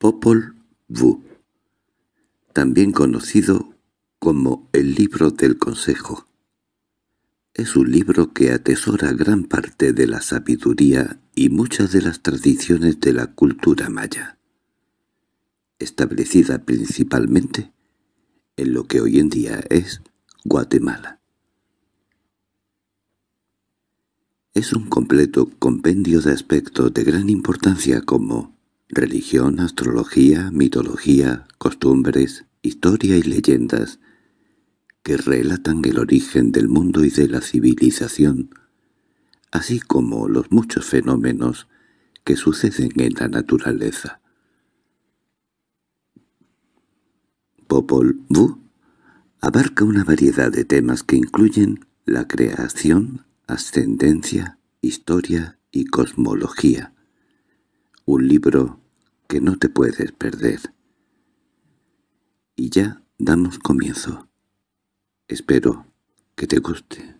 Popol Vuh, también conocido como el libro del consejo. Es un libro que atesora gran parte de la sabiduría y muchas de las tradiciones de la cultura maya, establecida principalmente en lo que hoy en día es Guatemala. Es un completo compendio de aspectos de gran importancia como Religión, astrología, mitología, costumbres, historia y leyendas que relatan el origen del mundo y de la civilización, así como los muchos fenómenos que suceden en la naturaleza. Popol Vuh abarca una variedad de temas que incluyen la creación, ascendencia, historia y cosmología. Un libro que no te puedes perder. Y ya damos comienzo. Espero que te guste.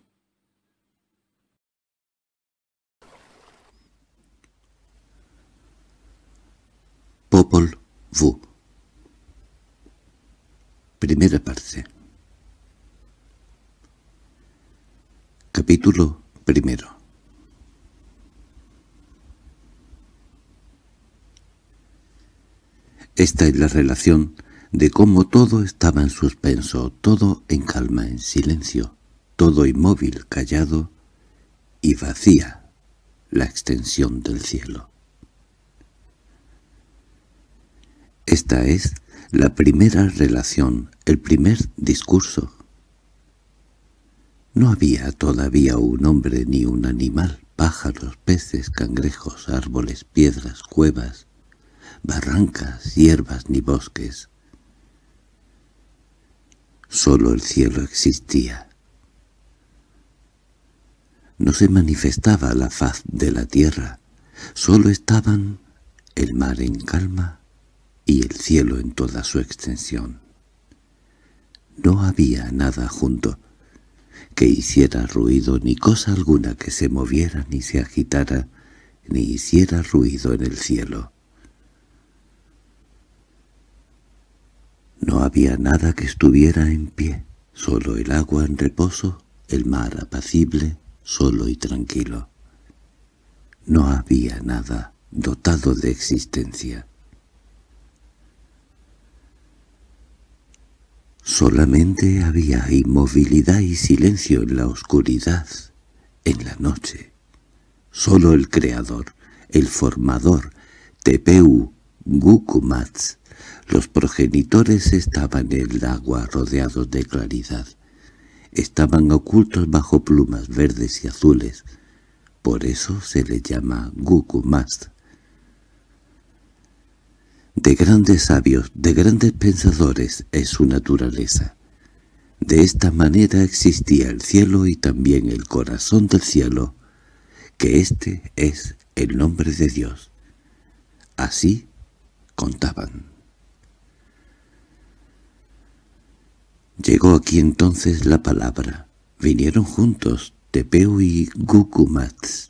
Popol VU Primera parte Capítulo primero Esta es la relación de cómo todo estaba en suspenso, todo en calma, en silencio, todo inmóvil, callado y vacía la extensión del cielo. Esta es la primera relación, el primer discurso. No había todavía un hombre ni un animal, pájaros, peces, cangrejos, árboles, piedras, cuevas, barrancas, hierbas ni bosques. Solo el cielo existía. No se manifestaba la faz de la tierra, solo estaban el mar en calma y el cielo en toda su extensión. No había nada junto, que hiciera ruido ni cosa alguna que se moviera ni se agitara, ni hiciera ruido en el cielo. No había nada que estuviera en pie, solo el agua en reposo, el mar apacible, solo y tranquilo. No había nada dotado de existencia. Solamente había inmovilidad y silencio en la oscuridad, en la noche. Solo el Creador, el Formador, Tepeu Gukumats. Los progenitores estaban en el agua rodeados de claridad. Estaban ocultos bajo plumas verdes y azules. Por eso se le llama Gukumast. De grandes sabios, de grandes pensadores es su naturaleza. De esta manera existía el cielo y también el corazón del cielo, que este es el nombre de Dios. Así contaban. Llegó aquí entonces la palabra. Vinieron juntos Tepeu y Gucumatz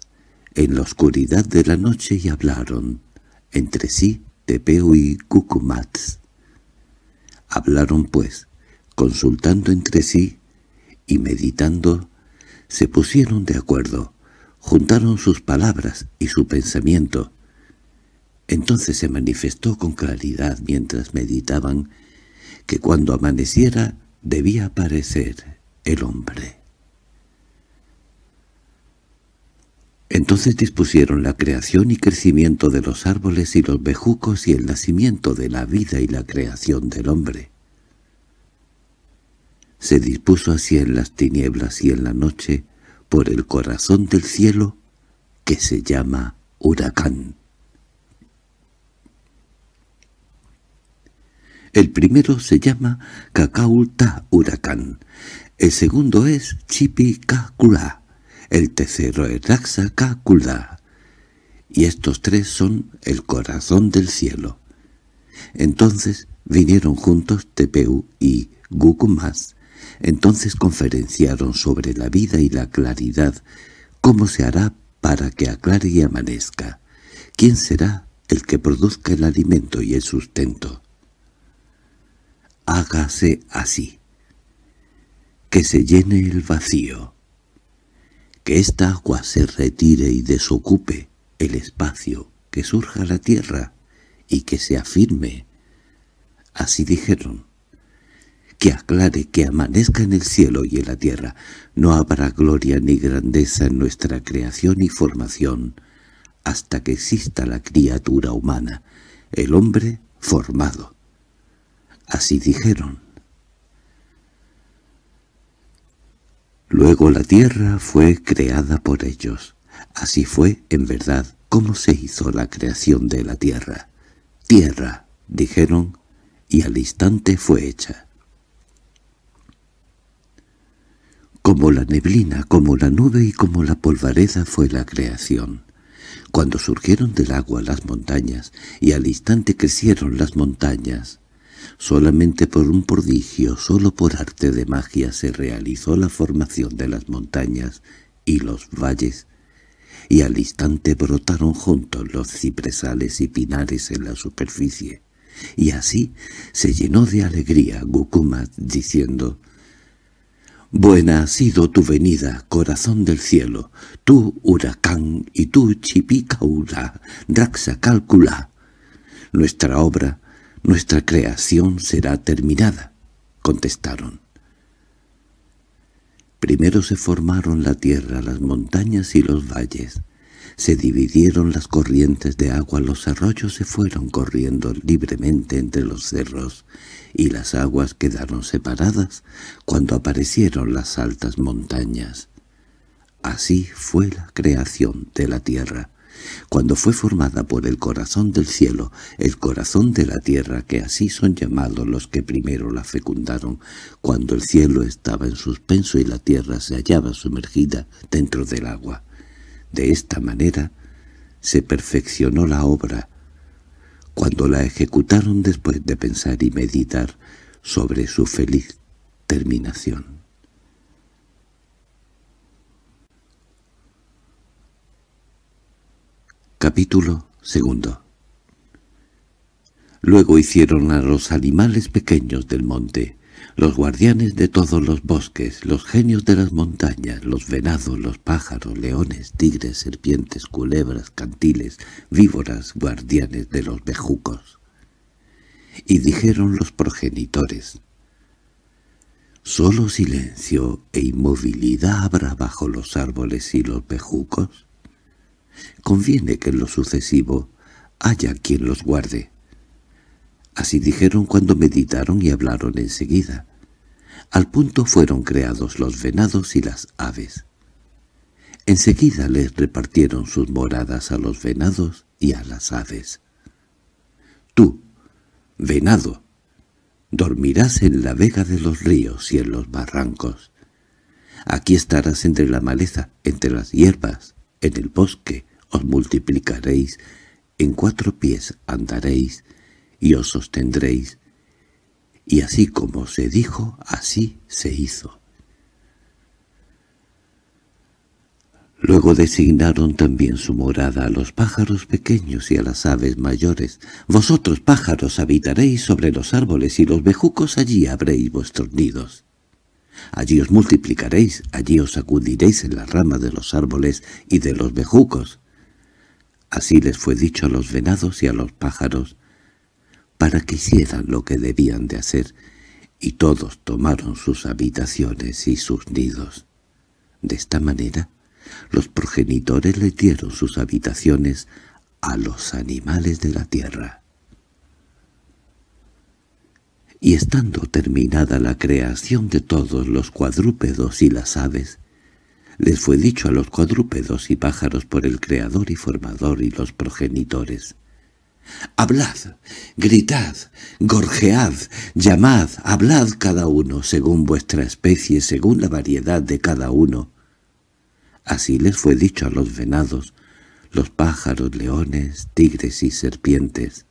en la oscuridad de la noche y hablaron. Entre sí Tepeu y Gucumatz. Hablaron pues, consultando entre sí y meditando, se pusieron de acuerdo, juntaron sus palabras y su pensamiento. Entonces se manifestó con claridad mientras meditaban que cuando amaneciera debía aparecer el hombre. Entonces dispusieron la creación y crecimiento de los árboles y los bejucos y el nacimiento de la vida y la creación del hombre. Se dispuso así en las tinieblas y en la noche, por el corazón del cielo, que se llama huracán. El primero se llama Cacaulta Huracán. El segundo es Chipi Chipicacula. El tercero es Cacula. Y estos tres son el corazón del cielo. Entonces vinieron juntos Tepeu y gukumas. Entonces conferenciaron sobre la vida y la claridad, cómo se hará para que aclare y amanezca, quién será el que produzca el alimento y el sustento hágase así. Que se llene el vacío. Que esta agua se retire y desocupe el espacio, que surja la tierra y que se afirme. Así dijeron. Que aclare, que amanezca en el cielo y en la tierra. No habrá gloria ni grandeza en nuestra creación y formación hasta que exista la criatura humana, el hombre formado. Así dijeron. Luego la tierra fue creada por ellos. Así fue, en verdad, como se hizo la creación de la tierra. «Tierra», dijeron, y al instante fue hecha. Como la neblina, como la nube y como la polvareda fue la creación. Cuando surgieron del agua las montañas, y al instante crecieron las montañas, Solamente por un prodigio, solo por arte de magia se realizó la formación de las montañas y los valles, y al instante brotaron juntos los cipresales y pinares en la superficie. Y así se llenó de alegría Gukumat diciendo, Buena ha sido tu venida, corazón del cielo, tú huracán y tú chipicaura, raxa calcula. Nuestra obra nuestra creación será terminada, contestaron. Primero se formaron la tierra, las montañas y los valles. Se dividieron las corrientes de agua, los arroyos se fueron corriendo libremente entre los cerros, y las aguas quedaron separadas cuando aparecieron las altas montañas. Así fue la creación de la tierra cuando fue formada por el corazón del cielo, el corazón de la tierra, que así son llamados los que primero la fecundaron, cuando el cielo estaba en suspenso y la tierra se hallaba sumergida dentro del agua. De esta manera se perfeccionó la obra. Cuando la ejecutaron después de pensar y meditar sobre su feliz terminación. Capítulo segundo Luego hicieron a los animales pequeños del monte, los guardianes de todos los bosques, los genios de las montañas, los venados, los pájaros, leones, tigres, serpientes, culebras, cantiles, víboras, guardianes de los bejucos. Y dijeron los progenitores, «¿Solo silencio e inmovilidad habrá bajo los árboles y los bejucos?» Conviene que en lo sucesivo haya quien los guarde. Así dijeron cuando meditaron y hablaron enseguida. Al punto fueron creados los venados y las aves. Enseguida les repartieron sus moradas a los venados y a las aves. Tú, venado, dormirás en la vega de los ríos y en los barrancos. Aquí estarás entre la maleza, entre las hierbas, en el bosque, os multiplicaréis, en cuatro pies andaréis y os sostendréis. Y así como se dijo, así se hizo. Luego designaron también su morada a los pájaros pequeños y a las aves mayores. Vosotros, pájaros, habitaréis sobre los árboles y los bejucos allí habréis vuestros nidos. Allí os multiplicaréis, allí os acudiréis en la rama de los árboles y de los bejucos. Así les fue dicho a los venados y a los pájaros, para que hicieran lo que debían de hacer, y todos tomaron sus habitaciones y sus nidos. De esta manera, los progenitores les dieron sus habitaciones a los animales de la tierra. Y estando terminada la creación de todos los cuadrúpedos y las aves, les fue dicho a los cuadrúpedos y pájaros por el Creador y Formador y los progenitores. «Hablad, gritad, gorjead, llamad, hablad cada uno, según vuestra especie, según la variedad de cada uno». Así les fue dicho a los venados, los pájaros, leones, tigres y serpientes.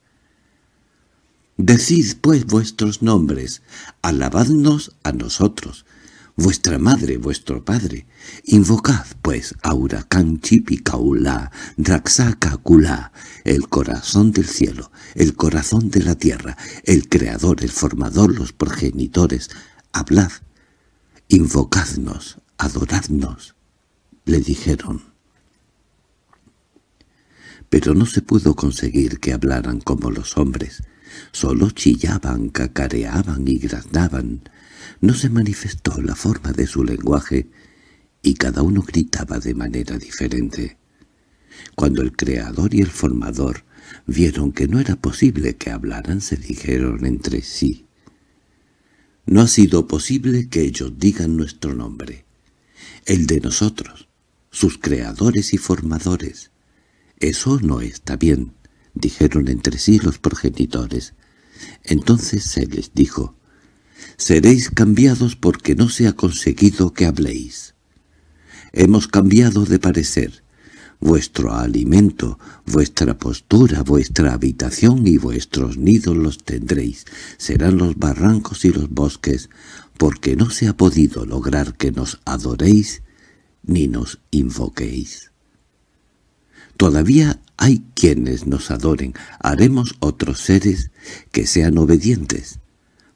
«Decid, pues, vuestros nombres, alabadnos a nosotros», vuestra madre, vuestro padre. Invocad, pues, a Huracán Chipicaulá, Kula, el corazón del cielo, el corazón de la tierra, el creador, el formador, los progenitores. Hablad, invocadnos, adoradnos, le dijeron. Pero no se pudo conseguir que hablaran como los hombres. Solo chillaban, cacareaban y graznaban, no se manifestó la forma de su lenguaje, y cada uno gritaba de manera diferente. Cuando el creador y el formador vieron que no era posible que hablaran, se dijeron entre sí. No ha sido posible que ellos digan nuestro nombre, el de nosotros, sus creadores y formadores. Eso no está bien, dijeron entre sí los progenitores. Entonces se les dijo, Seréis cambiados porque no se ha conseguido que habléis. Hemos cambiado de parecer. Vuestro alimento, vuestra postura, vuestra habitación y vuestros nidos los tendréis. Serán los barrancos y los bosques, porque no se ha podido lograr que nos adoréis ni nos invoquéis. Todavía hay quienes nos adoren, haremos otros seres que sean obedientes.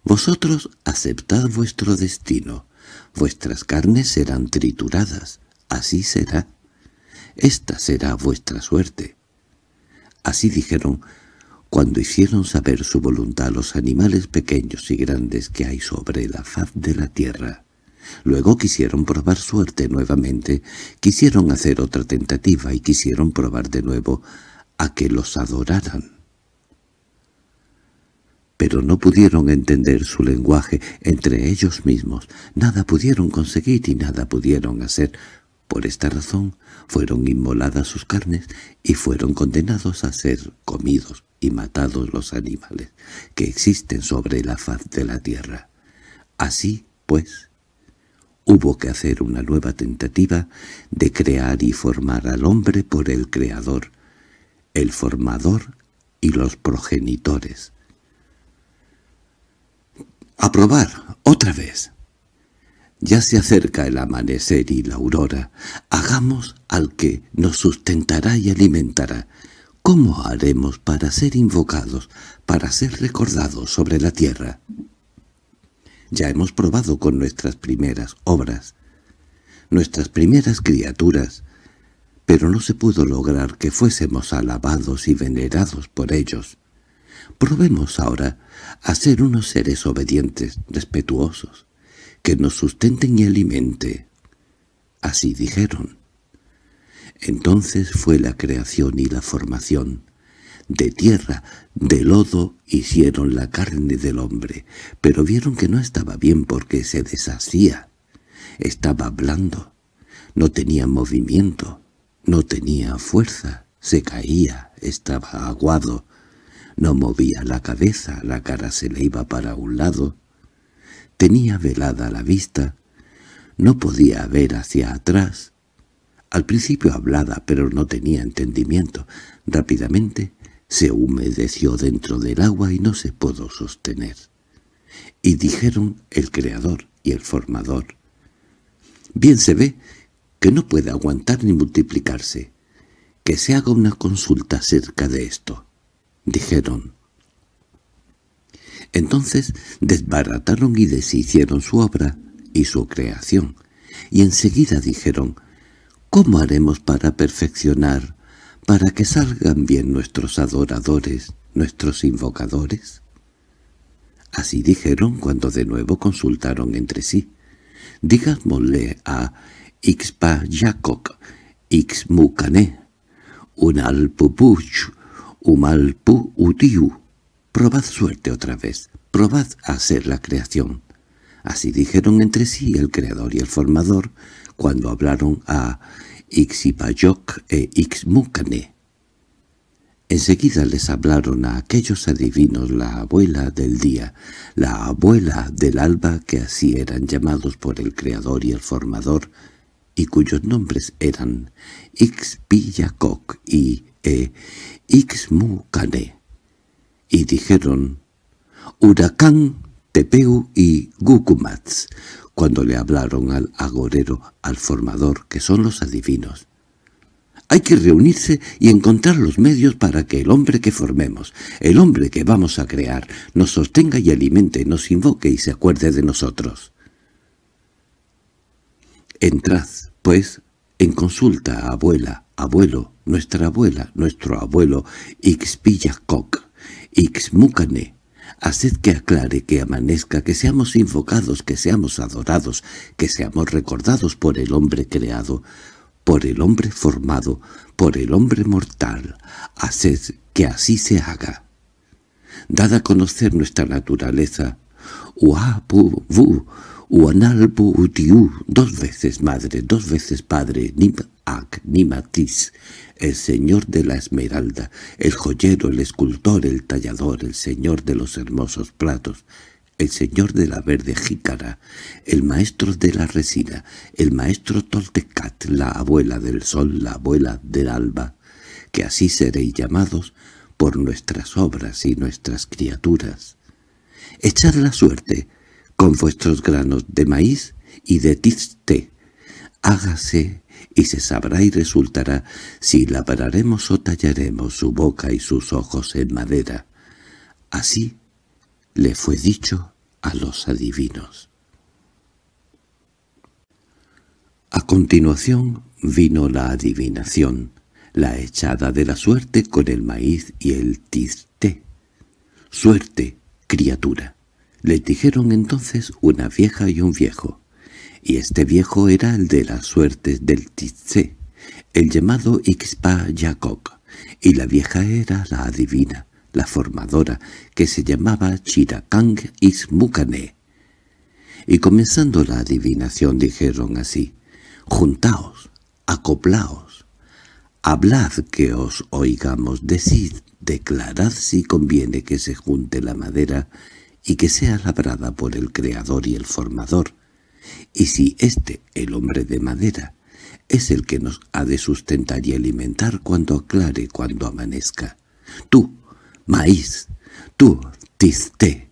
Vosotros aceptad vuestro destino, vuestras carnes serán trituradas, así será. Esta será vuestra suerte. Así dijeron cuando hicieron saber su voluntad a los animales pequeños y grandes que hay sobre la faz de la tierra. Luego quisieron probar suerte nuevamente, quisieron hacer otra tentativa y quisieron probar de nuevo a que los adoraran pero no pudieron entender su lenguaje entre ellos mismos. Nada pudieron conseguir y nada pudieron hacer. Por esta razón fueron inmoladas sus carnes y fueron condenados a ser comidos y matados los animales que existen sobre la faz de la tierra. Así, pues, hubo que hacer una nueva tentativa de crear y formar al hombre por el Creador, el Formador y los progenitores —¡A probar! ¡Otra vez! Ya se acerca el amanecer y la aurora. Hagamos al que nos sustentará y alimentará. ¿Cómo haremos para ser invocados, para ser recordados sobre la tierra? Ya hemos probado con nuestras primeras obras, nuestras primeras criaturas, pero no se pudo lograr que fuésemos alabados y venerados por ellos. Probemos ahora a ser unos seres obedientes, respetuosos, que nos sustenten y alimente. Así dijeron. Entonces fue la creación y la formación. De tierra, de lodo, hicieron la carne del hombre, pero vieron que no estaba bien porque se deshacía. Estaba blando, no tenía movimiento, no tenía fuerza, se caía, estaba aguado, no movía la cabeza, la cara se le iba para un lado. Tenía velada la vista. No podía ver hacia atrás. Al principio hablaba, pero no tenía entendimiento. Rápidamente se humedeció dentro del agua y no se pudo sostener. Y dijeron el creador y el formador. Bien se ve que no puede aguantar ni multiplicarse. Que se haga una consulta acerca de esto dijeron. Entonces desbarataron y deshicieron su obra y su creación, y enseguida dijeron, ¿Cómo haremos para perfeccionar, para que salgan bien nuestros adoradores, nuestros invocadores? Así dijeron cuando de nuevo consultaron entre sí. Digámosle a Ixpayacoc, Ixmucané, Unalpupuch, Umalpu Utiu. Probad suerte otra vez, probad a hacer la creación. Así dijeron entre sí el creador y el formador cuando hablaron a Ixipayoc e Ixmucane. Enseguida les hablaron a aquellos adivinos la abuela del día, la abuela del alba que así eran llamados por el creador y el formador, y cuyos nombres eran Ixpillacoc y e y dijeron «Huracán Tepeu y Gucumatz», cuando le hablaron al agorero, al formador, que son los adivinos. Hay que reunirse y encontrar los medios para que el hombre que formemos, el hombre que vamos a crear, nos sostenga y alimente, nos invoque y se acuerde de nosotros. Entrad, pues, en consulta, abuela, abuelo, nuestra abuela, nuestro abuelo, Xpillacoc, Ixmucane, haced que aclare, que amanezca, que seamos invocados, que seamos adorados, que seamos recordados por el hombre creado, por el hombre formado, por el hombre mortal, haced que así se haga. Dad a conocer nuestra naturaleza. Uapu, bu, Uanalbu-Utiu, dos veces madre, dos veces padre, Nim-Ak, Nimatis, el señor de la esmeralda, el joyero, el escultor, el tallador, el señor de los hermosos platos, el señor de la verde jícara, el maestro de la resina, el maestro Toltecat, la abuela del sol, la abuela del alba, que así seréis llamados por nuestras obras y nuestras criaturas. echar la suerte, con vuestros granos de maíz y de tizte. Hágase y se sabrá y resultará si labraremos o tallaremos su boca y sus ojos en madera. Así le fue dicho a los adivinos. A continuación vino la adivinación, la echada de la suerte con el maíz y el tizte. Suerte, criatura. Les dijeron entonces una vieja y un viejo, y este viejo era el de las suertes del Tizé, el llamado Ixpa Jacob, y la vieja era la adivina, la formadora, que se llamaba Chirakang Ismukane. Y comenzando la adivinación dijeron así, «Juntaos, acoplaos, hablad que os oigamos, decid, declarad si conviene que se junte la madera y que sea labrada por el creador y el formador, y si éste, el hombre de madera, es el que nos ha de sustentar y alimentar cuando aclare, cuando amanezca. Tú, maíz, tú, tiste,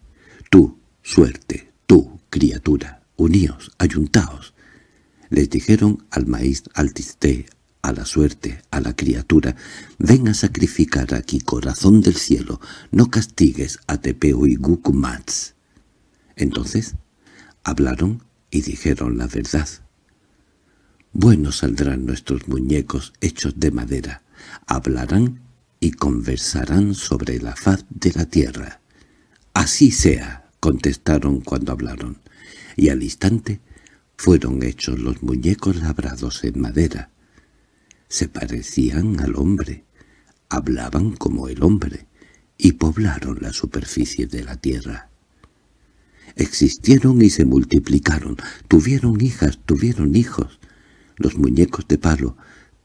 tú, suerte, tú, criatura, uníos, ayuntaos. Les dijeron al maíz, al tiste, a la suerte, a la criatura. Ven a sacrificar aquí, corazón del cielo, no castigues a Tepeo y Gukumats. Entonces hablaron y dijeron la verdad. Bueno saldrán nuestros muñecos hechos de madera, hablarán y conversarán sobre la faz de la tierra. Así sea, contestaron cuando hablaron, y al instante fueron hechos los muñecos labrados en madera, se parecían al hombre, hablaban como el hombre, y poblaron la superficie de la tierra. Existieron y se multiplicaron, tuvieron hijas, tuvieron hijos, los muñecos de palo,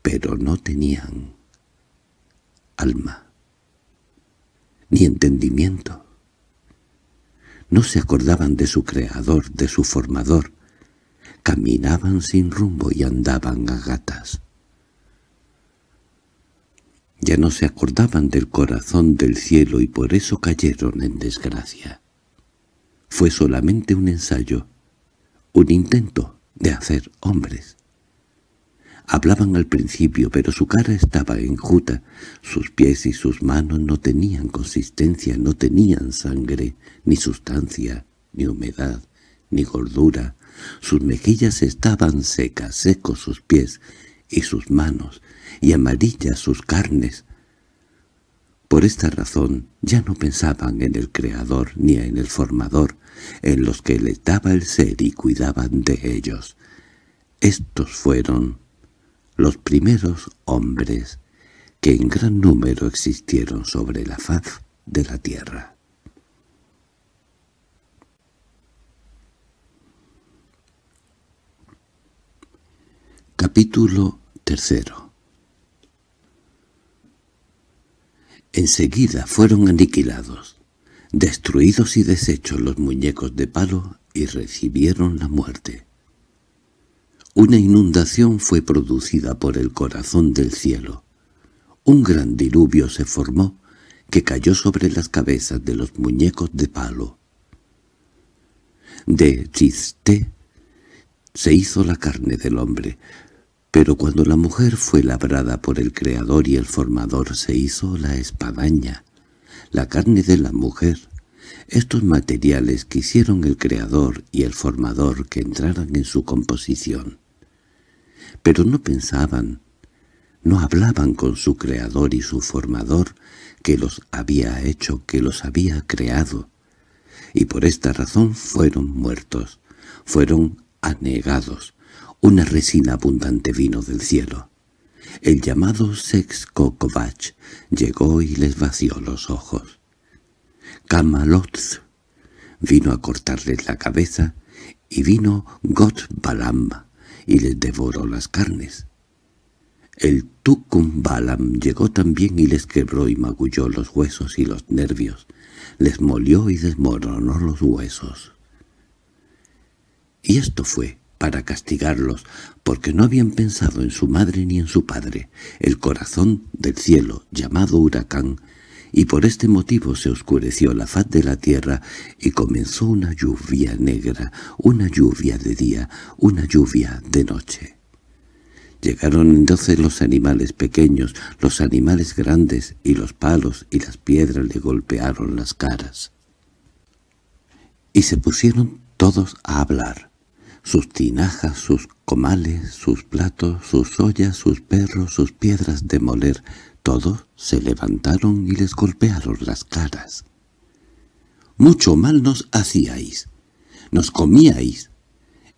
pero no tenían alma, ni entendimiento. No se acordaban de su creador, de su formador. Caminaban sin rumbo y andaban a gatas. Ya no se acordaban del corazón del cielo y por eso cayeron en desgracia. Fue solamente un ensayo, un intento de hacer hombres. Hablaban al principio, pero su cara estaba enjuta, sus pies y sus manos no tenían consistencia, no tenían sangre, ni sustancia, ni humedad, ni gordura. Sus mejillas estaban secas, secos sus pies, y sus manos y amarillas sus carnes. Por esta razón ya no pensaban en el Creador ni en el Formador, en los que les daba el ser y cuidaban de ellos. Estos fueron los primeros hombres que en gran número existieron sobre la faz de la tierra. Capítulo tercero Enseguida fueron aniquilados, destruidos y deshechos los muñecos de palo y recibieron la muerte. Una inundación fue producida por el corazón del cielo. Un gran diluvio se formó que cayó sobre las cabezas de los muñecos de palo. De chiste se hizo la carne del hombre, pero cuando la mujer fue labrada por el Creador y el Formador se hizo la espadaña, la carne de la mujer. Estos materiales que hicieron el Creador y el Formador que entraran en su composición. Pero no pensaban, no hablaban con su Creador y su Formador que los había hecho, que los había creado. Y por esta razón fueron muertos, fueron anegados, una resina abundante vino del cielo. El llamado Sex Kokovach llegó y les vació los ojos. Kamalotz vino a cortarles la cabeza y vino Balam y les devoró las carnes. El Balam llegó también y les quebró y magulló los huesos y los nervios, les molió y desmoronó los huesos. Y esto fue para castigarlos, porque no habían pensado en su madre ni en su padre, el corazón del cielo llamado huracán, y por este motivo se oscureció la faz de la tierra y comenzó una lluvia negra, una lluvia de día, una lluvia de noche. Llegaron entonces los animales pequeños, los animales grandes, y los palos y las piedras le golpearon las caras. Y se pusieron todos a hablar sus tinajas, sus comales, sus platos, sus ollas, sus perros, sus piedras de moler, todos se levantaron y les golpearon las caras. «Mucho mal nos hacíais, nos comíais,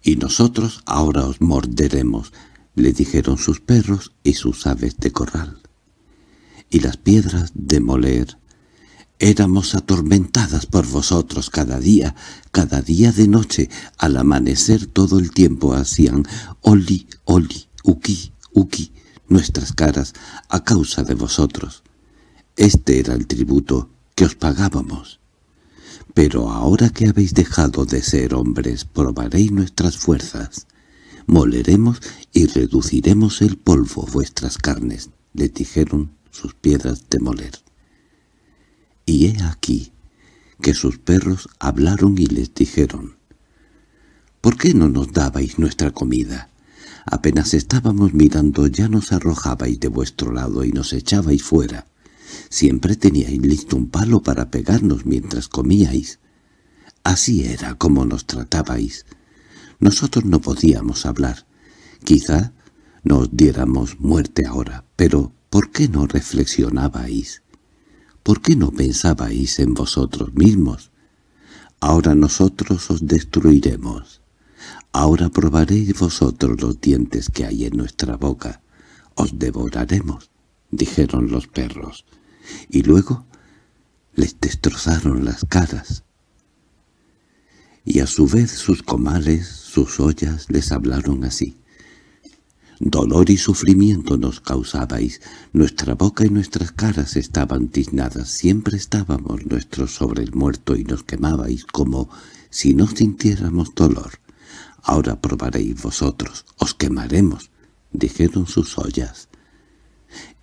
y nosotros ahora os morderemos», le dijeron sus perros y sus aves de corral. Y las piedras de moler Éramos atormentadas por vosotros cada día, cada día de noche, al amanecer todo el tiempo hacían «Oli, oli, uki, uki» nuestras caras a causa de vosotros. Este era el tributo que os pagábamos. Pero ahora que habéis dejado de ser hombres, probaréis nuestras fuerzas. Moleremos y reduciremos el polvo vuestras carnes, le dijeron sus piedras de moler. Y he aquí que sus perros hablaron y les dijeron, «¿Por qué no nos dabais nuestra comida? Apenas estábamos mirando ya nos arrojabais de vuestro lado y nos echabais fuera. Siempre teníais listo un palo para pegarnos mientras comíais. Así era como nos tratabais. Nosotros no podíamos hablar. Quizá nos diéramos muerte ahora, pero ¿por qué no reflexionabais?» ¿Por qué no pensabais en vosotros mismos? Ahora nosotros os destruiremos. Ahora probaréis vosotros los dientes que hay en nuestra boca. Os devoraremos, dijeron los perros. Y luego les destrozaron las caras. Y a su vez sus comales, sus ollas, les hablaron así. Dolor y sufrimiento nos causabais, nuestra boca y nuestras caras estaban tiznadas, siempre estábamos nuestros sobre el muerto y nos quemabais como si no sintiéramos dolor. Ahora probaréis vosotros, os quemaremos, dijeron sus ollas.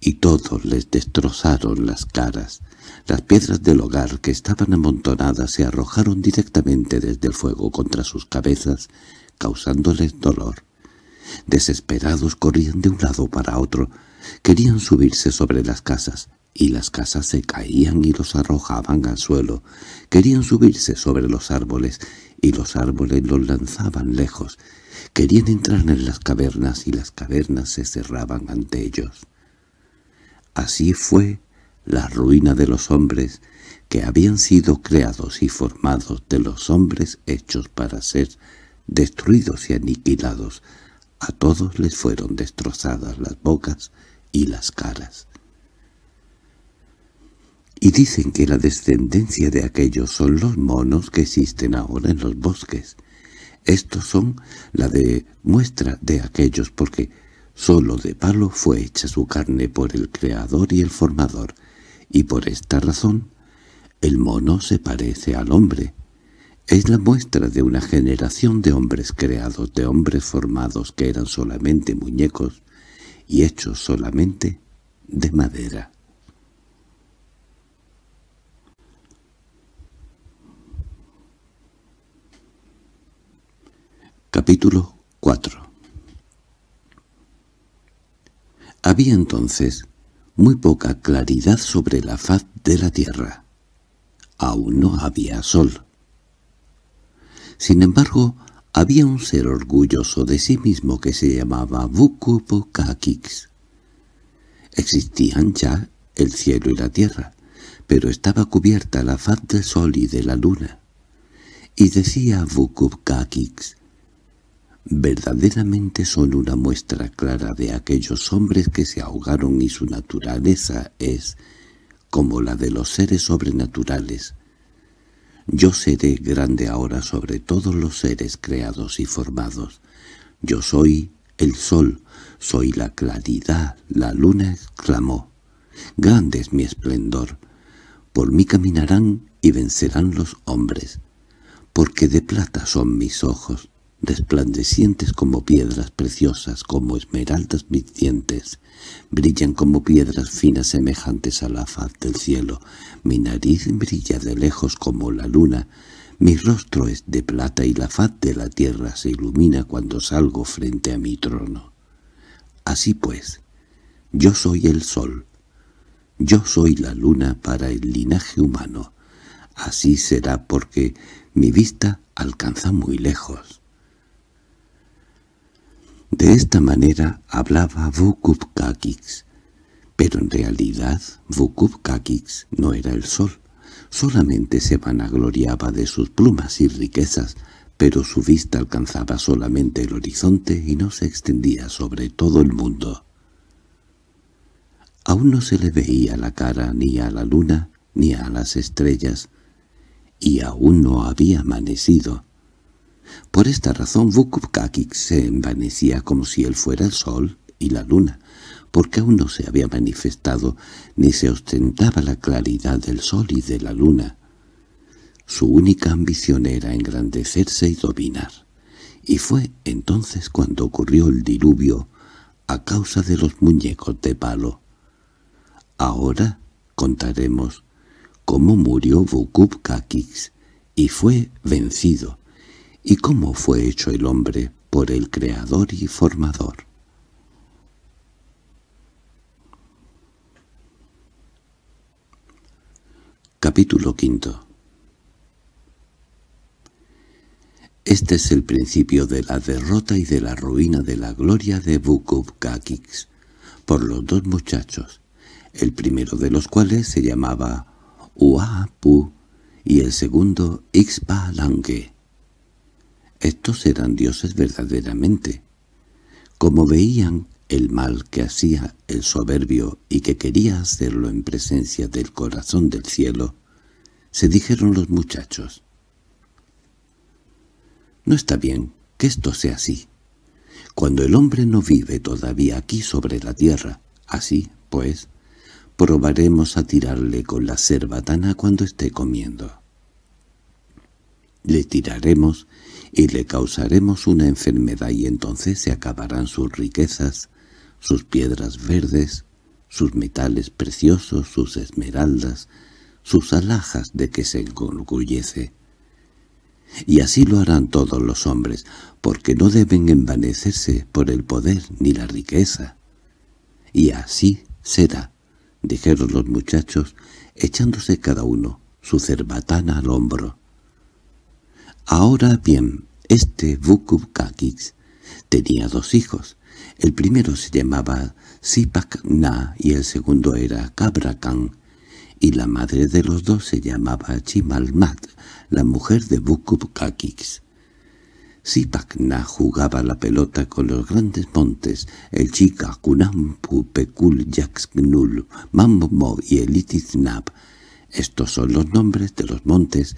Y todos les destrozaron las caras. Las piedras del hogar que estaban amontonadas se arrojaron directamente desde el fuego contra sus cabezas, causándoles dolor. Desesperados corrían de un lado para otro, querían subirse sobre las casas, y las casas se caían y los arrojaban al suelo. Querían subirse sobre los árboles, y los árboles los lanzaban lejos. Querían entrar en las cavernas, y las cavernas se cerraban ante ellos. Así fue la ruina de los hombres, que habían sido creados y formados de los hombres hechos para ser destruidos y aniquilados, a todos les fueron destrozadas las bocas y las caras. Y dicen que la descendencia de aquellos son los monos que existen ahora en los bosques. Estos son la de muestra de aquellos porque solo de palo fue hecha su carne por el creador y el formador, y por esta razón el mono se parece al hombre. Es la muestra de una generación de hombres creados, de hombres formados que eran solamente muñecos y hechos solamente de madera. Capítulo 4 Había entonces muy poca claridad sobre la faz de la tierra. Aún no había sol. Sin embargo, había un ser orgulloso de sí mismo que se llamaba Bukubu Existían ya el cielo y la tierra, pero estaba cubierta la faz del sol y de la luna. Y decía Vukubkakix, verdaderamente son una muestra clara de aquellos hombres que se ahogaron y su naturaleza es como la de los seres sobrenaturales, yo seré grande ahora sobre todos los seres creados y formados. Yo soy el sol, soy la claridad, la luna exclamó. Grande es mi esplendor. Por mí caminarán y vencerán los hombres, porque de plata son mis ojos, resplandecientes como piedras preciosas, como esmeraldas dientes, brillan como piedras finas semejantes a la faz del cielo, mi nariz brilla de lejos como la luna, mi rostro es de plata y la faz de la tierra se ilumina cuando salgo frente a mi trono. Así pues, yo soy el sol, yo soy la luna para el linaje humano, así será porque mi vista alcanza muy lejos. De esta manera hablaba Vukubkakix, pero en realidad Vukubkakix no era el sol. Solamente se vanagloriaba de sus plumas y riquezas, pero su vista alcanzaba solamente el horizonte y no se extendía sobre todo el mundo. Aún no se le veía la cara ni a la luna ni a las estrellas, y aún no había amanecido. Por esta razón Vukukkakik se envanecía como si él fuera el sol y la luna, porque aún no se había manifestado ni se ostentaba la claridad del sol y de la luna. Su única ambición era engrandecerse y dominar, y fue entonces cuando ocurrió el diluvio a causa de los muñecos de palo. Ahora contaremos cómo murió Vukup y fue vencido, y cómo fue hecho el hombre por el Creador y Formador. Capítulo V Este es el principio de la derrota y de la ruina de la gloria de Bukub por los dos muchachos, el primero de los cuales se llamaba Uapu y el segundo Ixbalangue. Estos eran dioses verdaderamente. Como veían el mal que hacía el soberbio y que quería hacerlo en presencia del corazón del cielo, se dijeron los muchachos. No está bien que esto sea así. Cuando el hombre no vive todavía aquí sobre la tierra, así, pues, probaremos a tirarle con la cerbatana cuando esté comiendo. Le tiraremos y le causaremos una enfermedad y entonces se acabarán sus riquezas, sus piedras verdes, sus metales preciosos, sus esmeraldas, sus alhajas de que se enorgullece. Y así lo harán todos los hombres, porque no deben envanecerse por el poder ni la riqueza. Y así será, dijeron los muchachos, echándose cada uno su cerbatana al hombro. Ahora bien, este Vukubkakix tenía dos hijos. El primero se llamaba Sipakna y el segundo era Kabrakan, y la madre de los dos se llamaba Chimalmat, la mujer de Vukubkakix. Sipakna jugaba la pelota con los grandes montes, el Chica, Kunampu, Pekul, Yaksknul, Mambo y el Estos son los nombres de los montes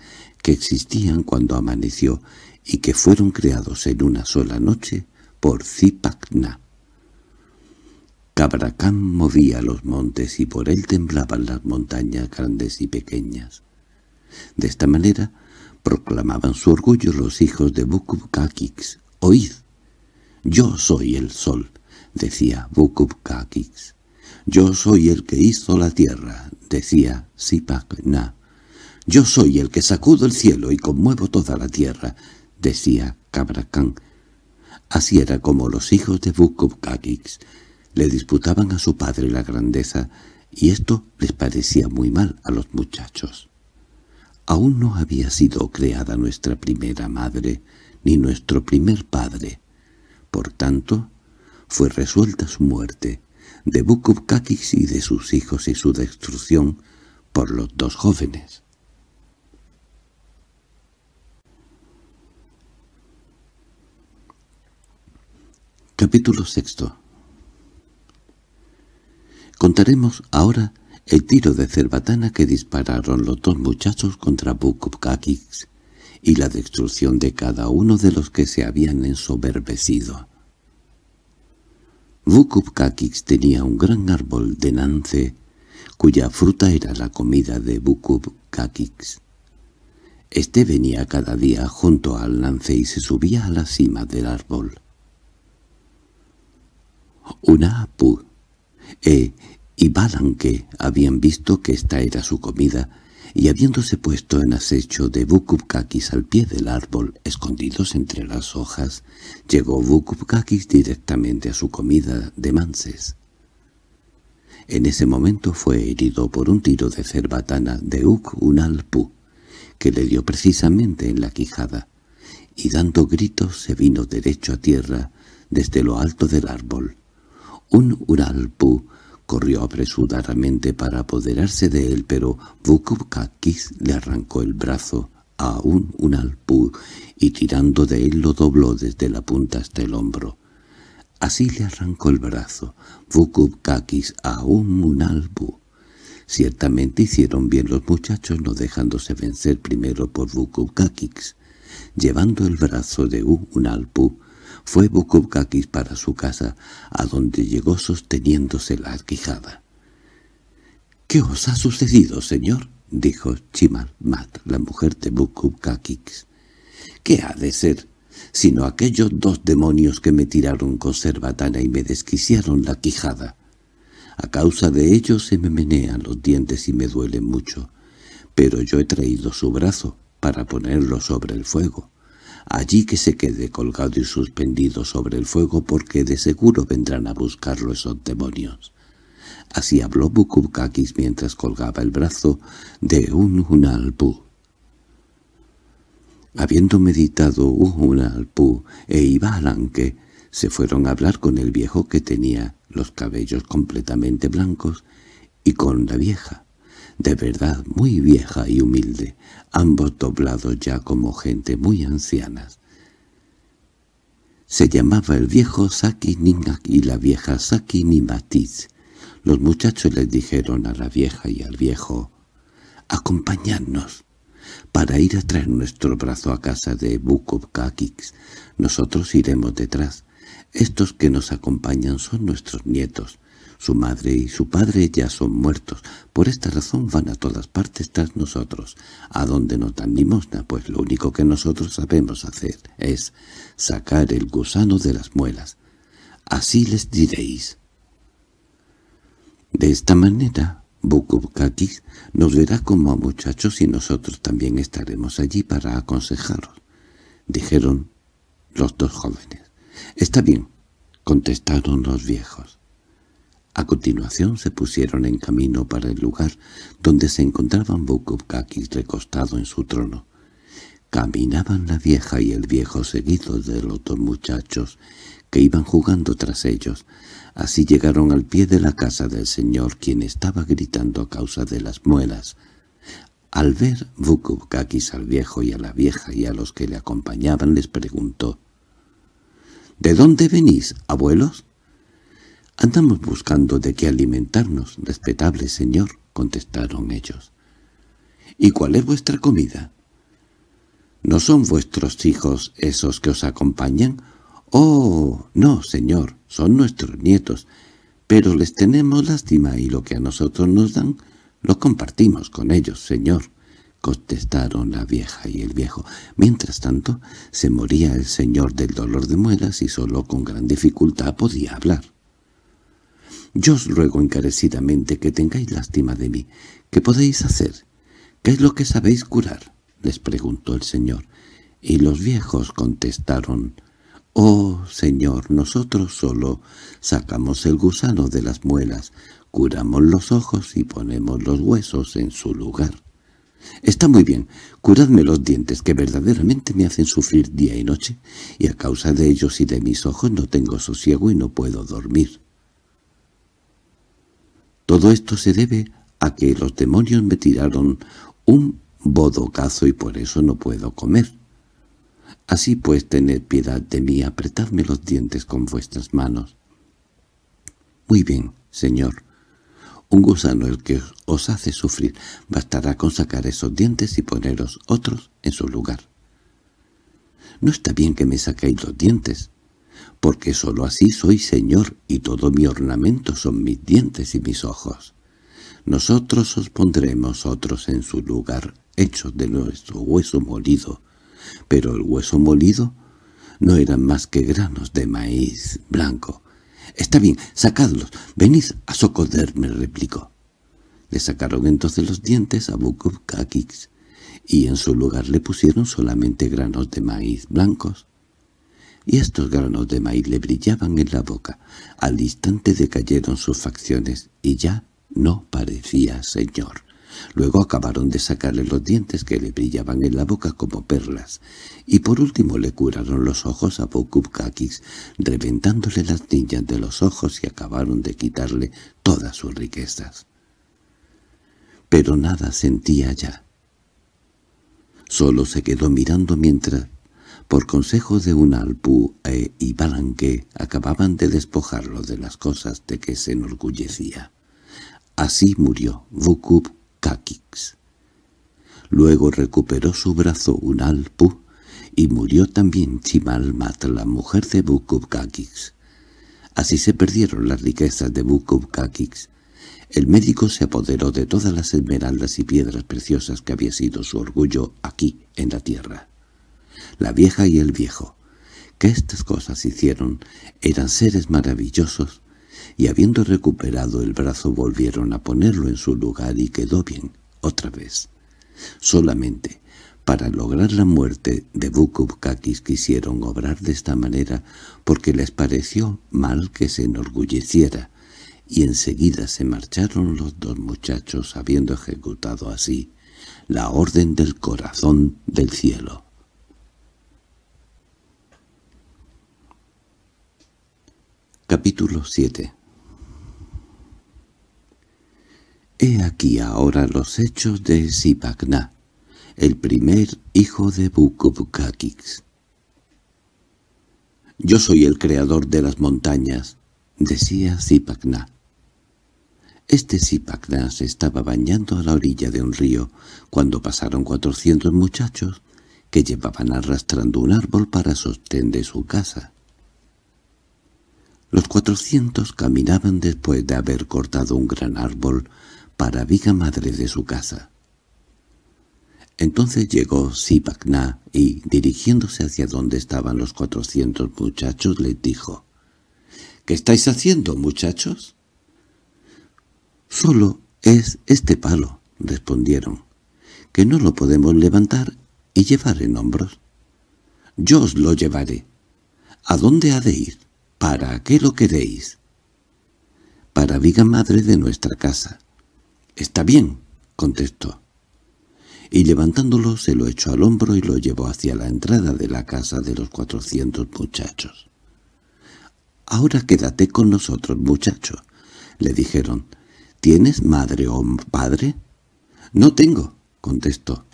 que existían cuando amaneció y que fueron creados en una sola noche por Zipacna. Cabracán movía los montes y por él temblaban las montañas grandes y pequeñas. De esta manera proclamaban su orgullo los hijos de Bukubkakix. «Oíd, yo soy el sol», decía Bukubkakix. «Yo soy el que hizo la tierra», decía Zipacna. «Yo soy el que sacudo el cielo y conmuevo toda la tierra», decía Cabracán. Así era como los hijos de Bukubkakix le disputaban a su padre la grandeza, y esto les parecía muy mal a los muchachos. Aún no había sido creada nuestra primera madre, ni nuestro primer padre. Por tanto, fue resuelta su muerte, de Bukubkakix y de sus hijos y su destrucción por los dos jóvenes. Capítulo sexto Contaremos ahora el tiro de cerbatana que dispararon los dos muchachos contra Bukubkakix y la destrucción de cada uno de los que se habían ensoberbecido. Bukubkakix tenía un gran árbol de nance, cuya fruta era la comida de Bukubkakix. Este venía cada día junto al nance y se subía a la cima del árbol pu e Ibalanque habían visto que esta era su comida, y habiéndose puesto en acecho de Bukubkakis al pie del árbol, escondidos entre las hojas, llegó Bukubkakis directamente a su comida de manses. En ese momento fue herido por un tiro de cerbatana de Uk-Unalpu, que le dio precisamente en la quijada, y dando gritos se vino derecho a tierra desde lo alto del árbol. Un Uralpu corrió apresuradamente para apoderarse de él, pero kakis le arrancó el brazo a un Uralpu y tirando de él lo dobló desde la punta hasta el hombro. Así le arrancó el brazo kakis a un Unalpu. Ciertamente hicieron bien los muchachos no dejándose vencer primero por kakis llevando el brazo de un fue Bukubkakis para su casa, a donde llegó sosteniéndose la quijada. —¿Qué os ha sucedido, señor? —dijo Chimalmat, la mujer de Bukubkakis. —¿Qué ha de ser? sino aquellos dos demonios que me tiraron con batana y me desquiciaron la quijada. A causa de ello se me menean los dientes y me duelen mucho, pero yo he traído su brazo para ponerlo sobre el fuego. Allí que se quede colgado y suspendido sobre el fuego porque de seguro vendrán a buscarlo esos demonios. Así habló Bukubkakis mientras colgaba el brazo de un Hunalpú. Habiendo meditado Hunalpú e Ibalanque, se fueron a hablar con el viejo que tenía los cabellos completamente blancos y con la vieja, de verdad muy vieja y humilde, ambos doblados ya como gente muy ancianas. Se llamaba el viejo Saki Ningak y la vieja Saki Nimatiz. Los muchachos les dijeron a la vieja y al viejo, «Acompañadnos» para ir a traer nuestro brazo a casa de bukov Nosotros iremos detrás. Estos que nos acompañan son nuestros nietos. Su madre y su padre ya son muertos. Por esta razón van a todas partes tras nosotros, a dónde nos dan limosna, pues lo único que nosotros sabemos hacer es sacar el gusano de las muelas. Así les diréis. De esta manera, Bukubkakis nos verá como a muchachos y nosotros también estaremos allí para aconsejaros, dijeron los dos jóvenes. Está bien, contestaron los viejos. A continuación se pusieron en camino para el lugar donde se encontraban kakis recostado en su trono. Caminaban la vieja y el viejo seguidos de los dos muchachos que iban jugando tras ellos. Así llegaron al pie de la casa del señor, quien estaba gritando a causa de las muelas. Al ver kakis al viejo y a la vieja y a los que le acompañaban, les preguntó, «¿De dónde venís, abuelos?» —Andamos buscando de qué alimentarnos, respetable señor —contestaron ellos. —¿Y cuál es vuestra comida? —¿No son vuestros hijos esos que os acompañan? —Oh, no, señor, son nuestros nietos, pero les tenemos lástima y lo que a nosotros nos dan lo compartimos con ellos, señor —contestaron la vieja y el viejo. Mientras tanto, se moría el señor del dolor de muelas y solo con gran dificultad podía hablar. Yo os ruego encarecidamente que tengáis lástima de mí. ¿Qué podéis hacer? ¿Qué es lo que sabéis curar? les preguntó el señor. Y los viejos contestaron, «Oh, señor, nosotros solo sacamos el gusano de las muelas, curamos los ojos y ponemos los huesos en su lugar». Está muy bien, curadme los dientes que verdaderamente me hacen sufrir día y noche, y a causa de ellos y de mis ojos no tengo sosiego y no puedo dormir. Todo esto se debe a que los demonios me tiraron un bodocazo y por eso no puedo comer. Así pues, tened piedad de mí, apretadme los dientes con vuestras manos. Muy bien, señor. Un gusano el que os hace sufrir bastará con sacar esos dientes y poneros otros en su lugar. No está bien que me saquéis los dientes, porque sólo así soy señor y todo mi ornamento son mis dientes y mis ojos. Nosotros os pondremos otros en su lugar, hechos de nuestro hueso molido, pero el hueso molido no eran más que granos de maíz blanco. —Está bien, sacadlos, venid a socoderme! —replicó. Le sacaron entonces los dientes a Kakix, y en su lugar le pusieron solamente granos de maíz blancos, y estos granos de maíz le brillaban en la boca. Al instante decayeron sus facciones y ya no parecía señor. Luego acabaron de sacarle los dientes que le brillaban en la boca como perlas, y por último le curaron los ojos a kakis reventándole las niñas de los ojos y acabaron de quitarle todas sus riquezas. Pero nada sentía ya. Solo se quedó mirando mientras por consejo de un eh, y e acababan de despojarlo de las cosas de que se enorgullecía. Así murió Vukub Kakix. Luego recuperó su brazo un y murió también Chimalmat, la mujer de Vukub Kakix. Así se perdieron las riquezas de Vukub Kakix. El médico se apoderó de todas las esmeraldas y piedras preciosas que había sido su orgullo aquí en la tierra la vieja y el viejo, que estas cosas hicieron eran seres maravillosos, y habiendo recuperado el brazo volvieron a ponerlo en su lugar y quedó bien, otra vez. Solamente para lograr la muerte de Bukubkakis quisieron obrar de esta manera porque les pareció mal que se enorgulleciera, y enseguida se marcharon los dos muchachos habiendo ejecutado así la orden del corazón del cielo. Capítulo 7 He aquí ahora los hechos de Sipagná, el primer hijo de Bukubkakix. Yo soy el creador de las montañas, decía Sipagná. Este Sipagná se estaba bañando a la orilla de un río cuando pasaron cuatrocientos muchachos que llevaban arrastrando un árbol para sostener su casa. Los cuatrocientos caminaban después de haber cortado un gran árbol para viga madre de su casa. Entonces llegó Sibacná y, dirigiéndose hacia donde estaban los cuatrocientos muchachos, les dijo, —¿Qué estáis haciendo, muchachos? —Solo es este palo —respondieron—, que no lo podemos levantar y llevar en hombros. —Yo os lo llevaré. —¿A dónde ha de ir? ¿Para qué lo queréis? Para viga madre de nuestra casa. —Está bien —contestó. Y levantándolo se lo echó al hombro y lo llevó hacia la entrada de la casa de los cuatrocientos muchachos. —Ahora quédate con nosotros, muchacho —le dijeron. —¿Tienes madre o padre? —No tengo —contestó.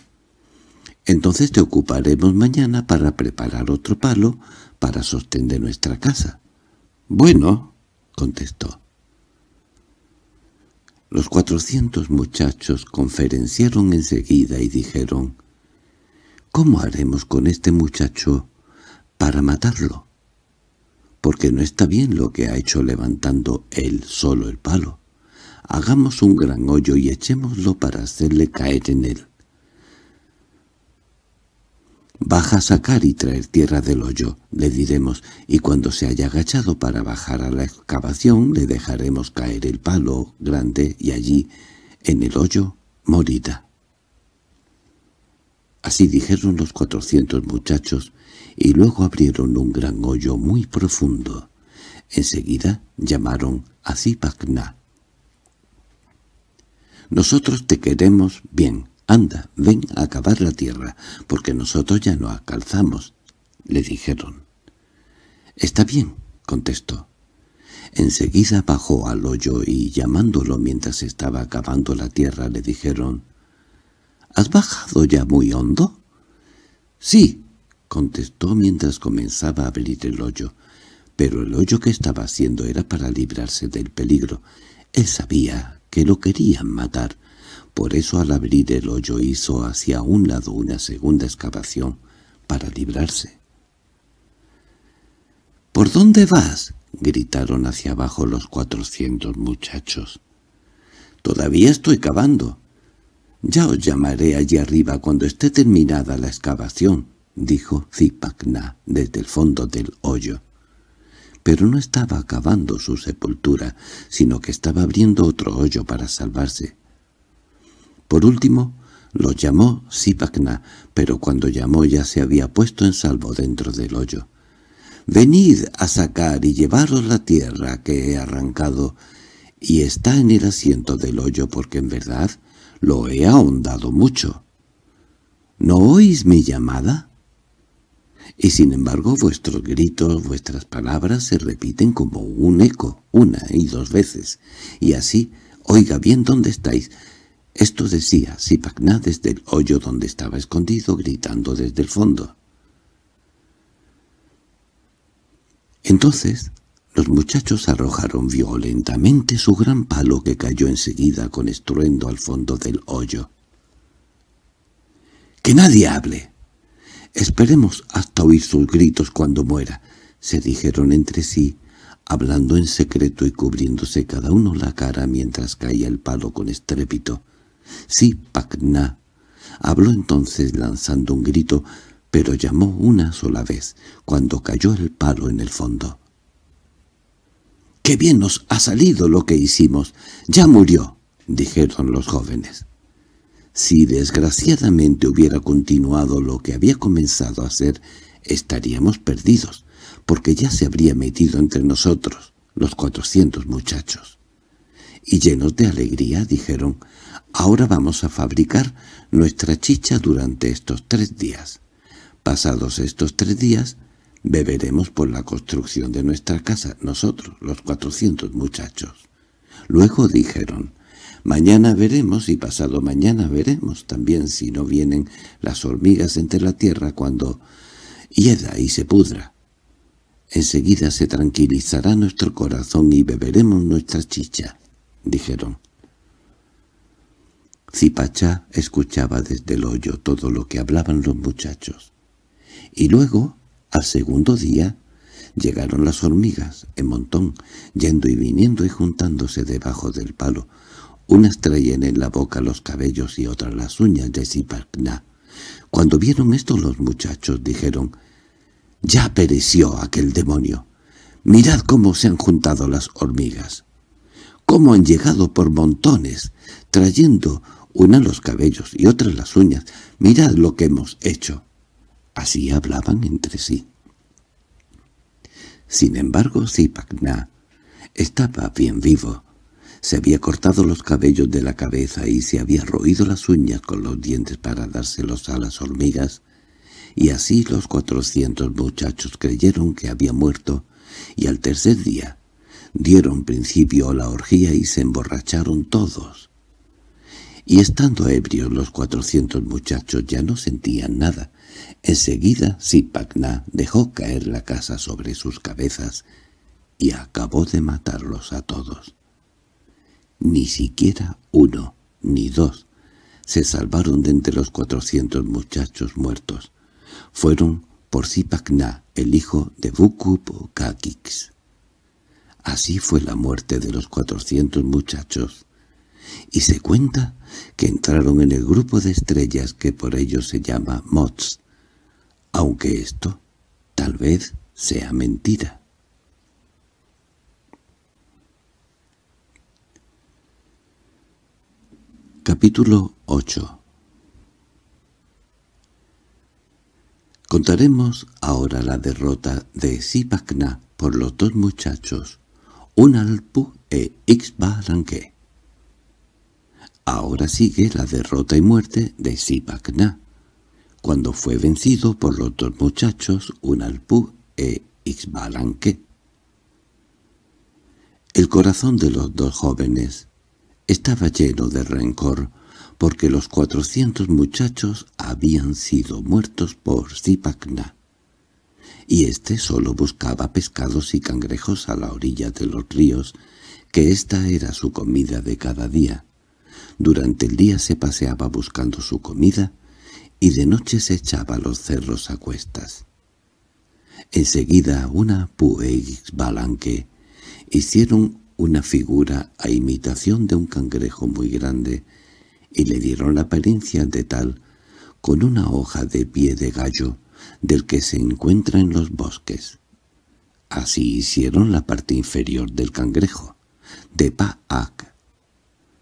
—Entonces te ocuparemos mañana para preparar otro palo para sostener nuestra casa. —Bueno —contestó. Los cuatrocientos muchachos conferenciaron enseguida y dijeron —¿Cómo haremos con este muchacho para matarlo? Porque no está bien lo que ha hecho levantando él solo el palo. Hagamos un gran hoyo y echémoslo para hacerle caer en él. «Baja a sacar y traer tierra del hoyo», le diremos, y cuando se haya agachado para bajar a la excavación le dejaremos caer el palo grande y allí, en el hoyo, morirá. Así dijeron los cuatrocientos muchachos, y luego abrieron un gran hoyo muy profundo. Enseguida llamaron a Zipacna. «Nosotros te queremos bien», «Anda, ven a cavar la tierra, porque nosotros ya no alcanzamos», le dijeron. «Está bien», contestó. Enseguida bajó al hoyo y, llamándolo mientras estaba acabando la tierra, le dijeron, «¿Has bajado ya muy hondo?» «Sí», contestó mientras comenzaba a abrir el hoyo, pero el hoyo que estaba haciendo era para librarse del peligro. Él sabía que lo querían matar, por eso al abrir el hoyo hizo hacia un lado una segunda excavación para librarse. —¿Por dónde vas? —gritaron hacia abajo los cuatrocientos muchachos. —Todavía estoy cavando. —Ya os llamaré allí arriba cuando esté terminada la excavación —dijo Zipacna desde el fondo del hoyo. Pero no estaba cavando su sepultura, sino que estaba abriendo otro hoyo para salvarse. Por último, lo llamó Sipacna, pero cuando llamó ya se había puesto en salvo dentro del hoyo. «Venid a sacar y llevaros la tierra que he arrancado, y está en el asiento del hoyo porque en verdad lo he ahondado mucho. ¿No oís mi llamada?» Y sin embargo vuestros gritos, vuestras palabras se repiten como un eco, una y dos veces. Y así, oiga bien dónde estáis, esto decía Sipagná desde el hoyo donde estaba escondido, gritando desde el fondo. Entonces los muchachos arrojaron violentamente su gran palo que cayó enseguida con estruendo al fondo del hoyo. —¡Que nadie hable! —Esperemos hasta oír sus gritos cuando muera —se dijeron entre sí, hablando en secreto y cubriéndose cada uno la cara mientras caía el palo con estrépito. —Sí, Pacna. Habló entonces lanzando un grito, pero llamó una sola vez, cuando cayó el palo en el fondo. —¡Qué bien nos ha salido lo que hicimos! ¡Ya murió! —dijeron los jóvenes. Si desgraciadamente hubiera continuado lo que había comenzado a hacer, estaríamos perdidos, porque ya se habría metido entre nosotros los cuatrocientos muchachos y llenos de alegría dijeron, «Ahora vamos a fabricar nuestra chicha durante estos tres días. Pasados estos tres días, beberemos por la construcción de nuestra casa, nosotros, los cuatrocientos muchachos». Luego dijeron, «Mañana veremos y pasado mañana veremos también si no vienen las hormigas entre la tierra cuando hieda y se pudra». Enseguida se tranquilizará nuestro corazón y beberemos nuestra chicha dijeron. Zipachá escuchaba desde el hoyo todo lo que hablaban los muchachos. Y luego, al segundo día, llegaron las hormigas, en montón, yendo y viniendo y juntándose debajo del palo. Unas traían en la boca los cabellos y otras las uñas de Zipachá. Cuando vieron esto los muchachos dijeron, «¡Ya pereció aquel demonio! ¡Mirad cómo se han juntado las hormigas!» cómo han llegado por montones, trayendo una los cabellos y otra las uñas. Mirad lo que hemos hecho. Así hablaban entre sí. Sin embargo, Zipacna estaba bien vivo. Se había cortado los cabellos de la cabeza y se había roído las uñas con los dientes para dárselos a las hormigas, y así los cuatrocientos muchachos creyeron que había muerto, y al tercer día Dieron principio a la orgía y se emborracharon todos. Y estando ebrios los cuatrocientos muchachos ya no sentían nada. Enseguida Sipacna dejó caer la casa sobre sus cabezas y acabó de matarlos a todos. Ni siquiera uno ni dos se salvaron de entre los cuatrocientos muchachos muertos. Fueron por Sipacna, el hijo de Bukup Kakix. Así fue la muerte de los cuatrocientos muchachos, y se cuenta que entraron en el grupo de estrellas que por ello se llama Mots, aunque esto tal vez sea mentira. Capítulo 8 Contaremos ahora la derrota de Sipacna por los dos muchachos un alpu e Ixbalanque. Ahora sigue la derrota y muerte de Zipacna, cuando fue vencido por los dos muchachos Unalpú e Ixbalanque. El corazón de los dos jóvenes estaba lleno de rencor, porque los cuatrocientos muchachos habían sido muertos por Zipacna y éste solo buscaba pescados y cangrejos a la orilla de los ríos, que esta era su comida de cada día. Durante el día se paseaba buscando su comida y de noche se echaba a los cerros a cuestas. Enseguida una pueix balanque hicieron una figura a imitación de un cangrejo muy grande y le dieron la apariencia de tal con una hoja de pie de gallo del que se encuentra en los bosques. Así hicieron la parte inferior del cangrejo, de Pa'ak.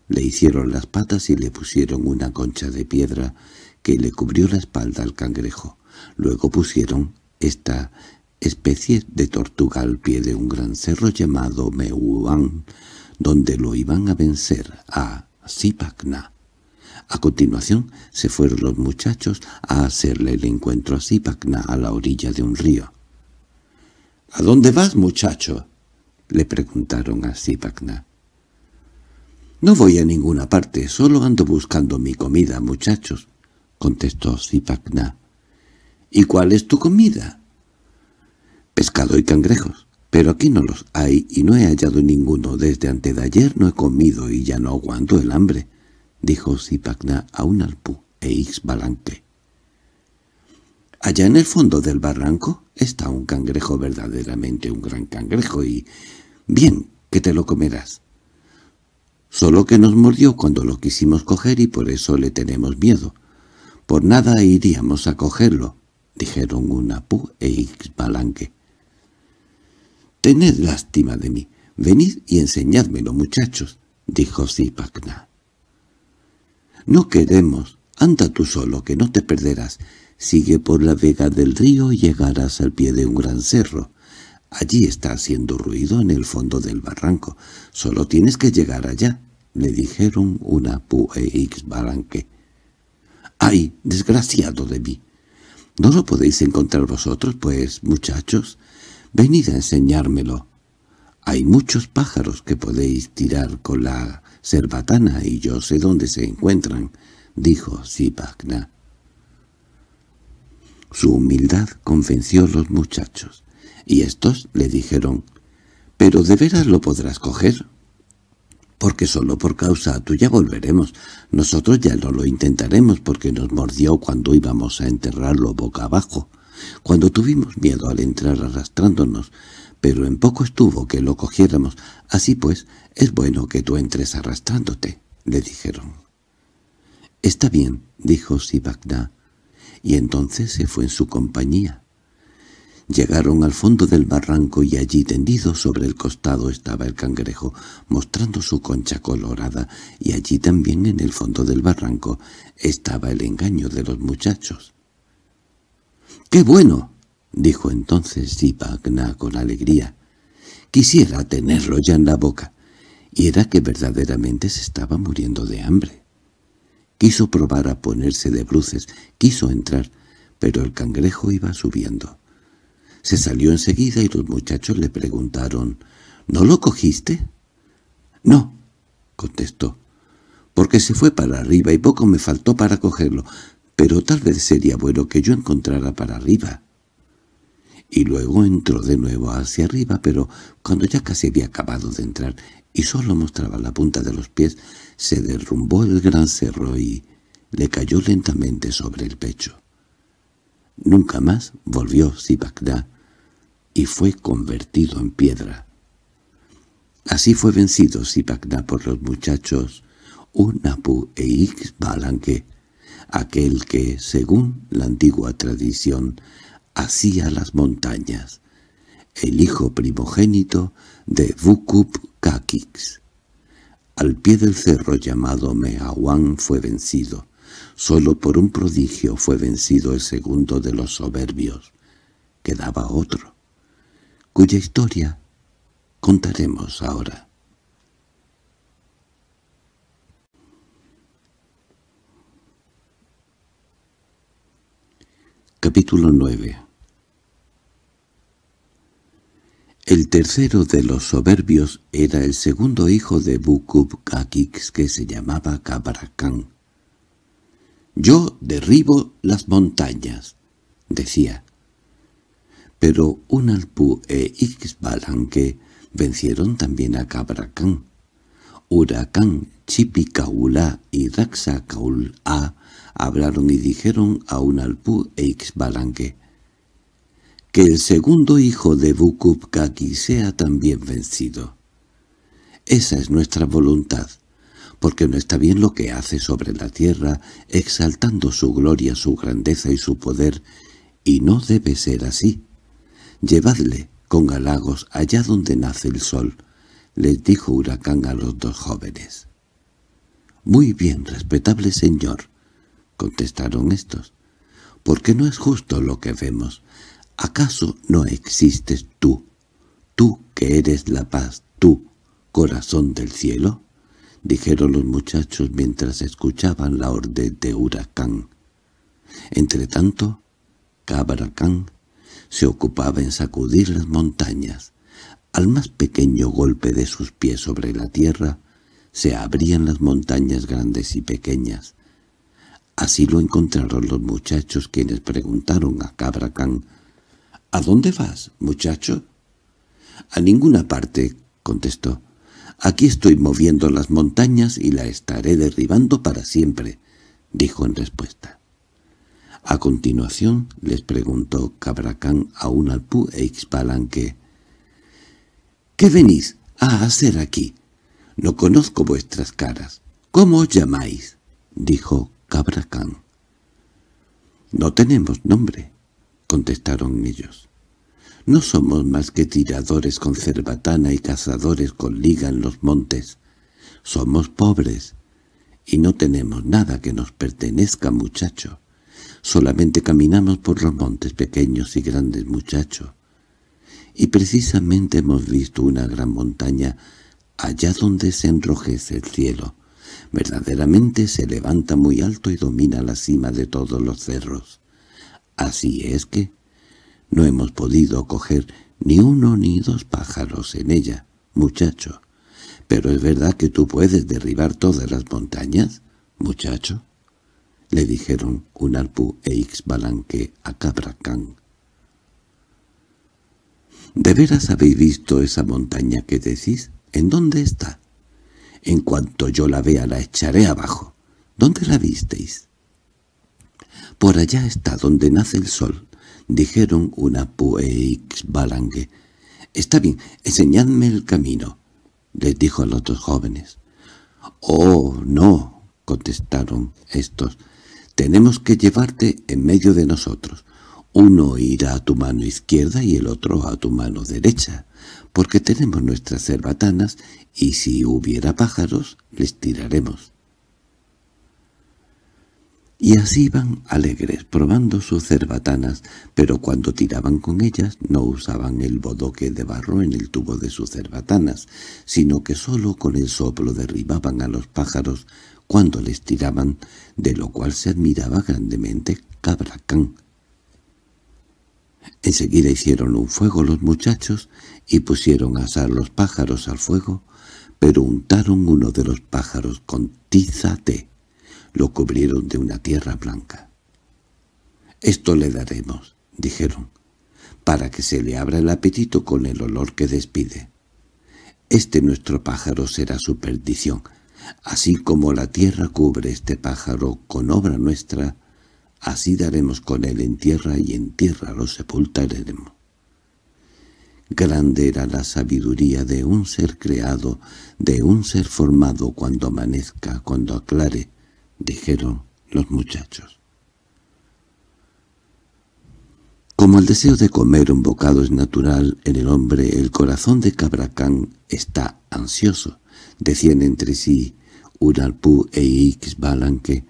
Le hicieron las patas y le pusieron una concha de piedra que le cubrió la espalda al cangrejo. Luego pusieron esta especie de tortuga al pie de un gran cerro llamado Mehuán, donde lo iban a vencer a sipakna. A continuación se fueron los muchachos a hacerle el encuentro a Sipacna a la orilla de un río. —¿A dónde vas, muchacho? —le preguntaron a Sipacna. —No voy a ninguna parte, solo ando buscando mi comida, muchachos —contestó Sipacna. —¿Y cuál es tu comida? —Pescado y cangrejos, pero aquí no los hay y no he hallado ninguno. Desde antes de ayer no he comido y ya no aguanto el hambre. —dijo Zipacna a un alpú e Ixbalanque. —Allá en el fondo del barranco está un cangrejo, verdaderamente un gran cangrejo, y... —Bien, que te lo comerás. Solo que nos mordió cuando lo quisimos coger y por eso le tenemos miedo. Por nada iríamos a cogerlo, dijeron apú e Ixbalanque. —Tened lástima de mí. Venid y enseñádmelo, muchachos —dijo Zipacna. No queremos. Anda tú solo, que no te perderás. Sigue por la vega del río y llegarás al pie de un gran cerro. Allí está haciendo ruido en el fondo del barranco. Solo tienes que llegar allá, le dijeron una puex barranque. ¡Ay, desgraciado de mí! ¿No lo podéis encontrar vosotros, pues, muchachos? Venid a enseñármelo. Hay muchos pájaros que podéis tirar con la cerbatana y yo sé dónde se encuentran, dijo Sipagna. Su humildad convenció a los muchachos, y estos le dijeron, «¿Pero de veras lo podrás coger?» «Porque solo por causa tuya volveremos. Nosotros ya no lo intentaremos porque nos mordió cuando íbamos a enterrarlo boca abajo, cuando tuvimos miedo al entrar arrastrándonos, pero en poco estuvo que lo cogiéramos. Así pues, es bueno que tú entres arrastrándote, le dijeron. —Está bien —dijo Sibagda, y entonces se fue en su compañía. Llegaron al fondo del barranco y allí tendido sobre el costado estaba el cangrejo, mostrando su concha colorada, y allí también en el fondo del barranco estaba el engaño de los muchachos. —¡Qué bueno! —dijo entonces Zipagna con alegría—, quisiera tenerlo ya en la boca. Y era que verdaderamente se estaba muriendo de hambre. Quiso probar a ponerse de bruces, quiso entrar, pero el cangrejo iba subiendo. Se salió enseguida y los muchachos le preguntaron, —¿No lo cogiste? —No —contestó—, porque se fue para arriba y poco me faltó para cogerlo, pero tal vez sería bueno que yo encontrara para arriba y luego entró de nuevo hacia arriba, pero cuando ya casi había acabado de entrar y solo mostraba la punta de los pies, se derrumbó el gran cerro y le cayó lentamente sobre el pecho. Nunca más volvió Sibagdá y fue convertido en piedra. Así fue vencido Sibagdá por los muchachos Unapu e Ixbalanque, aquel que, según la antigua tradición, así las montañas, el hijo primogénito de Vukup Kakix. Al pie del cerro llamado Meahuán fue vencido. Solo por un prodigio fue vencido el segundo de los soberbios. Quedaba otro, cuya historia contaremos ahora. Capítulo 9 El tercero de los soberbios era el segundo hijo de Bukub que se llamaba Cabracán. «Yo derribo las montañas», decía. Pero Unalpu e Ixbalanque vencieron también a Cabracán. Huracán, Chipicaulá y a hablaron y dijeron a un alpú Ixbalanque que el segundo hijo de Bukupkaki sea también vencido. Esa es nuestra voluntad, porque no está bien lo que hace sobre la tierra, exaltando su gloria, su grandeza y su poder, y no debe ser así. Llevadle con halagos allá donde nace el sol, les dijo Huracán a los dos jóvenes. Muy bien, respetable señor, contestaron estos. —Porque no es justo lo que vemos. ¿Acaso no existes tú? ¿Tú que eres la paz, tú, corazón del cielo? —dijeron los muchachos mientras escuchaban la orden de huracán. Entretanto, Cabracán se ocupaba en sacudir las montañas. Al más pequeño golpe de sus pies sobre la tierra, se abrían las montañas grandes y pequeñas, Así lo encontraron los muchachos quienes preguntaron a Cabracán, —¿A dónde vas, muchacho? —A ninguna parte —contestó—. Aquí estoy moviendo las montañas y la estaré derribando para siempre —dijo en respuesta. A continuación les preguntó Cabracán a un alpú e —¿Qué venís a hacer aquí? No conozco vuestras caras. —¿Cómo os llamáis? —dijo Cabracán. —No tenemos nombre —contestaron ellos. —No somos más que tiradores con cerbatana y cazadores con liga en los montes. Somos pobres y no tenemos nada que nos pertenezca, muchacho. Solamente caminamos por los montes pequeños y grandes, muchacho. Y precisamente hemos visto una gran montaña allá donde se enrojece el cielo verdaderamente se levanta muy alto y domina la cima de todos los cerros. Así es que no hemos podido coger ni uno ni dos pájaros en ella, muchacho. ¿Pero es verdad que tú puedes derribar todas las montañas, muchacho? Le dijeron Unarpu e Ixbalanque a Cabracán. —¿De veras habéis visto esa montaña que decís? ¿En dónde está? En cuanto yo la vea la echaré abajo. ¿Dónde la visteis? Por allá está donde nace el sol, dijeron una pueix balangue. Está bien, enseñadme el camino, les dijo a los dos jóvenes. —Oh, no —contestaron estos—, tenemos que llevarte en medio de nosotros. Uno irá a tu mano izquierda y el otro a tu mano derecha, porque tenemos nuestras cerbatanas y si hubiera pájaros les tiraremos. Y así iban alegres, probando sus cerbatanas, pero cuando tiraban con ellas no usaban el bodoque de barro en el tubo de sus cerbatanas, sino que sólo con el soplo derribaban a los pájaros cuando les tiraban, de lo cual se admiraba grandemente Cabracán. Enseguida hicieron un fuego los muchachos y pusieron a asar los pájaros al fuego, pero untaron uno de los pájaros con tiza té. lo cubrieron de una tierra blanca. «Esto le daremos», dijeron, «para que se le abra el apetito con el olor que despide. Este nuestro pájaro será su perdición». Así como la tierra cubre este pájaro con obra nuestra, así daremos con él en tierra y en tierra lo sepultaremos. Grande era la sabiduría de un ser creado, de un ser formado cuando amanezca, cuando aclare, dijeron los muchachos. Como el deseo de comer un bocado es natural en el hombre, el corazón de Cabracán está ansioso. Decían entre sí Uralpú e Ixbalanque.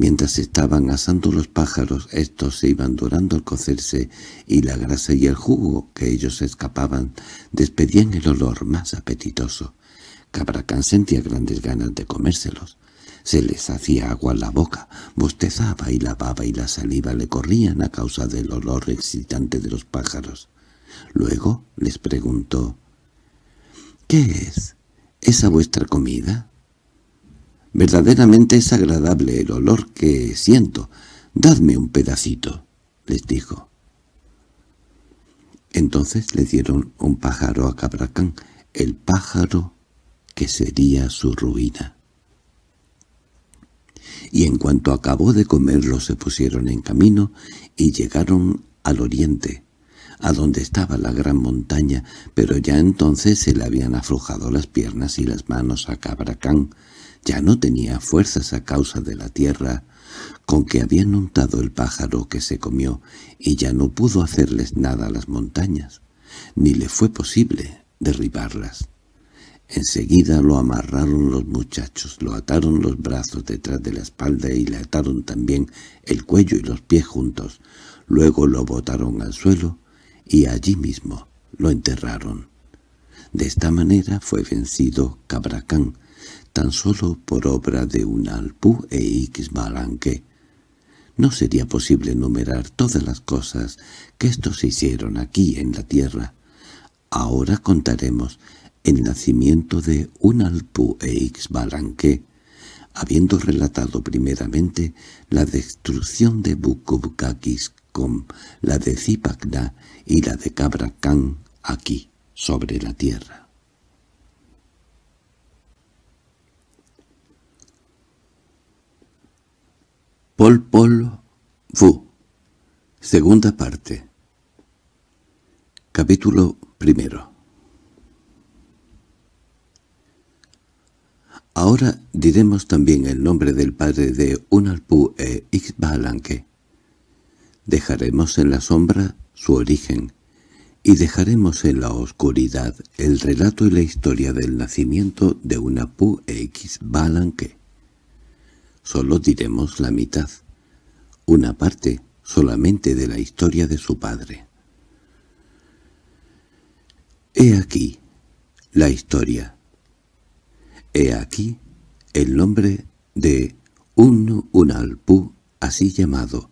Mientras estaban asando los pájaros, estos se iban dorando al cocerse, y la grasa y el jugo que ellos escapaban despedían el olor más apetitoso. Cabracán sentía grandes ganas de comérselos. Se les hacía agua en la boca, bostezaba y lavaba y la saliva le corrían a causa del olor excitante de los pájaros. Luego les preguntó, «¿Qué es? ¿Esa vuestra comida?» Verdaderamente es agradable el olor que siento. Dadme un pedacito, les dijo. Entonces le dieron un pájaro a Cabracán, el pájaro que sería su ruina. Y en cuanto acabó de comerlo se pusieron en camino y llegaron al oriente, a donde estaba la gran montaña, pero ya entonces se le habían aflojado las piernas y las manos a Cabracán, ya no tenía fuerzas a causa de la tierra con que habían untado el pájaro que se comió, y ya no pudo hacerles nada a las montañas, ni le fue posible derribarlas. Enseguida lo amarraron los muchachos, lo ataron los brazos detrás de la espalda y le ataron también el cuello y los pies juntos. Luego lo botaron al suelo y allí mismo lo enterraron. De esta manera fue vencido Cabracán, tan solo por obra de un alpú e ixbalanque. No sería posible enumerar todas las cosas que estos hicieron aquí en la tierra. Ahora contaremos el nacimiento de un alpú e ixbalanque, habiendo relatado primeramente la destrucción de Bukubkakis con la de Zipakna y la de Cabra aquí, sobre la tierra. Pol Pol Fu. Segunda parte. Capítulo primero. Ahora diremos también el nombre del padre de Unalpu e Ixbalanque. Dejaremos en la sombra su origen, y dejaremos en la oscuridad el relato y la historia del nacimiento de Unalpú e Ixbalanque. Solo diremos la mitad, una parte solamente de la historia de su padre. He aquí la historia. He aquí el nombre de un Unalpú así llamado.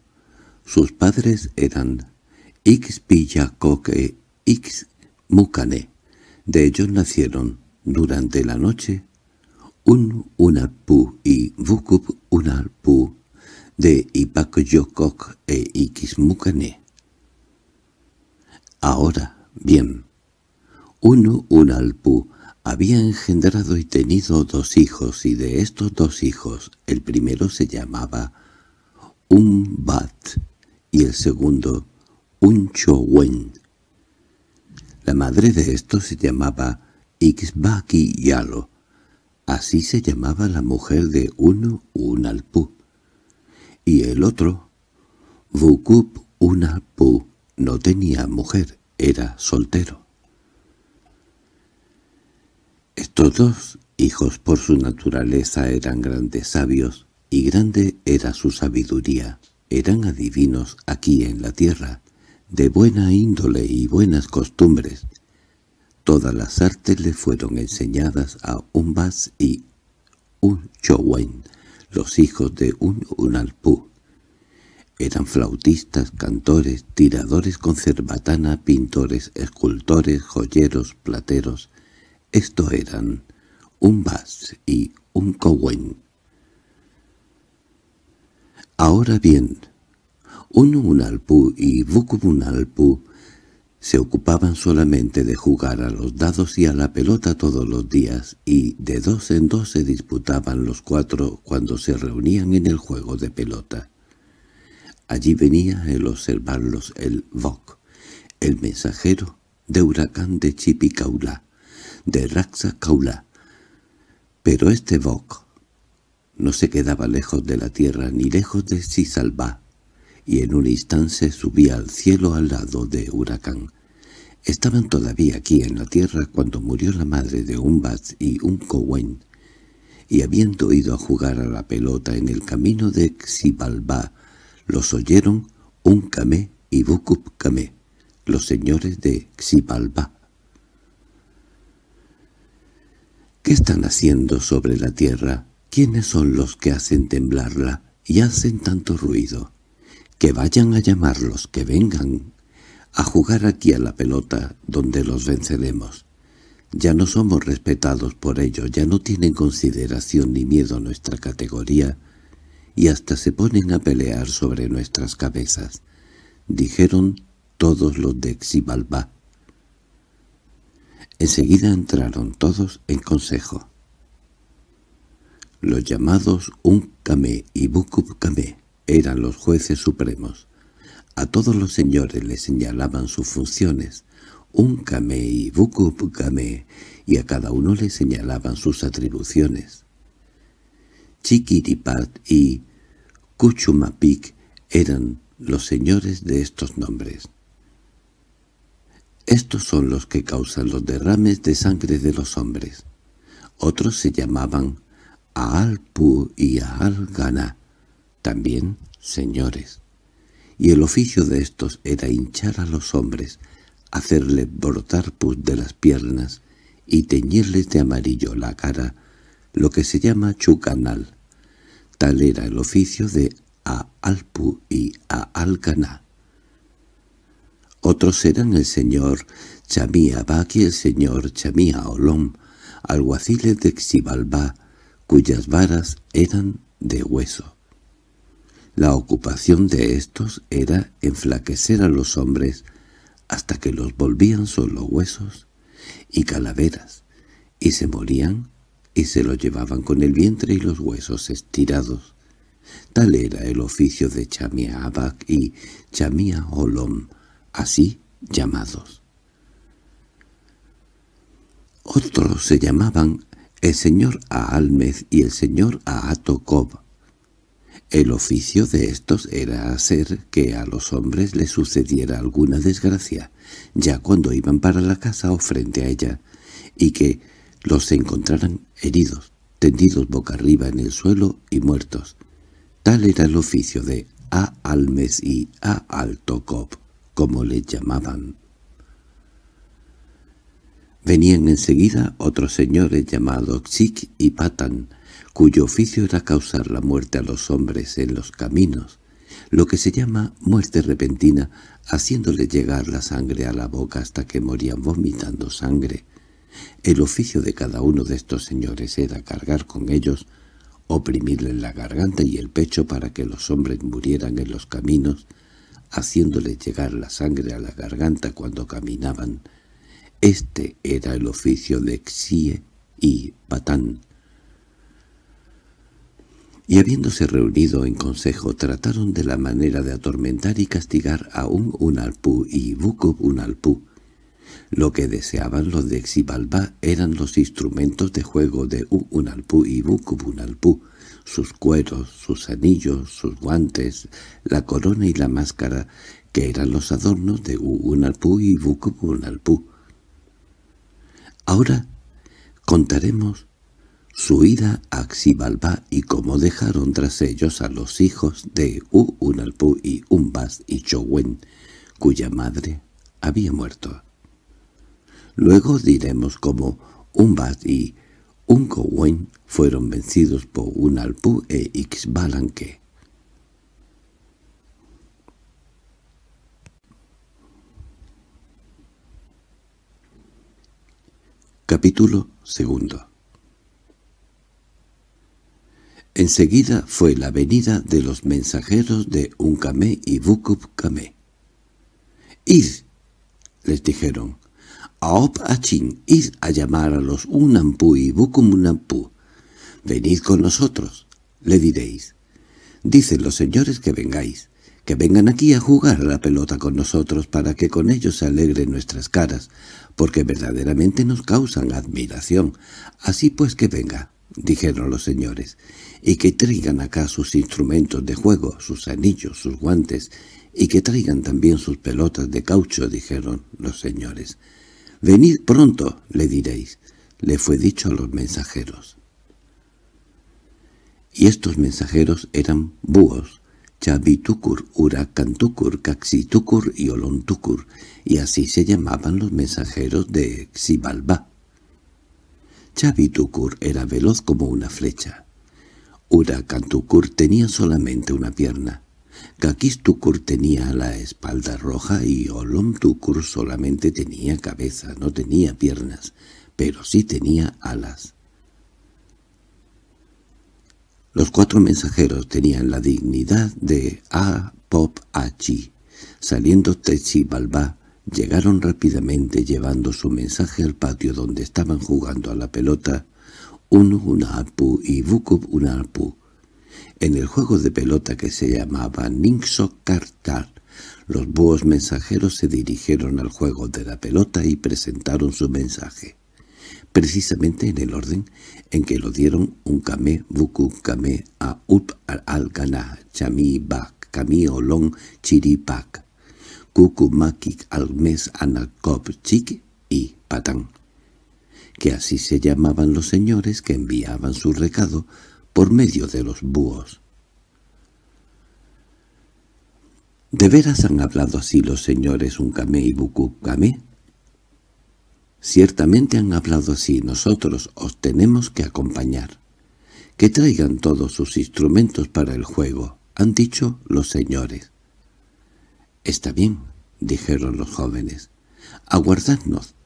Sus padres eran ix Mucane. De ellos nacieron, durante la noche, un Unalpú y Vukup Unalpu de Ipacoyococ e Iquismucané. Ahora, bien, uno Unalpu había engendrado y tenido dos hijos, y de estos dos hijos el primero se llamaba Umbat y el segundo Unchowen. La madre de estos se llamaba Ixbaki Yalo, Así se llamaba la mujer de uno Unalpú, y el otro, Vukup Unalpú, no tenía mujer, era soltero. Estos dos hijos por su naturaleza eran grandes sabios, y grande era su sabiduría. Eran adivinos aquí en la tierra, de buena índole y buenas costumbres, Todas las artes le fueron enseñadas a Umbas y un Unchowen, los hijos de un Unalpú. Eran flautistas, cantores, tiradores con cerbatana, pintores, escultores, joyeros, plateros. Esto eran un bas y un Uncowen. Ahora bien, un Unalpú y Bukumunalpú se ocupaban solamente de jugar a los dados y a la pelota todos los días, y de dos en dos se disputaban los cuatro cuando se reunían en el juego de pelota. Allí venía el observarlos el Vok, el mensajero de huracán de Chipicaula, de Raxa Caula, Pero este Vok no se quedaba lejos de la tierra ni lejos de Sisalba y en un instante subía al cielo al lado de Huracán. Estaban todavía aquí en la tierra cuando murió la madre de un y un y habiendo ido a jugar a la pelota en el camino de Xibalba, los oyeron un Camé y Bukup los señores de Xibalba. ¿Qué están haciendo sobre la tierra? ¿Quiénes son los que hacen temblarla y hacen tanto ruido? que vayan a llamarlos, que vengan a jugar aquí a la pelota donde los venceremos. Ya no somos respetados por ellos, ya no tienen consideración ni miedo a nuestra categoría, y hasta se ponen a pelear sobre nuestras cabezas, dijeron todos los de Xibalba. Enseguida entraron todos en consejo. Los llamados un y bukub eran los jueces supremos. A todos los señores les señalaban sus funciones, un kame y buku y a cada uno le señalaban sus atribuciones. Chiquiripat y Kuchumapik eran los señores de estos nombres. Estos son los que causan los derrames de sangre de los hombres. Otros se llamaban Aalpu y Aalgana, también señores. Y el oficio de estos era hinchar a los hombres, hacerles brotar pus de las piernas y teñirles de amarillo la cara, lo que se llama chucanal. Tal era el oficio de a Alpu y a Otros eran el señor Baki y el señor olón alguaciles de Xibalbá, cuyas varas eran de hueso. La ocupación de estos era enflaquecer a los hombres hasta que los volvían solo huesos y calaveras, y se morían y se los llevaban con el vientre y los huesos estirados. Tal era el oficio de Chamia Abac y Chamia Olom, así llamados. Otros se llamaban el señor Aalmez y el señor Aatokov. El oficio de estos era hacer que a los hombres les sucediera alguna desgracia, ya cuando iban para la casa o frente a ella, y que los encontraran heridos, tendidos boca arriba en el suelo y muertos. Tal era el oficio de A. Almes y A. cop», como le llamaban. Venían enseguida otros señores llamados «chik» y Patan, cuyo oficio era causar la muerte a los hombres en los caminos, lo que se llama muerte repentina, haciéndole llegar la sangre a la boca hasta que morían vomitando sangre. El oficio de cada uno de estos señores era cargar con ellos, oprimirles la garganta y el pecho para que los hombres murieran en los caminos, haciéndoles llegar la sangre a la garganta cuando caminaban. Este era el oficio de Xie y Batán y habiéndose reunido en consejo trataron de la manera de atormentar y castigar a un Unalpú y Bukub Unalpú. Lo que deseaban los de Xibalba eran los instrumentos de juego de un Unalpú y Bukub Unalpú, sus cueros, sus anillos, sus guantes, la corona y la máscara, que eran los adornos de Unalpú y Bukub Unalpú. Ahora contaremos su ida a Xibalba y cómo dejaron tras ellos a los hijos de U-Unalpú y Umbas y Chowen, cuya madre había muerto. Luego diremos cómo Umbas y Uncowen fueron vencidos por Unalpú e Ixbalanque. Capítulo segundo Enseguida fue la venida de los mensajeros de Uncamé y Bukupcamé. —¡Id! —les dijeron. a Achin, id a llamar a los Unampú y Bukumunampú. Venid con nosotros, le diréis. Dicen los señores que vengáis, que vengan aquí a jugar la pelota con nosotros para que con ellos se alegren nuestras caras, porque verdaderamente nos causan admiración. Así pues que venga, dijeron los señores, y que traigan acá sus instrumentos de juego, sus anillos, sus guantes, y que traigan también sus pelotas de caucho, dijeron los señores. «Venid pronto», le diréis, le fue dicho a los mensajeros. Y estos mensajeros eran búhos, Chavitucur, Huracantucur, Caxitucur y Olontukur, y así se llamaban los mensajeros de Xibalba. Chavitucur era veloz como una flecha. Tukur tenía solamente una pierna. Gakistukur tenía la espalda roja y Tukur solamente tenía cabeza, no tenía piernas, pero sí tenía alas. Los cuatro mensajeros tenían la dignidad de A. Pop Achi. Saliendo Techi-Balba, llegaron rápidamente llevando su mensaje al patio donde estaban jugando a la pelota uno una y Vukub una En el juego de pelota que se llamaba Ningso Kartar, los búhos mensajeros se dirigieron al juego de la pelota y presentaron su mensaje, precisamente en el orden en que lo dieron un kame buku, Kame a up al ganá, chamí, bak, camí, olón, chiripak, kukumaki, almes, anakop, chik y patán que así se llamaban los señores que enviaban su recado por medio de los búhos. ¿De veras han hablado así los señores un y Bukukame. Ciertamente han hablado así, nosotros os tenemos que acompañar. Que traigan todos sus instrumentos para el juego, han dicho los señores. Está bien, dijeron los jóvenes, aguardadnos,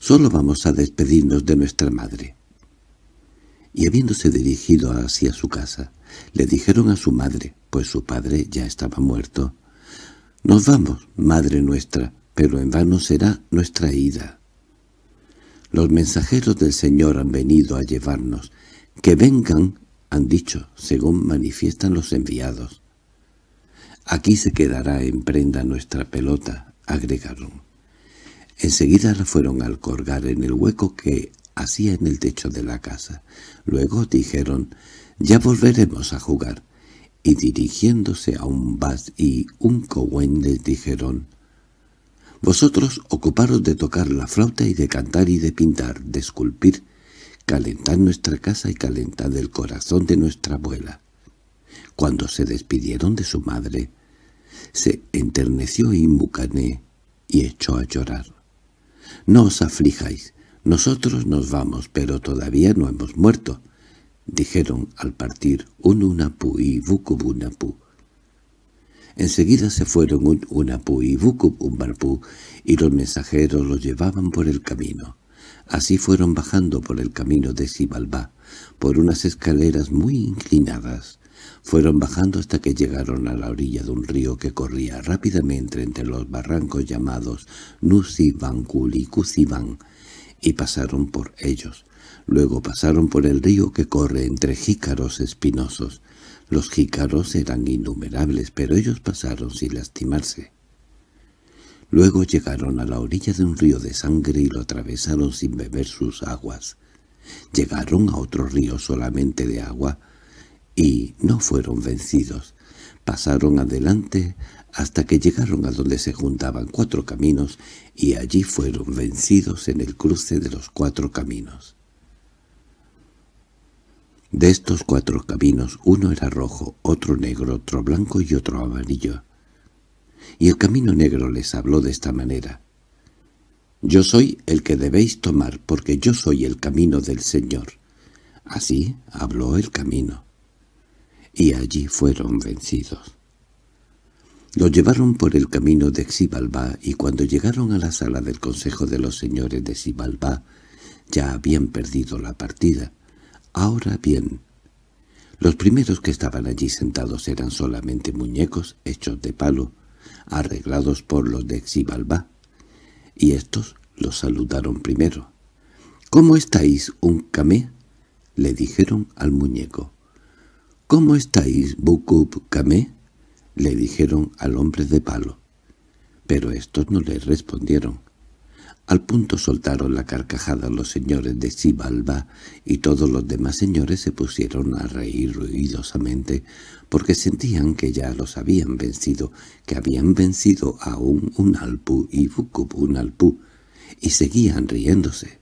Solo vamos a despedirnos de nuestra madre. Y habiéndose dirigido hacia su casa, le dijeron a su madre, pues su padre ya estaba muerto, «Nos vamos, madre nuestra, pero en vano será nuestra ida. Los mensajeros del Señor han venido a llevarnos. Que vengan, han dicho, según manifiestan los enviados. Aquí se quedará en prenda nuestra pelota, agregaron. Enseguida la fueron al colgar en el hueco que hacía en el techo de la casa. Luego dijeron, «Ya volveremos a jugar», y dirigiéndose a un vas y un Cowen dijeron, «Vosotros ocuparos de tocar la flauta y de cantar y de pintar, de esculpir, calentad nuestra casa y calentad el corazón de nuestra abuela». Cuando se despidieron de su madre, se enterneció Imbucané y echó a llorar. «No os aflijáis, nosotros nos vamos, pero todavía no hemos muerto», dijeron al partir Ununapu y Bukubunapu. Enseguida se fueron un Unapu y Bukubumbarpu, y los mensajeros los llevaban por el camino. Así fueron bajando por el camino de Sibalbá, por unas escaleras muy inclinadas, fueron bajando hasta que llegaron a la orilla de un río que corría rápidamente entre los barrancos llamados nusi y y pasaron por ellos. Luego pasaron por el río que corre entre jícaros espinosos. Los jícaros eran innumerables, pero ellos pasaron sin lastimarse. Luego llegaron a la orilla de un río de sangre y lo atravesaron sin beber sus aguas. Llegaron a otro río solamente de agua, y no fueron vencidos. Pasaron adelante hasta que llegaron a donde se juntaban cuatro caminos y allí fueron vencidos en el cruce de los cuatro caminos. De estos cuatro caminos uno era rojo, otro negro, otro blanco y otro amarillo. Y el camino negro les habló de esta manera. «Yo soy el que debéis tomar, porque yo soy el camino del Señor». Así habló el camino y allí fueron vencidos. Lo llevaron por el camino de Xibalbá y cuando llegaron a la sala del Consejo de los Señores de Xibalbá ya habían perdido la partida. Ahora bien, los primeros que estaban allí sentados eran solamente muñecos hechos de palo, arreglados por los de Xibalbá, y estos los saludaron primero. «¿Cómo estáis, un camé?» le dijeron al muñeco. —¿Cómo estáis, Bukub Kame? —le dijeron al hombre de palo. Pero estos no le respondieron. Al punto soltaron la carcajada los señores de Sibalba y todos los demás señores se pusieron a reír ruidosamente porque sentían que ya los habían vencido, que habían vencido a un alpu y Bukub un y seguían riéndose.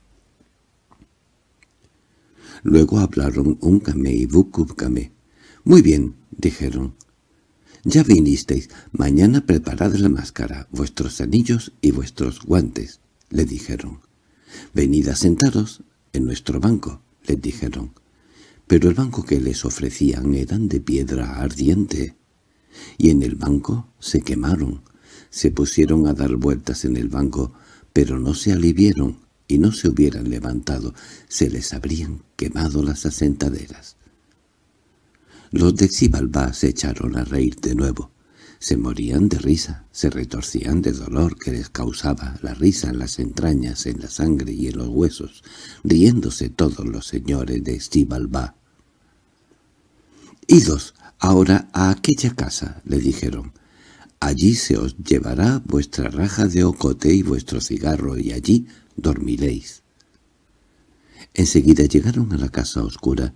Luego hablaron un y Bukub camé. Muy bien, dijeron. Ya vinisteis. Mañana preparad la máscara, vuestros anillos y vuestros guantes, le dijeron. Venid a sentaros en nuestro banco, le dijeron. Pero el banco que les ofrecían era de piedra ardiente. Y en el banco se quemaron. Se pusieron a dar vueltas en el banco, pero no se alivieron y no se hubieran levantado. Se les habrían quemado las asentaderas. Los de Xibalbá se echaron a reír de nuevo. Se morían de risa, se retorcían de dolor que les causaba la risa en las entrañas, en la sangre y en los huesos, riéndose todos los señores de Xibalbá. «Idos ahora a aquella casa», le dijeron. «Allí se os llevará vuestra raja de ocote y vuestro cigarro, y allí dormiréis». Enseguida llegaron a la casa oscura,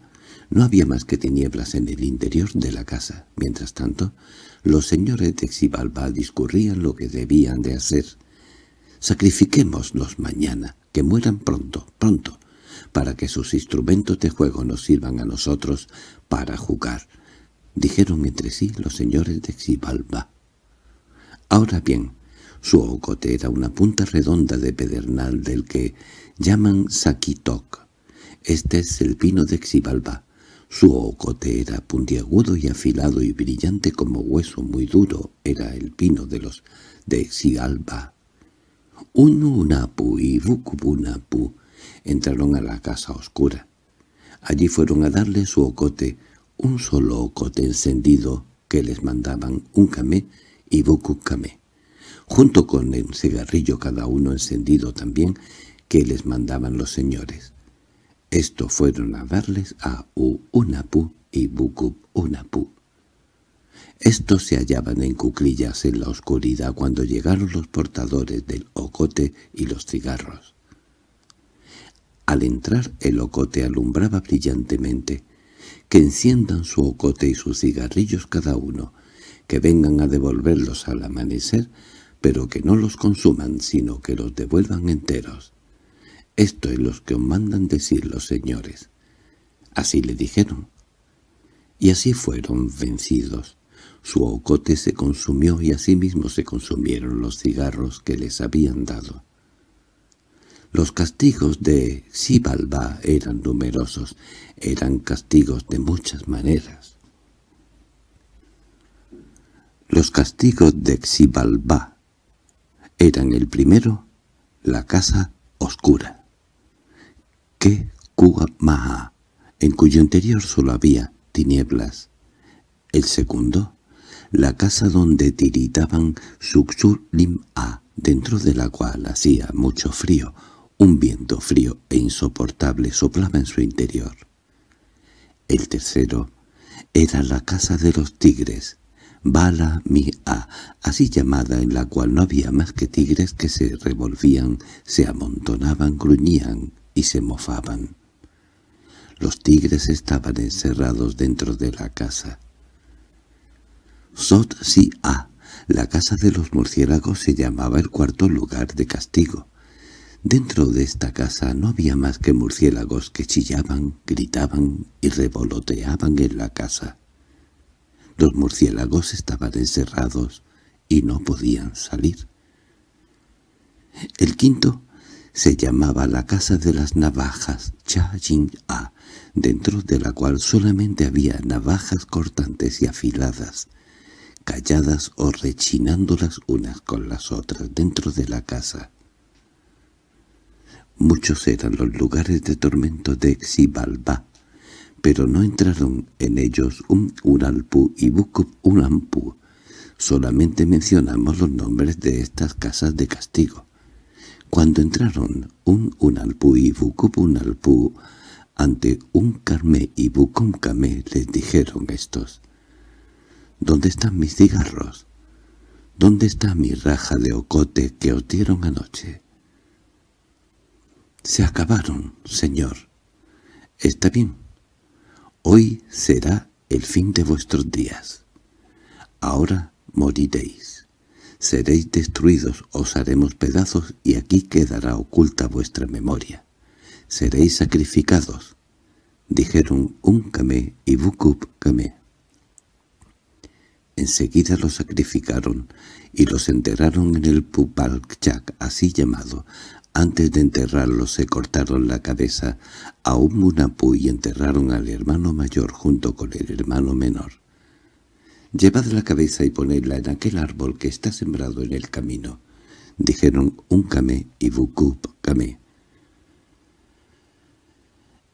no había más que tinieblas en el interior de la casa. Mientras tanto, los señores de Xibalba discurrían lo que debían de hacer. «Sacrifiquémoslos mañana, que mueran pronto, pronto, para que sus instrumentos de juego nos sirvan a nosotros para jugar», dijeron entre sí los señores de Xibalba. Ahora bien, su ocote era una punta redonda de pedernal del que llaman saquitoc. Este es el pino de Xibalba, su ocote era puntiagudo y afilado y brillante como hueso muy duro, era el pino de los de Uno Unapu y Bukubunapu entraron a la casa oscura. Allí fueron a darle su ocote, un solo ocote encendido que les mandaban un camé y Bukukame. junto con el cigarrillo cada uno encendido también que les mandaban los señores. Esto fueron a darles a U-Unapu y Bukup-Unapu. Estos se hallaban en cuclillas en la oscuridad cuando llegaron los portadores del ocote y los cigarros. Al entrar el ocote alumbraba brillantemente. Que enciendan su ocote y sus cigarrillos cada uno, que vengan a devolverlos al amanecer, pero que no los consuman sino que los devuelvan enteros. Esto es lo que os mandan decir los señores. Así le dijeron. Y así fueron vencidos. Su ocote se consumió y asimismo se consumieron los cigarros que les habían dado. Los castigos de Xibalba eran numerosos, eran castigos de muchas maneras. Los castigos de Xibalba eran el primero, la casa oscura que maha en cuyo interior solo había tinieblas. El segundo, la casa donde tiritaban suxur a dentro de la cual hacía mucho frío, un viento frío e insoportable soplaba en su interior. El tercero era la casa de los tigres, Bala mi a así llamada en la cual no había más que tigres que se revolvían, se amontonaban, gruñían, y se mofaban. Los tigres estaban encerrados dentro de la casa. Sot Si A, la casa de los murciélagos, se llamaba el cuarto lugar de castigo. Dentro de esta casa no había más que murciélagos que chillaban, gritaban y revoloteaban en la casa. Los murciélagos estaban encerrados y no podían salir. El quinto se llamaba la Casa de las Navajas, Cha jin A, dentro de la cual solamente había navajas cortantes y afiladas, calladas o rechinándolas unas con las otras dentro de la casa. Muchos eran los lugares de tormento de Xibalba, pero no entraron en ellos un Uralpu y Bukup Ulampu. Solamente mencionamos los nombres de estas casas de castigo. Cuando entraron un Unalpú y un ante un Carmé y Bucum les dijeron estos, «¿Dónde están mis cigarros? ¿Dónde está mi raja de ocote que os dieron anoche?» «Se acabaron, señor. Está bien. Hoy será el fin de vuestros días. Ahora moriréis». Seréis destruidos, os haremos pedazos, y aquí quedará oculta vuestra memoria. Seréis sacrificados. Dijeron Uncame y Bukub-Kame. Enseguida los sacrificaron y los enterraron en el Pupalchak, así llamado. Antes de enterrarlos se cortaron la cabeza a un munapu y enterraron al hermano mayor junto con el hermano menor. «Llevad la cabeza y ponedla en aquel árbol que está sembrado en el camino», dijeron un camé y Bukub camé.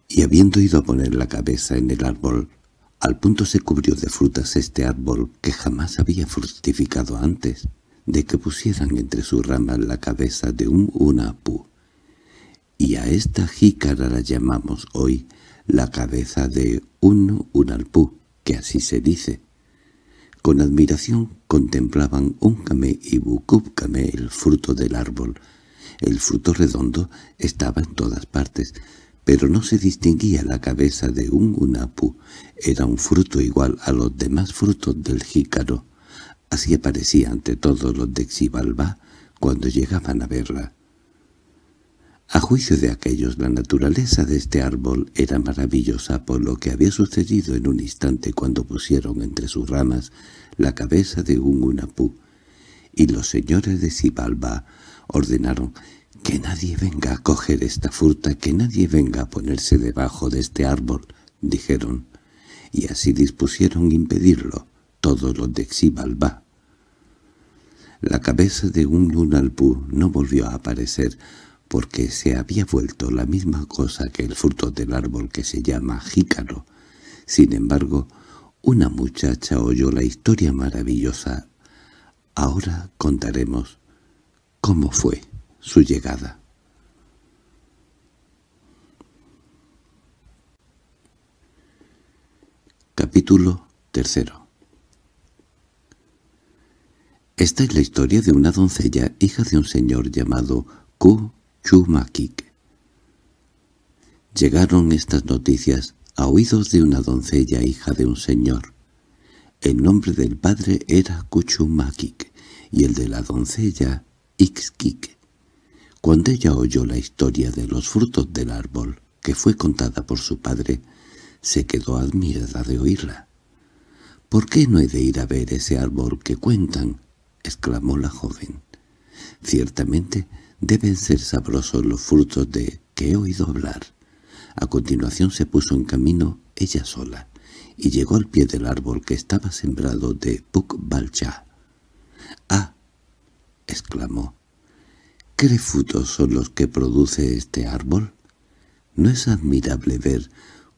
Y habiendo ido a poner la cabeza en el árbol, al punto se cubrió de frutas este árbol que jamás había fructificado antes, de que pusieran entre sus ramas la cabeza de un unapu. Y a esta jícara la llamamos hoy la cabeza de un unalpú, que así se dice. Con admiración contemplaban un y bucúbcame el fruto del árbol. El fruto redondo estaba en todas partes, pero no se distinguía la cabeza de un unapu. Era un fruto igual a los demás frutos del jícaro. Así aparecía ante todos los de Xibalba cuando llegaban a verla. A juicio de aquellos, la naturaleza de este árbol era maravillosa por lo que había sucedido en un instante cuando pusieron entre sus ramas la cabeza de un unapú, y los señores de Xibalba ordenaron que nadie venga a coger esta furta, que nadie venga a ponerse debajo de este árbol, dijeron, y así dispusieron impedirlo todos los de Xibalba La cabeza de un unalpú no volvió a aparecer, porque se había vuelto la misma cosa que el fruto del árbol que se llama jícaro. Sin embargo, una muchacha oyó la historia maravillosa. Ahora contaremos cómo fue su llegada. Capítulo tercero Esta es la historia de una doncella hija de un señor llamado Q Chumakik. Llegaron estas noticias a oídos de una doncella hija de un señor. El nombre del padre era Kuchumakik y el de la doncella Ixkik. Cuando ella oyó la historia de los frutos del árbol, que fue contada por su padre, se quedó admirada de oírla. —¿Por qué no he de ir a ver ese árbol que cuentan? —exclamó la joven. Ciertamente Deben ser sabrosos los frutos de que he oído hablar. A continuación se puso en camino ella sola, y llegó al pie del árbol que estaba sembrado de Balcha. —¡Ah! —exclamó. —¿Qué frutos son los que produce este árbol? ¿No es admirable ver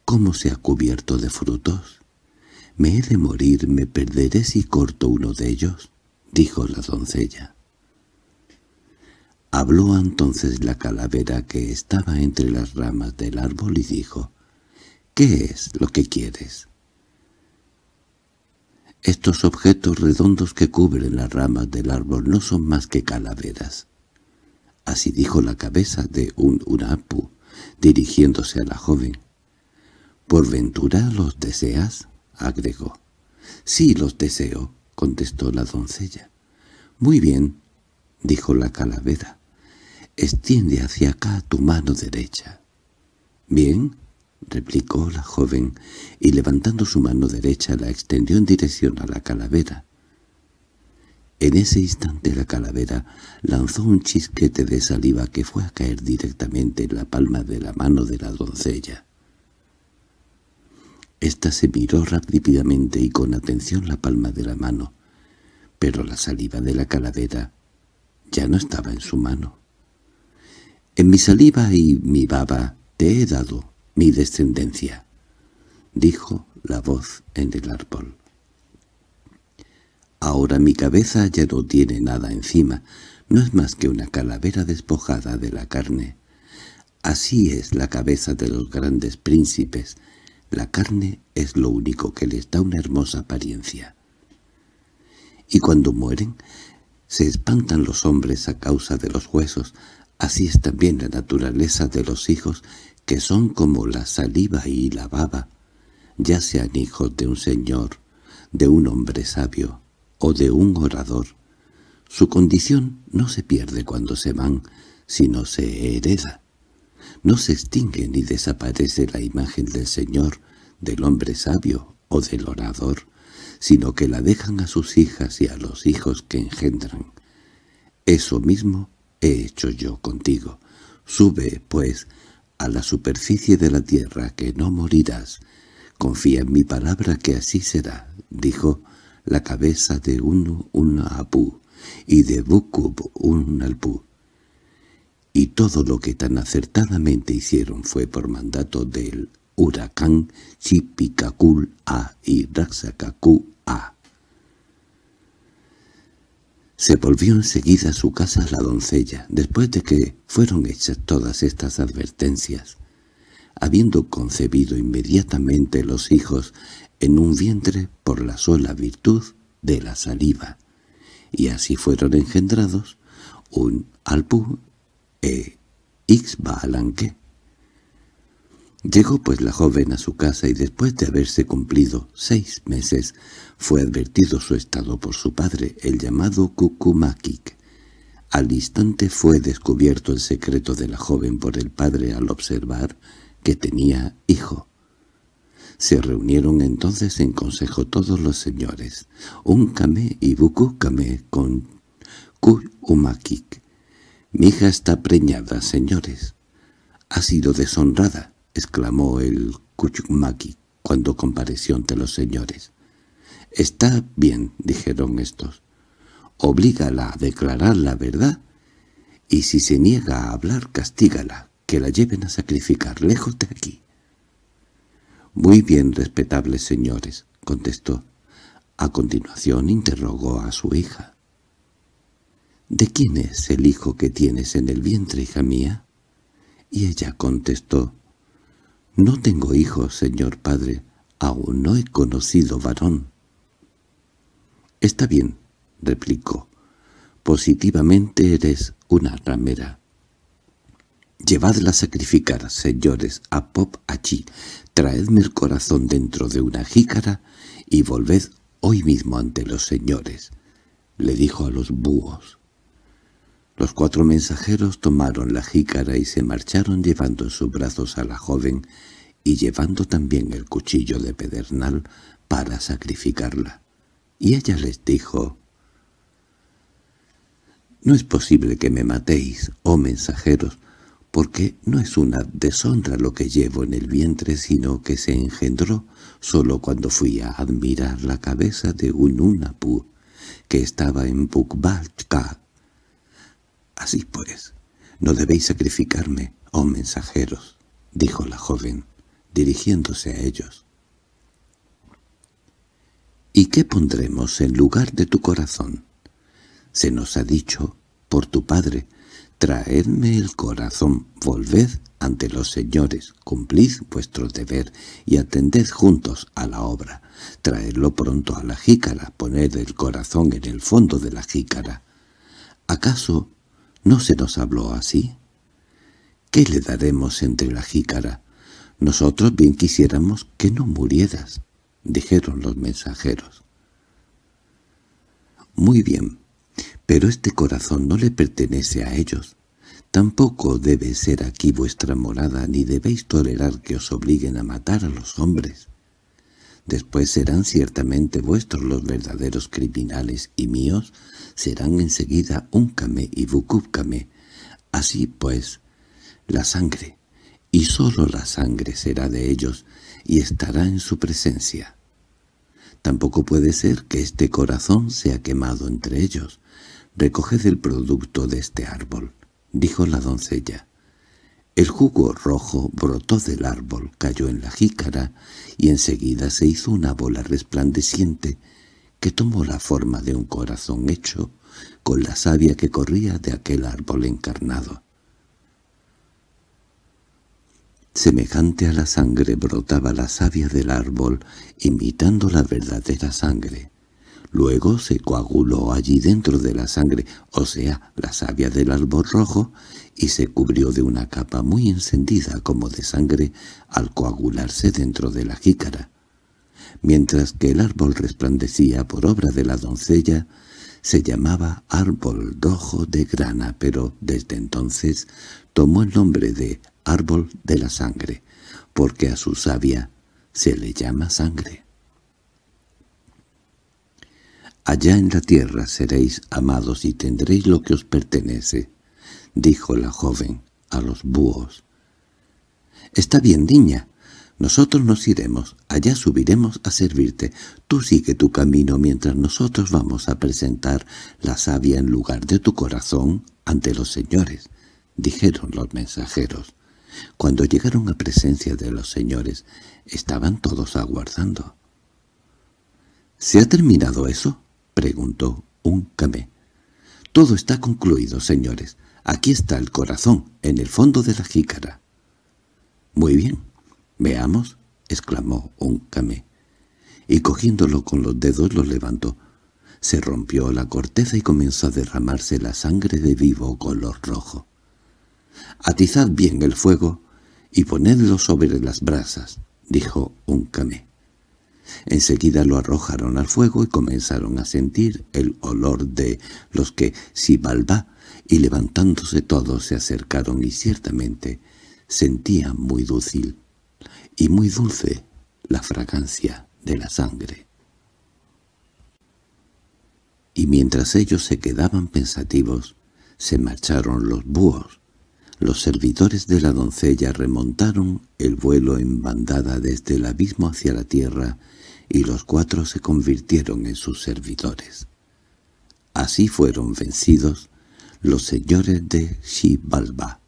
cómo se ha cubierto de frutos? —¿Me he de morir, me perderé si corto uno de ellos? —dijo la doncella. Habló entonces la calavera que estaba entre las ramas del árbol y dijo, «¿Qué es lo que quieres?» «Estos objetos redondos que cubren las ramas del árbol no son más que calaveras». Así dijo la cabeza de un unapu, dirigiéndose a la joven. «¿Por ventura los deseas?» agregó. «Sí, los deseo», contestó la doncella. «Muy bien», dijo la calavera. «Extiende hacia acá tu mano derecha». «Bien», replicó la joven, y levantando su mano derecha la extendió en dirección a la calavera. En ese instante la calavera lanzó un chisquete de saliva que fue a caer directamente en la palma de la mano de la doncella. Esta se miró rápidamente y con atención la palma de la mano, pero la saliva de la calavera ya no estaba en su mano. En mi saliva y mi baba te he dado mi descendencia, dijo la voz en el árbol. Ahora mi cabeza ya no tiene nada encima, no es más que una calavera despojada de la carne. Así es la cabeza de los grandes príncipes, la carne es lo único que les da una hermosa apariencia. Y cuando mueren, se espantan los hombres a causa de los huesos, Así es también la naturaleza de los hijos, que son como la saliva y la baba, ya sean hijos de un señor, de un hombre sabio o de un orador. Su condición no se pierde cuando se van, sino se hereda. No se extingue ni desaparece la imagen del señor, del hombre sabio o del orador, sino que la dejan a sus hijas y a los hijos que engendran. Eso mismo he hecho yo contigo. Sube, pues, a la superficie de la tierra, que no morirás. Confía en mi palabra que así será, dijo la cabeza de uno un apú y de Bukub un alpú. Y todo lo que tan acertadamente hicieron fue por mandato del huracán Chipicacul A y A. Se volvió enseguida a su casa la doncella, después de que fueron hechas todas estas advertencias. Habiendo concebido inmediatamente los hijos en un vientre por la sola virtud de la saliva, y así fueron engendrados un alpú e ixbalanque, Llegó pues la joven a su casa y después de haberse cumplido seis meses fue advertido su estado por su padre, el llamado Kukumakik. Al instante fue descubierto el secreto de la joven por el padre al observar que tenía hijo. Se reunieron entonces en consejo todos los señores, un kamé y buku con Kukumakik. Mi hija está preñada, señores. Ha sido deshonrada —exclamó el Kuchumaki cuando compareció ante los señores. —Está bien —dijeron estos—, oblígala a declarar la verdad, y si se niega a hablar, castígala, que la lleven a sacrificar lejos de aquí. —Muy bien, respetables señores —contestó. A continuación interrogó a su hija. —¿De quién es el hijo que tienes en el vientre, hija mía? Y ella contestó, no tengo hijos, señor padre. Aún no he conocido varón. —Está bien —replicó—. Positivamente eres una ramera. Llevadla a sacrificar, señores, a Pop allí. Traedme el corazón dentro de una jícara y volved hoy mismo ante los señores —le dijo a los búhos. Los cuatro mensajeros tomaron la jícara y se marcharon llevando en sus brazos a la joven y llevando también el cuchillo de pedernal para sacrificarla. Y ella les dijo, «No es posible que me matéis, oh mensajeros, porque no es una deshonra lo que llevo en el vientre, sino que se engendró solo cuando fui a admirar la cabeza de un unapú que estaba en Bukbaltka Así pues, no debéis sacrificarme, oh mensajeros, dijo la joven, dirigiéndose a ellos. ¿Y qué pondremos en lugar de tu corazón? Se nos ha dicho, por tu padre, traedme el corazón, volved ante los señores, cumplid vuestro deber y atended juntos a la obra. Traedlo pronto a la jícara, poned el corazón en el fondo de la jícara. ¿Acaso ¿No se nos habló así? ¿Qué le daremos entre la jícara? Nosotros bien quisiéramos que no murieras, dijeron los mensajeros. Muy bien, pero este corazón no le pertenece a ellos. Tampoco debe ser aquí vuestra morada, ni debéis tolerar que os obliguen a matar a los hombres. Después serán ciertamente vuestros los verdaderos criminales y míos serán enseguida Uncame y Bucúbcame. Así pues, la sangre, y sólo la sangre será de ellos, y estará en su presencia. Tampoco puede ser que este corazón sea quemado entre ellos. Recoged el producto de este árbol, dijo la doncella. El jugo rojo brotó del árbol, cayó en la jícara y enseguida se hizo una bola resplandeciente que tomó la forma de un corazón hecho con la savia que corría de aquel árbol encarnado. Semejante a la sangre brotaba la savia del árbol, imitando la verdadera sangre. Luego se coaguló allí dentro de la sangre, o sea, la savia del árbol rojo, y se cubrió de una capa muy encendida como de sangre al coagularse dentro de la jícara. Mientras que el árbol resplandecía por obra de la doncella, se llamaba árbol rojo de grana, pero desde entonces tomó el nombre de árbol de la sangre, porque a su savia se le llama sangre. Allá en la tierra seréis amados y tendréis lo que os pertenece, dijo la joven a los búhos. —Está bien, niña. Nosotros nos iremos, allá subiremos a servirte. Tú sigue tu camino mientras nosotros vamos a presentar la savia en lugar de tu corazón ante los señores —dijeron los mensajeros. Cuando llegaron a presencia de los señores, estaban todos aguardando. —¿Se ha terminado eso? —preguntó un camé. —Todo está concluido, señores. Aquí está el corazón, en el fondo de la jícara. —Muy bien, veamos —exclamó un camé. Y cogiéndolo con los dedos lo levantó. Se rompió la corteza y comenzó a derramarse la sangre de vivo color rojo. —Atizad bien el fuego y ponedlo sobre las brasas —dijo un camé. Enseguida lo arrojaron al fuego y comenzaron a sentir el olor de los que si balba y levantándose todos se acercaron y ciertamente sentían muy dúcil y muy dulce la fragancia de la sangre. Y mientras ellos se quedaban pensativos, se marcharon los búhos. Los servidores de la doncella remontaron el vuelo en bandada desde el abismo hacia la tierra y los cuatro se convirtieron en sus servidores. Así fueron vencidos los señores de Shibalba.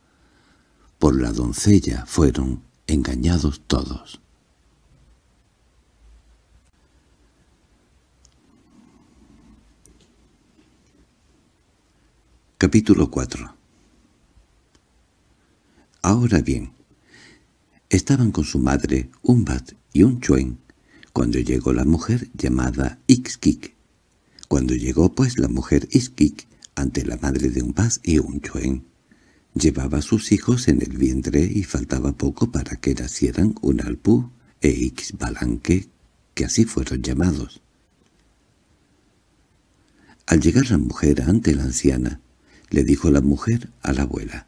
Por la doncella fueron engañados todos. Capítulo 4 Ahora bien, estaban con su madre, un bat y un chuen, cuando llegó la mujer llamada Ixquic. Cuando llegó pues la mujer Ixquic ante la madre de un paz y un chuen. Llevaba a sus hijos en el vientre y faltaba poco para que nacieran un alpú e Ixbalanque, que así fueron llamados. Al llegar la mujer ante la anciana, le dijo la mujer a la abuela,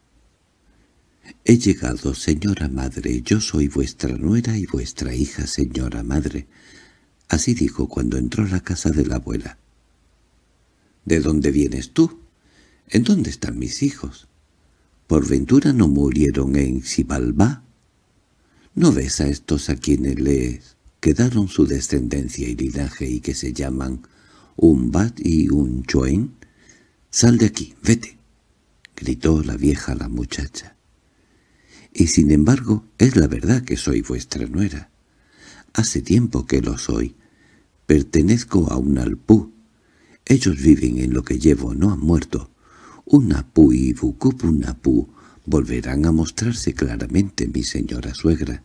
«He llegado, señora madre, yo soy vuestra nuera y vuestra hija, señora madre». Así dijo cuando entró a la casa de la abuela. «¿De dónde vienes tú? ¿En dónde están mis hijos? ¿Por ventura no murieron en Xibalbá? ¿No ves a estos a quienes les quedaron su descendencia y linaje y que se llaman un Bat y un Chuen? Sal de aquí, vete, gritó la vieja a la muchacha. Y sin embargo, es la verdad que soy vuestra nuera. Hace tiempo que lo soy. Pertenezco a un alpú. Ellos viven en lo que llevo, no han muerto. Un apú y bucupunapú volverán a mostrarse claramente, mi señora suegra.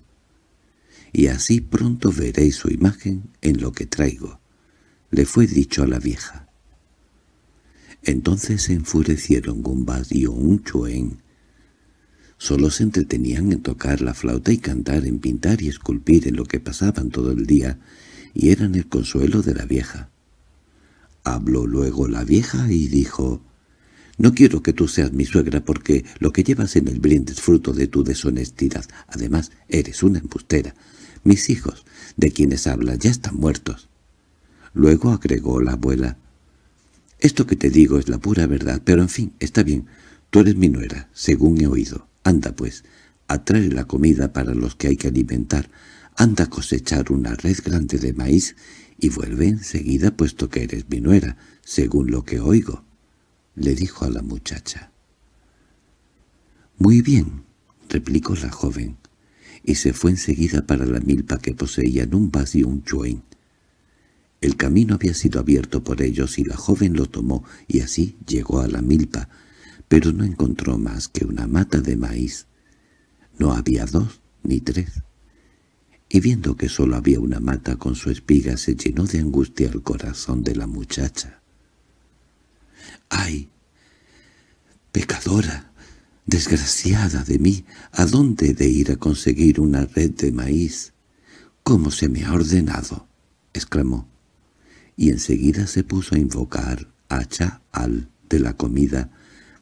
Y así pronto veréis su imagen en lo que traigo. Le fue dicho a la vieja. Entonces se enfurecieron Gumbad y Unchuen. Solo se entretenían en tocar la flauta y cantar, en pintar y esculpir en lo que pasaban todo el día, y eran el consuelo de la vieja. Habló luego la vieja y dijo, «No quiero que tú seas mi suegra porque lo que llevas en el brindis es fruto de tu deshonestidad. Además, eres una embustera. Mis hijos, de quienes hablas, ya están muertos». Luego agregó la abuela, «Esto que te digo es la pura verdad, pero en fin, está bien. Tú eres mi nuera, según he oído. Anda, pues, atrae la comida para los que hay que alimentar. Anda a cosechar una red grande de maíz y vuelve enseguida puesto que eres mi nuera, según lo que oigo», le dijo a la muchacha. «Muy bien», replicó la joven, y se fue enseguida para la milpa que poseían un vas y un chuén. El camino había sido abierto por ellos y la joven lo tomó, y así llegó a la milpa, pero no encontró más que una mata de maíz. No había dos ni tres. Y viendo que sólo había una mata con su espiga, se llenó de angustia el corazón de la muchacha. —¡Ay! ¡Pecadora! ¡Desgraciada de mí! ¿A dónde he de ir a conseguir una red de maíz? —¿Cómo se me ha ordenado? —exclamó. Y enseguida se puso a invocar a al de la comida,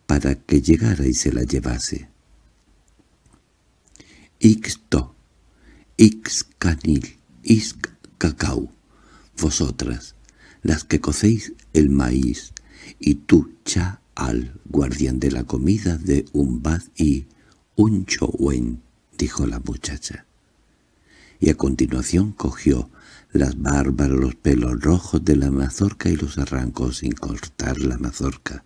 para que llegara y se la llevase. Ixto, ixcanil, cacao, vosotras, las que cocéis el maíz, y tú, cha, al guardián de la comida de Umbad y chowen, dijo la muchacha. Y a continuación cogió las barbas, los pelos rojos de la mazorca y los arrancó sin cortar la mazorca.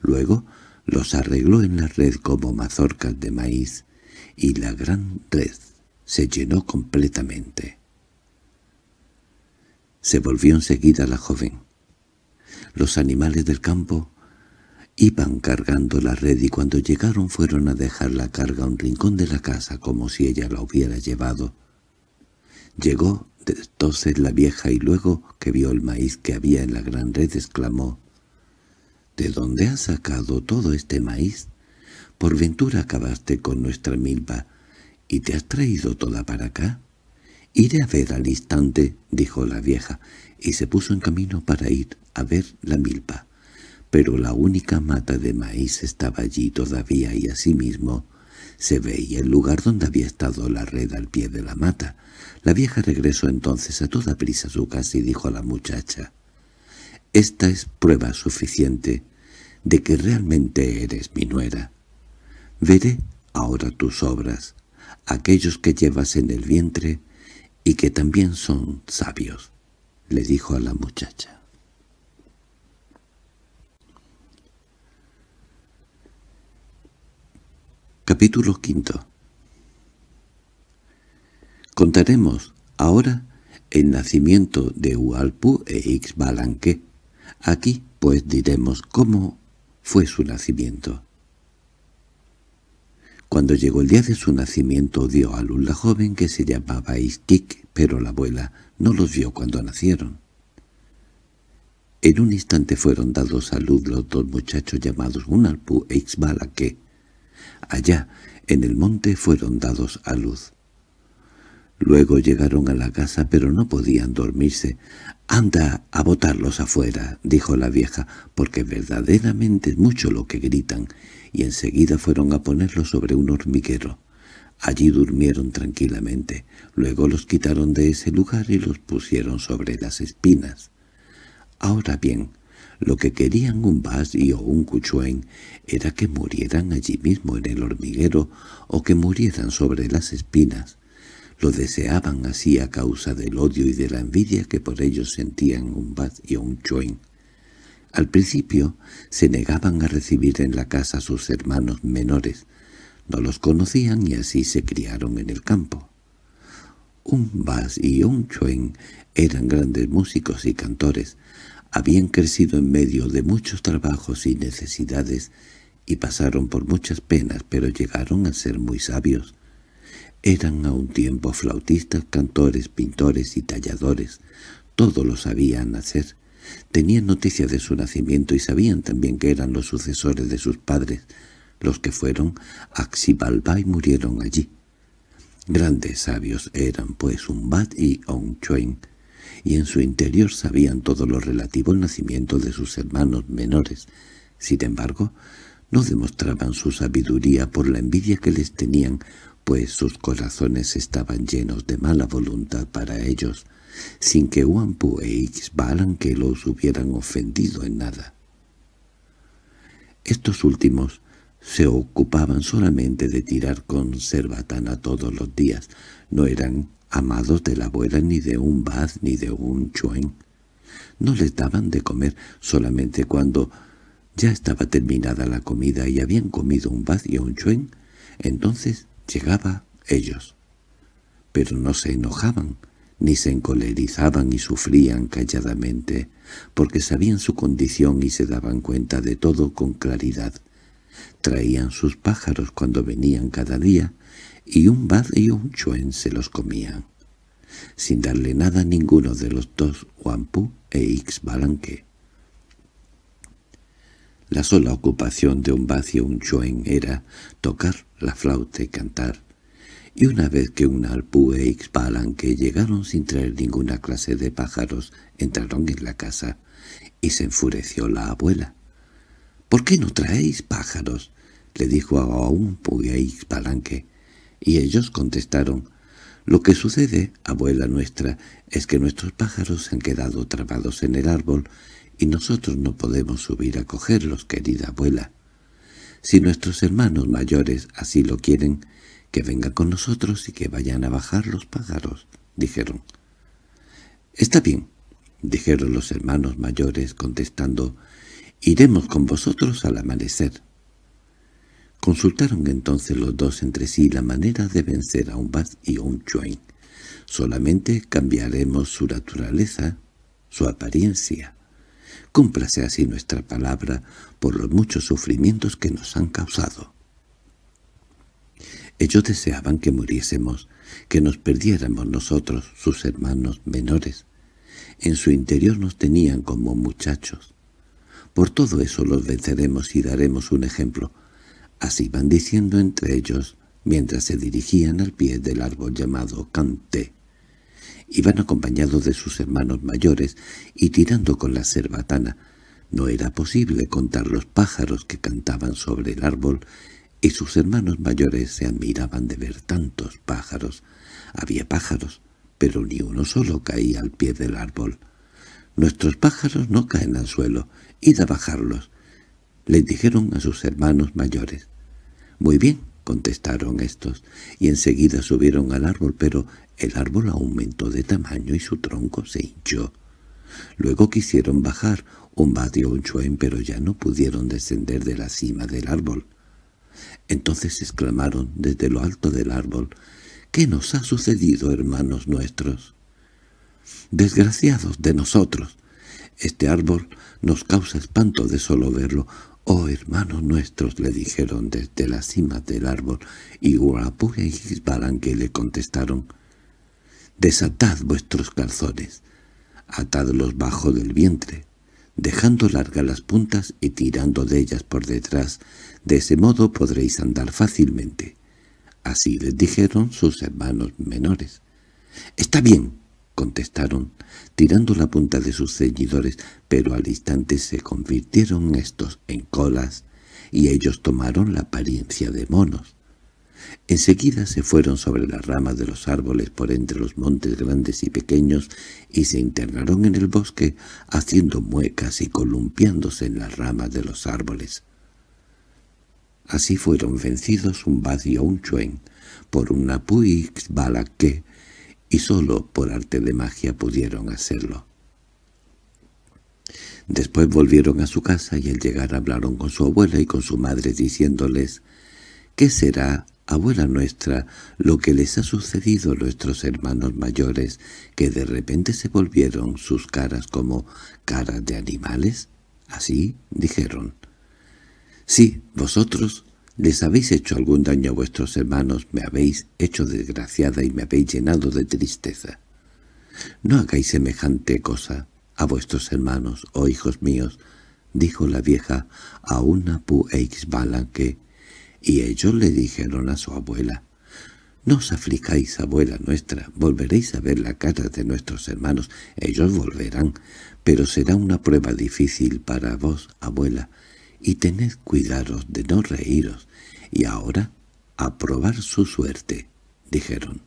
Luego los arregló en la red como mazorcas de maíz, y la gran red se llenó completamente. Se volvió enseguida la joven. Los animales del campo iban cargando la red y cuando llegaron fueron a dejar la carga a un rincón de la casa como si ella la hubiera llevado. Llegó entonces la vieja y luego que vio el maíz que había en la gran red exclamó ¿De dónde has sacado todo este maíz? Por ventura acabaste con nuestra milpa y te has traído toda para acá. —Iré a ver al instante —dijo la vieja, y se puso en camino para ir a ver la milpa. Pero la única mata de maíz estaba allí todavía y asimismo se veía el lugar donde había estado la red al pie de la mata. La vieja regresó entonces a toda prisa a su casa y dijo a la muchacha esta es prueba suficiente de que realmente eres mi nuera. Veré ahora tus obras, aquellos que llevas en el vientre y que también son sabios», le dijo a la muchacha. Capítulo V Contaremos ahora el nacimiento de Ualpu e Ixbalanque, Aquí, pues, diremos cómo fue su nacimiento. Cuando llegó el día de su nacimiento dio a luz la joven que se llamaba Iskik, pero la abuela no los vio cuando nacieron. En un instante fueron dados a luz los dos muchachos llamados Unalpu e Ixbala que, allá, en el monte fueron dados a luz. Luego llegaron a la casa, pero no podían dormirse. «Anda a botarlos afuera», dijo la vieja, «porque verdaderamente es mucho lo que gritan», y enseguida fueron a ponerlos sobre un hormiguero. Allí durmieron tranquilamente. Luego los quitaron de ese lugar y los pusieron sobre las espinas. Ahora bien, lo que querían un Bas y o un Cuchuén era que murieran allí mismo en el hormiguero o que murieran sobre las espinas. Lo deseaban así a causa del odio y de la envidia que por ellos sentían un y un Al principio se negaban a recibir en la casa a sus hermanos menores. No los conocían y así se criaron en el campo. Un Bas y un Choen eran grandes músicos y cantores. Habían crecido en medio de muchos trabajos y necesidades y pasaron por muchas penas, pero llegaron a ser muy sabios. Eran a un tiempo flautistas, cantores, pintores y talladores. Todo lo sabían hacer. Tenían noticia de su nacimiento y sabían también que eran los sucesores de sus padres, los que fueron a Xibalbá y murieron allí. Grandes sabios eran pues un bat y Onchuen, y en su interior sabían todo lo relativo al nacimiento de sus hermanos menores. Sin embargo, no demostraban su sabiduría por la envidia que les tenían pues sus corazones estaban llenos de mala voluntad para ellos, sin que Wampu e Xbalan que los hubieran ofendido en nada. Estos últimos se ocupaban solamente de tirar con serbatana todos los días, no eran amados de la abuela ni de un baz ni de un chuen. No les daban de comer solamente cuando ya estaba terminada la comida y habían comido un baz y un chuen, entonces llegaba ellos. Pero no se enojaban, ni se encolerizaban y sufrían calladamente, porque sabían su condición y se daban cuenta de todo con claridad. Traían sus pájaros cuando venían cada día, y un bad y un chuen se los comían, sin darle nada a ninguno de los dos Wampú e Xbalanque. La sola ocupación de un vacío un chuen era tocar la flauta y cantar, y una vez que un e Palanque que llegaron sin traer ninguna clase de pájaros, entraron en la casa, y se enfureció la abuela. —¿Por qué no traéis pájaros? —le dijo a un y Palanque, y ellos contestaron —Lo que sucede, abuela nuestra, es que nuestros pájaros han quedado trabados en el árbol y nosotros no podemos subir a cogerlos, querida abuela. Si nuestros hermanos mayores así lo quieren, que venga con nosotros y que vayan a bajar los pájaros», dijeron. «Está bien», dijeron los hermanos mayores contestando, «iremos con vosotros al amanecer». Consultaron entonces los dos entre sí la manera de vencer a un Baz y a un Chuain. Solamente cambiaremos su naturaleza, su apariencia. Cúmplase así nuestra palabra por los muchos sufrimientos que nos han causado. Ellos deseaban que muriésemos, que nos perdiéramos nosotros, sus hermanos menores. En su interior nos tenían como muchachos. Por todo eso los venceremos y daremos un ejemplo. Así van diciendo entre ellos mientras se dirigían al pie del árbol llamado Cante. Iban acompañados de sus hermanos mayores y tirando con la cerbatana. No era posible contar los pájaros que cantaban sobre el árbol y sus hermanos mayores se admiraban de ver tantos pájaros. Había pájaros, pero ni uno solo caía al pie del árbol. «Nuestros pájaros no caen al suelo. Id a bajarlos», les dijeron a sus hermanos mayores. «Muy bien», contestaron estos, y enseguida subieron al árbol, pero el árbol aumentó de tamaño y su tronco se hinchó. Luego quisieron bajar un un chuen, pero ya no pudieron descender de la cima del árbol. Entonces exclamaron desde lo alto del árbol, «¿Qué nos ha sucedido, hermanos nuestros?» «Desgraciados de nosotros! Este árbol nos causa espanto de solo verlo. «Oh, hermanos nuestros», le dijeron desde la cima del árbol, y Guapuga y Gisbalanque le contestaron, Desatad vuestros calzones, atadlos bajo del vientre, dejando largas las puntas y tirando de ellas por detrás. De ese modo podréis andar fácilmente. Así les dijeron sus hermanos menores. —Está bien —contestaron, tirando la punta de sus ceñidores, pero al instante se convirtieron estos en colas, y ellos tomaron la apariencia de monos. Enseguida se fueron sobre las ramas de los árboles por entre los montes grandes y pequeños y se internaron en el bosque, haciendo muecas y columpiándose en las ramas de los árboles. Así fueron vencidos un Bad y un Chuen por una Apuix que, y sólo por arte de magia pudieron hacerlo. Después volvieron a su casa y al llegar hablaron con su abuela y con su madre diciéndoles «¿Qué será abuela nuestra, lo que les ha sucedido a nuestros hermanos mayores, que de repente se volvieron sus caras como caras de animales? Así dijeron. Sí, vosotros les habéis hecho algún daño a vuestros hermanos, me habéis hecho desgraciada y me habéis llenado de tristeza. No hagáis semejante cosa a vuestros hermanos, o oh hijos míos, dijo la vieja a una pu que, y ellos le dijeron a su abuela, «No os aflicáis, abuela nuestra, volveréis a ver la cara de nuestros hermanos, ellos volverán, pero será una prueba difícil para vos, abuela, y tened cuidados de no reíros, y ahora a probar su suerte», dijeron.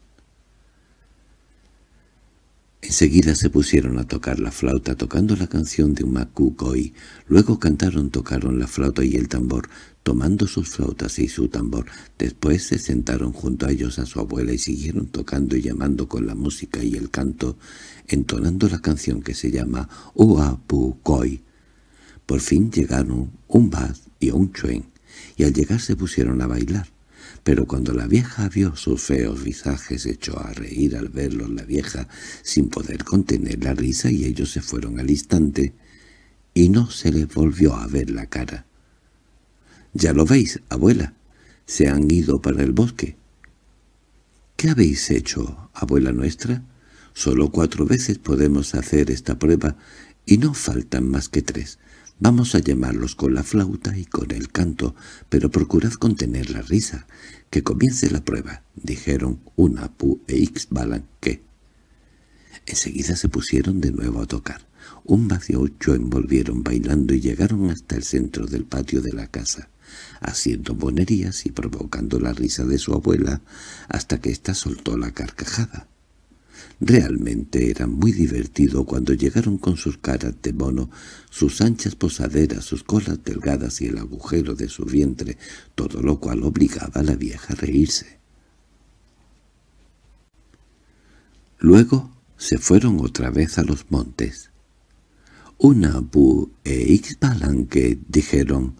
Enseguida se pusieron a tocar la flauta tocando la canción de un y Luego cantaron, tocaron la flauta y el tambor tomando sus flautas y su tambor. Después se sentaron junto a ellos a su abuela y siguieron tocando y llamando con la música y el canto, entonando la canción que se llama Koi. Por fin llegaron un baz y un chuen, y al llegar se pusieron a bailar. Pero cuando la vieja vio sus feos visajes, echó a reír al verlos la vieja, sin poder contener la risa, y ellos se fueron al instante, y no se les volvió a ver la cara. —Ya lo veis, abuela. Se han ido para el bosque. —¿Qué habéis hecho, abuela nuestra? Solo cuatro veces podemos hacer esta prueba, y no faltan más que tres. Vamos a llamarlos con la flauta y con el canto, pero procurad contener la risa. Que comience la prueba, dijeron una pu e balanque. Enseguida se pusieron de nuevo a tocar. Un vacío envolvieron bailando y llegaron hasta el centro del patio de la casa haciendo monerías y provocando la risa de su abuela hasta que ésta soltó la carcajada. Realmente era muy divertido cuando llegaron con sus caras de mono, sus anchas posaderas, sus colas delgadas y el agujero de su vientre, todo lo cual obligaba a la vieja a reírse. Luego se fueron otra vez a los montes. «Una bu e x que», dijeron,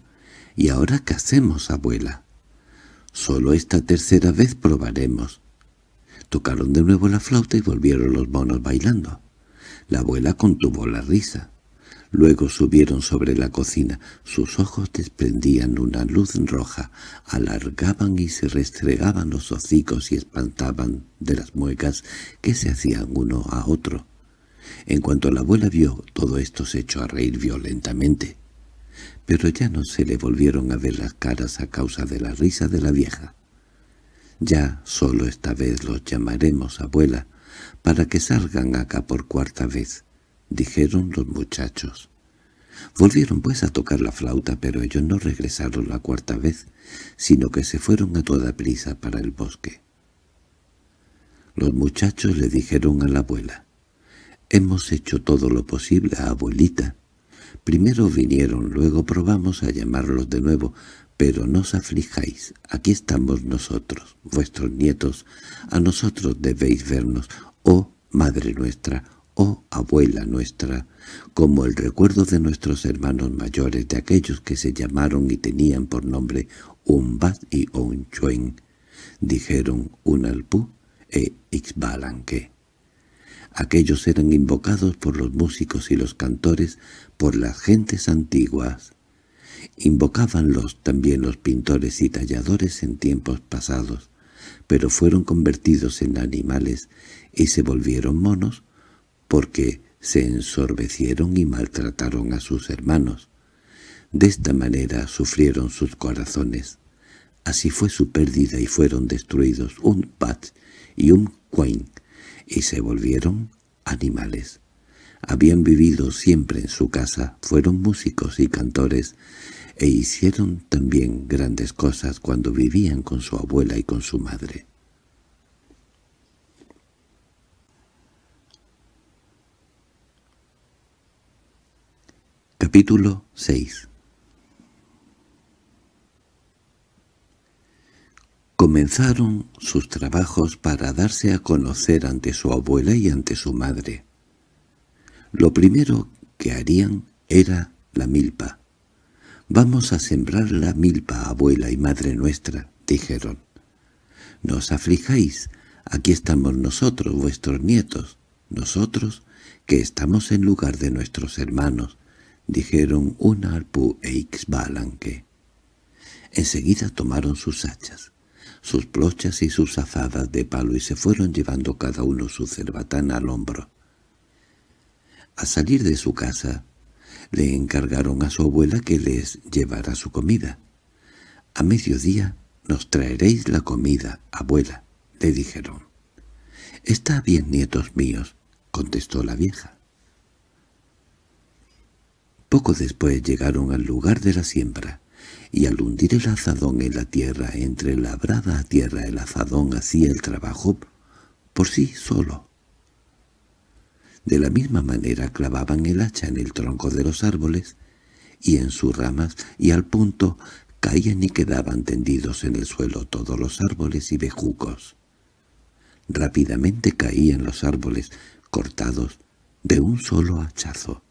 y ahora ¿qué hacemos, abuela? Solo esta tercera vez probaremos. Tocaron de nuevo la flauta y volvieron los monos bailando. La abuela contuvo la risa. Luego subieron sobre la cocina. Sus ojos desprendían una luz roja, alargaban y se restregaban los hocicos y espantaban de las muecas que se hacían uno a otro. En cuanto la abuela vio todo esto se echó a reír violentamente pero ya no se le volvieron a ver las caras a causa de la risa de la vieja. Ya solo esta vez los llamaremos abuela, para que salgan acá por cuarta vez, dijeron los muchachos. Volvieron pues a tocar la flauta, pero ellos no regresaron la cuarta vez, sino que se fueron a toda prisa para el bosque. Los muchachos le dijeron a la abuela, «Hemos hecho todo lo posible, abuelita, Primero vinieron, luego probamos a llamarlos de nuevo, pero no os aflijáis, aquí estamos nosotros, vuestros nietos, a nosotros debéis vernos, oh madre nuestra, oh abuela nuestra, como el recuerdo de nuestros hermanos mayores, de aquellos que se llamaron y tenían por nombre bad y chuen dijeron Unalpú e Ixbalanque. Aquellos eran invocados por los músicos y los cantores por las gentes antiguas. Invocábanlos también los pintores y talladores en tiempos pasados, pero fueron convertidos en animales y se volvieron monos porque se ensorbecieron y maltrataron a sus hermanos. De esta manera sufrieron sus corazones. Así fue su pérdida y fueron destruidos un patch y un coin y se volvieron animales habían vivido siempre en su casa, fueron músicos y cantores, e hicieron también grandes cosas cuando vivían con su abuela y con su madre. Capítulo 6 Comenzaron sus trabajos para darse a conocer ante su abuela y ante su madre. Lo primero que harían era la milpa. «Vamos a sembrar la milpa, abuela y madre nuestra», dijeron. «No os aflijáis, aquí estamos nosotros, vuestros nietos, nosotros que estamos en lugar de nuestros hermanos», dijeron Unarpu e Ixbalanque. Enseguida tomaron sus hachas, sus plochas y sus azadas de palo y se fueron llevando cada uno su cerbatán al hombro. A salir de su casa, le encargaron a su abuela que les llevara su comida. «A mediodía nos traeréis la comida, abuela», le dijeron. «Está bien, nietos míos», contestó la vieja. Poco después llegaron al lugar de la siembra, y al hundir el azadón en la tierra, entre labrada a tierra el azadón hacía el trabajo por sí solo. De la misma manera clavaban el hacha en el tronco de los árboles y en sus ramas, y al punto caían y quedaban tendidos en el suelo todos los árboles y bejucos. Rápidamente caían los árboles, cortados de un solo hachazo.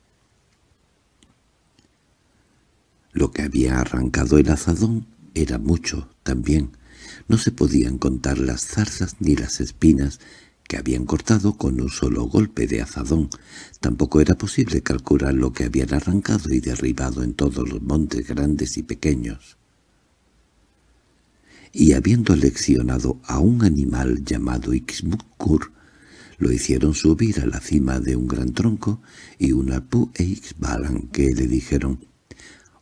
Lo que había arrancado el azadón era mucho, también. No se podían contar las zarzas ni las espinas habían cortado con un solo golpe de azadón. Tampoco era posible calcular lo que habían arrancado y derribado en todos los montes grandes y pequeños. Y habiendo leccionado a un animal llamado Ixmukur, lo hicieron subir a la cima de un gran tronco y un arpú e que le dijeron,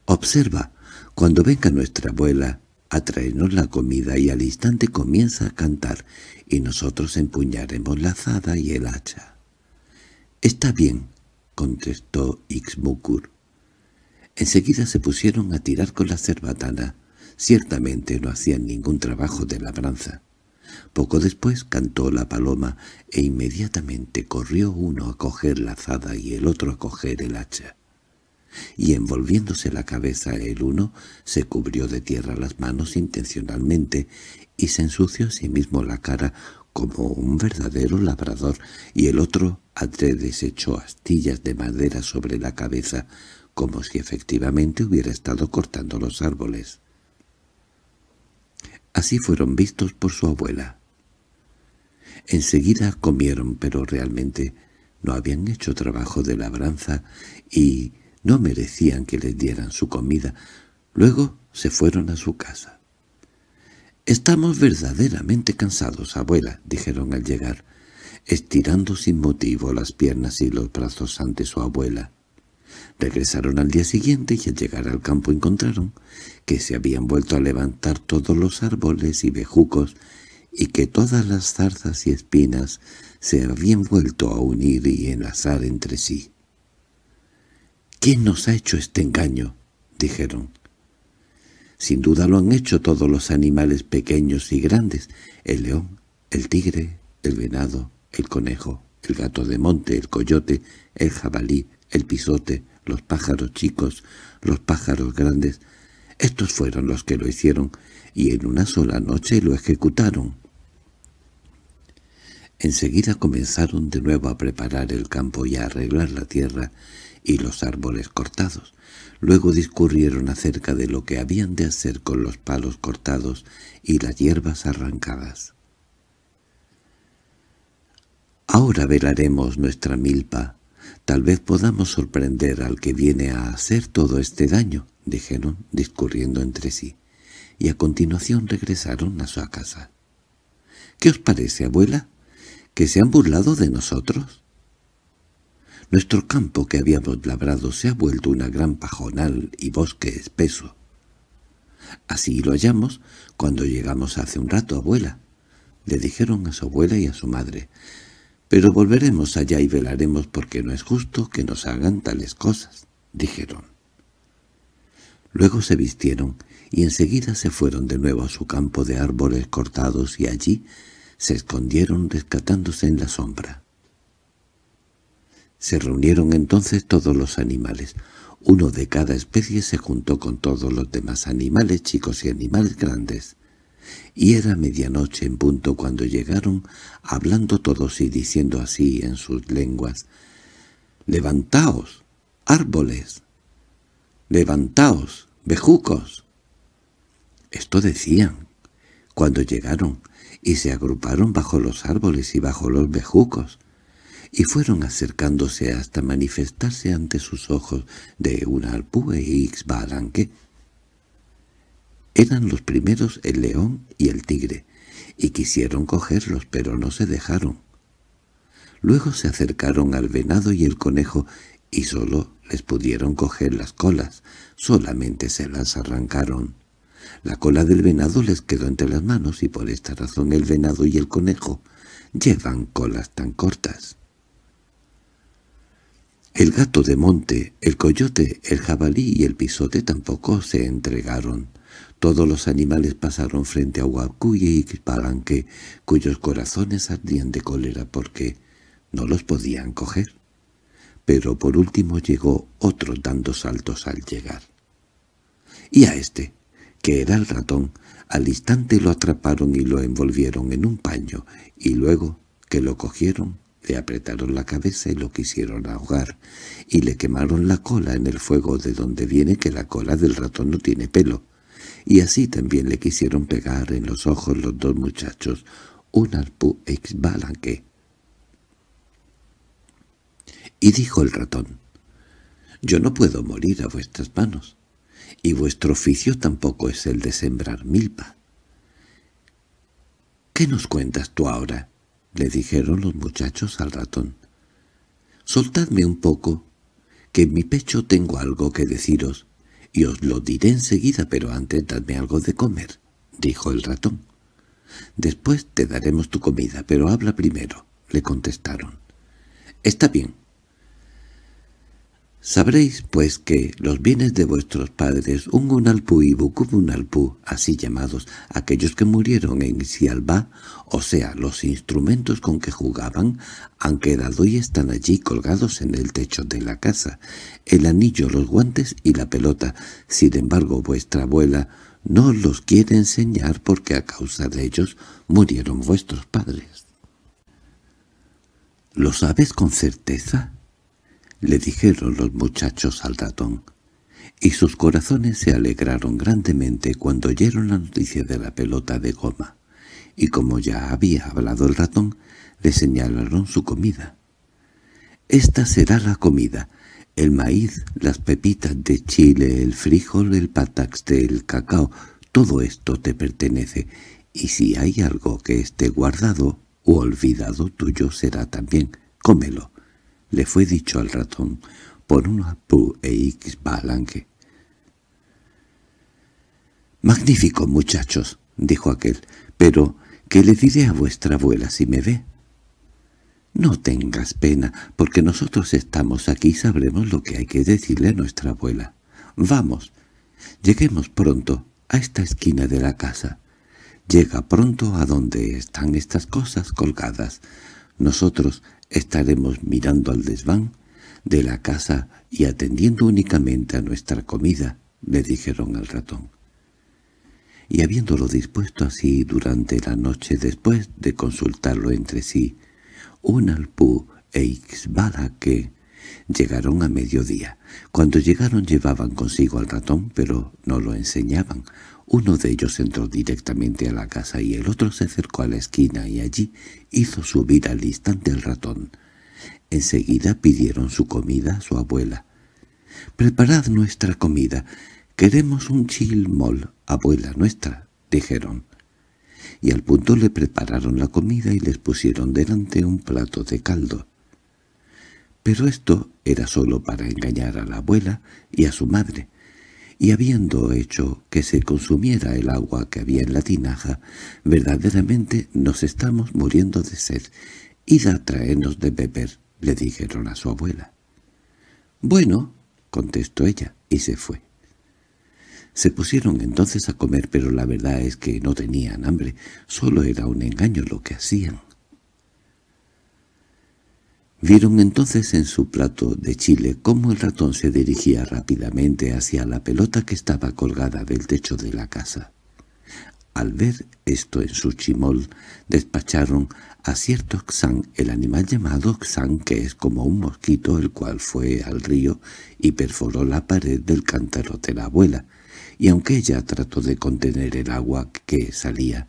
«Observa, cuando venga nuestra abuela, a la comida y al instante comienza a cantar y nosotros empuñaremos la azada y el hacha. —Está bien —contestó Ixmucur. Enseguida se pusieron a tirar con la cerbatana. Ciertamente no hacían ningún trabajo de labranza. Poco después cantó la paloma e inmediatamente corrió uno a coger la azada y el otro a coger el hacha y envolviéndose la cabeza el uno, se cubrió de tierra las manos intencionalmente y se ensució a sí mismo la cara como un verdadero labrador, y el otro se echó astillas de madera sobre la cabeza, como si efectivamente hubiera estado cortando los árboles. Así fueron vistos por su abuela. Enseguida comieron, pero realmente no habían hecho trabajo de labranza, y no merecían que les dieran su comida. Luego se fueron a su casa. «Estamos verdaderamente cansados, abuela», dijeron al llegar, estirando sin motivo las piernas y los brazos ante su abuela. Regresaron al día siguiente y al llegar al campo encontraron que se habían vuelto a levantar todos los árboles y bejucos y que todas las zarzas y espinas se habían vuelto a unir y enlazar entre sí. —¿Quién nos ha hecho este engaño? —dijeron. Sin duda lo han hecho todos los animales pequeños y grandes, el león, el tigre, el venado, el conejo, el gato de monte, el coyote, el jabalí, el pisote, los pájaros chicos, los pájaros grandes. Estos fueron los que lo hicieron, y en una sola noche lo ejecutaron. Enseguida comenzaron de nuevo a preparar el campo y a arreglar la tierra, y los árboles cortados. Luego discurrieron acerca de lo que habían de hacer con los palos cortados y las hierbas arrancadas. Ahora velaremos nuestra milpa. Tal vez podamos sorprender al que viene a hacer todo este daño, dijeron, discurriendo entre sí, y a continuación regresaron a su casa. —¿Qué os parece, abuela? ¿Que se han burlado de nosotros? Nuestro campo que habíamos labrado se ha vuelto una gran pajonal y bosque espeso. Así lo hallamos cuando llegamos hace un rato, abuela. Le dijeron a su abuela y a su madre. Pero volveremos allá y velaremos porque no es justo que nos hagan tales cosas, dijeron. Luego se vistieron y enseguida se fueron de nuevo a su campo de árboles cortados y allí se escondieron rescatándose en la sombra. Se reunieron entonces todos los animales. Uno de cada especie se juntó con todos los demás animales chicos y animales grandes. Y era medianoche en punto cuando llegaron, hablando todos y diciendo así en sus lenguas, «¡Levantaos, árboles! ¡Levantaos, bejucos!» Esto decían cuando llegaron, y se agruparon bajo los árboles y bajo los bejucos, y fueron acercándose hasta manifestarse ante sus ojos de alpúe y baranque. Eran los primeros el león y el tigre, y quisieron cogerlos, pero no se dejaron. Luego se acercaron al venado y el conejo, y solo les pudieron coger las colas, solamente se las arrancaron. La cola del venado les quedó entre las manos, y por esta razón el venado y el conejo llevan colas tan cortas. El gato de monte, el coyote, el jabalí y el pisote tampoco se entregaron. Todos los animales pasaron frente a Huacuye y Palanque, cuyos corazones ardían de cólera porque no los podían coger. Pero por último llegó otro dando saltos al llegar. Y a este, que era el ratón, al instante lo atraparon y lo envolvieron en un paño, y luego que lo cogieron, le apretaron la cabeza y lo quisieron ahogar, y le quemaron la cola en el fuego de donde viene que la cola del ratón no tiene pelo. Y así también le quisieron pegar en los ojos los dos muchachos un arpú ex balanque. Y dijo el ratón, «Yo no puedo morir a vuestras manos, y vuestro oficio tampoco es el de sembrar milpa. ¿Qué nos cuentas tú ahora?» —le dijeron los muchachos al ratón. —Soltadme un poco, que en mi pecho tengo algo que deciros, y os lo diré enseguida, pero antes dadme algo de comer —dijo el ratón. —Después te daremos tu comida, pero habla primero —le contestaron. —Está bien Sabréis, pues, que los bienes de vuestros padres, Ungunalpu y Bukubunalpu, así llamados, aquellos que murieron en Sialba, o sea, los instrumentos con que jugaban, han quedado y están allí colgados en el techo de la casa, el anillo, los guantes y la pelota. Sin embargo, vuestra abuela no los quiere enseñar porque a causa de ellos murieron vuestros padres. —¿Lo sabes con certeza? le dijeron los muchachos al ratón, y sus corazones se alegraron grandemente cuando oyeron la noticia de la pelota de goma, y como ya había hablado el ratón, le señalaron su comida. «Esta será la comida», el maíz, las pepitas de chile, el frijol, el pataxte, el cacao, todo esto te pertenece, y si hay algo que esté guardado o olvidado tuyo será también, cómelo, le fue dicho al ratón por un Apu e balanque. —Magnífico, muchachos —dijo aquel—, pero ¿qué le diré a vuestra abuela si me ve? —No tengas pena, porque nosotros estamos aquí y sabremos lo que hay que decirle a nuestra abuela. —Vamos, lleguemos pronto a esta esquina de la casa. Llega pronto a donde están estas cosas colgadas. Nosotros estaremos mirando al desván de la casa y atendiendo únicamente a nuestra comida, le dijeron al ratón. Y habiéndolo dispuesto así durante la noche después de consultarlo entre sí, Unalpú e Ixbala que llegaron a mediodía. Cuando llegaron llevaban consigo al ratón, pero no lo enseñaban. Uno de ellos entró directamente a la casa y el otro se acercó a la esquina y allí hizo subir al instante el ratón. Enseguida pidieron su comida a su abuela. «Preparad nuestra comida. Queremos un chilmol, abuela nuestra», dijeron. Y al punto le prepararon la comida y les pusieron delante un plato de caldo. Pero esto era solo para engañar a la abuela y a su madre, y habiendo hecho que se consumiera el agua que había en la tinaja, verdaderamente nos estamos muriendo de sed. y a traernos de beber, le dijeron a su abuela. —Bueno —contestó ella, y se fue. Se pusieron entonces a comer, pero la verdad es que no tenían hambre, solo era un engaño lo que hacían. Vieron entonces en su plato de chile cómo el ratón se dirigía rápidamente hacia la pelota que estaba colgada del techo de la casa. Al ver esto en su chimol, despacharon a cierto Xan, el animal llamado Xan, que es como un mosquito, el cual fue al río y perforó la pared del cántaro de la abuela, y aunque ella trató de contener el agua que salía,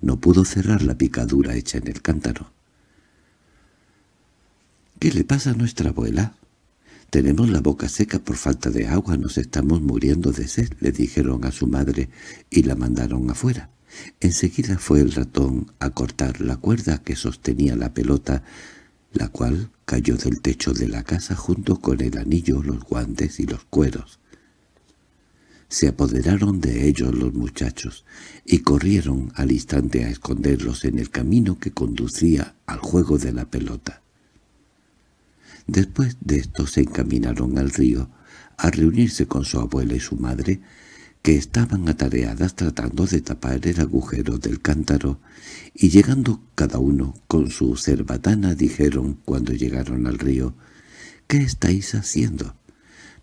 no pudo cerrar la picadura hecha en el cántaro. ¿Qué le pasa a nuestra abuela? Tenemos la boca seca por falta de agua, nos estamos muriendo de sed, le dijeron a su madre, y la mandaron afuera. Enseguida fue el ratón a cortar la cuerda que sostenía la pelota, la cual cayó del techo de la casa junto con el anillo, los guantes y los cueros. Se apoderaron de ellos los muchachos y corrieron al instante a esconderlos en el camino que conducía al juego de la pelota. Después de esto se encaminaron al río a reunirse con su abuela y su madre, que estaban atareadas tratando de tapar el agujero del cántaro, y llegando cada uno con su cerbatana dijeron cuando llegaron al río, «¿Qué estáis haciendo?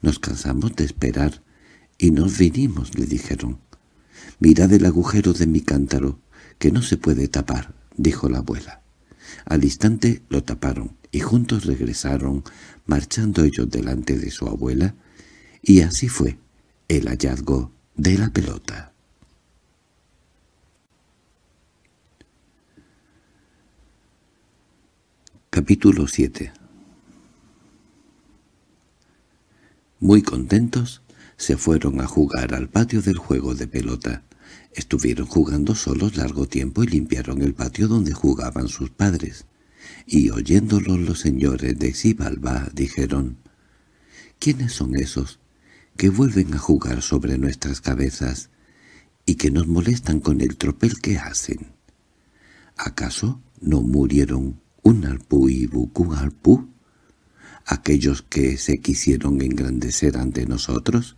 Nos cansamos de esperar, y nos vinimos», le dijeron. «Mirad el agujero de mi cántaro, que no se puede tapar», dijo la abuela. Al instante lo taparon, y juntos regresaron, marchando ellos delante de su abuela, y así fue el hallazgo de la pelota. Capítulo 7 Muy contentos, se fueron a jugar al patio del juego de pelota. Estuvieron jugando solos largo tiempo y limpiaron el patio donde jugaban sus padres y oyéndolos los señores de Sibalba dijeron, «¿Quiénes son esos que vuelven a jugar sobre nuestras cabezas y que nos molestan con el tropel que hacen? ¿Acaso no murieron un alpú y bucú alpú? ¿Aquellos que se quisieron engrandecer ante nosotros?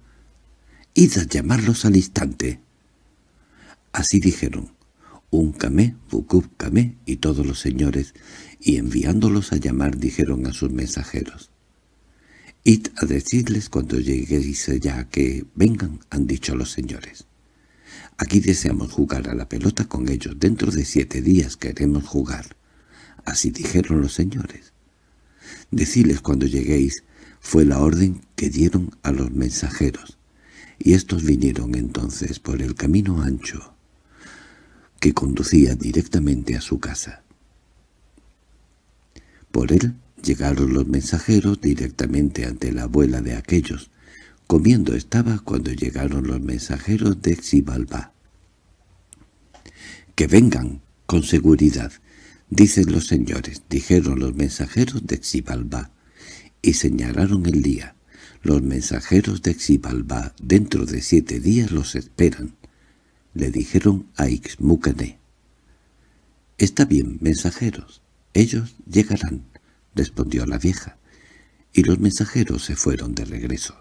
Id a llamarlos al instante». Así dijeron, un camé, Bucú, camé y todos los señores, y enviándolos a llamar dijeron a sus mensajeros, «Id a decirles cuando lleguéis allá que vengan», han dicho los señores. «Aquí deseamos jugar a la pelota con ellos, dentro de siete días queremos jugar». Así dijeron los señores. decirles cuando lleguéis», fue la orden que dieron a los mensajeros, y estos vinieron entonces por el camino ancho que conducía directamente a su casa. Por él llegaron los mensajeros directamente ante la abuela de aquellos. Comiendo estaba cuando llegaron los mensajeros de Xibalba. —¡Que vengan! —Con seguridad —dicen los señores —dijeron los mensajeros de Xibalba Y señalaron el día. Los mensajeros de Xibalba dentro de siete días los esperan. Le dijeron a Ixmucané. —Está bien, mensajeros —Ellos llegarán —respondió la vieja, y los mensajeros se fueron de regreso.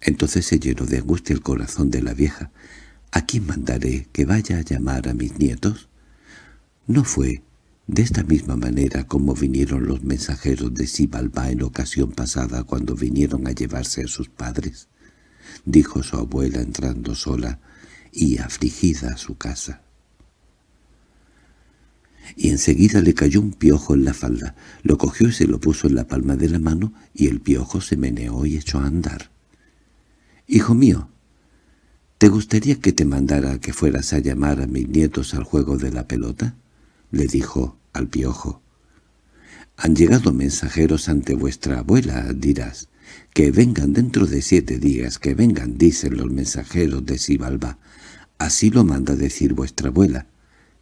Entonces se llenó de angustia el corazón de la vieja. —¿A quién mandaré que vaya a llamar a mis nietos? No fue de esta misma manera como vinieron los mensajeros de Sibalba en ocasión pasada cuando vinieron a llevarse a sus padres, dijo su abuela entrando sola y afligida a su casa y enseguida le cayó un piojo en la falda. Lo cogió y se lo puso en la palma de la mano, y el piojo se meneó y echó a andar. «Hijo mío, ¿te gustaría que te mandara que fueras a llamar a mis nietos al juego de la pelota?» le dijo al piojo. «Han llegado mensajeros ante vuestra abuela, dirás. Que vengan dentro de siete días, que vengan, dicen los mensajeros de Sibalba. Así lo manda decir vuestra abuela»,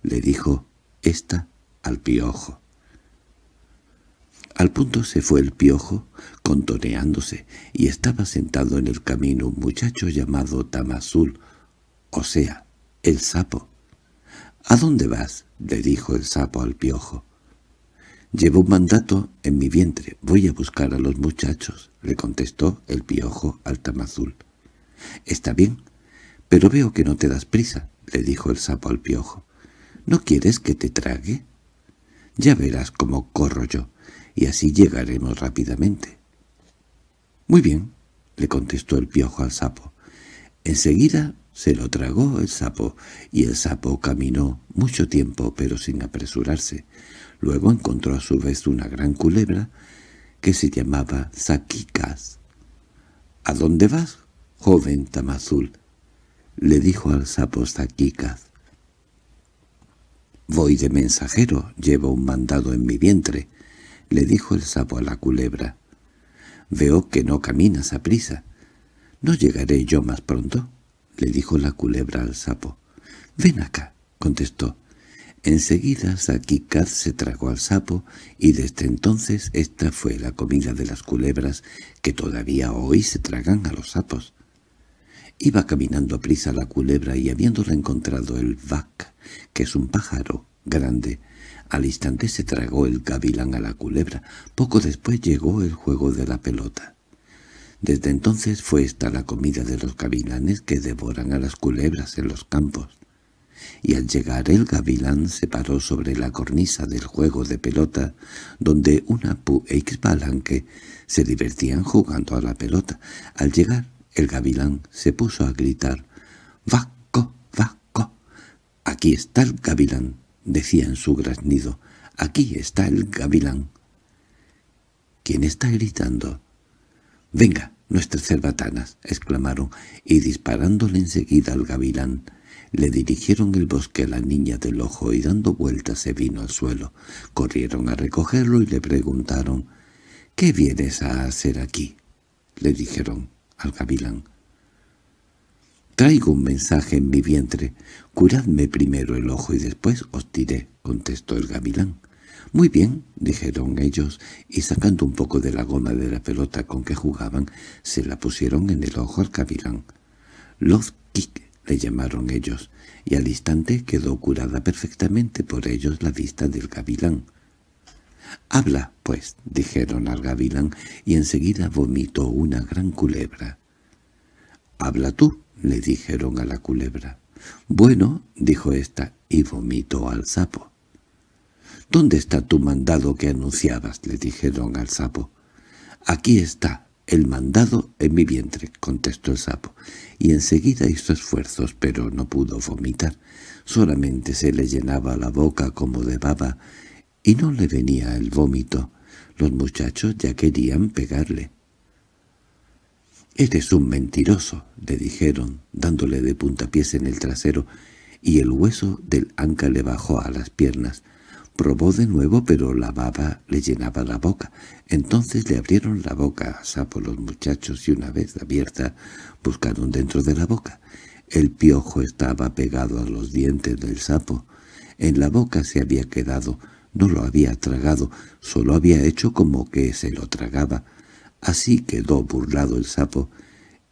le dijo está al piojo. Al punto se fue el piojo, contoneándose, y estaba sentado en el camino un muchacho llamado Tamazul, o sea, el sapo. —¿A dónde vas? —le dijo el sapo al piojo. —Llevo un mandato en mi vientre. Voy a buscar a los muchachos —le contestó el piojo al Tamazul. —Está bien, pero veo que no te das prisa —le dijo el sapo al piojo. ¿No quieres que te trague? Ya verás cómo corro yo, y así llegaremos rápidamente. —Muy bien —le contestó el piojo al sapo. Enseguida se lo tragó el sapo, y el sapo caminó mucho tiempo pero sin apresurarse. Luego encontró a su vez una gran culebra que se llamaba Saquicas. —¿A dónde vas, joven Tamazul? —le dijo al sapo Saquicas. «Voy de mensajero, llevo un mandado en mi vientre», le dijo el sapo a la culebra. «Veo que no caminas a prisa. ¿No llegaré yo más pronto?» le dijo la culebra al sapo. «Ven acá», contestó. Enseguida Sakicaz se tragó al sapo y desde entonces esta fue la comida de las culebras que todavía hoy se tragan a los sapos. Iba caminando a prisa la culebra y habiéndola encontrado el vac, que es un pájaro grande, al instante se tragó el gavilán a la culebra. Poco después llegó el juego de la pelota. Desde entonces fue esta la comida de los gavilanes que devoran a las culebras en los campos. Y al llegar el gavilán se paró sobre la cornisa del juego de pelota, donde una pu e Ixbalanque se divertían jugando a la pelota. Al llegar el gavilán se puso a gritar. vaco, vaco, Aquí está el gavilán. —¿Quién está gritando? —¡Venga, nuestras cerbatanas! —exclamaron, y disparándole enseguida al gavilán. Le dirigieron el bosque a la niña del ojo y dando vueltas se vino al suelo. Corrieron a recogerlo y le preguntaron, «¿Qué vienes a hacer aquí?» le dijeron al gavilán. —Traigo un mensaje en mi vientre. Curadme primero el ojo y después os tiré —contestó el gavilán. —Muy bien —dijeron ellos, y sacando un poco de la goma de la pelota con que jugaban, se la pusieron en el ojo al gavilán. «Los kick —le llamaron ellos, y al instante quedó curada perfectamente por ellos la vista del gavilán. —Habla, pues —dijeron al gavilán, y enseguida vomitó una gran culebra. —Habla tú —le dijeron a la culebra. —Bueno —dijo ésta, y vomitó al sapo. —¿Dónde está tu mandado que anunciabas? —le dijeron al sapo. —Aquí está el mandado en mi vientre —contestó el sapo, y enseguida hizo esfuerzos, pero no pudo vomitar. Solamente se le llenaba la boca como de baba, y no le venía el vómito. Los muchachos ya querían pegarle. «Eres un mentiroso», le dijeron, dándole de puntapiés en el trasero, y el hueso del anca le bajó a las piernas. Probó de nuevo, pero la baba le llenaba la boca. Entonces le abrieron la boca a sapo los muchachos y una vez abierta, buscaron dentro de la boca. El piojo estaba pegado a los dientes del sapo. En la boca se había quedado no lo había tragado, solo había hecho como que se lo tragaba. Así quedó burlado el sapo,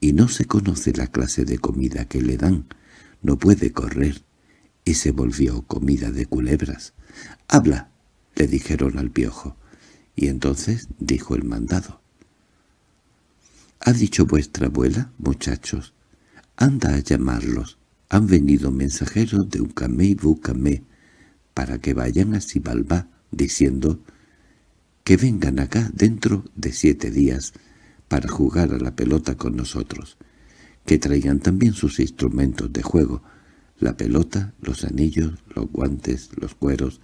y no se conoce la clase de comida que le dan. No puede correr, y se volvió comida de culebras. —¡Habla! —le dijeron al piojo. Y entonces dijo el mandado. —¿Ha dicho vuestra abuela, muchachos? Anda a llamarlos. Han venido mensajeros de camé y Bucamé para que vayan a Sibalbá diciendo que vengan acá dentro de siete días para jugar a la pelota con nosotros, que traigan también sus instrumentos de juego, la pelota, los anillos, los guantes, los cueros,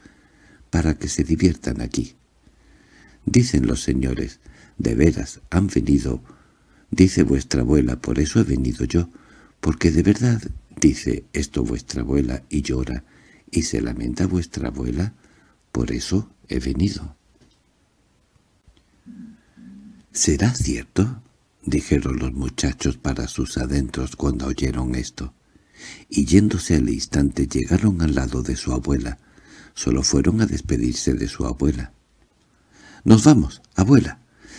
para que se diviertan aquí. Dicen los señores, de veras han venido, dice vuestra abuela, por eso he venido yo, porque de verdad, dice esto vuestra abuela y llora, y se lamenta vuestra abuela, por eso he venido. —¿Será cierto? —dijeron los muchachos para sus adentros cuando oyeron esto. Y yéndose al instante llegaron al lado de su abuela. Solo fueron a despedirse de su abuela. —Nos vamos, abuela.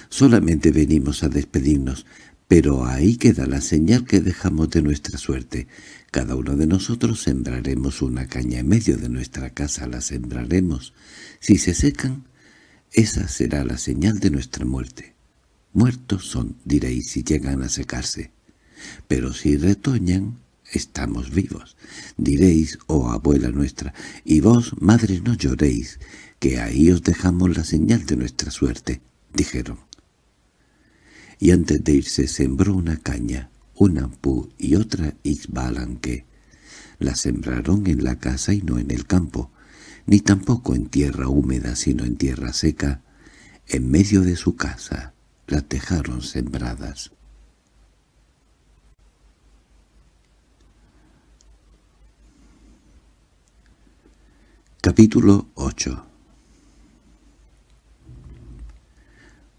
Solamente venimos a despedirnos, pero ahí queda la señal que dejamos de nuestra suerte. Cada uno de nosotros sembraremos una caña en medio de nuestra casa, la sembraremos. Si se secan, esa será la señal de nuestra muerte. Muertos son, diréis, si llegan a secarse. Pero si retoñan, estamos vivos. Diréis, oh abuela nuestra, y vos, madre, no lloréis, que ahí os dejamos la señal de nuestra suerte, dijeron. Y antes de irse sembró una caña, una pu y otra xbalanque. La sembraron en la casa y no en el campo, ni tampoco en tierra húmeda sino en tierra seca. En medio de su casa las dejaron sembradas. Capítulo 8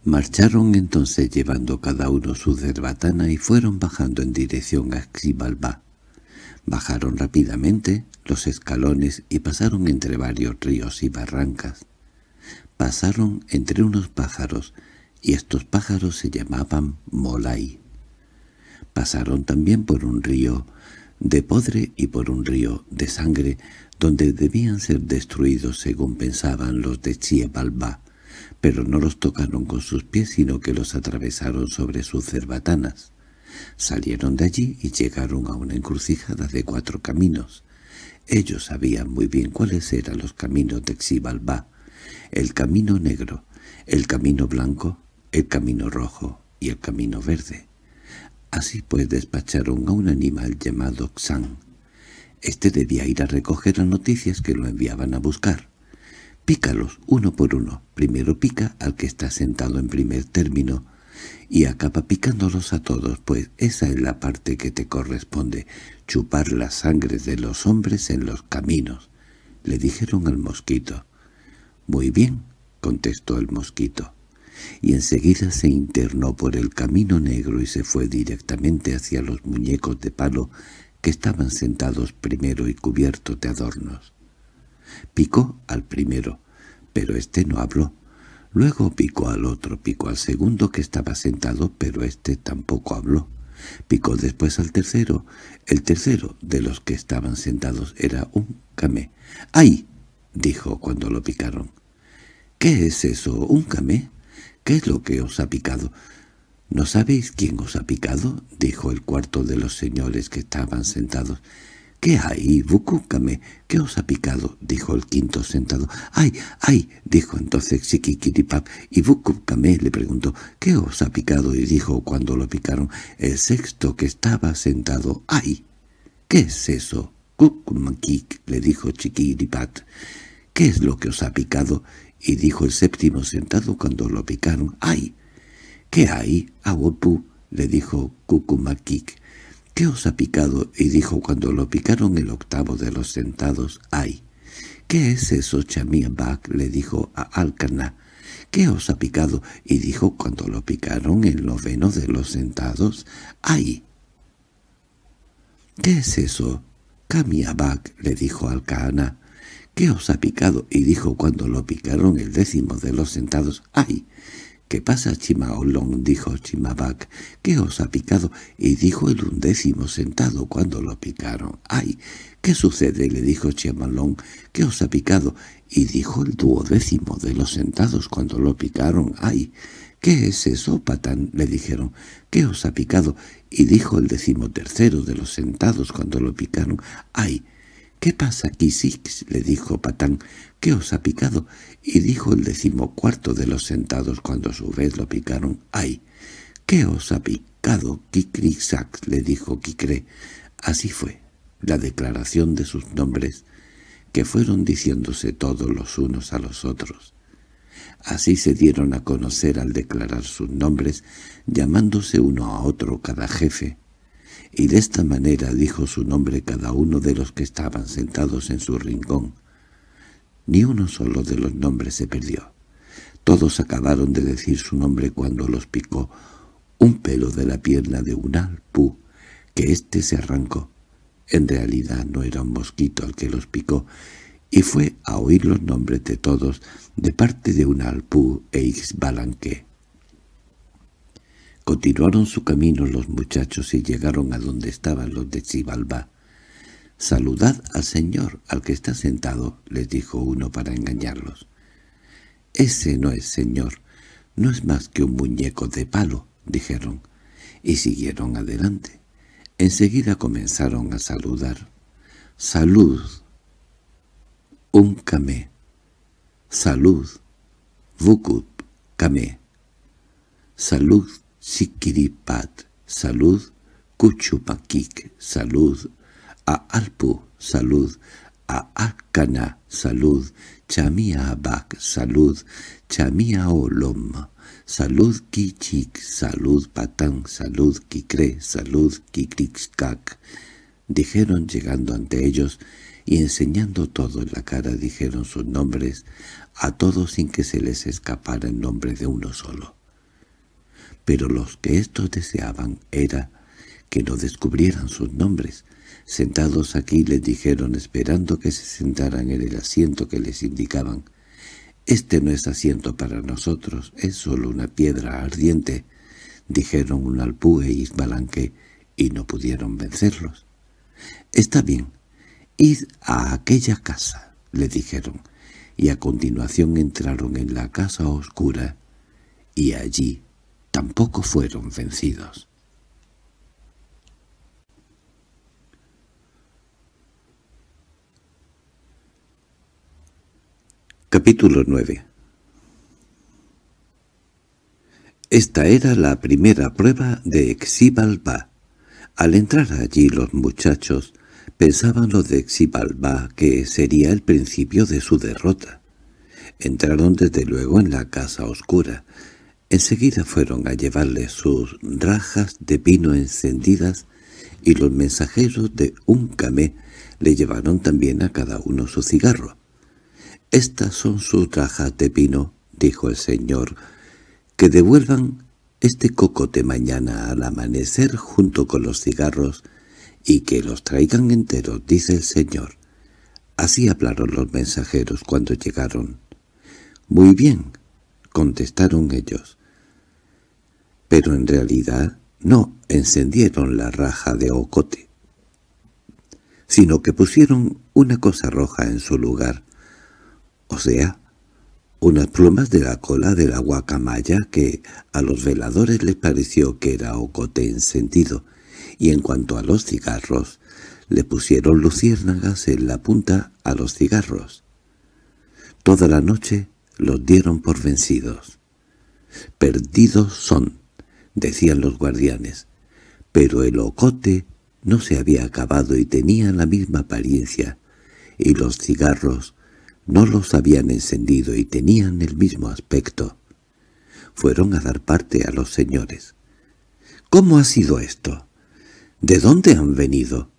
Marcharon entonces llevando cada uno su cerbatana y fueron bajando en dirección a Xibalbá. Bajaron rápidamente los escalones y pasaron entre varios ríos y barrancas. Pasaron entre unos pájaros, y estos pájaros se llamaban Molay. Pasaron también por un río de podre y por un río de sangre, donde debían ser destruidos según pensaban los de Xibalbá pero no los tocaron con sus pies sino que los atravesaron sobre sus cerbatanas. Salieron de allí y llegaron a una encrucijada de cuatro caminos. Ellos sabían muy bien cuáles eran los caminos de Xibalba, el camino negro, el camino blanco, el camino rojo y el camino verde. Así pues despacharon a un animal llamado Xan. Este debía ir a recoger las noticias que lo enviaban a buscar. Pícalos uno por uno. Primero pica al que está sentado en primer término y acaba picándolos a todos, pues esa es la parte que te corresponde, chupar la sangre de los hombres en los caminos. Le dijeron al mosquito. —Muy bien —contestó el mosquito y enseguida se internó por el camino negro y se fue directamente hacia los muñecos de palo que estaban sentados primero y cubiertos de adornos. Picó al primero, pero éste no habló. Luego picó al otro, picó al segundo que estaba sentado, pero éste tampoco habló. Picó después al tercero. El tercero de los que estaban sentados era un camé. —¡Ay! —dijo cuando lo picaron. —¿Qué es eso, un camé? ¿Qué es lo que os ha picado? —¿No sabéis quién os ha picado? —dijo el cuarto de los señores que estaban sentados. —¿Qué hay, Bucúcame? ¿Qué os ha picado? —dijo el quinto sentado. —¡Ay, ay! —dijo entonces Xiquiquiripap. Y Bucúcame le preguntó —¿Qué os ha picado? Y dijo cuando lo picaron —El sexto que estaba sentado. —¡Ay! ¿Qué es eso? —Kukumakik —le dijo Chiquiripat. —¿Qué es lo que os ha picado? Y dijo el séptimo sentado cuando lo picaron. —¡Ay! —¿Qué hay, Awopu? —le dijo Kukumakik. ¿Qué os ha picado? Y dijo cuando lo picaron el octavo de los sentados, ¡ay! ¿Qué es eso, Chamiabak? le dijo a Alcana. ¿Qué os ha picado? Y dijo cuando lo picaron el noveno de los sentados, ¡ay! ¿Qué es eso? Camiabak le dijo al Alcana ¿Qué os ha picado? Y dijo cuando lo picaron el décimo de los sentados, ¡ay! —¿Qué pasa, Chimaolón? —dijo Chimabac. —¿Qué os ha picado? Y dijo el undécimo sentado cuando lo picaron. —¡Ay! ¿Qué sucede? —le dijo Chimaolón. —¿Qué os ha picado? Y dijo el duodécimo de los sentados cuando lo picaron. —¡Ay! —¿Qué es eso, patán? —le dijeron. —¿Qué os ha picado? Y dijo el decimotercero de los sentados cuando lo picaron. —¡Ay! —¿Qué pasa, Kisix? —le dijo Patán. ¿Qué os ha picado? Y dijo el decimocuarto de los sentados cuando a su vez lo picaron. ¡Ay! ¿Qué os ha picado? —Kikri-Sax le dijo Kikre. Así fue la declaración de sus nombres, que fueron diciéndose todos los unos a los otros. Así se dieron a conocer al declarar sus nombres, llamándose uno a otro cada jefe, y de esta manera dijo su nombre cada uno de los que estaban sentados en su rincón, ni uno solo de los nombres se perdió. Todos acabaron de decir su nombre cuando los picó un pelo de la pierna de un alpú, que éste se arrancó. En realidad no era un mosquito al que los picó, y fue a oír los nombres de todos de parte de un alpú e Ixbalanque. Continuaron su camino los muchachos y llegaron a donde estaban los de Chibalba. «Saludad al Señor, al que está sentado», les dijo uno para engañarlos. «Ese no es Señor, no es más que un muñeco de palo», dijeron, y siguieron adelante. Enseguida comenzaron a saludar. «Salud, un camé. Salud, Vukut camé. Salud, sikiripat. Salud, kuchupakik. Salud, a Alpu, salud, a Akana, salud, Abak, salud, Olom, salud Kichik, salud Patán, salud Kikre, salud Kikrikskak, dijeron llegando ante ellos, y enseñando todo en la cara dijeron sus nombres, a todos sin que se les escapara el nombre de uno solo. Pero los que estos deseaban era que no descubrieran sus nombres, Sentados aquí les dijeron, esperando que se sentaran en el asiento que les indicaban. «Este no es asiento para nosotros, es solo una piedra ardiente», dijeron un alpúe y balanque, y no pudieron vencerlos. «Está bien, id a aquella casa», le dijeron, y a continuación entraron en la casa oscura, y allí tampoco fueron vencidos. Capítulo 9 Esta era la primera prueba de Exibalba. Al entrar allí los muchachos pensaban lo de Exibalba que sería el principio de su derrota. Entraron desde luego en la casa oscura. Enseguida fueron a llevarle sus rajas de vino encendidas y los mensajeros de un camé le llevaron también a cada uno su cigarro. «Estas son sus rajas de pino», dijo el señor, «que devuelvan este cocote mañana al amanecer junto con los cigarros y que los traigan enteros», dice el señor. Así hablaron los mensajeros cuando llegaron. «Muy bien», contestaron ellos. Pero en realidad no encendieron la raja de ocote, sino que pusieron una cosa roja en su lugar, o sea, unas plumas de la cola de la guacamaya que a los veladores les pareció que era ocote encendido, y en cuanto a los cigarros, le pusieron luciérnagas en la punta a los cigarros. Toda la noche los dieron por vencidos. «Perdidos son», decían los guardianes, pero el ocote no se había acabado y tenía la misma apariencia, y los cigarros no los habían encendido y tenían el mismo aspecto. Fueron a dar parte a los señores. ¿Cómo ha sido esto? ¿De dónde han venido?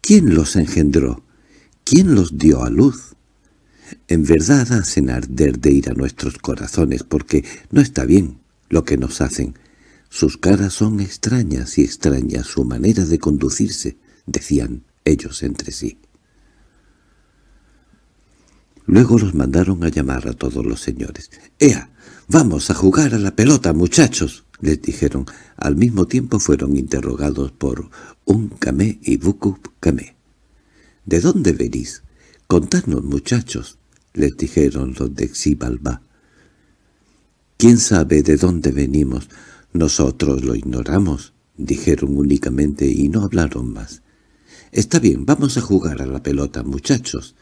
¿Quién los engendró? ¿Quién los dio a luz? En verdad hacen arder de ir a nuestros corazones, porque no está bien lo que nos hacen. Sus caras son extrañas y extraña su manera de conducirse, decían ellos entre sí. Luego los mandaron a llamar a todos los señores. —¡Ea! ¡Vamos a jugar a la pelota, muchachos! —les dijeron. Al mismo tiempo fueron interrogados por un camé y buku camé. —¿De dónde venís? —Contadnos, muchachos —les dijeron los de Xibalba. —¿Quién sabe de dónde venimos? Nosotros lo ignoramos —dijeron únicamente y no hablaron más. —Está bien, vamos a jugar a la pelota, muchachos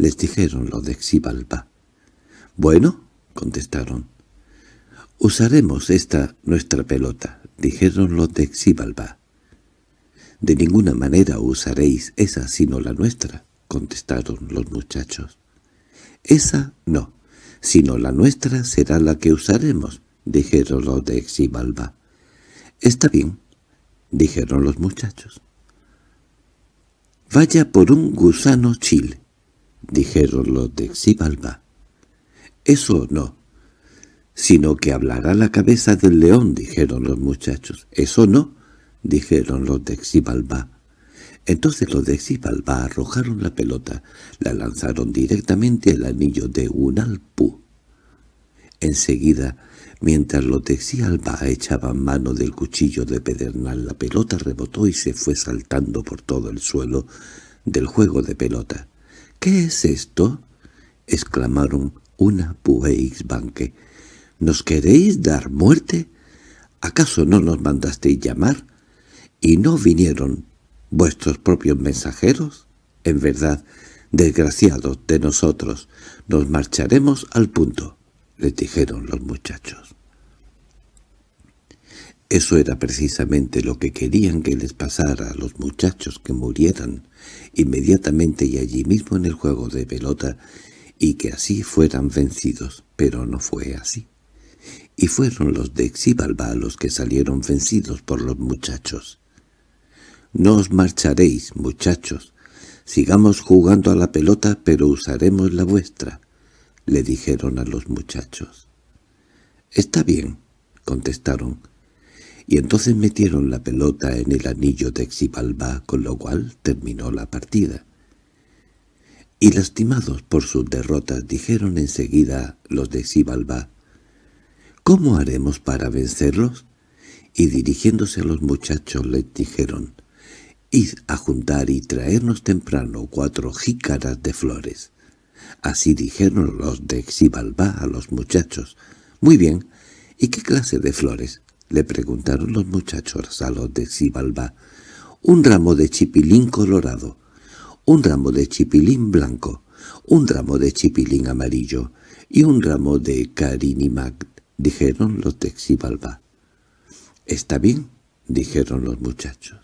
les dijeron lo de Xibalba. —Bueno —contestaron. —Usaremos esta nuestra pelota —dijeron los de Xibalba. —De ninguna manera usaréis esa sino la nuestra —contestaron los muchachos. —Esa no, sino la nuestra será la que usaremos —dijeron los de Xibalba. —Está bien —dijeron los muchachos. —Vaya por un gusano chil dijeron los de Xibalba. —Eso no. —Sino que hablará la cabeza del león —dijeron los muchachos. —Eso no —dijeron los de Xibalba. Entonces los de Xibalba arrojaron la pelota, la lanzaron directamente al anillo de Unalpú. Enseguida, mientras los de Xibalba echaban mano del cuchillo de pedernal, la pelota rebotó y se fue saltando por todo el suelo del juego de pelota. —¿Qué es esto? —exclamaron una banque—. —¿Nos queréis dar muerte? ¿Acaso no nos mandasteis llamar? ¿Y no vinieron vuestros propios mensajeros? En verdad, desgraciados de nosotros, nos marcharemos al punto —les dijeron los muchachos. Eso era precisamente lo que querían que les pasara a los muchachos que murieran inmediatamente y allí mismo en el juego de pelota y que así fueran vencidos, pero no fue así. Y fueron los de Xibalba los que salieron vencidos por los muchachos. «No os marcharéis, muchachos. Sigamos jugando a la pelota, pero usaremos la vuestra», le dijeron a los muchachos. «Está bien», contestaron, y entonces metieron la pelota en el anillo de Xibalbá, con lo cual terminó la partida. Y lastimados por sus derrotas dijeron enseguida los de Xibalbá, «¿Cómo haremos para vencerlos?» Y dirigiéndose a los muchachos les dijeron, «Id a juntar y traernos temprano cuatro jícaras de flores». Así dijeron los de Xibalbá a los muchachos. «Muy bien, ¿y qué clase de flores?» le preguntaron los muchachos a los de Xibalba, un ramo de chipilín colorado, un ramo de chipilín blanco, un ramo de chipilín amarillo y un ramo de carinimac, dijeron los de Xibalba. —¿Está bien? —dijeron los muchachos.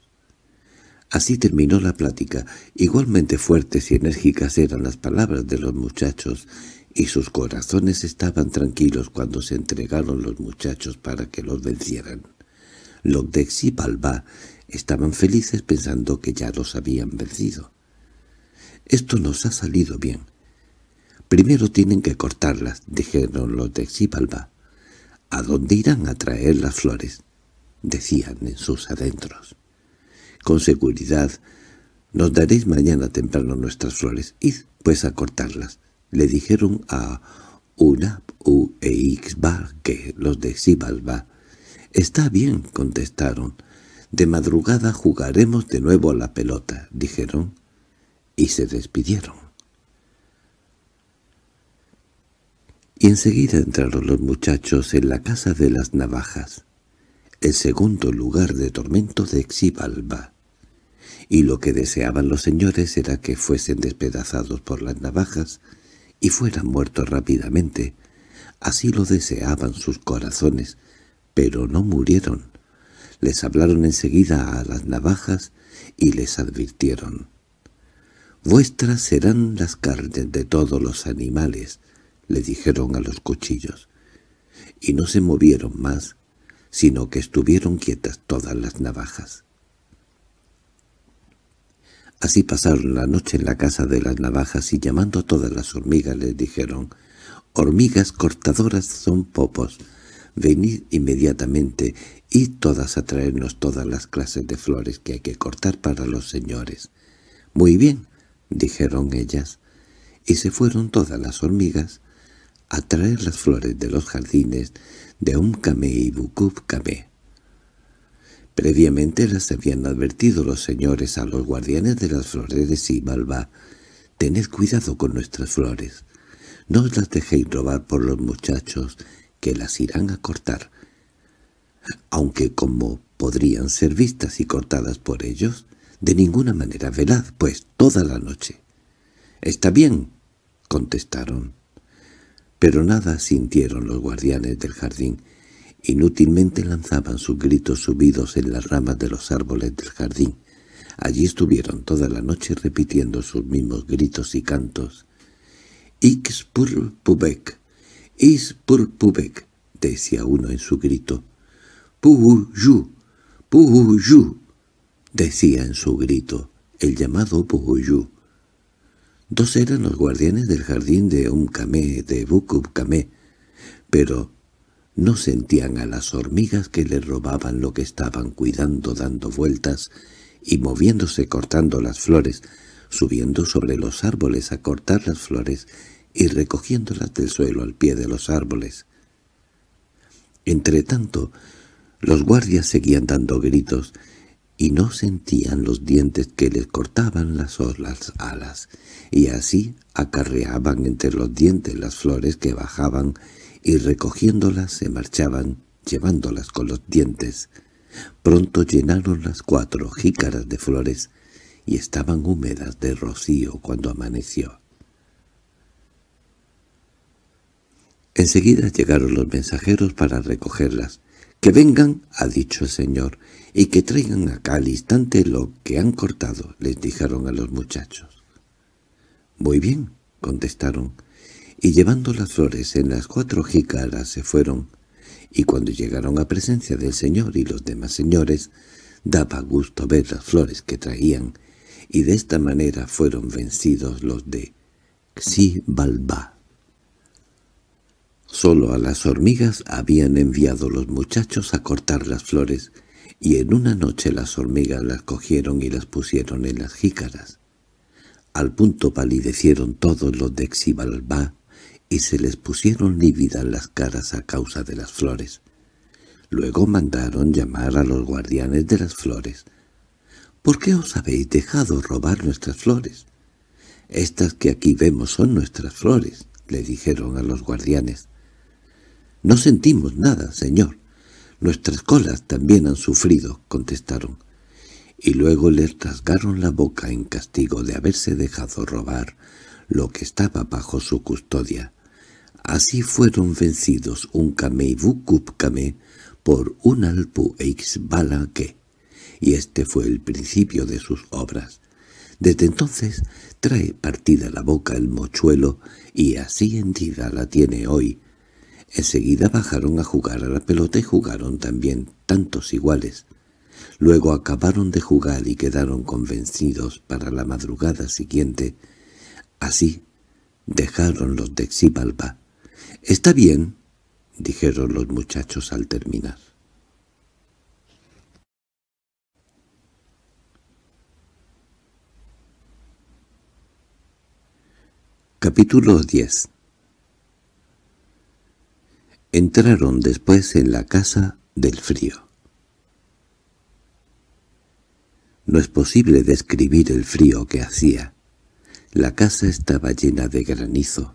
Así terminó la plática. Igualmente fuertes y enérgicas eran las palabras de los muchachos, y sus corazones estaban tranquilos cuando se entregaron los muchachos para que los vencieran. Los de Palva estaban felices pensando que ya los habían vencido. Esto nos ha salido bien. Primero tienen que cortarlas, dijeron los de Xipalba. ¿A dónde irán a traer las flores? decían en sus adentros. Con seguridad, nos daréis mañana temprano nuestras flores. Id, pues, a cortarlas. Le dijeron a Unab u Eixbar que los de Xibalba. —Está bien —contestaron. —De madrugada jugaremos de nuevo a la pelota —dijeron. Y se despidieron. Y enseguida entraron los muchachos en la casa de las navajas, el segundo lugar de tormento de Xibalba. Y lo que deseaban los señores era que fuesen despedazados por las navajas y fueran muertos rápidamente. Así lo deseaban sus corazones, pero no murieron. Les hablaron enseguida a las navajas y les advirtieron. «Vuestras serán las carnes de todos los animales», le dijeron a los cuchillos. Y no se movieron más, sino que estuvieron quietas todas las navajas. Así pasaron la noche en la casa de las navajas y llamando a todas las hormigas les dijeron «Hormigas cortadoras son popos. Venid inmediatamente y todas a traernos todas las clases de flores que hay que cortar para los señores». «Muy bien», dijeron ellas, y se fueron todas las hormigas a traer las flores de los jardines de un camé y Previamente las habían advertido los señores a los guardianes de las flores de malva, «Tened cuidado con nuestras flores. No os las dejéis robar por los muchachos, que las irán a cortar. Aunque como podrían ser vistas y cortadas por ellos, de ninguna manera velad, pues, toda la noche». «Está bien», contestaron. Pero nada sintieron los guardianes del jardín, Inútilmente lanzaban sus gritos subidos en las ramas de los árboles del jardín. Allí estuvieron toda la noche repitiendo sus mismos gritos y cantos. pubec, pubek, decía uno en su grito. «Puhuyu, puhuyu», decía en su grito, el llamado Puhuyu. Dos eran los guardianes del jardín de camé de camé, pero no sentían a las hormigas que les robaban lo que estaban cuidando dando vueltas y moviéndose cortando las flores, subiendo sobre los árboles a cortar las flores y recogiéndolas del suelo al pie de los árboles. Entretanto, los guardias seguían dando gritos y no sentían los dientes que les cortaban las alas, y así acarreaban entre los dientes las flores que bajaban y recogiéndolas se marchaban, llevándolas con los dientes. Pronto llenaron las cuatro jícaras de flores y estaban húmedas de rocío cuando amaneció. Enseguida llegaron los mensajeros para recogerlas. «Que vengan», ha dicho el señor, «y que traigan acá al instante lo que han cortado», les dijeron a los muchachos. «Muy bien», contestaron, y llevando las flores en las cuatro jícaras se fueron, y cuando llegaron a presencia del señor y los demás señores, daba gusto ver las flores que traían, y de esta manera fueron vencidos los de Xibalbá. Solo a las hormigas habían enviado los muchachos a cortar las flores, y en una noche las hormigas las cogieron y las pusieron en las jícaras. Al punto palidecieron todos los de Xibalbá y se les pusieron lívidas las caras a causa de las flores. Luego mandaron llamar a los guardianes de las flores. —¿Por qué os habéis dejado robar nuestras flores? —Estas que aquí vemos son nuestras flores —le dijeron a los guardianes. —No sentimos nada, señor. Nuestras colas también han sufrido —contestaron. Y luego les rasgaron la boca en castigo de haberse dejado robar lo que estaba bajo su custodia. Así fueron vencidos un Kameibukupkame por un Alpu Ixbalaque, y este fue el principio de sus obras. Desde entonces trae partida la boca el mochuelo y así hendida la tiene hoy. Enseguida bajaron a jugar a la pelota y jugaron también tantos iguales. Luego acabaron de jugar y quedaron convencidos para la madrugada siguiente. Así dejaron los de Xibalba. —Está bien —dijeron los muchachos al terminar. Capítulo 10 Entraron después en la casa del frío. No es posible describir el frío que hacía. La casa estaba llena de granizo.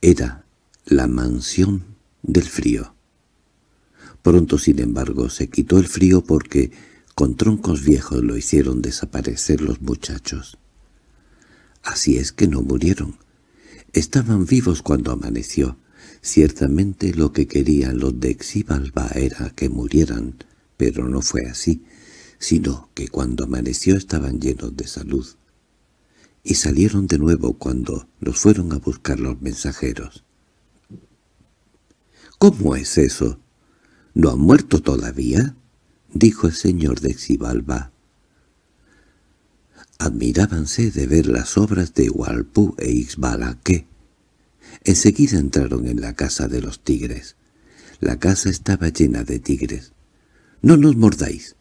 Era la mansión del frío. Pronto, sin embargo, se quitó el frío porque con troncos viejos lo hicieron desaparecer los muchachos. Así es que no murieron. Estaban vivos cuando amaneció. Ciertamente lo que querían los de Xibalba era que murieran, pero no fue así, sino que cuando amaneció estaban llenos de salud. Y salieron de nuevo cuando los fueron a buscar los mensajeros. —¿Cómo es eso? —¿No ha muerto todavía? —dijo el señor de Xibalba. Admirábanse de ver las obras de Hualpú e Ixbalaque. Enseguida entraron en la casa de los tigres. La casa estaba llena de tigres. —¡No nos mordáis!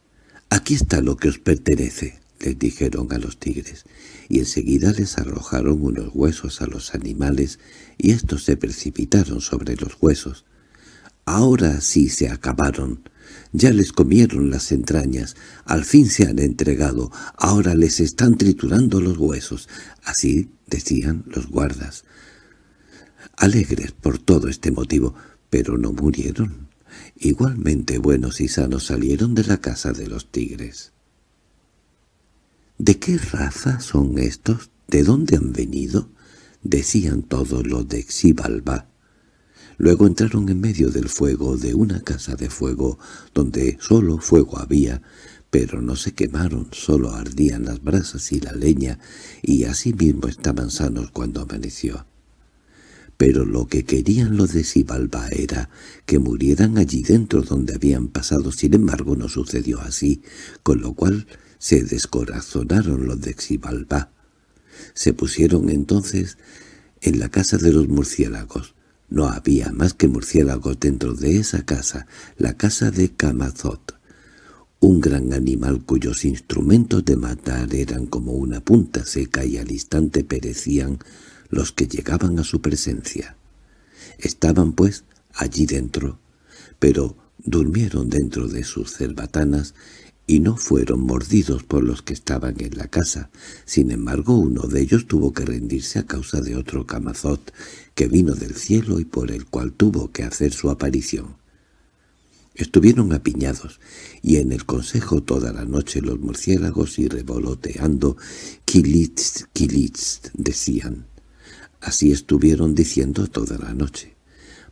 —Aquí está lo que os pertenece —les dijeron a los tigres, y enseguida les arrojaron unos huesos a los animales, y estos se precipitaron sobre los huesos. Ahora sí se acabaron. Ya les comieron las entrañas, al fin se han entregado, ahora les están triturando los huesos. Así decían los guardas. Alegres por todo este motivo, pero no murieron. Igualmente buenos y sanos salieron de la casa de los tigres. ¿De qué raza son estos? ¿De dónde han venido? Decían todos los de Xibalba. Luego entraron en medio del fuego de una casa de fuego, donde solo fuego había, pero no se quemaron, solo ardían las brasas y la leña, y así mismo estaban sanos cuando amaneció. Pero lo que querían los de Sibalba era que murieran allí dentro donde habían pasado, sin embargo no sucedió así, con lo cual se descorazonaron los de Xibalba. Se pusieron entonces en la casa de los murciélagos, no había más que murciélagos dentro de esa casa, la casa de Camazot, un gran animal cuyos instrumentos de matar eran como una punta seca y al instante perecían los que llegaban a su presencia. Estaban, pues, allí dentro, pero durmieron dentro de sus cerbatanas y no fueron mordidos por los que estaban en la casa. Sin embargo, uno de ellos tuvo que rendirse a causa de otro camazot que vino del cielo y por el cual tuvo que hacer su aparición. Estuvieron apiñados, y en el consejo toda la noche los murciélagos y revoloteando, «Kilitz, Kilitz», decían. Así estuvieron diciendo toda la noche.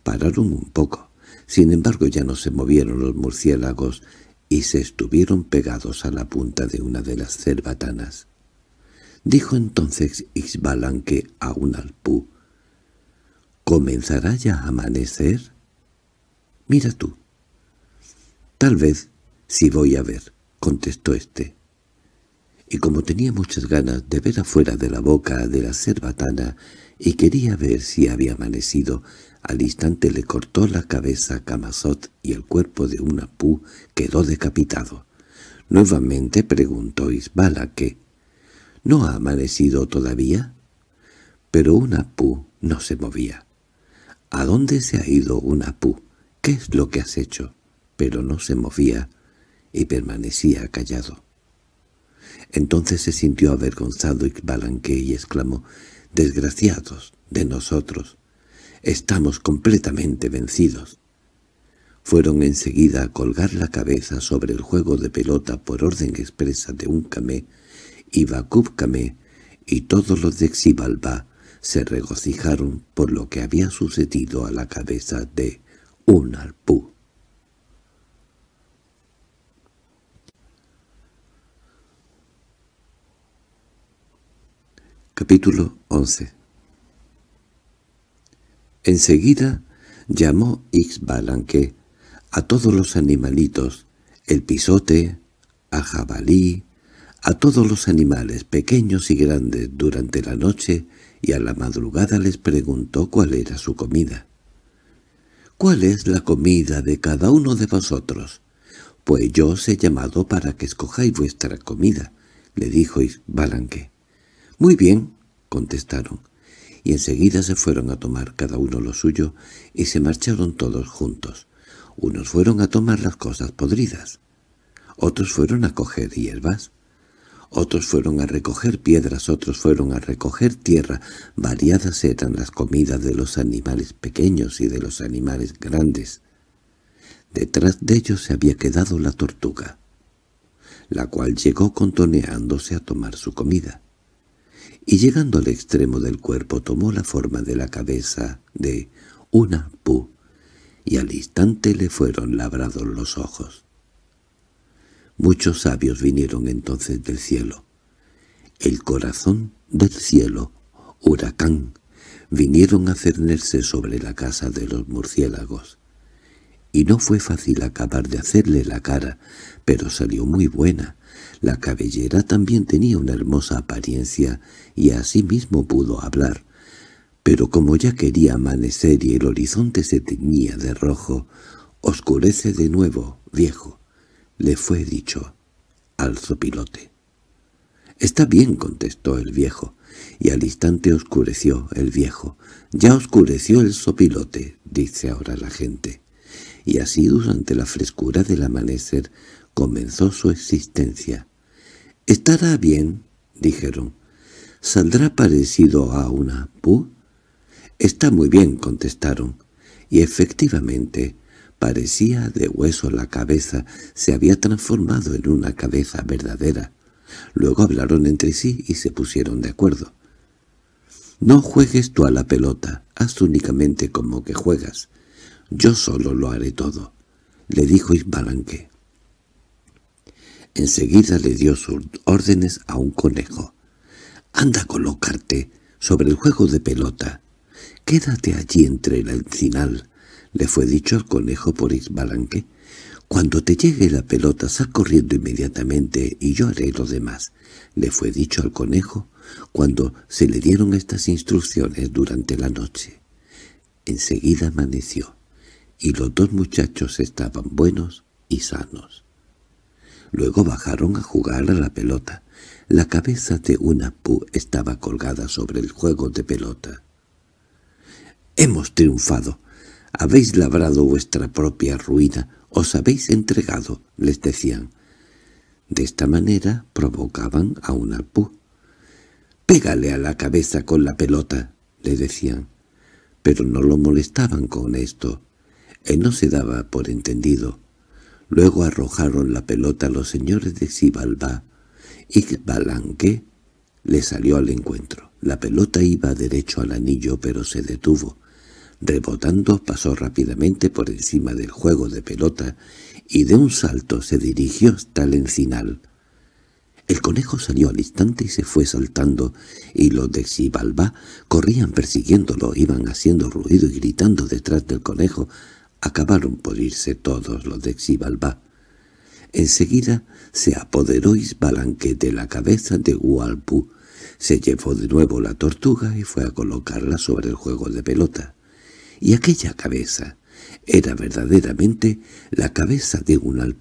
Pararon un poco. Sin embargo ya no se movieron los murciélagos, y se estuvieron pegados a la punta de una de las cerbatanas. Dijo entonces Ixbalanque a un alpú, ¿Comenzará ya a amanecer? Mira tú. Tal vez, si voy a ver, contestó éste. Y como tenía muchas ganas de ver afuera de la boca de la cerbatana y quería ver si había amanecido, al instante le cortó la cabeza a Camazot y el cuerpo de una Pú quedó decapitado. Nuevamente preguntó Isbala que ¿No ha amanecido todavía? Pero una pú no se movía. ¿A dónde se ha ido una pú ¿Qué es lo que has hecho? Pero no se movía y permanecía callado. Entonces se sintió avergonzado Isbalaque y exclamó, «Desgraciados de nosotros, Estamos completamente vencidos. Fueron enseguida a colgar la cabeza sobre el juego de pelota por orden expresa de un camé, y Bakub Camé y todos los de Xibalba se regocijaron por lo que había sucedido a la cabeza de un alpú. Capítulo 11 Enseguida llamó Ixbalanque a todos los animalitos, el pisote, a jabalí, a todos los animales pequeños y grandes durante la noche y a la madrugada les preguntó cuál era su comida. «¿Cuál es la comida de cada uno de vosotros?» «Pues yo os he llamado para que escojáis vuestra comida», le dijo Ixbalanque. «Muy bien», contestaron y enseguida se fueron a tomar cada uno lo suyo y se marcharon todos juntos. Unos fueron a tomar las cosas podridas, otros fueron a coger hierbas, otros fueron a recoger piedras, otros fueron a recoger tierra. Variadas eran las comidas de los animales pequeños y de los animales grandes. Detrás de ellos se había quedado la tortuga, la cual llegó contoneándose a tomar su comida y llegando al extremo del cuerpo tomó la forma de la cabeza de una pu, y al instante le fueron labrados los ojos. Muchos sabios vinieron entonces del cielo. El corazón del cielo, huracán, vinieron a cernerse sobre la casa de los murciélagos. Y no fue fácil acabar de hacerle la cara, pero salió muy buena, la cabellera también tenía una hermosa apariencia y así mismo pudo hablar, pero como ya quería amanecer y el horizonte se teñía de rojo, «Oscurece de nuevo, viejo», le fue dicho al zopilote. «Está bien», contestó el viejo, y al instante oscureció el viejo. «Ya oscureció el zopilote», dice ahora la gente. Y así durante la frescura del amanecer comenzó su existencia, —Estará bien —dijeron—. ¿Saldrá parecido a una pu? —Está muy bien —contestaron. Y efectivamente, parecía de hueso la cabeza, se había transformado en una cabeza verdadera. Luego hablaron entre sí y se pusieron de acuerdo. —No juegues tú a la pelota, haz únicamente como que juegas. Yo solo lo haré todo —le dijo Isbalanque. Enseguida le dio sus órdenes a un conejo. «Anda a colocarte sobre el juego de pelota. Quédate allí entre el encinal», le fue dicho al conejo por Isbalanque. «Cuando te llegue la pelota sal corriendo inmediatamente y yo haré lo demás», le fue dicho al conejo cuando se le dieron estas instrucciones durante la noche. Enseguida amaneció, y los dos muchachos estaban buenos y sanos. Luego bajaron a jugar a la pelota. La cabeza de una pu estaba colgada sobre el juego de pelota. «¡Hemos triunfado! Habéis labrado vuestra propia ruina, os habéis entregado», les decían. De esta manera provocaban a una pu. «¡Pégale a la cabeza con la pelota!» le decían. Pero no lo molestaban con esto. Él eh, no se daba por entendido. Luego arrojaron la pelota a los señores de y Balanque le salió al encuentro. La pelota iba derecho al anillo, pero se detuvo. Rebotando, pasó rápidamente por encima del juego de pelota y de un salto se dirigió hasta el encinal. El conejo salió al instante y se fue saltando, y los de Xibalbá corrían persiguiéndolo, iban haciendo ruido y gritando detrás del conejo, Acabaron por irse todos los de Xibalbá. Enseguida se apoderó Isbalanque de la cabeza de Hualpú, se llevó de nuevo la tortuga y fue a colocarla sobre el juego de pelota. Y aquella cabeza era verdaderamente la cabeza de un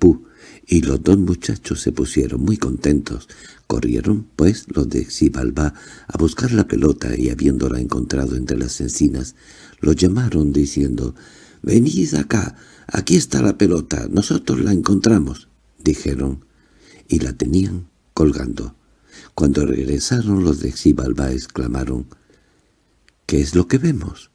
y los dos muchachos se pusieron muy contentos. Corrieron, pues, los de Xibalbá a buscar la pelota y habiéndola encontrado entre las encinas, lo llamaron diciendo «Venid acá, aquí está la pelota, nosotros la encontramos», dijeron, y la tenían colgando. Cuando regresaron los de Xibalba exclamaron, «¿Qué es lo que vemos?»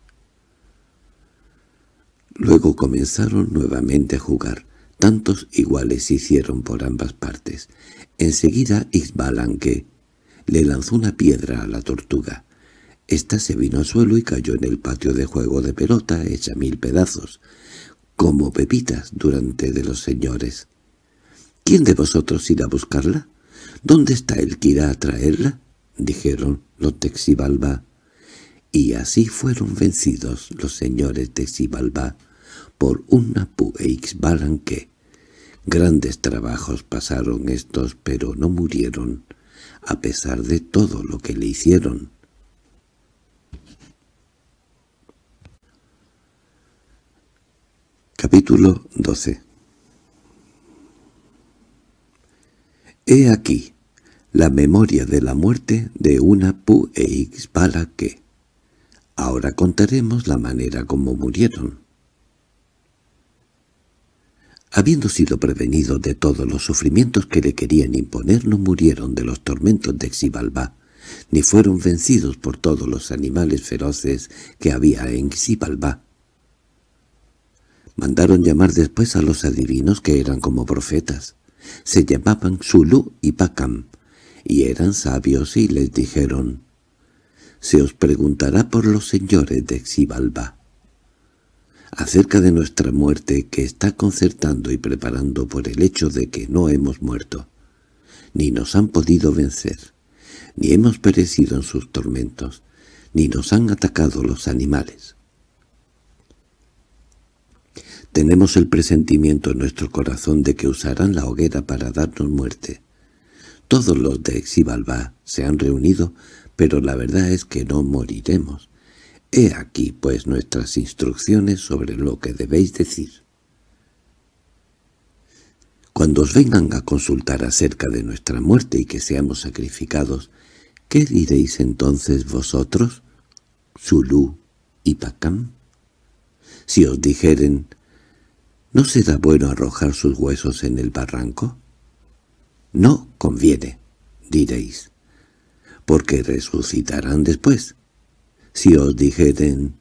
Luego comenzaron nuevamente a jugar. Tantos iguales hicieron por ambas partes. Enseguida Ixbalanque le lanzó una piedra a la tortuga. Esta se vino al suelo y cayó en el patio de juego de pelota hecha mil pedazos, como pepitas durante de los señores. —¿Quién de vosotros irá a buscarla? —¿Dónde está el que irá a traerla? —dijeron los de Y así fueron vencidos los señores de por una Ixbalanque. Grandes trabajos pasaron estos, pero no murieron, a pesar de todo lo que le hicieron. Capítulo 12 He aquí la memoria de la muerte de una pu e que. Ahora contaremos la manera como murieron. Habiendo sido prevenido de todos los sufrimientos que le querían imponer, no murieron de los tormentos de Xibalba, ni fueron vencidos por todos los animales feroces que había en Xibalbá, Mandaron llamar después a los adivinos que eran como profetas. Se llamaban Zulu y Pacam, y eran sabios y les dijeron, «Se os preguntará por los señores de Xibalba» acerca de nuestra muerte que está concertando y preparando por el hecho de que no hemos muerto, ni nos han podido vencer, ni hemos perecido en sus tormentos, ni nos han atacado los animales. Tenemos el presentimiento en nuestro corazón de que usarán la hoguera para darnos muerte. Todos los de Xibalba se han reunido, pero la verdad es que no moriremos. He aquí, pues, nuestras instrucciones sobre lo que debéis decir. Cuando os vengan a consultar acerca de nuestra muerte y que seamos sacrificados, ¿qué diréis entonces vosotros, Zulú y Pacam? Si os dijeren, ¿No será bueno arrojar sus huesos en el barranco? No conviene, diréis, porque resucitarán después. Si os dijeren,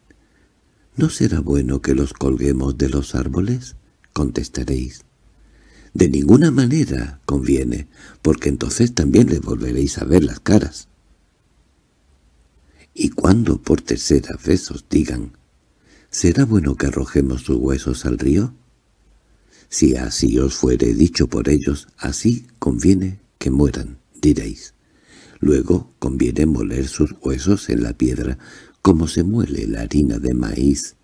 ¿no será bueno que los colguemos de los árboles? contestaréis. De ninguna manera conviene, porque entonces también les volveréis a ver las caras. Y cuando por tercera vez os digan, ¿será bueno que arrojemos sus huesos al río? Si así os fuere dicho por ellos, así conviene que mueran, diréis. Luego conviene moler sus huesos en la piedra, como se muele la harina de maíz,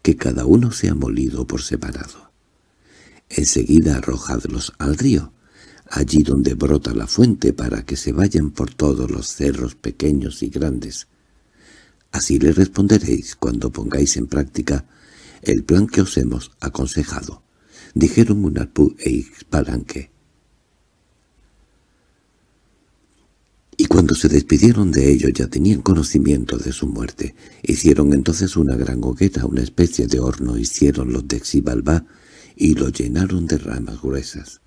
que cada uno sea molido por separado. Enseguida arrojadlos al río, allí donde brota la fuente para que se vayan por todos los cerros pequeños y grandes. Así le responderéis cuando pongáis en práctica el plan que os hemos aconsejado dijeron Munarpú e Ixpalanque. Y cuando se despidieron de ellos ya tenían conocimiento de su muerte. Hicieron entonces una gran hoguera, una especie de horno, hicieron los de Xibalba y lo llenaron de ramas gruesas.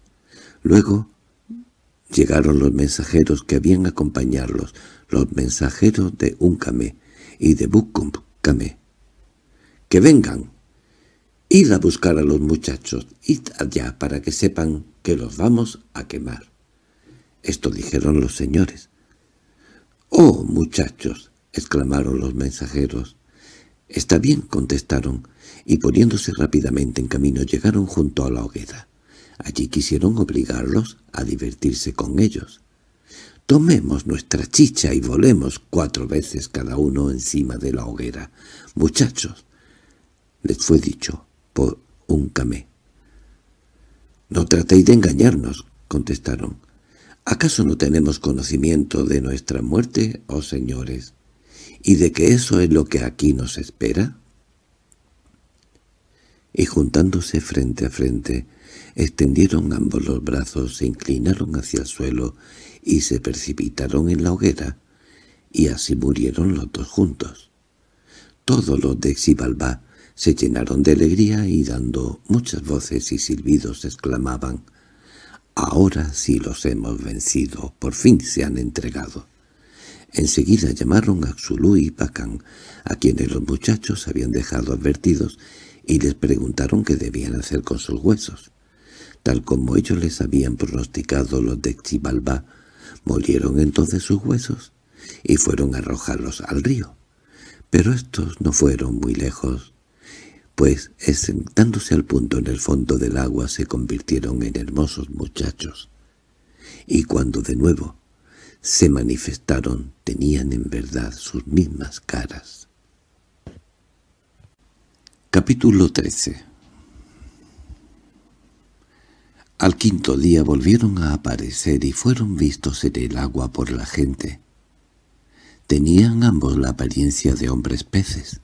Luego llegaron los mensajeros que habían acompañarlos, los mensajeros de Uncamé y de Bukumkame. —¡Que vengan! Id a buscar a los muchachos, id allá para que sepan que los vamos a quemar. Esto dijeron los señores. —¡Oh, muchachos! —exclamaron los mensajeros. —Está bien —contestaron, y poniéndose rápidamente en camino llegaron junto a la hoguera. Allí quisieron obligarlos a divertirse con ellos. —Tomemos nuestra chicha y volemos cuatro veces cada uno encima de la hoguera. —¡Muchachos! —les fue dicho un camé. «No tratéis de engañarnos», contestaron. «¿Acaso no tenemos conocimiento de nuestra muerte, oh señores, y de que eso es lo que aquí nos espera?» Y juntándose frente a frente, extendieron ambos los brazos, se inclinaron hacia el suelo y se precipitaron en la hoguera, y así murieron los dos juntos. Todos los de Xibalbá se llenaron de alegría y dando muchas voces y silbidos exclamaban «Ahora sí los hemos vencido, por fin se han entregado». Enseguida llamaron a Xulú y Pacán, a quienes los muchachos habían dejado advertidos, y les preguntaron qué debían hacer con sus huesos. Tal como ellos les habían pronosticado los de Xibalba, molieron entonces sus huesos y fueron a arrojarlos al río. Pero estos no fueron muy lejos pues sentándose al punto en el fondo del agua se convirtieron en hermosos muchachos. Y cuando de nuevo se manifestaron tenían en verdad sus mismas caras. Capítulo 13 Al quinto día volvieron a aparecer y fueron vistos en el agua por la gente. Tenían ambos la apariencia de hombres peces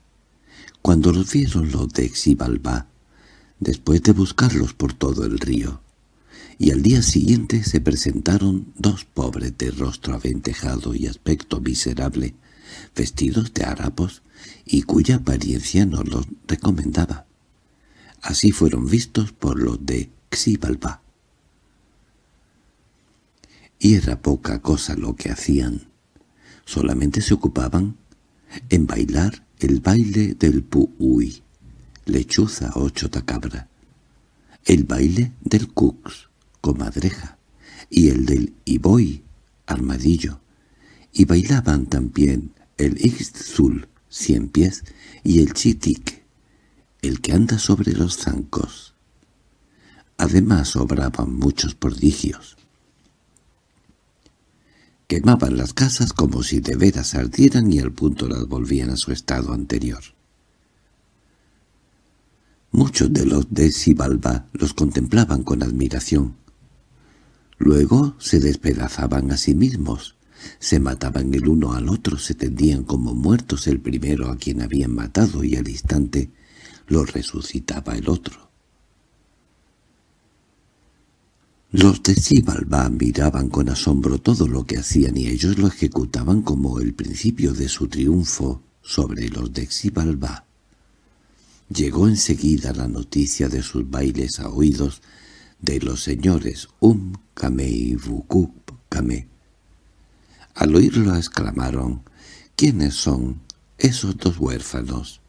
cuando los vieron los de Xibalbá, después de buscarlos por todo el río, y al día siguiente se presentaron dos pobres de rostro aventejado y aspecto miserable, vestidos de harapos y cuya apariencia no los recomendaba. Así fueron vistos por los de Xibalbá. Y era poca cosa lo que hacían. Solamente se ocupaban en bailar el baile del puui, lechuza o tacabra; el baile del cux, comadreja, y el del Iboi, armadillo, y bailaban también el ixzul, cien pies, y el chitik, el que anda sobre los zancos. Además obraban muchos prodigios. Quemaban las casas como si de veras ardieran y al punto las volvían a su estado anterior. Muchos de los de Sibalba los contemplaban con admiración. Luego se despedazaban a sí mismos, se mataban el uno al otro, se tendían como muertos el primero a quien habían matado y al instante lo resucitaba el otro. Los de Xibalbá miraban con asombro todo lo que hacían y ellos lo ejecutaban como el principio de su triunfo sobre los de Xibalba. Llegó enseguida la noticia de sus bailes a oídos de los señores Um Kame y vukup Kame. Al oírlo exclamaron, «¿Quiénes son esos dos huérfanos?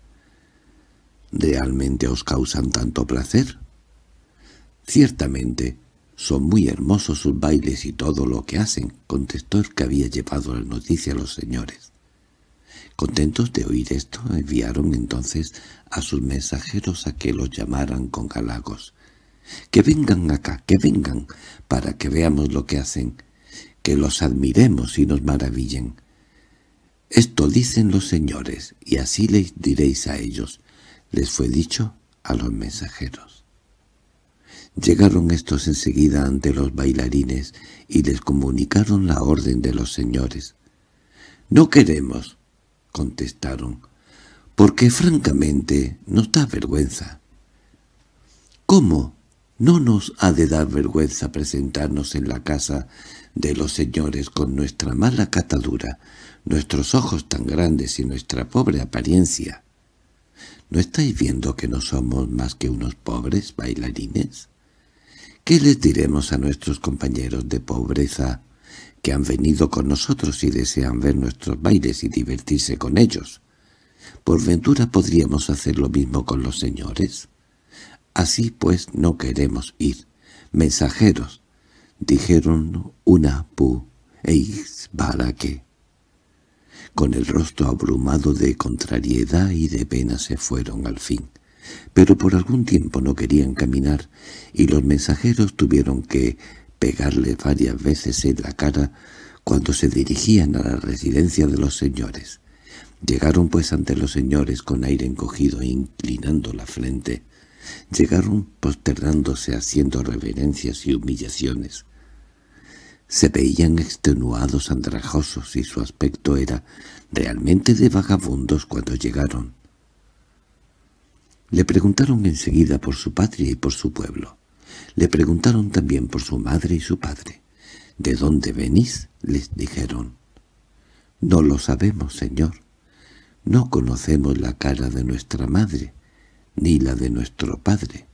¿Realmente os causan tanto placer?» «Ciertamente», «Son muy hermosos sus bailes y todo lo que hacen», contestó el que había llevado la noticia a los señores. Contentos de oír esto, enviaron entonces a sus mensajeros a que los llamaran con galagos. «Que vengan acá, que vengan, para que veamos lo que hacen, que los admiremos y nos maravillen». «Esto dicen los señores, y así les diréis a ellos», les fue dicho a los mensajeros. Llegaron estos enseguida ante los bailarines y les comunicaron la orden de los señores. —No queremos —contestaron—, porque francamente nos da vergüenza. —¿Cómo? ¿No nos ha de dar vergüenza presentarnos en la casa de los señores con nuestra mala catadura, nuestros ojos tan grandes y nuestra pobre apariencia? ¿No estáis viendo que no somos más que unos pobres bailarines? ¿Qué les diremos a nuestros compañeros de pobreza que han venido con nosotros y desean ver nuestros bailes y divertirse con ellos? ¿Por ventura podríamos hacer lo mismo con los señores? Así pues no queremos ir. Mensajeros, dijeron una pu eis que. Con el rostro abrumado de contrariedad y de pena se fueron al fin pero por algún tiempo no querían caminar y los mensajeros tuvieron que pegarle varias veces en la cara cuando se dirigían a la residencia de los señores. Llegaron pues ante los señores con aire encogido e inclinando la frente. Llegaron posternándose haciendo reverencias y humillaciones. Se veían extenuados andrajosos y su aspecto era realmente de vagabundos cuando llegaron. Le preguntaron enseguida por su patria y por su pueblo. Le preguntaron también por su madre y su padre. —¿De dónde venís? —les dijeron. —No lo sabemos, señor. No conocemos la cara de nuestra madre, ni la de nuestro padre.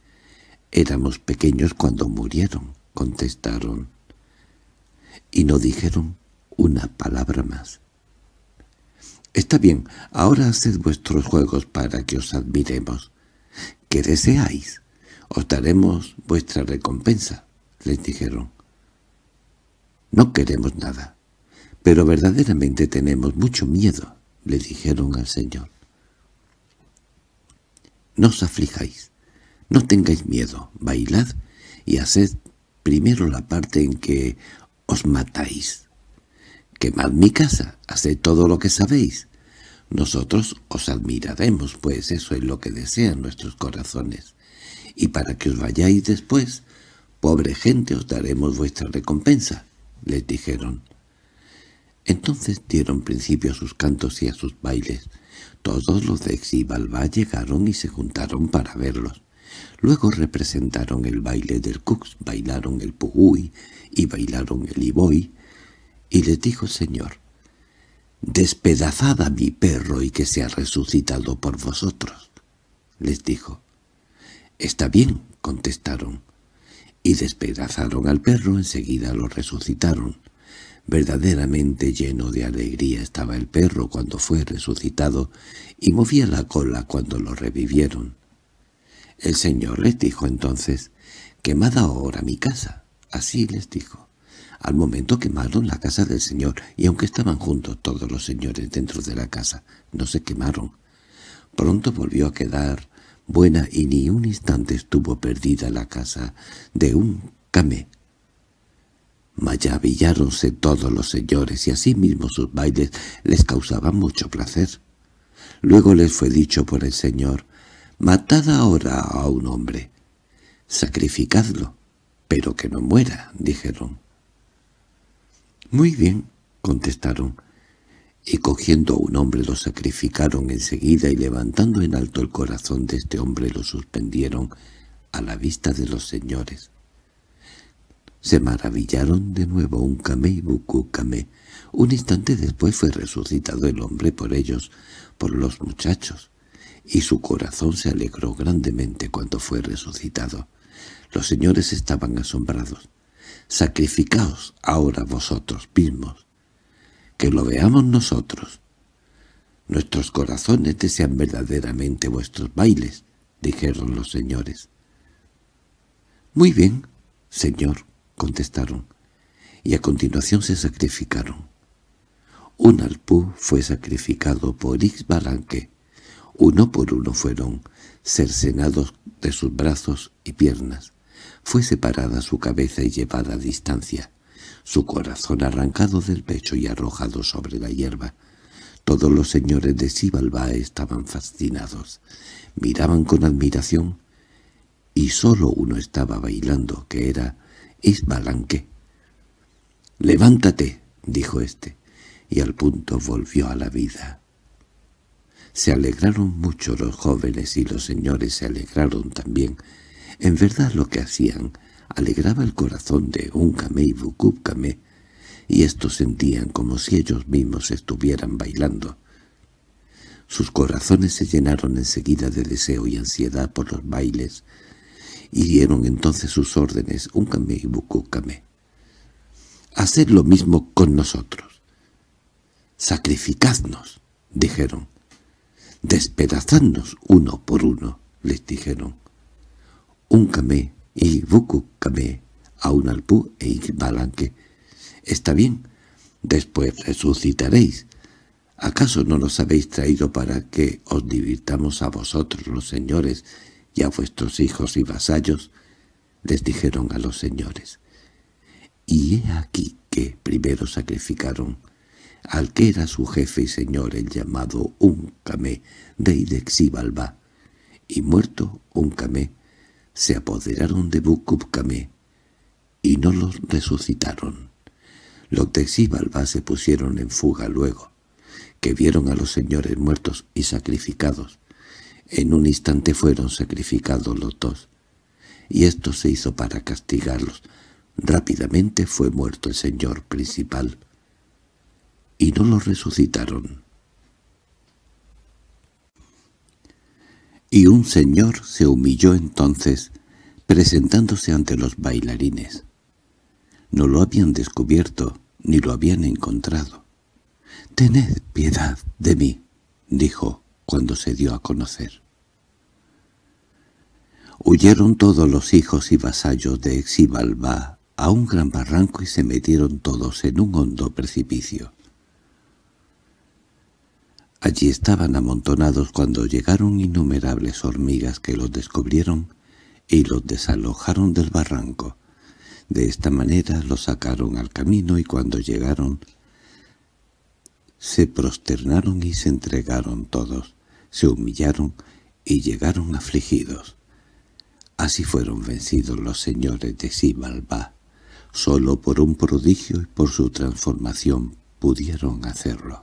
Éramos pequeños cuando murieron —contestaron. Y no dijeron una palabra más. —Está bien, ahora haced vuestros juegos para que os admiremos que deseáis. Os daremos vuestra recompensa, les dijeron. No queremos nada, pero verdaderamente tenemos mucho miedo, le dijeron al Señor. No os aflijáis, no tengáis miedo, bailad y haced primero la parte en que os matáis. Quemad mi casa, haced todo lo que sabéis, nosotros os admiraremos, pues eso es lo que desean nuestros corazones. Y para que os vayáis después, pobre gente, os daremos vuestra recompensa, les dijeron. Entonces dieron principio a sus cantos y a sus bailes. Todos los de Xibalba llegaron y se juntaron para verlos. Luego representaron el baile del Cux, bailaron el Pugui y bailaron el Iboy, y les dijo el Señor, «Despedazad a mi perro y que sea resucitado por vosotros», les dijo. «Está bien», contestaron. Y despedazaron al perro, enseguida lo resucitaron. Verdaderamente lleno de alegría estaba el perro cuando fue resucitado y movía la cola cuando lo revivieron. El Señor les dijo entonces, «Quemad ahora mi casa». Así les dijo. Al momento quemaron la casa del señor, y aunque estaban juntos todos los señores dentro de la casa, no se quemaron. Pronto volvió a quedar buena y ni un instante estuvo perdida la casa de un camé. Mayavilláronse todos los señores y asimismo sus bailes les causaban mucho placer. Luego les fue dicho por el señor, «Matad ahora a un hombre, sacrificadlo, pero que no muera», dijeron. —Muy bien —contestaron— y cogiendo a un hombre lo sacrificaron enseguida y levantando en alto el corazón de este hombre lo suspendieron a la vista de los señores. Se maravillaron de nuevo un camé y camé. Un instante después fue resucitado el hombre por ellos, por los muchachos, y su corazón se alegró grandemente cuando fue resucitado. Los señores estaban asombrados. Sacrificaos ahora vosotros mismos. Que lo veamos nosotros. Nuestros corazones desean verdaderamente vuestros bailes, dijeron los señores. —Muy bien, señor —contestaron, y a continuación se sacrificaron. Un alpú fue sacrificado por Ixbalanque. Uno por uno fueron cercenados de sus brazos y piernas. Fue separada su cabeza y llevada a distancia, su corazón arrancado del pecho y arrojado sobre la hierba. Todos los señores de Sibalba estaban fascinados, miraban con admiración, y sólo uno estaba bailando, que era Isbalanque. —¡Levántate! —dijo éste, y al punto volvió a la vida. Se alegraron mucho los jóvenes y los señores se alegraron también, en verdad lo que hacían alegraba el corazón de un y y estos sentían como si ellos mismos estuvieran bailando. Sus corazones se llenaron enseguida de deseo y ansiedad por los bailes, y dieron entonces sus órdenes un y «Haced lo mismo con nosotros». «Sacrificadnos», dijeron. «Despedazadnos uno por uno», les dijeron. Uncamé y Bucucamé a un alpu e Ibalanque. Está bien, después resucitaréis. ¿Acaso no los habéis traído para que os divirtamos a vosotros los señores y a vuestros hijos y vasallos? Les dijeron a los señores. Y he aquí que primero sacrificaron al que era su jefe y señor el llamado Uncamé de Idexibalba, y muerto Uncamé se apoderaron de Bukubkame y no los resucitaron. Los de Xibalba se pusieron en fuga luego, que vieron a los señores muertos y sacrificados. En un instante fueron sacrificados los dos, y esto se hizo para castigarlos. Rápidamente fue muerto el señor principal, y no los resucitaron. Y un señor se humilló entonces, presentándose ante los bailarines. No lo habían descubierto, ni lo habían encontrado. «Tened piedad de mí», dijo cuando se dio a conocer. Huyeron todos los hijos y vasallos de Exibalba a un gran barranco y se metieron todos en un hondo precipicio. Allí estaban amontonados cuando llegaron innumerables hormigas que los descubrieron y los desalojaron del barranco. De esta manera los sacaron al camino y cuando llegaron se prosternaron y se entregaron todos, se humillaron y llegaron afligidos. Así fueron vencidos los señores de Sibalba. Solo por un prodigio y por su transformación pudieron hacerlo.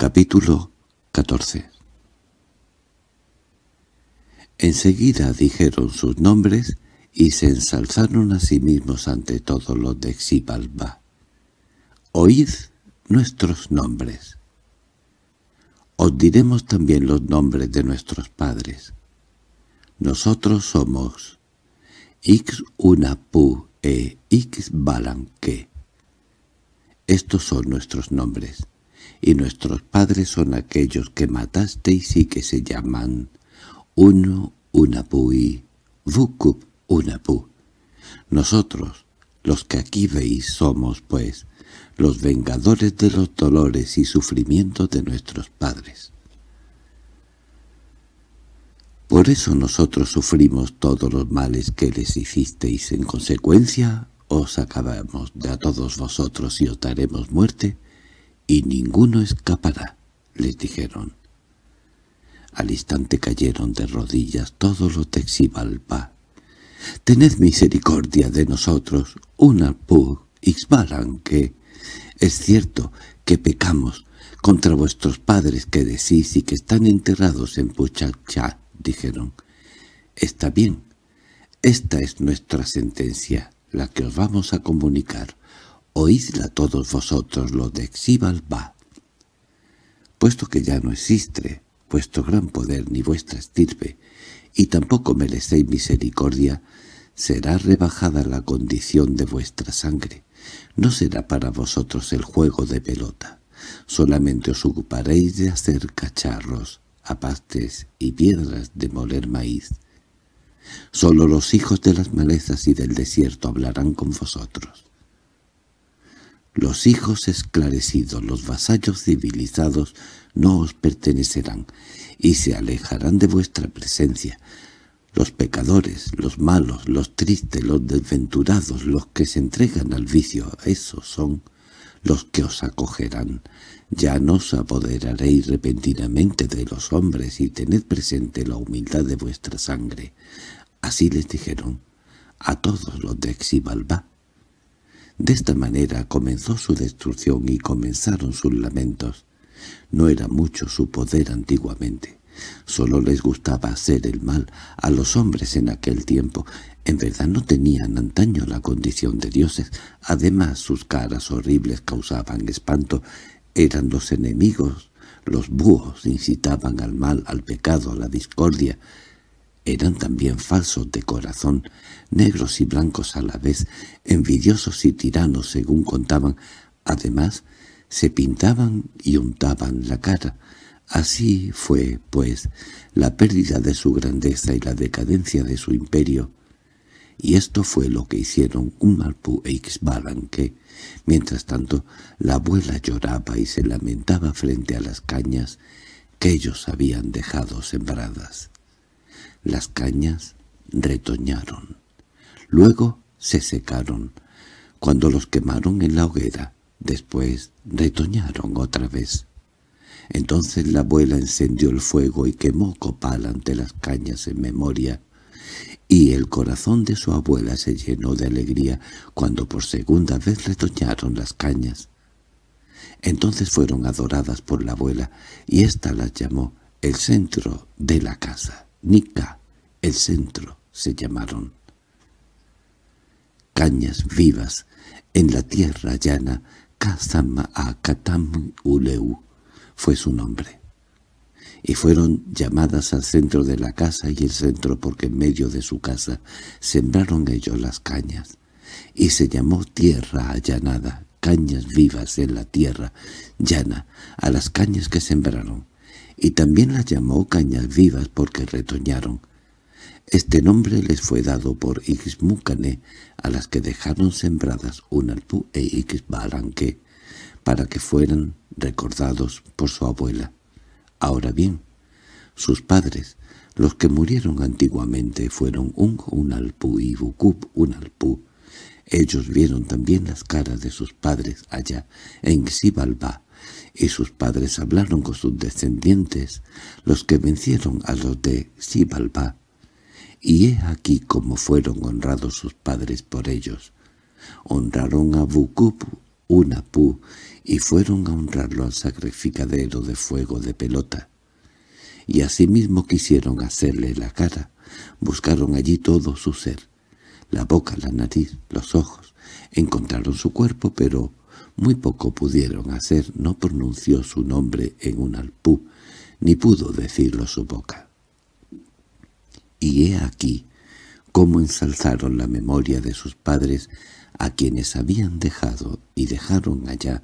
Capítulo 14 Enseguida dijeron sus nombres y se ensalzaron a sí mismos ante todos los de Xibalba. Oíd nuestros nombres. Os diremos también los nombres de nuestros padres. Nosotros somos Ix Unapu e Ix Estos son nuestros nombres y nuestros padres son aquellos que matasteis y que se llaman uno Unapu y Vukup Unapu. Nosotros, los que aquí veis, somos, pues, los vengadores de los dolores y sufrimientos de nuestros padres. Por eso nosotros sufrimos todos los males que les hicisteis. En consecuencia, os acabamos de a todos vosotros y os daremos muerte, y ninguno escapará, les dijeron. Al instante cayeron de rodillas todos los Xibalba. «Tened misericordia de nosotros, una Ixbalan, que Es cierto que pecamos contra vuestros padres que decís y que están enterrados en Puchachá», dijeron. «Está bien, esta es nuestra sentencia, la que os vamos a comunicar oídla todos vosotros los de Xibalba. Puesto que ya no existe vuestro gran poder ni vuestra estirpe, y tampoco merecéis misericordia, será rebajada la condición de vuestra sangre. No será para vosotros el juego de pelota. Solamente os ocuparéis de hacer cacharros, apastes y piedras de moler maíz. Solo los hijos de las malezas y del desierto hablarán con vosotros. Los hijos esclarecidos, los vasallos civilizados, no os pertenecerán, y se alejarán de vuestra presencia. Los pecadores, los malos, los tristes, los desventurados, los que se entregan al vicio, esos son los que os acogerán. Ya no os apoderaréis repentinamente de los hombres y tened presente la humildad de vuestra sangre. Así les dijeron a todos los de Exibalba. De esta manera comenzó su destrucción y comenzaron sus lamentos. No era mucho su poder antiguamente. Solo les gustaba hacer el mal a los hombres en aquel tiempo. En verdad no tenían antaño la condición de dioses. Además sus caras horribles causaban espanto. Eran los enemigos. Los búhos incitaban al mal, al pecado, a la discordia. Eran también falsos de corazón, negros y blancos a la vez, envidiosos y tiranos según contaban. Además, se pintaban y untaban la cara. Así fue, pues, la pérdida de su grandeza y la decadencia de su imperio. Y esto fue lo que hicieron Umalpu e que, mientras tanto, la abuela lloraba y se lamentaba frente a las cañas que ellos habían dejado sembradas. Las cañas retoñaron. Luego se secaron, cuando los quemaron en la hoguera. Después retoñaron otra vez. Entonces la abuela encendió el fuego y quemó copal ante las cañas en memoria, y el corazón de su abuela se llenó de alegría cuando por segunda vez retoñaron las cañas. Entonces fueron adoradas por la abuela, y ésta las llamó el centro de la casa. Nica, el centro, se llamaron. Cañas vivas, en la tierra llana, akatam Uleu fue su nombre. Y fueron llamadas al centro de la casa y el centro porque en medio de su casa sembraron ellos las cañas. Y se llamó tierra allanada, cañas vivas en la tierra llana, a las cañas que sembraron y también las llamó cañas vivas porque retoñaron. Este nombre les fue dado por Ixmucane, a las que dejaron sembradas Unalpú e Ixbalanque para que fueran recordados por su abuela. Ahora bien, sus padres, los que murieron antiguamente, fueron un Unalpú y un Unalpú. Ellos vieron también las caras de sus padres allá, en Xibalba y sus padres hablaron con sus descendientes, los que vencieron a los de Sibalba, y he aquí como fueron honrados sus padres por ellos. Honraron a una pu, y fueron a honrarlo al sacrificadero de fuego de pelota. Y asimismo quisieron hacerle la cara, buscaron allí todo su ser, la boca, la nariz, los ojos, encontraron su cuerpo, pero muy poco pudieron hacer, no pronunció su nombre en un alpú, ni pudo decirlo su boca. Y he aquí cómo ensalzaron la memoria de sus padres a quienes habían dejado y dejaron allá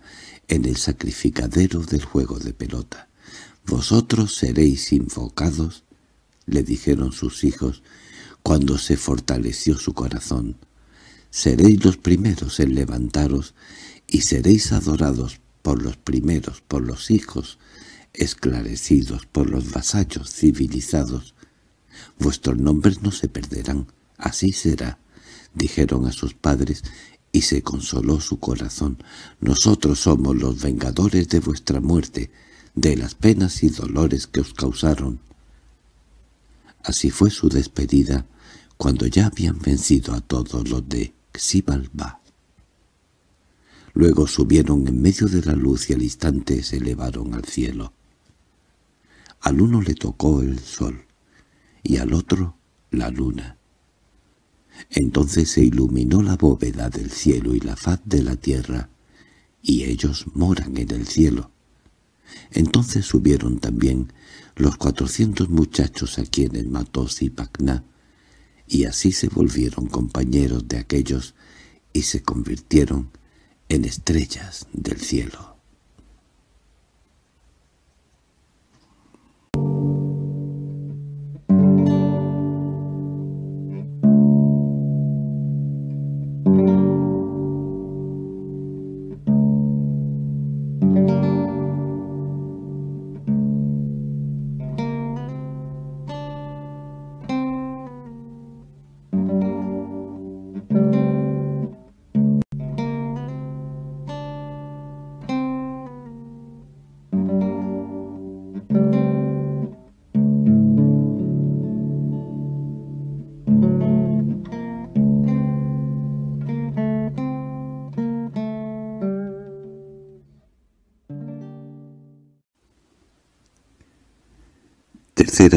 en el sacrificadero del juego de pelota. «Vosotros seréis invocados», le dijeron sus hijos, cuando se fortaleció su corazón. «Seréis los primeros en levantaros y seréis adorados por los primeros, por los hijos, esclarecidos por los vasallos civilizados. Vuestros nombres no se perderán, así será, dijeron a sus padres, y se consoló su corazón. Nosotros somos los vengadores de vuestra muerte, de las penas y dolores que os causaron. Así fue su despedida, cuando ya habían vencido a todos los de Xibalba. Luego subieron en medio de la luz y al instante se elevaron al cielo. Al uno le tocó el sol y al otro la luna. Entonces se iluminó la bóveda del cielo y la faz de la tierra, y ellos moran en el cielo. Entonces subieron también los cuatrocientos muchachos a quienes mató Zipacna, y así se volvieron compañeros de aquellos y se convirtieron en estrellas del cielo.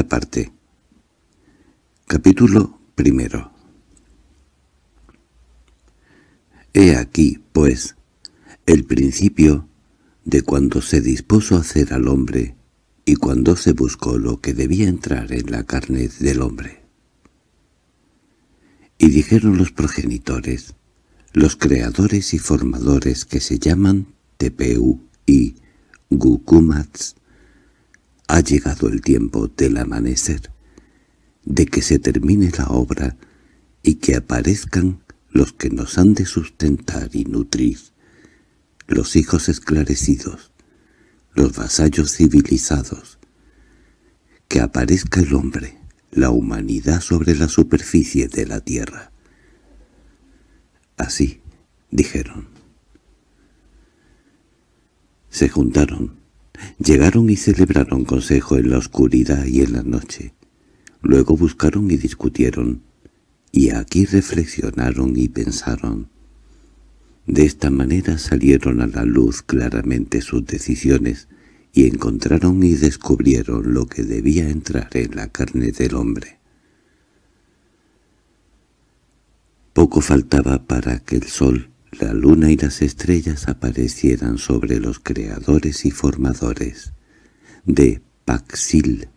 parte. Capítulo primero. He aquí, pues, el principio de cuando se dispuso a hacer al hombre y cuando se buscó lo que debía entrar en la carne del hombre. Y dijeron los progenitores, los creadores y formadores que se llaman Tepeu y Gukumats, ha llegado el tiempo del amanecer, de que se termine la obra y que aparezcan los que nos han de sustentar y nutrir, los hijos esclarecidos, los vasallos civilizados, que aparezca el hombre, la humanidad sobre la superficie de la tierra. Así, dijeron. Se juntaron, Llegaron y celebraron consejo en la oscuridad y en la noche. Luego buscaron y discutieron, y aquí reflexionaron y pensaron. De esta manera salieron a la luz claramente sus decisiones, y encontraron y descubrieron lo que debía entrar en la carne del hombre. Poco faltaba para que el sol, la luna y las estrellas aparecieran sobre los creadores y formadores de Paxil,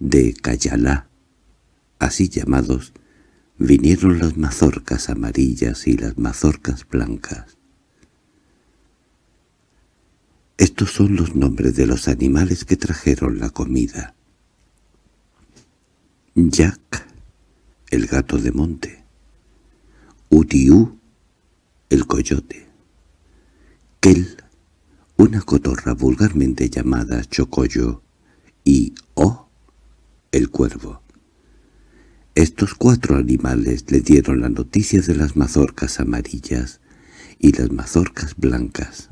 de Cayalá, así llamados, vinieron las mazorcas amarillas y las mazorcas blancas. Estos son los nombres de los animales que trajeron la comida. Jack, el gato de monte. Utiú, el coyote. Kel, una cotorra vulgarmente llamada chocoyo, y O, el cuervo. Estos cuatro animales le dieron la noticia de las mazorcas amarillas y las mazorcas blancas.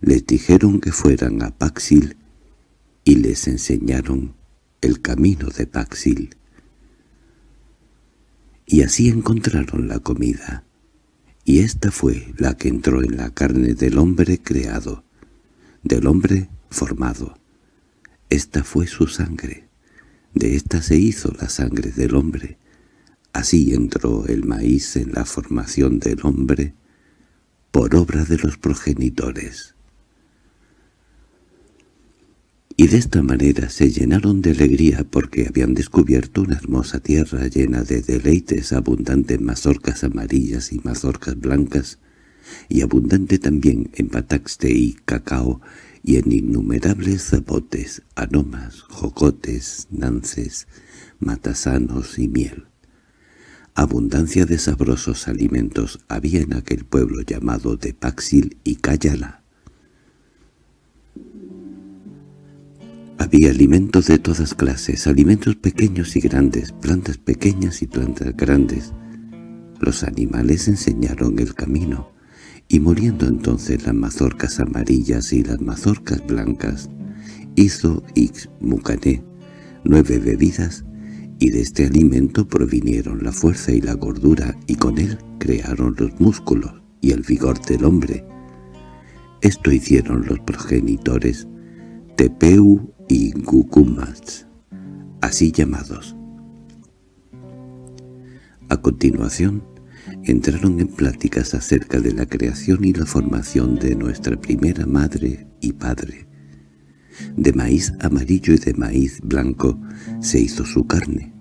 Les dijeron que fueran a Paxil y les enseñaron el camino de Paxil. Y así encontraron la comida y esta fue la que entró en la carne del hombre creado, del hombre formado. Esta fue su sangre, de esta se hizo la sangre del hombre. Así entró el maíz en la formación del hombre por obra de los progenitores y de esta manera se llenaron de alegría porque habían descubierto una hermosa tierra llena de deleites abundante en mazorcas amarillas y mazorcas blancas, y abundante también en bataxte y cacao y en innumerables zapotes, anomas, jocotes, nances, matasanos y miel. Abundancia de sabrosos alimentos había en aquel pueblo llamado de Paxil y Cayala, Había alimentos de todas clases, alimentos pequeños y grandes, plantas pequeñas y plantas grandes. Los animales enseñaron el camino, y muriendo entonces las mazorcas amarillas y las mazorcas blancas, hizo Ix Mucané nueve bebidas, y de este alimento provinieron la fuerza y la gordura, y con él crearon los músculos y el vigor del hombre. Esto hicieron los progenitores Tepeu y cucumas, así llamados. A continuación, entraron en pláticas acerca de la creación y la formación de nuestra primera madre y padre. De maíz amarillo y de maíz blanco se hizo su carne.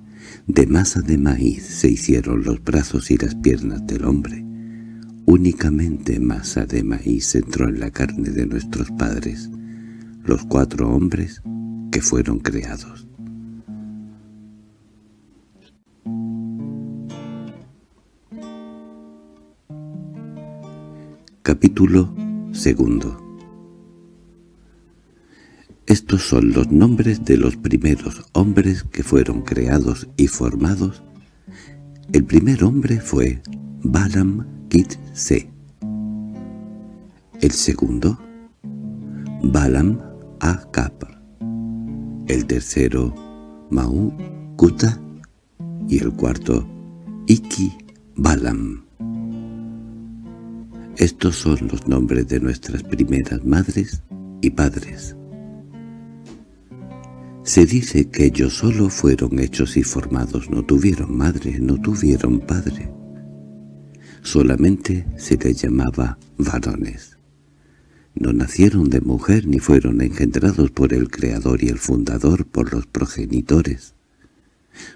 De masa de maíz se hicieron los brazos y las piernas del hombre. Únicamente masa de maíz entró en la carne de nuestros padres los cuatro hombres que fueron creados. Capítulo segundo Estos son los nombres de los primeros hombres que fueron creados y formados. El primer hombre fue Balaam Kitse. El segundo, Balam el tercero Maú, Kuta y el cuarto Iki Balam. Estos son los nombres de nuestras primeras madres y padres. Se dice que ellos solo fueron hechos y formados, no tuvieron madre, no tuvieron padre. Solamente se les llamaba varones. No nacieron de mujer ni fueron engendrados por el Creador y el Fundador por los progenitores.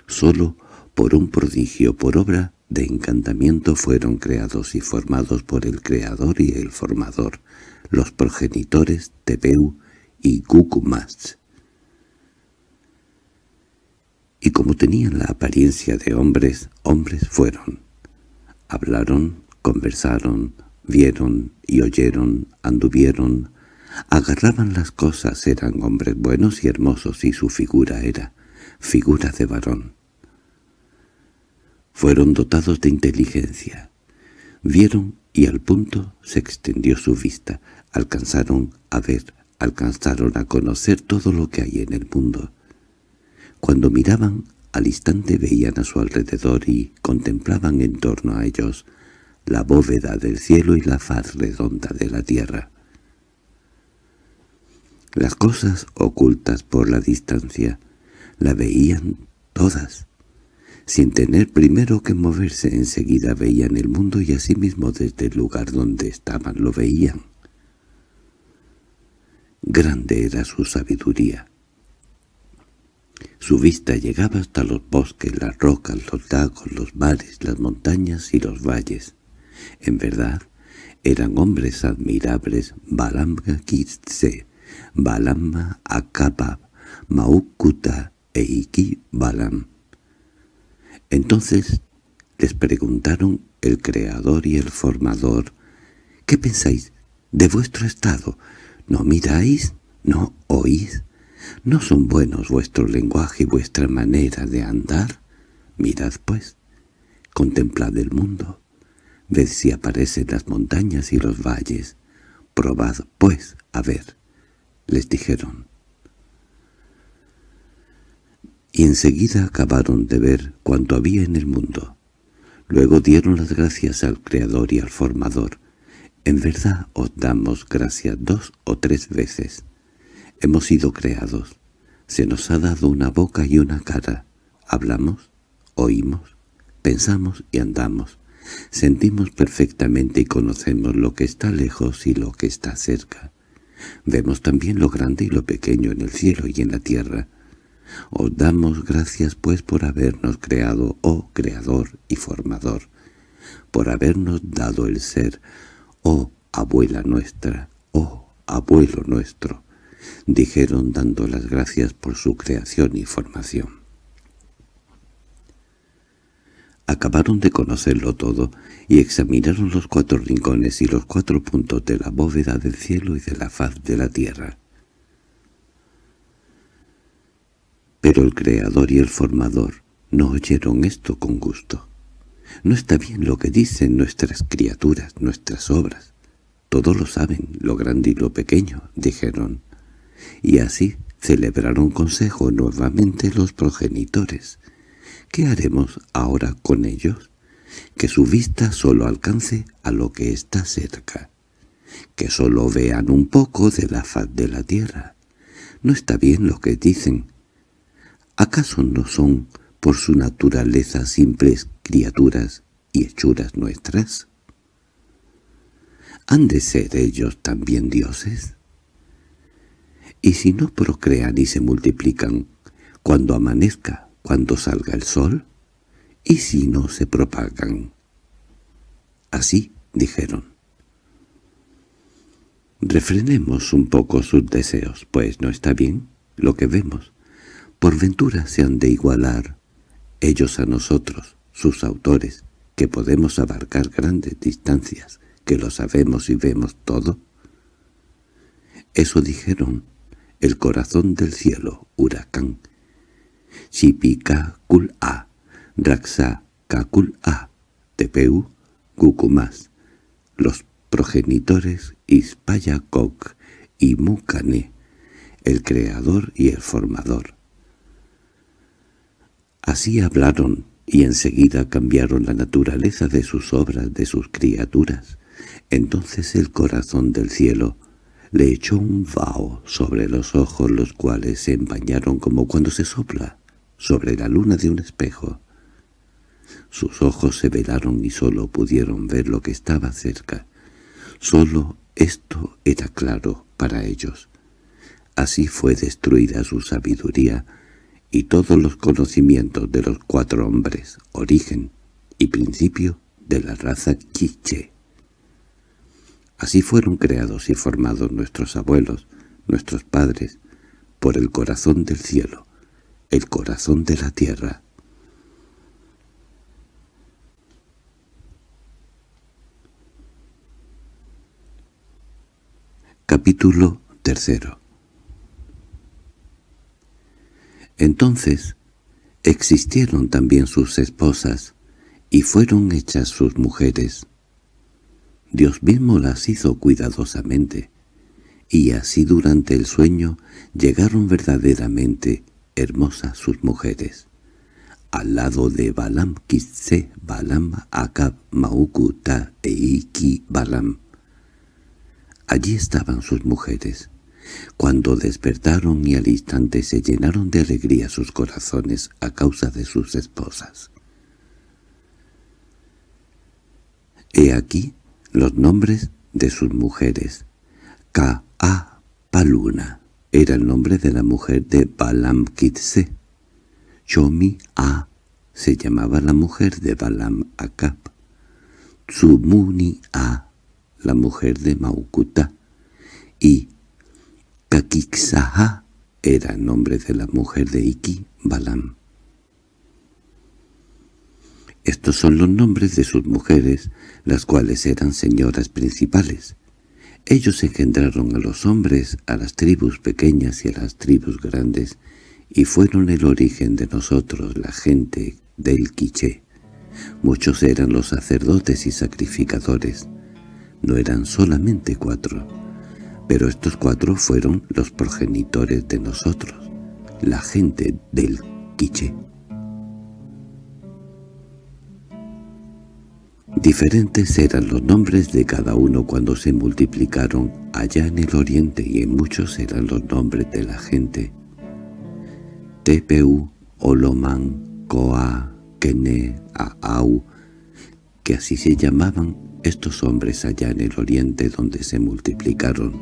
Solo por un prodigio, por obra de encantamiento fueron creados y formados por el Creador y el Formador, los progenitores Tepeu y Cucumach. Y como tenían la apariencia de hombres, hombres fueron. Hablaron, conversaron, Vieron y oyeron, anduvieron, agarraban las cosas, eran hombres buenos y hermosos y su figura era figura de varón. Fueron dotados de inteligencia. Vieron y al punto se extendió su vista. Alcanzaron a ver, alcanzaron a conocer todo lo que hay en el mundo. Cuando miraban, al instante veían a su alrededor y contemplaban en torno a ellos la bóveda del cielo y la faz redonda de la tierra. Las cosas ocultas por la distancia la veían todas. Sin tener primero que moverse enseguida veían el mundo y asimismo desde el lugar donde estaban lo veían. Grande era su sabiduría. Su vista llegaba hasta los bosques, las rocas, los lagos, los mares, las montañas y los valles. En verdad, eran hombres admirables Balamga Kitse, Balama Akabab, Maukuta e Iki Balam. Entonces les preguntaron el creador y el formador, ¿qué pensáis de vuestro estado? ¿No miráis? ¿No oís? ¿No son buenos vuestro lenguaje y vuestra manera de andar? Mirad, pues, contemplad el mundo ved si aparecen las montañas y los valles. Probad, pues, a ver, les dijeron. Y enseguida acabaron de ver cuanto había en el mundo. Luego dieron las gracias al Creador y al Formador. En verdad os damos gracias dos o tres veces. Hemos sido creados. Se nos ha dado una boca y una cara. Hablamos, oímos, pensamos y andamos. Sentimos perfectamente y conocemos lo que está lejos y lo que está cerca. Vemos también lo grande y lo pequeño en el cielo y en la tierra. Os damos gracias pues por habernos creado, oh Creador y Formador, por habernos dado el ser, oh abuela nuestra, oh abuelo nuestro, dijeron dando las gracias por su creación y formación. Acabaron de conocerlo todo y examinaron los cuatro rincones y los cuatro puntos de la bóveda del cielo y de la faz de la tierra. Pero el Creador y el Formador no oyeron esto con gusto. No está bien lo que dicen nuestras criaturas, nuestras obras. Todos lo saben, lo grande y lo pequeño, dijeron. Y así celebraron consejo nuevamente los progenitores, ¿Qué haremos ahora con ellos? Que su vista solo alcance a lo que está cerca. Que solo vean un poco de la faz de la tierra. No está bien lo que dicen. ¿Acaso no son, por su naturaleza, simples criaturas y hechuras nuestras? ¿Han de ser ellos también dioses? Y si no procrean y se multiplican, cuando amanezca cuando salga el sol? ¿Y si no se propagan? Así dijeron. Refrenemos un poco sus deseos, pues no está bien lo que vemos. Por ventura se han de igualar ellos a nosotros, sus autores, que podemos abarcar grandes distancias, que lo sabemos y vemos todo. Eso dijeron, el corazón del cielo, huracán, kul a kakul a Tepeu, Gucumás, los progenitores Kok y Mukane, el creador y el formador. Así hablaron y enseguida cambiaron la naturaleza de sus obras, de sus criaturas. Entonces el corazón del cielo le echó un vaho sobre los ojos los cuales se empañaron como cuando se sopla sobre la luna de un espejo. Sus ojos se velaron y sólo pudieron ver lo que estaba cerca. Sólo esto era claro para ellos. Así fue destruida su sabiduría y todos los conocimientos de los cuatro hombres, origen y principio de la raza quiche. Así fueron creados y formados nuestros abuelos, nuestros padres, por el corazón del cielo el corazón de la tierra. Capítulo tercero Entonces existieron también sus esposas, y fueron hechas sus mujeres. Dios mismo las hizo cuidadosamente, y así durante el sueño llegaron verdaderamente hermosas sus mujeres. Al lado de Balam Kitse, Balam Akab, Maukuta e Iki Balam. Allí estaban sus mujeres. Cuando despertaron y al instante se llenaron de alegría sus corazones a causa de sus esposas. He aquí los nombres de sus mujeres. ka paluna era el nombre de la mujer de Balam Kitse. Chomi A se llamaba la mujer de Balam Akap. Tsumuni A, la mujer de Maukuta. Y Kakiksaha era el nombre de la mujer de Iki Balam. Estos son los nombres de sus mujeres, las cuales eran señoras principales. Ellos engendraron a los hombres, a las tribus pequeñas y a las tribus grandes, y fueron el origen de nosotros, la gente del Quiché. Muchos eran los sacerdotes y sacrificadores. No eran solamente cuatro, pero estos cuatro fueron los progenitores de nosotros, la gente del Quiché. Diferentes eran los nombres de cada uno cuando se multiplicaron allá en el oriente y en muchos eran los nombres de la gente. Tepeu, Olomán, Coa, Kene, Aau, que así se llamaban estos hombres allá en el oriente donde se multiplicaron.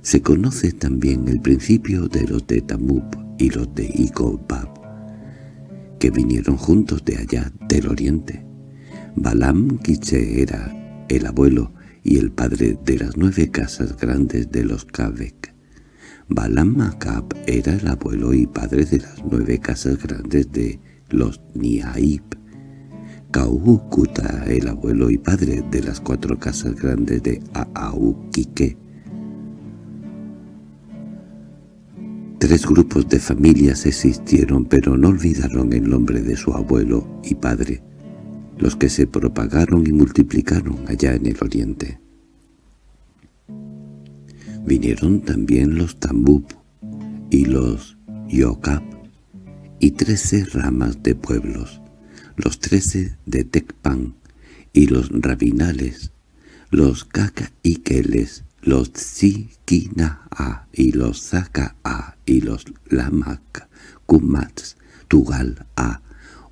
Se conoce también el principio de los de Tamub y los de Igobab, que vinieron juntos de allá del oriente. Balam Kiche era el abuelo y el padre de las nueve casas grandes de los Kavek. Balam Macab era el abuelo y padre de las nueve casas grandes de los Niaip. Kaukuta, el abuelo y padre de las cuatro casas grandes de Aauquique. Tres grupos de familias existieron pero no olvidaron el nombre de su abuelo y padre los que se propagaron y multiplicaron allá en el oriente. Vinieron también los Tambub y los Yokab y trece ramas de pueblos, los trece de Tecpan y los Rabinales, los queles, los Tzikinaa y los Zakaa y los Lamac, Kumats, Tugal-a,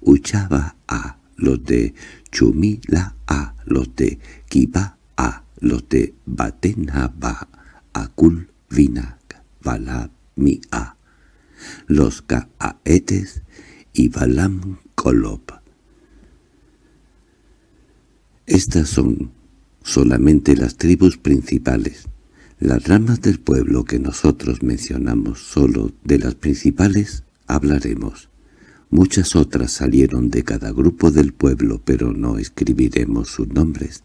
Uchaba-a, los de Chumila-A, los de Kiba-A, los de Batenaba, Akulvinak, mi a los Caetes y Balam Kolob. Estas son solamente las tribus principales. Las ramas del pueblo que nosotros mencionamos solo de las principales hablaremos. Muchas otras salieron de cada grupo del pueblo, pero no escribiremos sus nombres.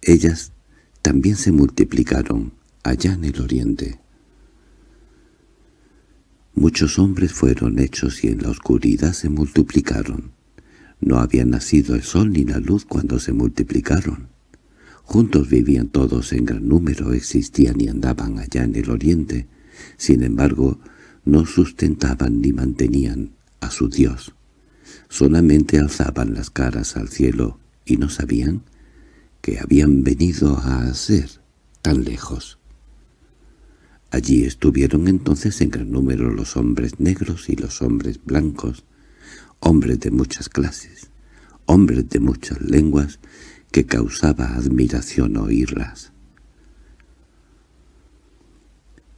Ellas también se multiplicaron allá en el oriente. Muchos hombres fueron hechos y en la oscuridad se multiplicaron. No había nacido el sol ni la luz cuando se multiplicaron. Juntos vivían todos en gran número, existían y andaban allá en el oriente. Sin embargo, no sustentaban ni mantenían a su Dios. Solamente alzaban las caras al cielo y no sabían que habían venido a hacer tan lejos. Allí estuvieron entonces en gran número los hombres negros y los hombres blancos, hombres de muchas clases, hombres de muchas lenguas, que causaba admiración oírlas.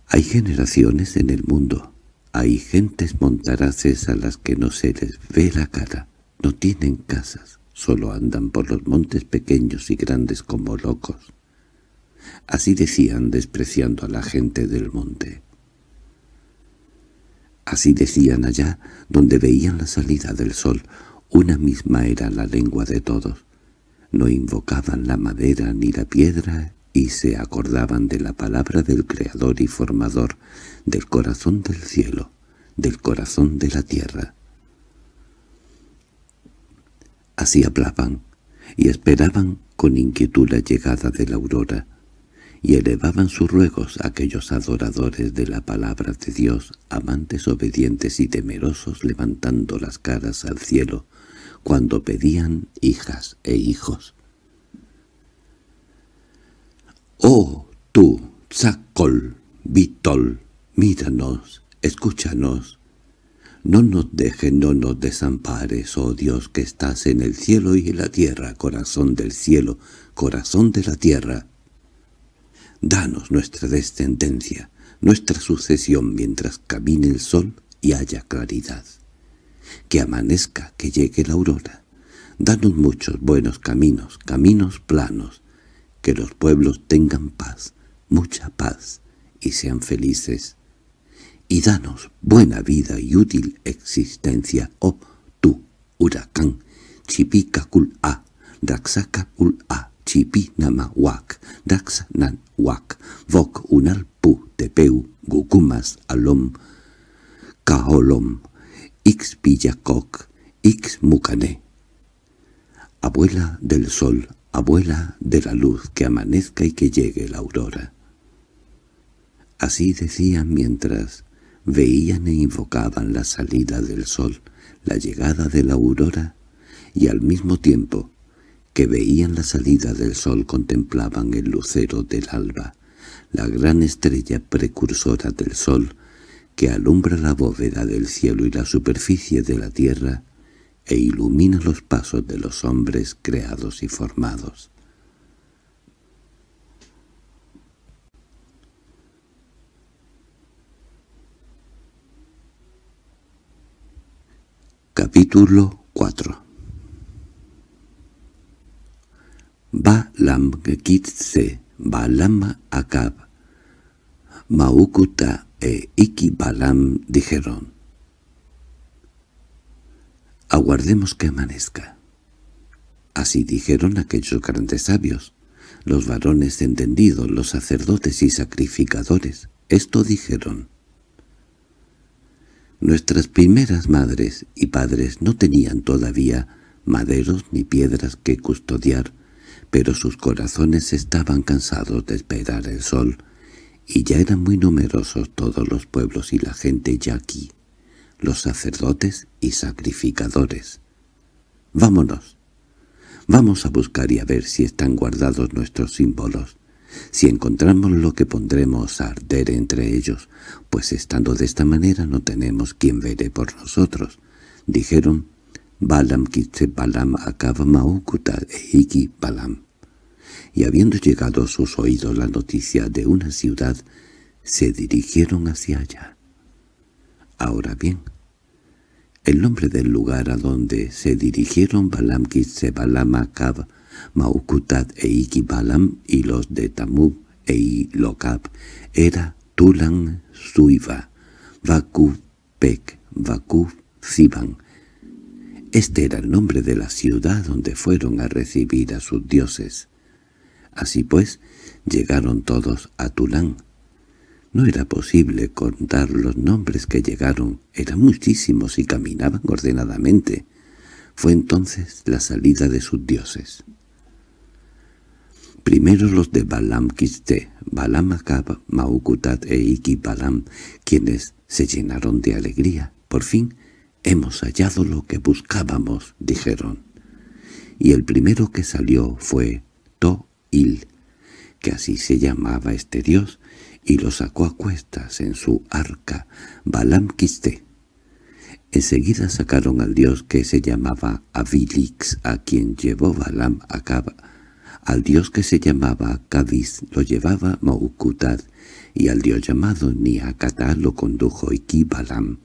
Hay generaciones en el mundo hay gentes montaraces a las que no se les ve la cara. No tienen casas, solo andan por los montes pequeños y grandes como locos. Así decían despreciando a la gente del monte. Así decían allá, donde veían la salida del sol. Una misma era la lengua de todos. No invocaban la madera ni la piedra y se acordaban de la palabra del Creador y Formador, del corazón del cielo, del corazón de la tierra. Así hablaban, y esperaban con inquietud la llegada de la aurora, y elevaban sus ruegos aquellos adoradores de la palabra de Dios, amantes obedientes y temerosos levantando las caras al cielo, cuando pedían hijas e hijos. Oh, tú, Zacol, Vitol, míranos, escúchanos. No nos dejen, no nos desampares, oh Dios que estás en el cielo y en la tierra, corazón del cielo, corazón de la tierra. Danos nuestra descendencia, nuestra sucesión mientras camine el sol y haya claridad. Que amanezca, que llegue la aurora. Danos muchos buenos caminos, caminos planos, que los pueblos tengan paz, mucha paz, y sean felices. Y danos buena vida y útil existencia, oh tú, huracán, chipicacul-a, daxa a chipinamahuac, vok voc pu tepeu, gucumas, alom, caolom, X ixmucané. Abuela del sol, abuela de la luz que amanezca y que llegue la aurora. Así decían mientras veían e invocaban la salida del sol, la llegada de la aurora, y al mismo tiempo que veían la salida del sol contemplaban el lucero del alba, la gran estrella precursora del sol que alumbra la bóveda del cielo y la superficie de la tierra, e ilumina los pasos de los hombres creados y formados. Capítulo 4 Balam Kitse Balama Akab Maukuta e Iki Balam dijeron Aguardemos que amanezca. Así dijeron aquellos grandes sabios, los varones entendidos, los sacerdotes y sacrificadores. Esto dijeron. Nuestras primeras madres y padres no tenían todavía maderos ni piedras que custodiar, pero sus corazones estaban cansados de esperar el sol, y ya eran muy numerosos todos los pueblos y la gente ya aquí los sacerdotes y sacrificadores. Vámonos. Vamos a buscar y a ver si están guardados nuestros símbolos. Si encontramos lo que pondremos a arder entre ellos, pues estando de esta manera no tenemos quien veré por nosotros. Dijeron, Balam kitse Balam akaba maukuta eiki Balam. Y habiendo llegado a sus oídos la noticia de una ciudad, se dirigieron hacia allá. Ahora bien, el nombre del lugar a donde se dirigieron Balam Balamakab, Akab, Maukutat e Ikibalam y los de Tamub e Ilokab era Tulan Suiva, Pek, vaku Siban. Este era el nombre de la ciudad donde fueron a recibir a sus dioses. Así pues, llegaron todos a Tulán, no era posible contar los nombres que llegaron, eran muchísimos y caminaban ordenadamente. Fue entonces la salida de sus dioses. Primero los de Balam Kiste, Balam Akab, Maukutat e Iki Balam, quienes se llenaron de alegría. Por fin, hemos hallado lo que buscábamos, dijeron. Y el primero que salió fue to que así se llamaba este dios, y lo sacó a cuestas en su arca, Balam Quisté. Enseguida sacaron al dios que se llamaba Avilix, a quien llevó Balam a Al dios que se llamaba Cádiz lo llevaba Maucutad, y al dios llamado Niacatá lo condujo Iki Balam.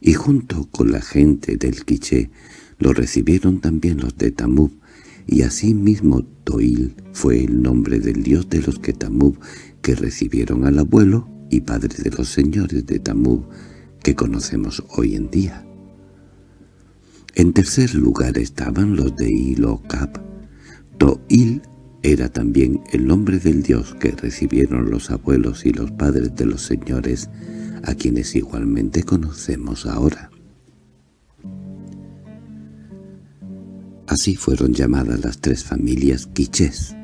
Y junto con la gente del Quiché lo recibieron también los de Tamub, y asimismo Toil fue el nombre del dios de los que Tamub que recibieron al abuelo y padre de los señores de Tamú que conocemos hoy en día. En tercer lugar estaban los de Ilocap. Toil era también el nombre del dios que recibieron los abuelos y los padres de los señores, a quienes igualmente conocemos ahora. Así fueron llamadas las tres familias quichés,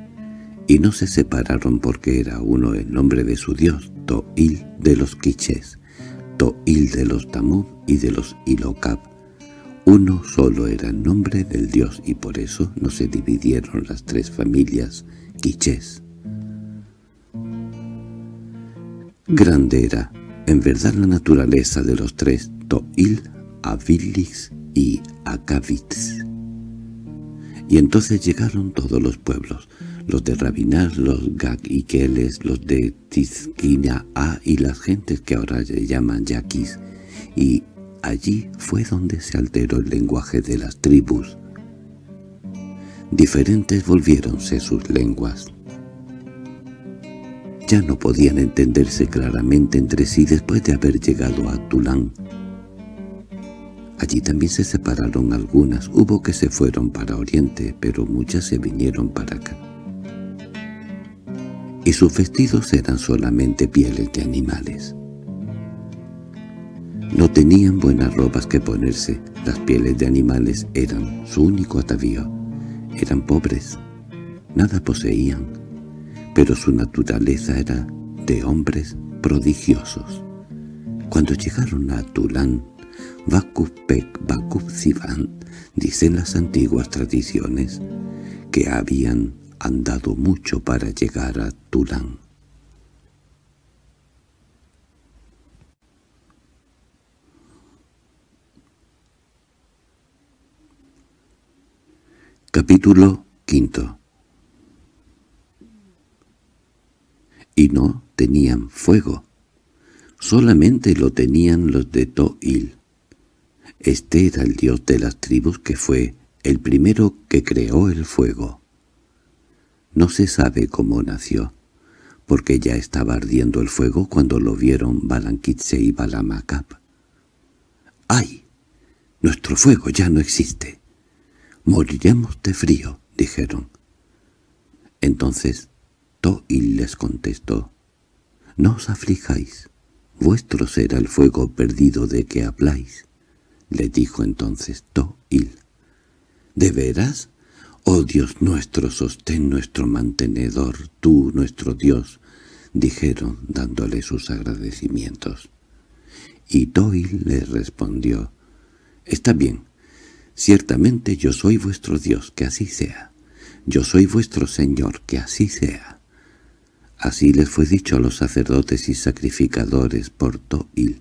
y no se separaron porque era uno el nombre de su dios, Toil de los Quichés, Toil de los Tamub y de los Ilocab. Uno solo era el nombre del dios y por eso no se dividieron las tres familias Quichés. Grande era, en verdad, la naturaleza de los tres, Toil, Avilix y Akavits. Y entonces llegaron todos los pueblos, los de Rabinar, los gag Keles, los de Tizquina-A y las gentes que ahora se llaman yaquis, y allí fue donde se alteró el lenguaje de las tribus. Diferentes volviéronse sus lenguas. Ya no podían entenderse claramente entre sí después de haber llegado a Tulán. Allí también se separaron algunas, hubo que se fueron para Oriente, pero muchas se vinieron para acá y sus vestidos eran solamente pieles de animales. No tenían buenas ropas que ponerse, las pieles de animales eran su único atavío. Eran pobres, nada poseían, pero su naturaleza era de hombres prodigiosos. Cuando llegaron a Tulán, Pek Bakup dicen las antiguas tradiciones, que habían han dado mucho para llegar a Tulán. Capítulo quinto Y no tenían fuego, solamente lo tenían los de Toil. Este era el dios de las tribus que fue el primero que creó el fuego. No se sabe cómo nació, porque ya estaba ardiendo el fuego cuando lo vieron Balanquitse y Balamacap. ¡Ay! Nuestro fuego ya no existe. Moriremos de frío, dijeron. Entonces Toil les contestó, «No os aflijáis, vuestro será el fuego perdido de que habláis», le dijo entonces Toil. «¿De veras?» «Oh Dios nuestro, sostén nuestro mantenedor, tú nuestro Dios», dijeron dándole sus agradecimientos. Y Toil les respondió, «Está bien, ciertamente yo soy vuestro Dios, que así sea. Yo soy vuestro Señor, que así sea». Así les fue dicho a los sacerdotes y sacrificadores por Toil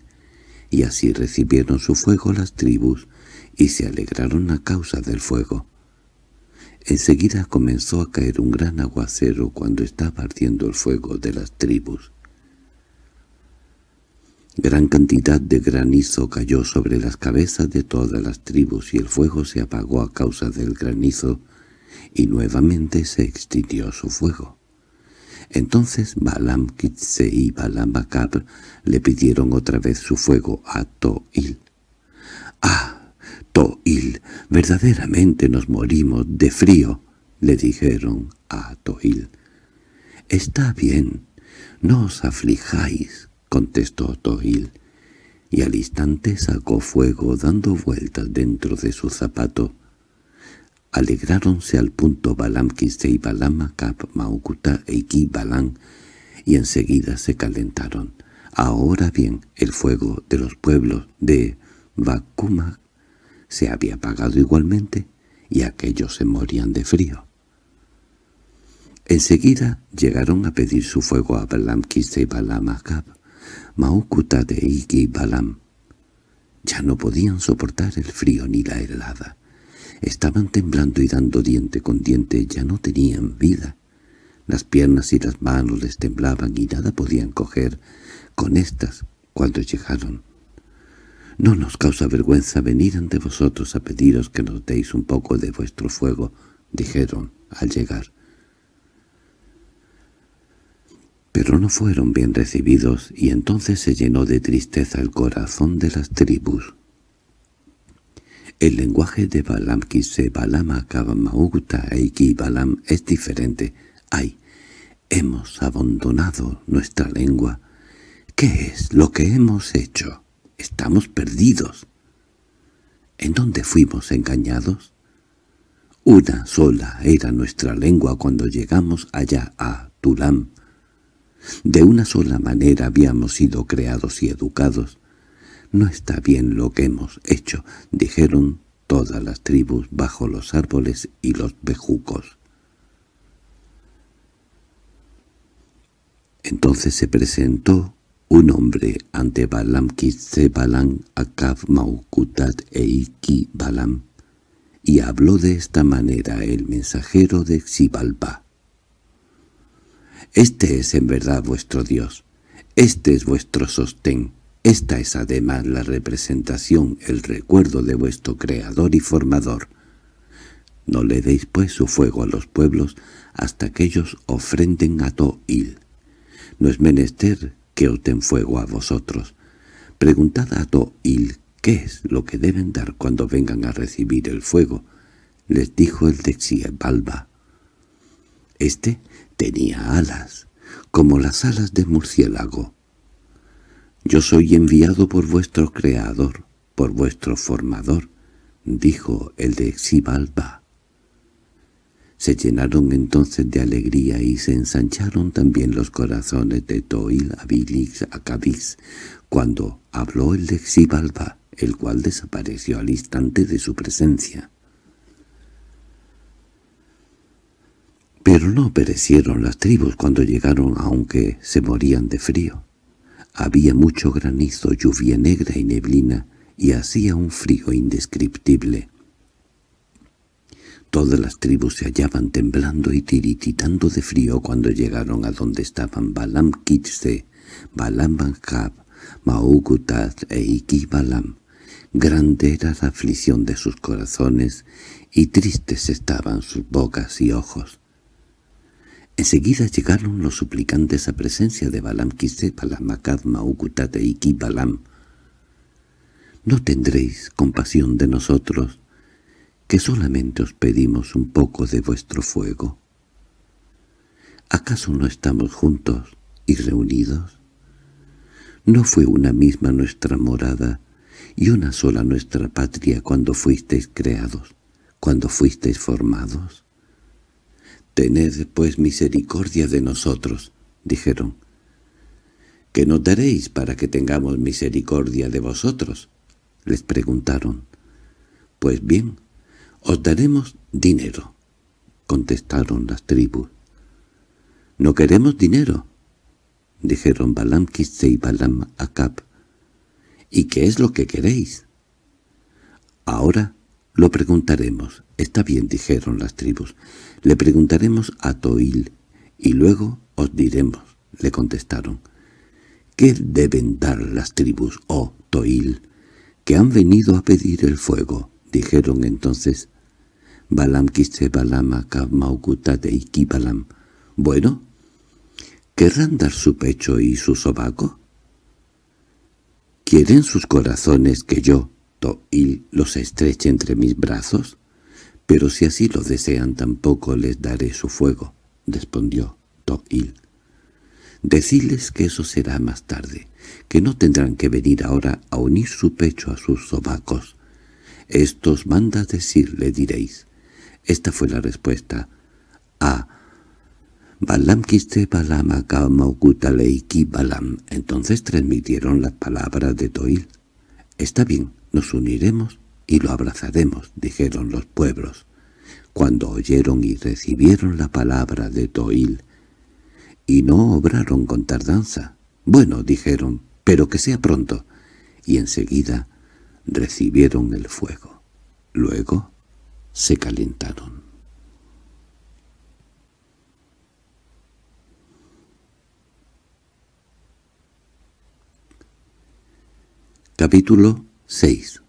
y así recibieron su fuego las tribus, y se alegraron a causa del fuego. Enseguida comenzó a caer un gran aguacero cuando estaba ardiendo el fuego de las tribus. Gran cantidad de granizo cayó sobre las cabezas de todas las tribus y el fuego se apagó a causa del granizo, y nuevamente se extinguió su fuego. Entonces Balam Kitse y Balam le pidieron otra vez su fuego a Toil. ¡Ah! Toil, verdaderamente nos morimos de frío, le dijeron a Toil. Está bien, no os aflijáis, contestó Toil, y al instante sacó fuego dando vueltas dentro de su zapato. Alegráronse al punto Balam Kisei Balama Kap Maukuta Eiki Balam y enseguida se calentaron. Ahora bien, el fuego de los pueblos de Bakuma se había apagado igualmente y aquellos se morían de frío. Enseguida llegaron a pedir su fuego a Balam Kiste y Balamakab, Akab, Iki Ya no podían soportar el frío ni la helada. Estaban temblando y dando diente con diente, ya no tenían vida. Las piernas y las manos les temblaban y nada podían coger. Con estas, cuando llegaron, no nos causa vergüenza venir ante vosotros a pediros que nos deis un poco de vuestro fuego, dijeron al llegar. Pero no fueron bien recibidos y entonces se llenó de tristeza el corazón de las tribus. El lenguaje de Balam Kise Balam Akabamauta e Iki Balam es diferente. ¡Ay! Hemos abandonado nuestra lengua. ¿Qué es lo que hemos hecho? Estamos perdidos. ¿En dónde fuimos engañados? Una sola era nuestra lengua cuando llegamos allá a Tulam. De una sola manera habíamos sido creados y educados. «No está bien lo que hemos hecho», dijeron todas las tribus bajo los árboles y los bejucos. Entonces se presentó un hombre ante Balam Kitze Balam Akab Maukutat Eiki Balam, y habló de esta manera el mensajero de Xibalba. Este es en verdad vuestro Dios, este es vuestro sostén, esta es además la representación, el recuerdo de vuestro Creador y Formador. No le deis pues su fuego a los pueblos hasta que ellos ofrenden a Toil. No es menester que os den fuego a vosotros. Preguntad a Doil qué es lo que deben dar cuando vengan a recibir el fuego, les dijo el de Xibalba. Este tenía alas, como las alas de murciélago. «Yo soy enviado por vuestro Creador, por vuestro Formador», dijo el de Xibalba. Se llenaron entonces de alegría y se ensancharon también los corazones de Toil Abilix Acabis cuando habló el de Xibalba, el cual desapareció al instante de su presencia. Pero no perecieron las tribus cuando llegaron aunque se morían de frío. Había mucho granizo, lluvia negra y neblina, y hacía un frío indescriptible. Todas las tribus se hallaban temblando y tirititando de frío cuando llegaron a donde estaban Balam Kitse, Balam Banjab, Maugutat e Iki Balam. Grande era la aflicción de sus corazones y tristes estaban sus bocas y ojos. Enseguida llegaron los suplicantes a presencia de Balam Kise, Maugutat e iki Balam. «¿No tendréis compasión de nosotros?» que solamente os pedimos un poco de vuestro fuego. ¿Acaso no estamos juntos y reunidos? ¿No fue una misma nuestra morada y una sola nuestra patria cuando fuisteis creados, cuando fuisteis formados? «Tened, pues, misericordia de nosotros», dijeron. «¿Qué nos daréis para que tengamos misericordia de vosotros?» les preguntaron. «Pues bien», «Os daremos dinero», contestaron las tribus. «No queremos dinero», dijeron Balam y Balam Akab. «¿Y qué es lo que queréis?» «Ahora lo preguntaremos. Está bien», dijeron las tribus. «Le preguntaremos a Toil, y luego os diremos», le contestaron. «¿Qué deben dar las tribus, oh Toil, que han venido a pedir el fuego?» Dijeron entonces, Balam quiste Balam y Balam. Bueno, ¿querrán dar su pecho y su sobaco? ¿Quieren sus corazones que yo, Toil, los estreche entre mis brazos? Pero si así lo desean tampoco les daré su fuego, respondió Toil. Deciles que eso será más tarde, que no tendrán que venir ahora a unir su pecho a sus sobacos, esto os manda le diréis. Esta fue la respuesta. A. Balam quiste balam leiki balam. Entonces transmitieron las palabras de Toil. Está bien, nos uniremos y lo abrazaremos, dijeron los pueblos. Cuando oyeron y recibieron la palabra de Toil, y no obraron con tardanza. Bueno, dijeron, pero que sea pronto. Y enseguida recibieron el fuego. Luego se calentaron. Capítulo 6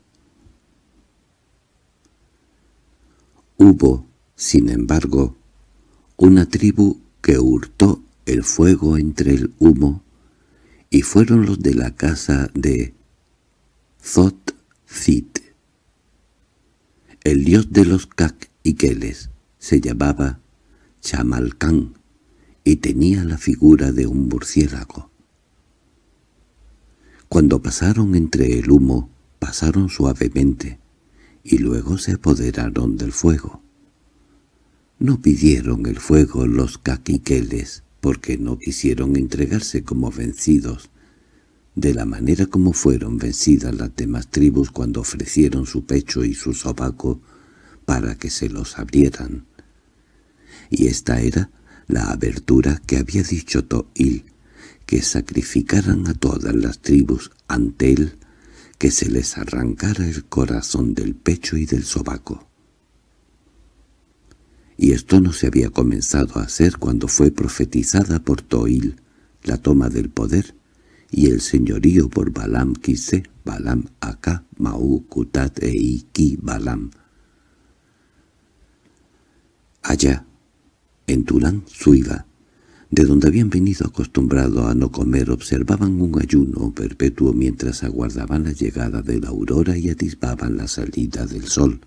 Hubo, sin embargo, una tribu que hurtó el fuego entre el humo, y fueron los de la casa de Zot el dios de los keles se llamaba Chamalcán y tenía la figura de un murciélago. Cuando pasaron entre el humo, pasaron suavemente, y luego se apoderaron del fuego. No pidieron el fuego los caquiqueles, porque no quisieron entregarse como vencidos, de la manera como fueron vencidas las demás tribus cuando ofrecieron su pecho y su sobaco para que se los abrieran. Y esta era la abertura que había dicho Toil, que sacrificaran a todas las tribus ante él, que se les arrancara el corazón del pecho y del sobaco. Y esto no se había comenzado a hacer cuando fue profetizada por Toil la toma del poder y el señorío por Balam Quise, Balam Aka, Mau, Kutat e Iki, Balam. Allá, en Tulán, Suiva, de donde habían venido acostumbrados a no comer, observaban un ayuno perpetuo mientras aguardaban la llegada de la aurora y atisbaban la salida del sol.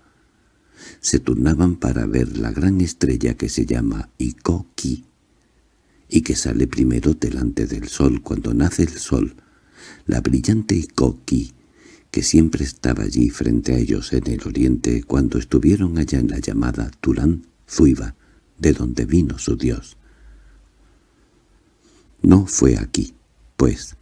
Se turnaban para ver la gran estrella que se llama Ikoki, y que sale primero delante del sol cuando nace el sol, la brillante Icoqui que siempre estaba allí frente a ellos en el oriente cuando estuvieron allá en la llamada Turán Zuiba, de donde vino su dios. No fue aquí, pues,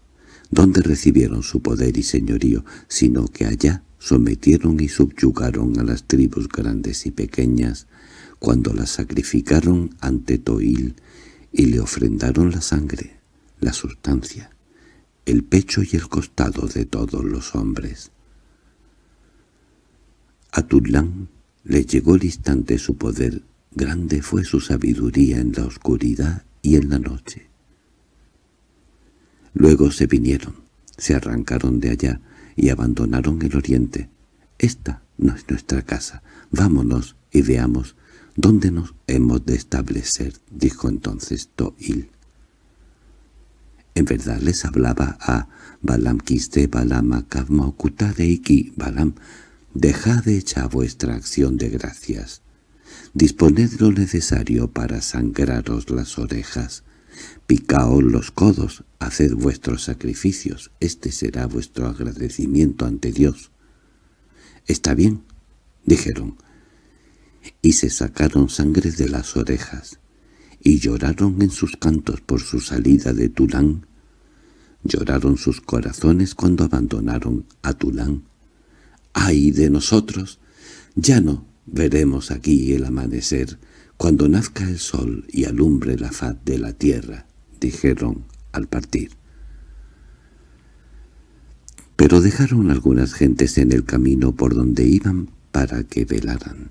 donde recibieron su poder y señorío, sino que allá sometieron y subyugaron a las tribus grandes y pequeñas, cuando las sacrificaron ante Toil y le ofrendaron la sangre, la sustancia, el pecho y el costado de todos los hombres. A Tulán le llegó el instante su poder, grande fue su sabiduría en la oscuridad y en la noche. Luego se vinieron, se arrancaron de allá y abandonaron el oriente. Esta no es nuestra casa, vámonos y veamos —¿Dónde nos hemos de establecer? —dijo entonces Toil. En verdad les hablaba a Balam Quiste, Balam Akavma, Balam. Dejad hecha vuestra acción de gracias. Disponed lo necesario para sangraros las orejas. Picaos los codos, haced vuestros sacrificios. Este será vuestro agradecimiento ante Dios. —Está bien —dijeron— y se sacaron sangre de las orejas, y lloraron en sus cantos por su salida de Tulán, lloraron sus corazones cuando abandonaron a Tulán. ¡Ay de nosotros! Ya no veremos aquí el amanecer cuando nazca el sol y alumbre la faz de la tierra, dijeron al partir. Pero dejaron algunas gentes en el camino por donde iban para que velaran.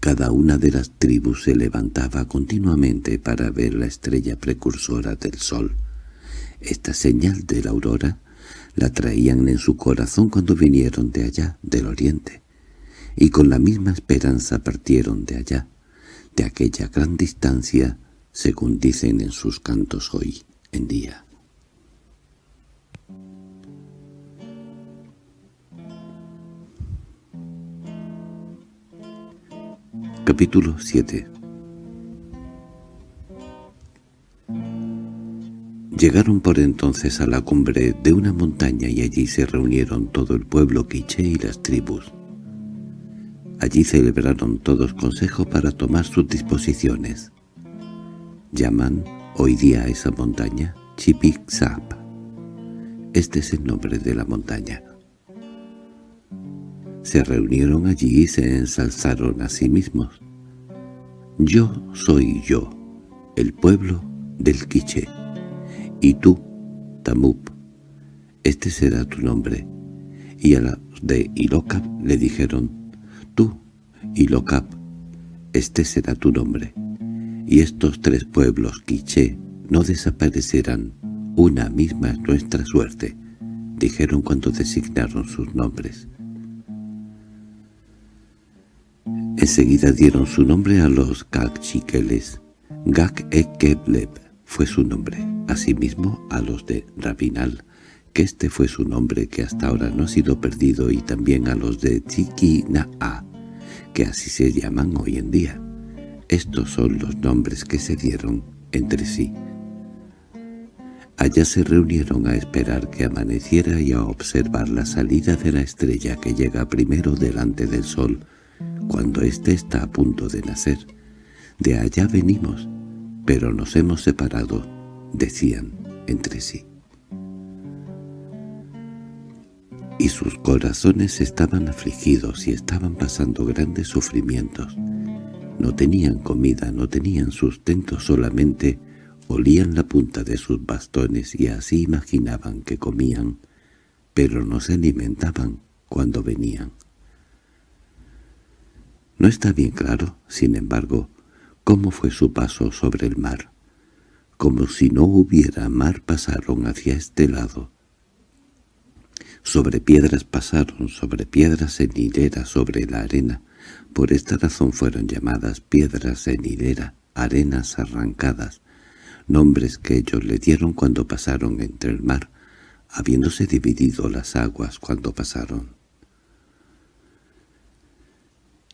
Cada una de las tribus se levantaba continuamente para ver la estrella precursora del sol. Esta señal de la aurora la traían en su corazón cuando vinieron de allá, del oriente, y con la misma esperanza partieron de allá, de aquella gran distancia, según dicen en sus cantos hoy en día. Capítulo 7 Llegaron por entonces a la cumbre de una montaña y allí se reunieron todo el pueblo quiché y las tribus. Allí celebraron todos consejos para tomar sus disposiciones. Llaman hoy día a esa montaña Chipixap. Este es el nombre de la montaña. Se reunieron allí y se ensalzaron a sí mismos. Yo soy yo, el pueblo del Quiche, y tú, Tamup, este será tu nombre. Y a los de Ilocap le dijeron, tú, Ilocap, este será tu nombre. Y estos tres pueblos, Quiche, no desaparecerán, una misma nuestra suerte, dijeron cuando designaron sus nombres. Enseguida dieron su nombre a los gakchikeles. gak e fue su nombre, asimismo a los de Rabinal, que este fue su nombre que hasta ahora no ha sido perdido, y también a los de Chiquinaa, que así se llaman hoy en día. Estos son los nombres que se dieron entre sí. Allá se reunieron a esperar que amaneciera y a observar la salida de la estrella que llega primero delante del sol, cuando éste está a punto de nacer. De allá venimos, pero nos hemos separado, decían entre sí. Y sus corazones estaban afligidos y estaban pasando grandes sufrimientos. No tenían comida, no tenían sustento, solamente olían la punta de sus bastones y así imaginaban que comían, pero no se alimentaban cuando venían. No está bien claro, sin embargo, cómo fue su paso sobre el mar. Como si no hubiera mar pasaron hacia este lado. Sobre piedras pasaron, sobre piedras en hilera, sobre la arena. Por esta razón fueron llamadas piedras en hilera, arenas arrancadas, nombres que ellos le dieron cuando pasaron entre el mar, habiéndose dividido las aguas cuando pasaron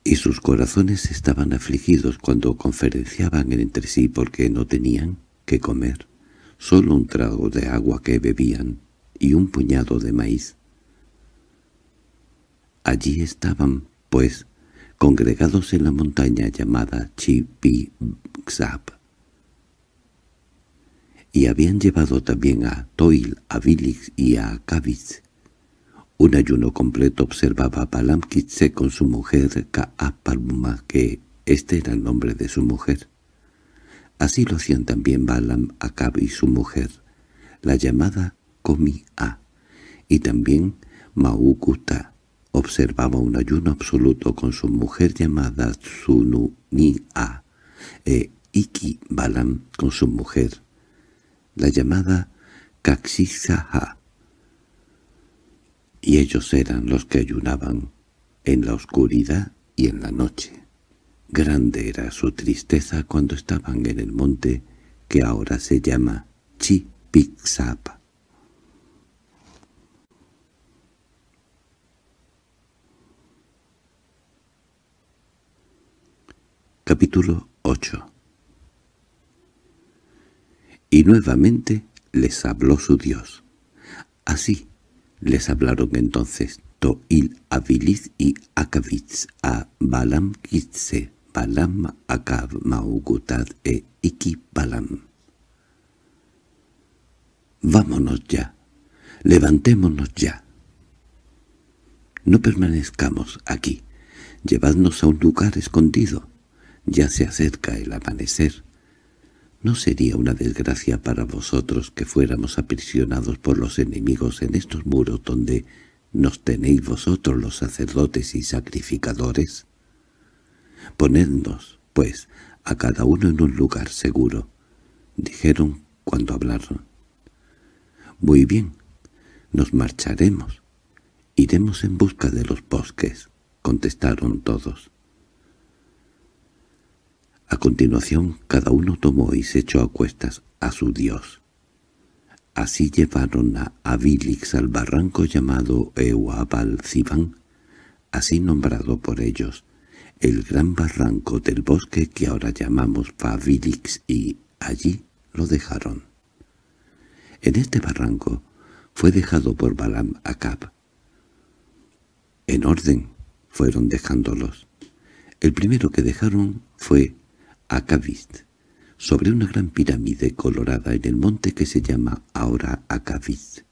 y sus corazones estaban afligidos cuando conferenciaban entre sí porque no tenían que comer, solo un trago de agua que bebían y un puñado de maíz. Allí estaban, pues, congregados en la montaña llamada chipi Y habían llevado también a Toil, a Vilix y a Kavitz. Un ayuno completo observaba Balam Kitse con su mujer Kaapaluma, Palma, que este era el nombre de su mujer. Así lo hacían también Balam Akab y su mujer, la llamada Komi-A, y también Maukuta. Observaba un ayuno absoluto con su mujer llamada ni a e Iki Balam con su mujer, la llamada Kaxisaha y ellos eran los que ayunaban en la oscuridad y en la noche. Grande era su tristeza cuando estaban en el monte que ahora se llama Chipixapa. Capítulo 8 Y nuevamente les habló su Dios. Así, les hablaron entonces Toil a y Akavitz a Balam Kitse, Balam Akav Maugutad e Iki Balam. Vámonos ya, levantémonos ya. No permanezcamos aquí, llevadnos a un lugar escondido. Ya se acerca el amanecer. ¿No sería una desgracia para vosotros que fuéramos aprisionados por los enemigos en estos muros donde nos tenéis vosotros los sacerdotes y sacrificadores? Ponednos, pues, a cada uno en un lugar seguro, dijeron cuando hablaron. Muy bien, nos marcharemos. Iremos en busca de los bosques, contestaron todos. A continuación cada uno tomó y se echó a cuestas a su dios. Así llevaron a Avilix al barranco llamado Ehuabal-Zibán, así nombrado por ellos, el gran barranco del bosque que ahora llamamos Pavilix y allí lo dejaron. En este barranco fue dejado por balam Cap. En orden fueron dejándolos. El primero que dejaron fue a sobre una gran pirámide colorada en el monte que se llama ahora Acaviz.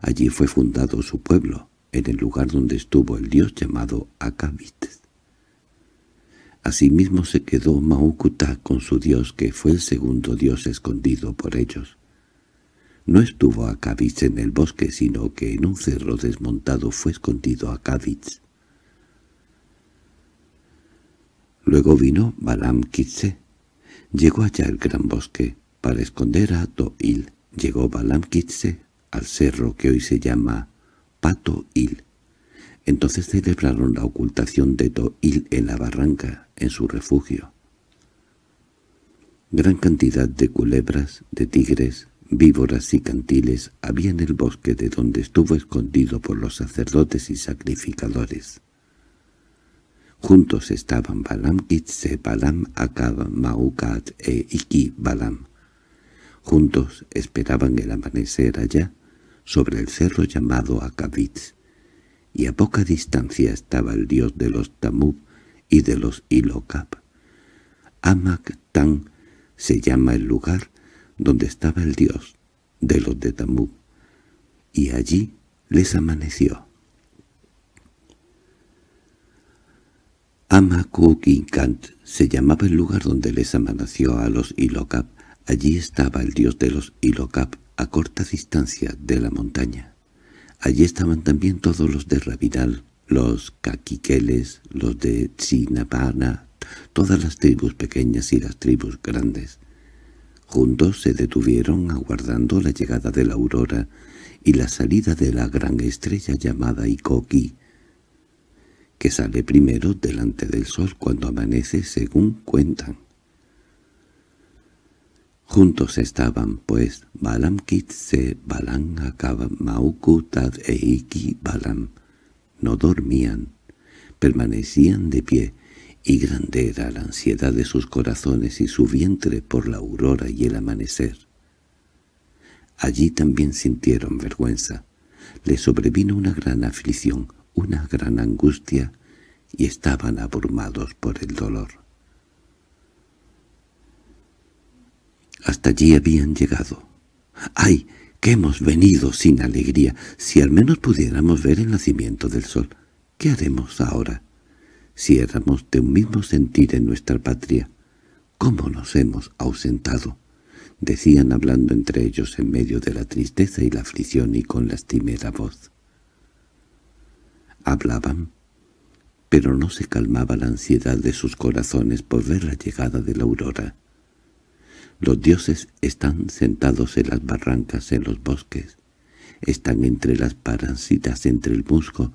Allí fue fundado su pueblo, en el lugar donde estuvo el dios llamado Acaviz. Asimismo se quedó Maukuta con su dios que fue el segundo dios escondido por ellos. No estuvo Acaviz en el bosque, sino que en un cerro desmontado fue escondido Acaviz. Luego vino Balam Llegó allá el gran bosque para esconder a Toil. Llegó Balam al cerro que hoy se llama Pato Entonces celebraron la ocultación de Toil en la barranca, en su refugio. Gran cantidad de culebras, de tigres, víboras y cantiles había en el bosque de donde estuvo escondido por los sacerdotes y sacrificadores. Juntos estaban Balam Kitse, Balam Akab, Maukat e Iki Balam. Juntos esperaban el amanecer allá, sobre el cerro llamado Akabitz, y a poca distancia estaba el dios de los Tamub y de los Ilokab. Amaktan Tan se llama el lugar donde estaba el dios de los de Tamub, y allí les amaneció. Ama se llamaba el lugar donde les amaneció a los Ilocap. Allí estaba el dios de los Ilocap, a corta distancia de la montaña. Allí estaban también todos los de Rabinal, los caquiqueles, los de Tsinabana, todas las tribus pequeñas y las tribus grandes. Juntos se detuvieron aguardando la llegada de la aurora y la salida de la gran estrella llamada Ikoki, que sale primero delante del sol cuando amanece según cuentan. Juntos estaban, pues, Balam Kitse, Balam Mauku, Maukutad e Iki Balam. No dormían, permanecían de pie, y grande era la ansiedad de sus corazones y su vientre por la aurora y el amanecer. Allí también sintieron vergüenza. Les sobrevino una gran aflicción, una gran angustia y estaban abrumados por el dolor. Hasta allí habían llegado. ¡Ay, que hemos venido sin alegría! Si al menos pudiéramos ver el nacimiento del sol. ¿Qué haremos ahora? Si éramos de un mismo sentir en nuestra patria, ¿cómo nos hemos ausentado? Decían hablando entre ellos en medio de la tristeza y la aflicción y con lastimera voz. Hablaban, pero no se calmaba la ansiedad de sus corazones por ver la llegada de la aurora. Los dioses están sentados en las barrancas, en los bosques. Están entre las parancitas, entre el musgo.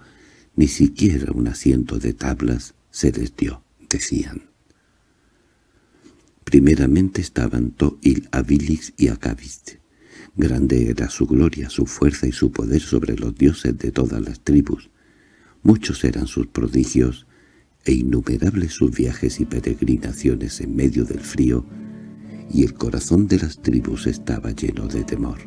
Ni siquiera un asiento de tablas se les dio, decían. Primeramente estaban Toil, Abilix y Acabist. Grande era su gloria, su fuerza y su poder sobre los dioses de todas las tribus. Muchos eran sus prodigios e innumerables sus viajes y peregrinaciones en medio del frío, y el corazón de las tribus estaba lleno de temor.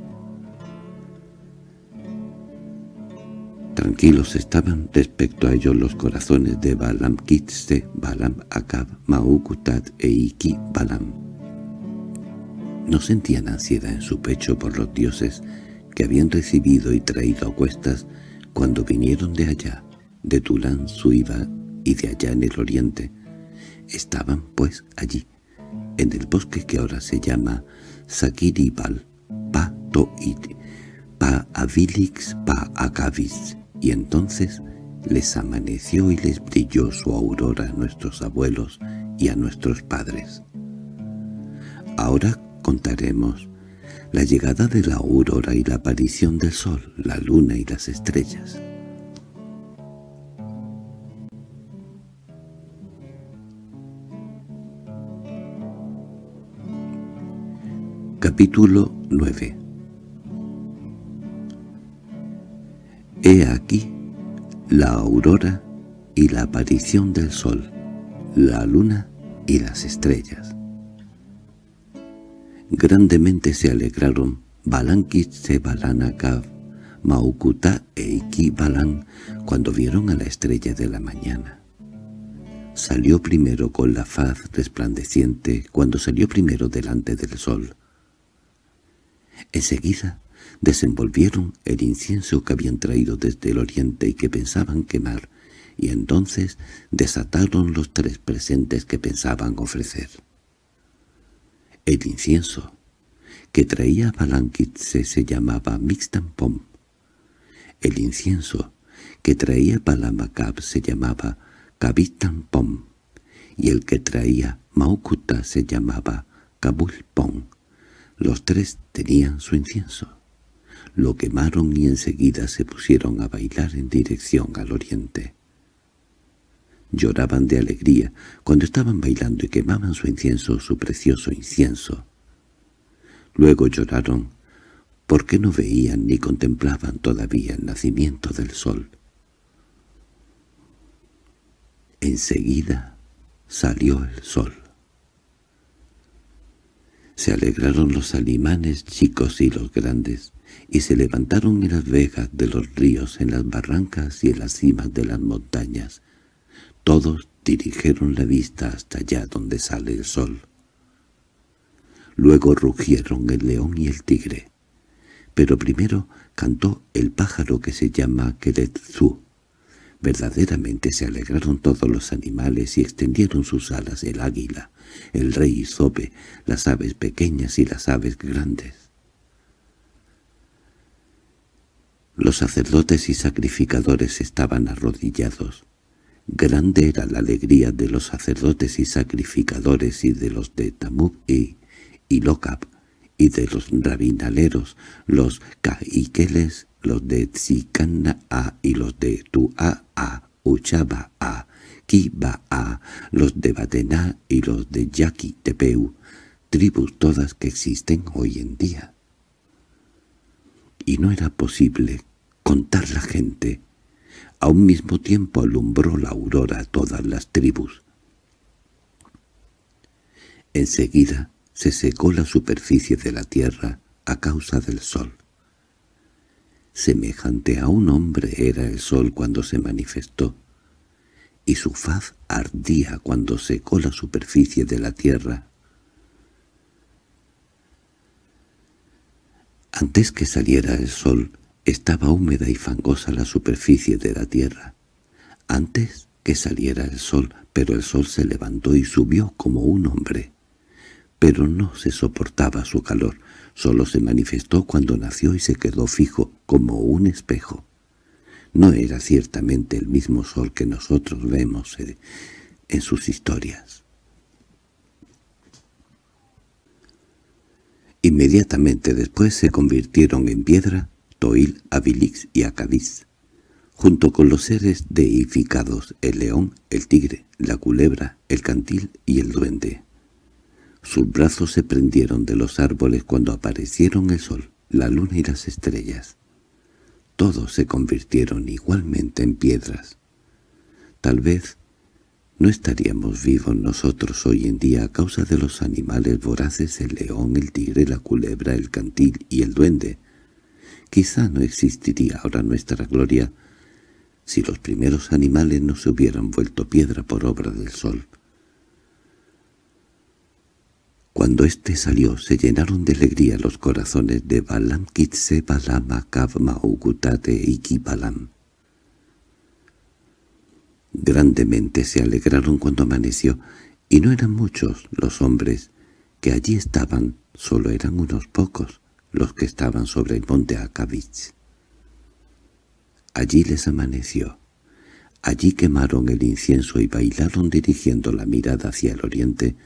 Tranquilos estaban respecto a ellos los corazones de Balam Kitze, Balam Akab, Maukutat e Iki Balam. No sentían ansiedad en su pecho por los dioses que habían recibido y traído a cuestas cuando vinieron de allá, de Tulán, Suiva y de allá en el oriente. Estaban, pues, allí, en el bosque que ahora se llama Sakiribal, Pa Toit, Pa Avilix, Pa Akavis, y entonces les amaneció y les brilló su aurora a nuestros abuelos y a nuestros padres. Ahora contaremos la llegada de la aurora y la aparición del sol, la luna y las estrellas. Capítulo 9 He aquí la aurora y la aparición del sol, la luna y las estrellas. Grandemente se alegraron Balankitse Balanakav, Maukuta e Iki Balan cuando vieron a la estrella de la mañana salió primero con la faz resplandeciente cuando salió primero delante del sol. Enseguida desenvolvieron el incienso que habían traído desde el oriente y que pensaban quemar, y entonces desataron los tres presentes que pensaban ofrecer. El incienso que traía Palanquitse se llamaba Mixtampom. El incienso que traía Palamacab se llamaba Kabistampom, y el que traía Maukuta se llamaba Kabulpom. Los tres Tenían su incienso. Lo quemaron y enseguida se pusieron a bailar en dirección al oriente. Lloraban de alegría cuando estaban bailando y quemaban su incienso, su precioso incienso. Luego lloraron porque no veían ni contemplaban todavía el nacimiento del sol. Enseguida salió el sol. Se alegraron los alimanes chicos y los grandes, y se levantaron en las vegas de los ríos, en las barrancas y en las cimas de las montañas. Todos dirigieron la vista hasta allá donde sale el sol. Luego rugieron el león y el tigre. Pero primero cantó el pájaro que se llama Queretzú, Verdaderamente se alegraron todos los animales y extendieron sus alas el águila, el rey sope, las aves pequeñas y las aves grandes. Los sacerdotes y sacrificadores estaban arrodillados. Grande era la alegría de los sacerdotes y sacrificadores y de los de Tamub y, y y de los rabinaleros, los caiqueles los de tsikana a y los de Tua-A, Uchaba-A, Kiba-A, los de Batená y los de Yaqui-Tepeu, tribus todas que existen hoy en día. Y no era posible contar la gente. A un mismo tiempo alumbró la aurora a todas las tribus. Enseguida se secó la superficie de la tierra a causa del sol. Semejante a un hombre era el sol cuando se manifestó, y su faz ardía cuando secó la superficie de la tierra. Antes que saliera el sol, estaba húmeda y fangosa la superficie de la tierra. Antes que saliera el sol, pero el sol se levantó y subió como un hombre. Pero no se soportaba su calor, Solo se manifestó cuando nació y se quedó fijo, como un espejo. No era ciertamente el mismo sol que nosotros vemos en sus historias. Inmediatamente después se convirtieron en piedra Toil, Avilix y Acadiz, junto con los seres deificados el león, el tigre, la culebra, el cantil y el duende. Sus brazos se prendieron de los árboles cuando aparecieron el sol, la luna y las estrellas. Todos se convirtieron igualmente en piedras. Tal vez no estaríamos vivos nosotros hoy en día a causa de los animales voraces el león, el tigre, la culebra, el cantil y el duende. Quizá no existiría ahora nuestra gloria si los primeros animales no se hubieran vuelto piedra por obra del sol. Cuando éste salió, se llenaron de alegría los corazones de Balam Kitse Balama Kavma y Kibalam. Grandemente se alegraron cuando amaneció, y no eran muchos los hombres que allí estaban, solo eran unos pocos los que estaban sobre el monte Akavich. Allí les amaneció. Allí quemaron el incienso y bailaron dirigiendo la mirada hacia el oriente,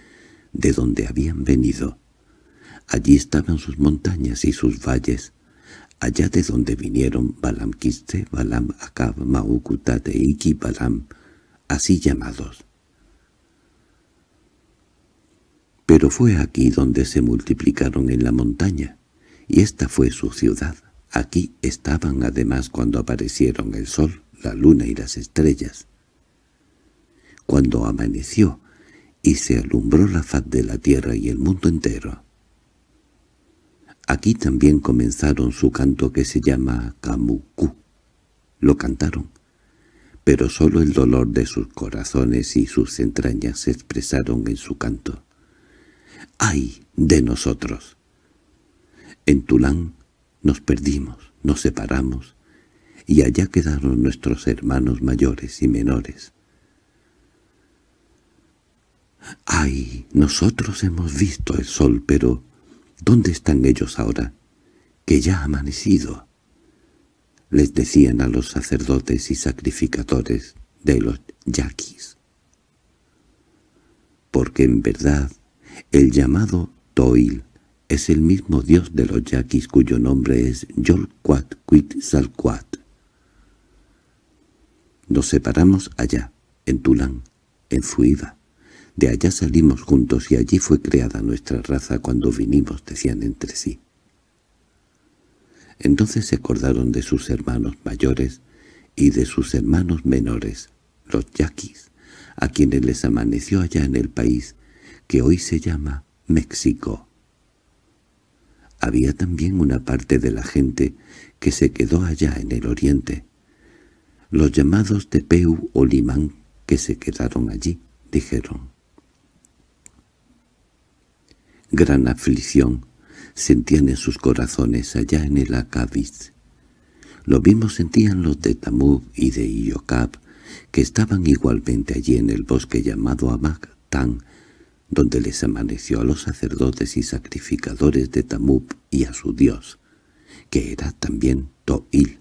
de donde habían venido. Allí estaban sus montañas y sus valles. Allá de donde vinieron Balamquiste, Balam Akab, Maucutate y Balam, así llamados. Pero fue aquí donde se multiplicaron en la montaña, y esta fue su ciudad. Aquí estaban además cuando aparecieron el sol, la luna y las estrellas. Cuando amaneció, y se alumbró la faz de la tierra y el mundo entero. Aquí también comenzaron su canto que se llama Kamuku. Lo cantaron, pero sólo el dolor de sus corazones y sus entrañas se expresaron en su canto. ¡Ay de nosotros! En Tulán nos perdimos, nos separamos, y allá quedaron nuestros hermanos mayores y menores. —¡Ay! Nosotros hemos visto el sol, pero ¿dónde están ellos ahora? Que ya ha amanecido. Les decían a los sacerdotes y sacrificadores de los yaquis. Porque en verdad el llamado Toil es el mismo dios de los yaquis cuyo nombre es Yolcuatcuitzalcuat. Nos separamos allá, en Tulán, en Zuiva. De allá salimos juntos y allí fue creada nuestra raza cuando vinimos, decían entre sí. Entonces se acordaron de sus hermanos mayores y de sus hermanos menores, los yaquis, a quienes les amaneció allá en el país, que hoy se llama México. Había también una parte de la gente que se quedó allá en el oriente, los llamados Tepeu o Limán, que se quedaron allí, dijeron gran aflicción sentían en sus corazones allá en el Acádiz. Lo mismo sentían los de Tamub y de Iyocab, que estaban igualmente allí en el bosque llamado Amag-Tan, donde les amaneció a los sacerdotes y sacrificadores de Tamub y a su dios, que era también Toil,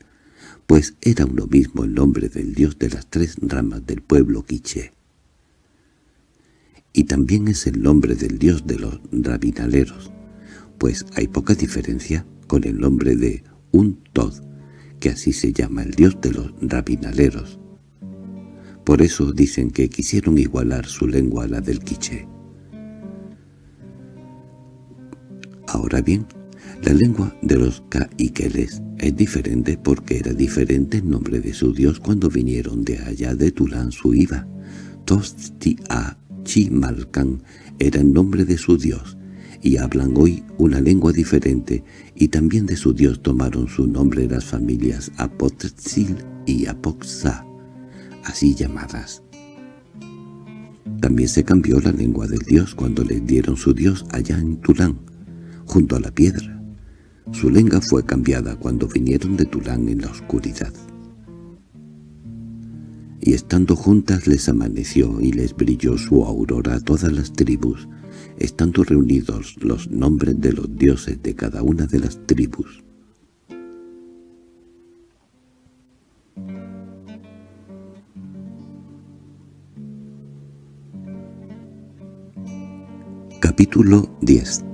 pues era uno mismo el nombre del dios de las tres ramas del pueblo quiché y también es el nombre del dios de los rabinaleros, pues hay poca diferencia con el nombre de un Tod, que así se llama el dios de los rabinaleros. Por eso dicen que quisieron igualar su lengua a la del quiché. Ahora bien, la lengua de los Caíqueles es diferente porque era diferente el nombre de su dios cuando vinieron de allá de Tulán Suiva, Tostia Chimalcán era el nombre de su dios, y hablan hoy una lengua diferente, y también de su dios tomaron su nombre las familias Apotzil y Apoxa, así llamadas. También se cambió la lengua del dios cuando le dieron su dios allá en Tulán, junto a la piedra. Su lengua fue cambiada cuando vinieron de Tulán en la oscuridad y estando juntas les amaneció y les brilló su aurora a todas las tribus, estando reunidos los nombres de los dioses de cada una de las tribus. Capítulo 10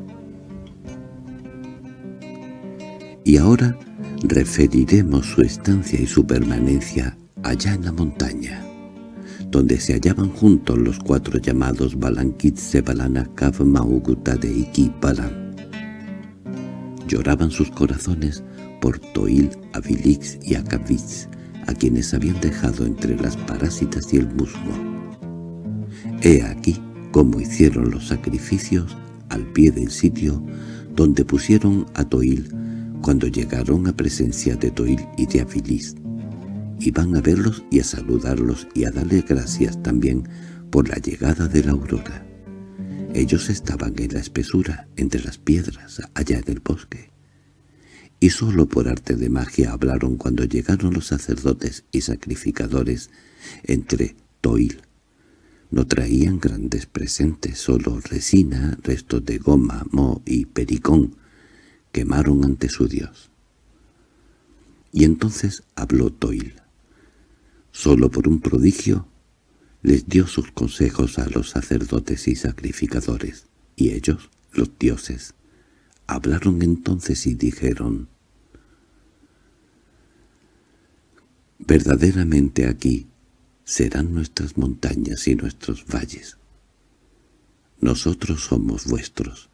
Y ahora referiremos su estancia y su permanencia allá en la montaña, donde se hallaban juntos los cuatro llamados Balankitse Kav, Mauguta de Iki Balan. Lloraban sus corazones por Toil, Avilix y Akavitz, a quienes habían dejado entre las parásitas y el musgo. He aquí cómo hicieron los sacrificios al pie del sitio donde pusieron a Toil cuando llegaron a presencia de Toil y de Avilix iban a verlos y a saludarlos y a darles gracias también por la llegada de la aurora. Ellos estaban en la espesura, entre las piedras, allá en el bosque. Y solo por arte de magia hablaron cuando llegaron los sacerdotes y sacrificadores entre Toil. No traían grandes presentes, solo resina, restos de goma, mo y pericón. Quemaron ante su dios. Y entonces habló Toil solo por un prodigio, les dio sus consejos a los sacerdotes y sacrificadores, y ellos, los dioses, hablaron entonces y dijeron, «Verdaderamente aquí serán nuestras montañas y nuestros valles. Nosotros somos vuestros.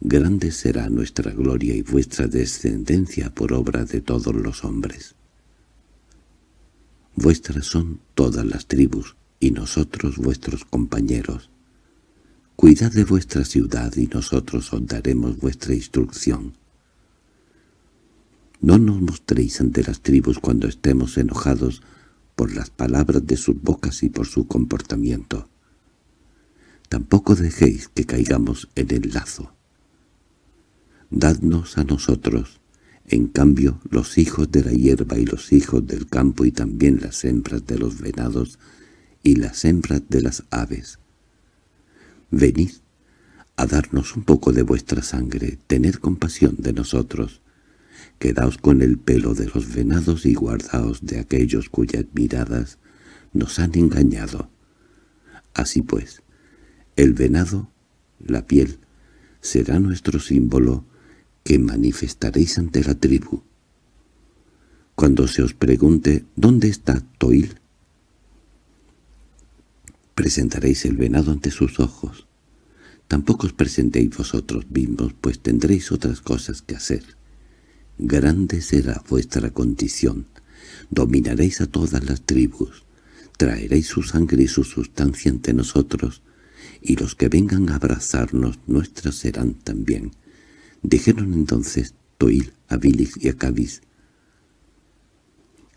Grande será nuestra gloria y vuestra descendencia por obra de todos los hombres». Vuestras son todas las tribus, y nosotros vuestros compañeros. Cuidad de vuestra ciudad y nosotros os daremos vuestra instrucción. No nos mostréis ante las tribus cuando estemos enojados por las palabras de sus bocas y por su comportamiento. Tampoco dejéis que caigamos en el lazo. Dadnos a nosotros en cambio, los hijos de la hierba y los hijos del campo y también las hembras de los venados y las hembras de las aves. Venid a darnos un poco de vuestra sangre, tened compasión de nosotros. Quedaos con el pelo de los venados y guardaos de aquellos cuyas miradas nos han engañado. Así pues, el venado, la piel, será nuestro símbolo, que manifestaréis ante la tribu. Cuando se os pregunte ¿dónde está Toil? Presentaréis el venado ante sus ojos. Tampoco os presentéis vosotros mismos, pues tendréis otras cosas que hacer. Grande será vuestra condición. Dominaréis a todas las tribus. Traeréis su sangre y su sustancia ante nosotros, y los que vengan a abrazarnos nuestros serán también. Dijeron entonces Toil a Bilis y a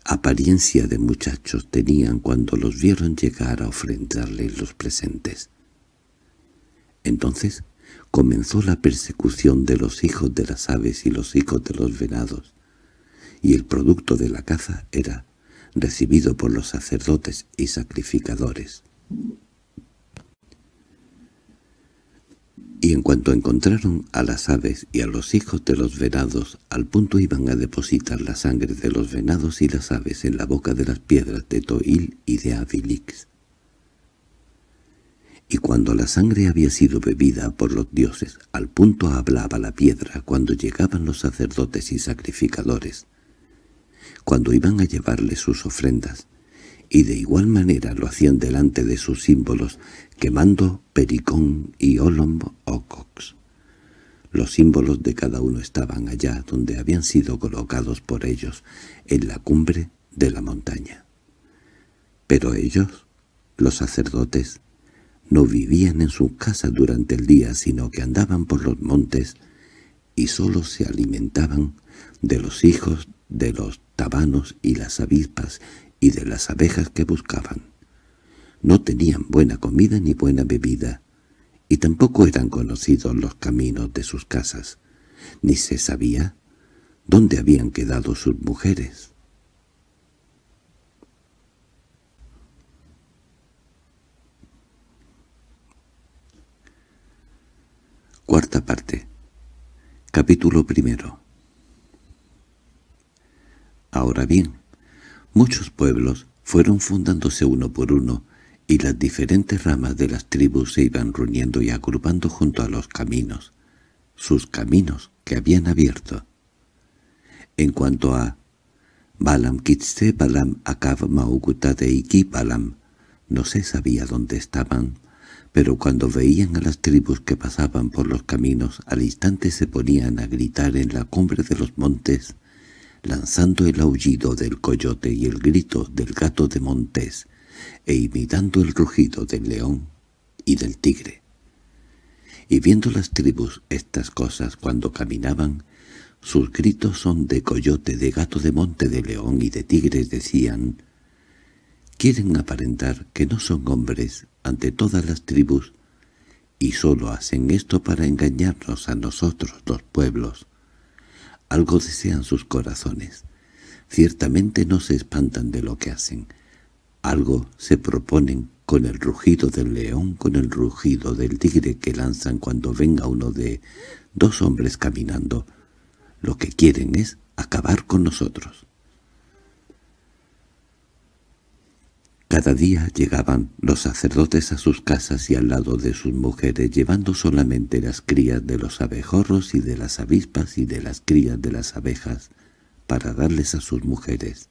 Apariencia de muchachos tenían cuando los vieron llegar a ofrendarles los presentes. Entonces comenzó la persecución de los hijos de las aves y los hijos de los venados, y el producto de la caza era recibido por los sacerdotes y sacrificadores. y en cuanto encontraron a las aves y a los hijos de los venados, al punto iban a depositar la sangre de los venados y las aves en la boca de las piedras de Toil y de Avilix. Y cuando la sangre había sido bebida por los dioses, al punto hablaba la piedra cuando llegaban los sacerdotes y sacrificadores, cuando iban a llevarle sus ofrendas, y de igual manera lo hacían delante de sus símbolos, quemando Pericón y o Ocox. Los símbolos de cada uno estaban allá donde habían sido colocados por ellos, en la cumbre de la montaña. Pero ellos, los sacerdotes, no vivían en sus casas durante el día, sino que andaban por los montes y sólo se alimentaban de los hijos de los tabanos y las avispas de las abejas que buscaban. No tenían buena comida ni buena bebida, y tampoco eran conocidos los caminos de sus casas, ni se sabía dónde habían quedado sus mujeres. Cuarta parte Capítulo primero Ahora bien, Muchos pueblos fueron fundándose uno por uno, y las diferentes ramas de las tribus se iban reuniendo y agrupando junto a los caminos, sus caminos que habían abierto. En cuanto a Balam Kitse Balam Akav de Balam, no se sabía dónde estaban, pero cuando veían a las tribus que pasaban por los caminos, al instante se ponían a gritar en la cumbre de los montes lanzando el aullido del coyote y el grito del gato de montes, e imitando el rugido del león y del tigre. Y viendo las tribus estas cosas cuando caminaban, sus gritos son de coyote, de gato de monte, de león y de tigre, decían. Quieren aparentar que no son hombres ante todas las tribus, y sólo hacen esto para engañarnos a nosotros los pueblos. Algo desean sus corazones. Ciertamente no se espantan de lo que hacen. Algo se proponen con el rugido del león, con el rugido del tigre que lanzan cuando venga uno de dos hombres caminando. Lo que quieren es acabar con nosotros. Cada día llegaban los sacerdotes a sus casas y al lado de sus mujeres, llevando solamente las crías de los abejorros y de las avispas y de las crías de las abejas, para darles a sus mujeres.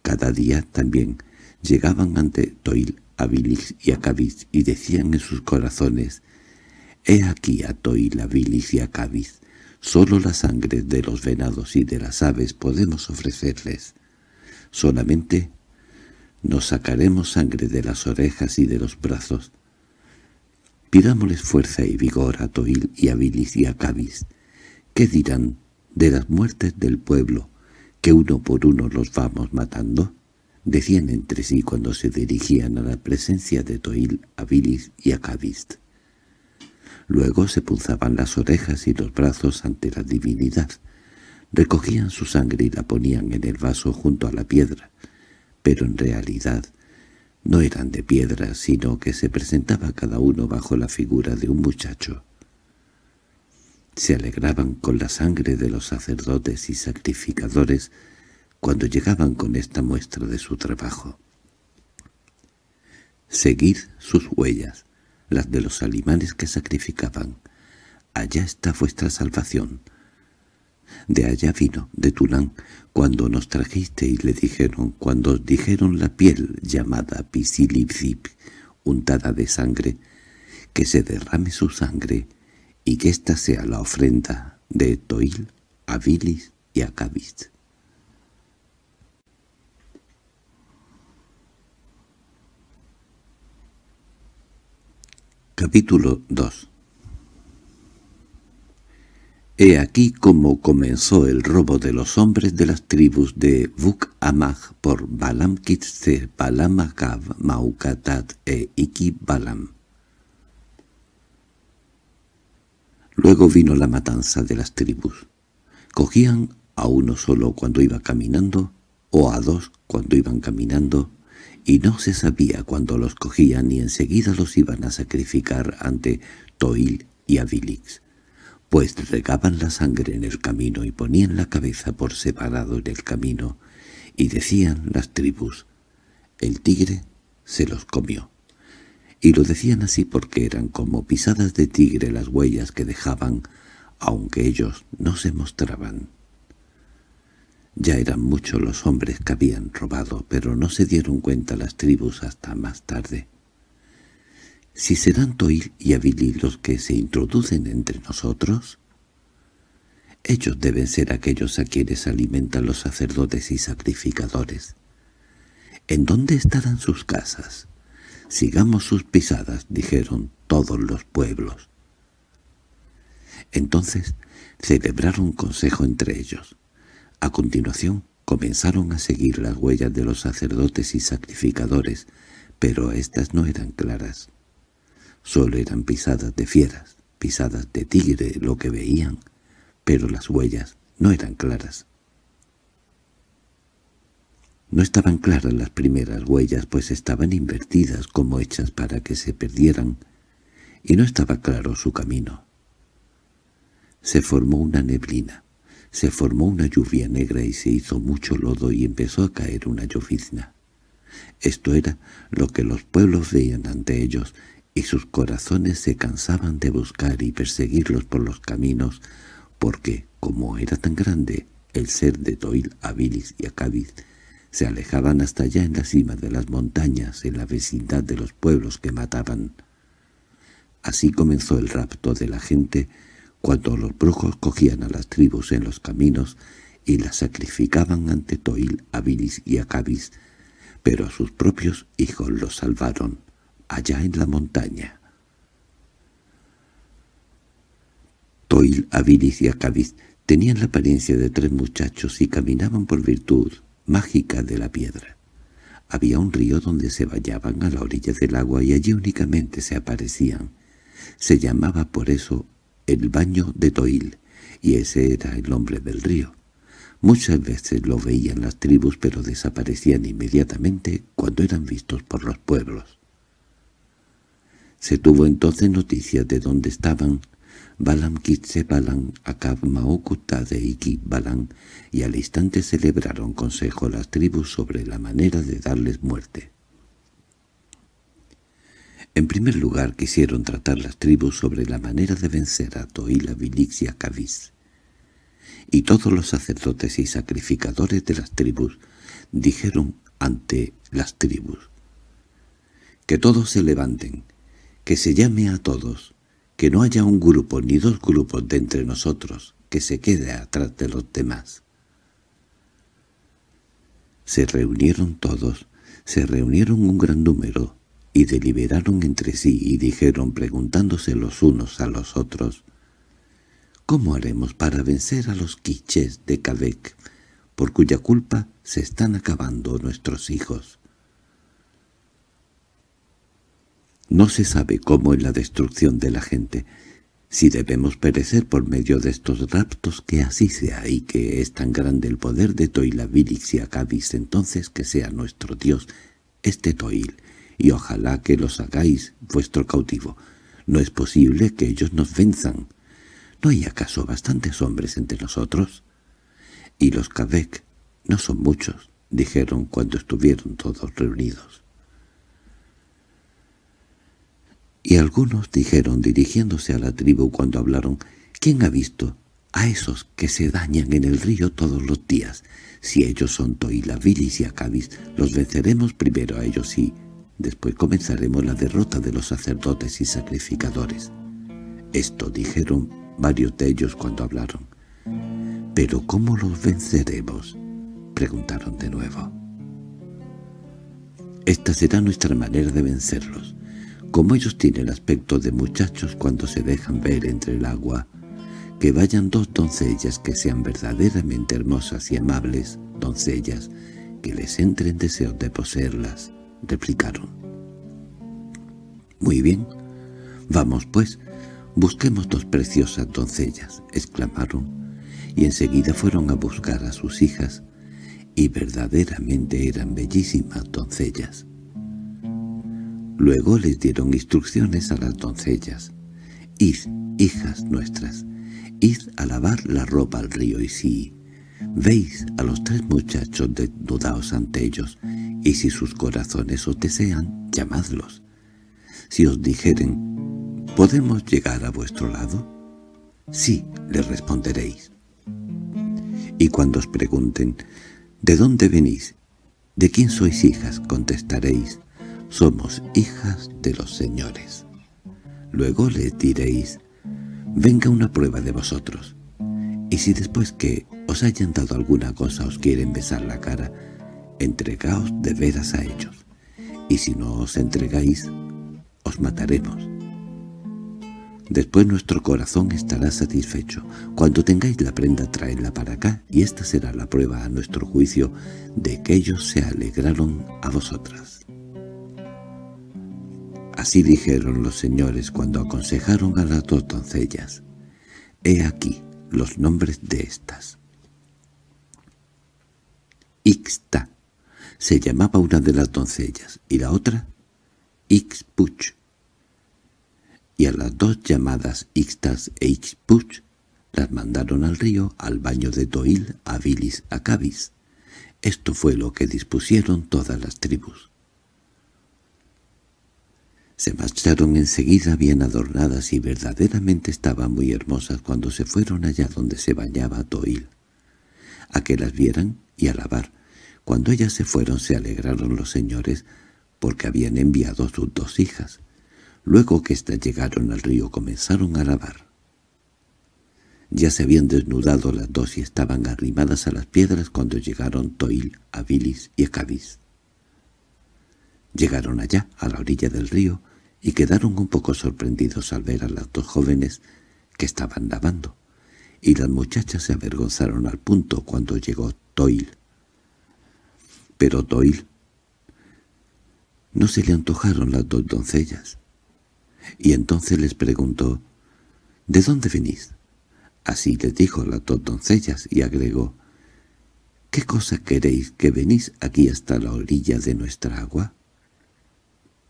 Cada día también llegaban ante Toil, Abilis y Acabiz y decían en sus corazones, «He aquí a Toil, Abilis y Acabiz. solo la sangre de los venados y de las aves podemos ofrecerles. Solamente nos sacaremos sangre de las orejas y de los brazos. Pidámosles fuerza y vigor a Toil y a Bilis y a Cabis. ¿Qué dirán de las muertes del pueblo, que uno por uno los vamos matando? Decían entre sí cuando se dirigían a la presencia de Toil, a Bilis y a Cabis. Luego se punzaban las orejas y los brazos ante la divinidad. Recogían su sangre y la ponían en el vaso junto a la piedra, pero en realidad no eran de piedra, sino que se presentaba cada uno bajo la figura de un muchacho. Se alegraban con la sangre de los sacerdotes y sacrificadores cuando llegaban con esta muestra de su trabajo. Seguid sus huellas, las de los alimanes que sacrificaban. Allá está vuestra salvación. De allá vino, de Tulán, cuando nos trajiste y le dijeron, cuando os dijeron la piel llamada pisilipzip untada de sangre, que se derrame su sangre y que esta sea la ofrenda de Toil, Abilis y Acabis. Capítulo 2 He aquí cómo comenzó el robo de los hombres de las tribus de Buk Amag por Balam Kitze, Balam akab Maukatat e Iki Balam. Luego vino la matanza de las tribus. Cogían a uno solo cuando iba caminando, o a dos cuando iban caminando, y no se sabía cuándo los cogían y enseguida los iban a sacrificar ante Toil y Avilix pues regaban la sangre en el camino y ponían la cabeza por separado en el camino, y decían las tribus, el tigre se los comió. Y lo decían así porque eran como pisadas de tigre las huellas que dejaban, aunque ellos no se mostraban. Ya eran muchos los hombres que habían robado, pero no se dieron cuenta las tribus hasta más tarde si serán Toil y Avilil los que se introducen entre nosotros, ellos deben ser aquellos a quienes alimentan los sacerdotes y sacrificadores. ¿En dónde estarán sus casas? Sigamos sus pisadas, dijeron todos los pueblos. Entonces celebraron consejo entre ellos. A continuación comenzaron a seguir las huellas de los sacerdotes y sacrificadores, pero estas no eran claras. Solo eran pisadas de fieras, pisadas de tigre lo que veían, pero las huellas no eran claras. No estaban claras las primeras huellas, pues estaban invertidas como hechas para que se perdieran, y no estaba claro su camino. Se formó una neblina, se formó una lluvia negra y se hizo mucho lodo y empezó a caer una llovizna. Esto era lo que los pueblos veían ante ellos y sus corazones se cansaban de buscar y perseguirlos por los caminos, porque, como era tan grande, el ser de Toil, Abilis y Acabis, se alejaban hasta allá en la cima de las montañas, en la vecindad de los pueblos que mataban. Así comenzó el rapto de la gente, cuando los brujos cogían a las tribus en los caminos y las sacrificaban ante Toil, Abilis y Acabis, pero a sus propios hijos los salvaron allá en la montaña. Toil, Aviris y Acabiz tenían la apariencia de tres muchachos y caminaban por virtud mágica de la piedra. Había un río donde se bañaban a la orilla del agua y allí únicamente se aparecían. Se llamaba por eso el baño de Toil, y ese era el nombre del río. Muchas veces lo veían las tribus pero desaparecían inmediatamente cuando eran vistos por los pueblos. Se tuvo entonces noticia de dónde estaban Balam Kitse Balam, Akab Maokutade y y al instante celebraron consejo las tribus sobre la manera de darles muerte. En primer lugar quisieron tratar las tribus sobre la manera de vencer a Toila, Vilix y Y todos los sacerdotes y sacrificadores de las tribus dijeron ante las tribus que todos se levanten, que se llame a todos, que no haya un grupo ni dos grupos de entre nosotros, que se quede atrás de los demás. Se reunieron todos, se reunieron un gran número, y deliberaron entre sí y dijeron preguntándose los unos a los otros, ¿Cómo haremos para vencer a los quichés de Kadek, por cuya culpa se están acabando nuestros hijos? No se sabe cómo es la destrucción de la gente, si debemos perecer por medio de estos raptos, que así sea, y que es tan grande el poder de Toilabilix y Acabis entonces que sea nuestro Dios este Toil, y ojalá que los hagáis vuestro cautivo. No es posible que ellos nos venzan. ¿No hay acaso bastantes hombres entre nosotros? Y los Kabek no son muchos, dijeron cuando estuvieron todos reunidos. Y algunos dijeron, dirigiéndose a la tribu cuando hablaron, «¿Quién ha visto a esos que se dañan en el río todos los días? Si ellos son Toila, Vilis y Acabis, los venceremos primero a ellos y después comenzaremos la derrota de los sacerdotes y sacrificadores». Esto dijeron varios de ellos cuando hablaron. «¿Pero cómo los venceremos?» preguntaron de nuevo. «Esta será nuestra manera de vencerlos como ellos tienen aspecto de muchachos cuando se dejan ver entre el agua, que vayan dos doncellas que sean verdaderamente hermosas y amables, doncellas, que les entren deseos de poseerlas, replicaron. —Muy bien, vamos pues, busquemos dos preciosas doncellas —exclamaron, y enseguida fueron a buscar a sus hijas, y verdaderamente eran bellísimas doncellas. Luego les dieron instrucciones a las doncellas. «Id, hijas nuestras, id a lavar la ropa al río y si veis a los tres muchachos desnudaos ante ellos, y si sus corazones os desean, llamadlos. Si os dijeren, ¿podemos llegar a vuestro lado?», «Sí», les responderéis. Y cuando os pregunten, «¿De dónde venís? ¿De quién sois hijas?», contestaréis, somos hijas de los señores. Luego les diréis, venga una prueba de vosotros. Y si después que os hayan dado alguna cosa os quieren besar la cara, entregaos de veras a ellos. Y si no os entregáis, os mataremos. Después nuestro corazón estará satisfecho. Cuando tengáis la prenda traedla para acá y esta será la prueba a nuestro juicio de que ellos se alegraron a vosotras. Así dijeron los señores cuando aconsejaron a las dos doncellas. He aquí los nombres de estas. Ixta se llamaba una de las doncellas y la otra Ixpuch. Y a las dos llamadas Ixtas e Ixpuch las mandaron al río, al baño de Toil, a Bilis, a Esto fue lo que dispusieron todas las tribus. Se marcharon enseguida bien adornadas y verdaderamente estaban muy hermosas cuando se fueron allá donde se bañaba Toil. A que las vieran y a lavar. Cuando ellas se fueron se alegraron los señores porque habían enviado sus dos hijas. Luego que éstas llegaron al río comenzaron a lavar. Ya se habían desnudado las dos y estaban arrimadas a las piedras cuando llegaron Toil, Abilis y Acabis. Llegaron allá, a la orilla del río, y quedaron un poco sorprendidos al ver a las dos jóvenes que estaban lavando, y las muchachas se avergonzaron al punto cuando llegó Toil. Pero Toil no se le antojaron las dos doncellas. Y entonces les preguntó, ¿de dónde venís? Así les dijo las dos doncellas y agregó, ¿qué cosa queréis que venís aquí hasta la orilla de nuestra agua?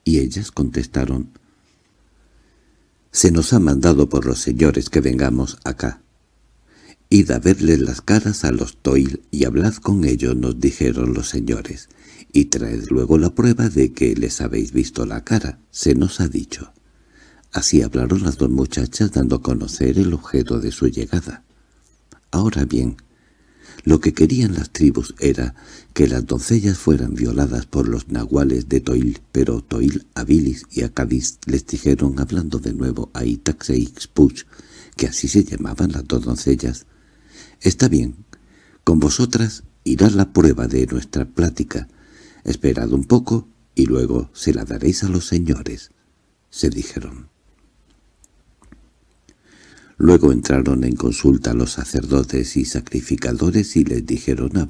y ellas contestaron «Se nos ha mandado por los señores que vengamos acá». «Id a verles las caras a los Toil y hablad con ellos», nos dijeron los señores, «y traed luego la prueba de que les habéis visto la cara, se nos ha dicho». Así hablaron las dos muchachas dando a conocer el objeto de su llegada. Ahora bien, lo que querían las tribus era que las doncellas fueran violadas por los nahuales de Toil, pero Toil, Abilis y Acadis les dijeron, hablando de nuevo a Itaxe y que así se llamaban las dos doncellas, «Está bien, con vosotras irá la prueba de nuestra plática. Esperad un poco y luego se la daréis a los señores», se dijeron. Luego entraron en consulta los sacerdotes y sacrificadores y les dijeron a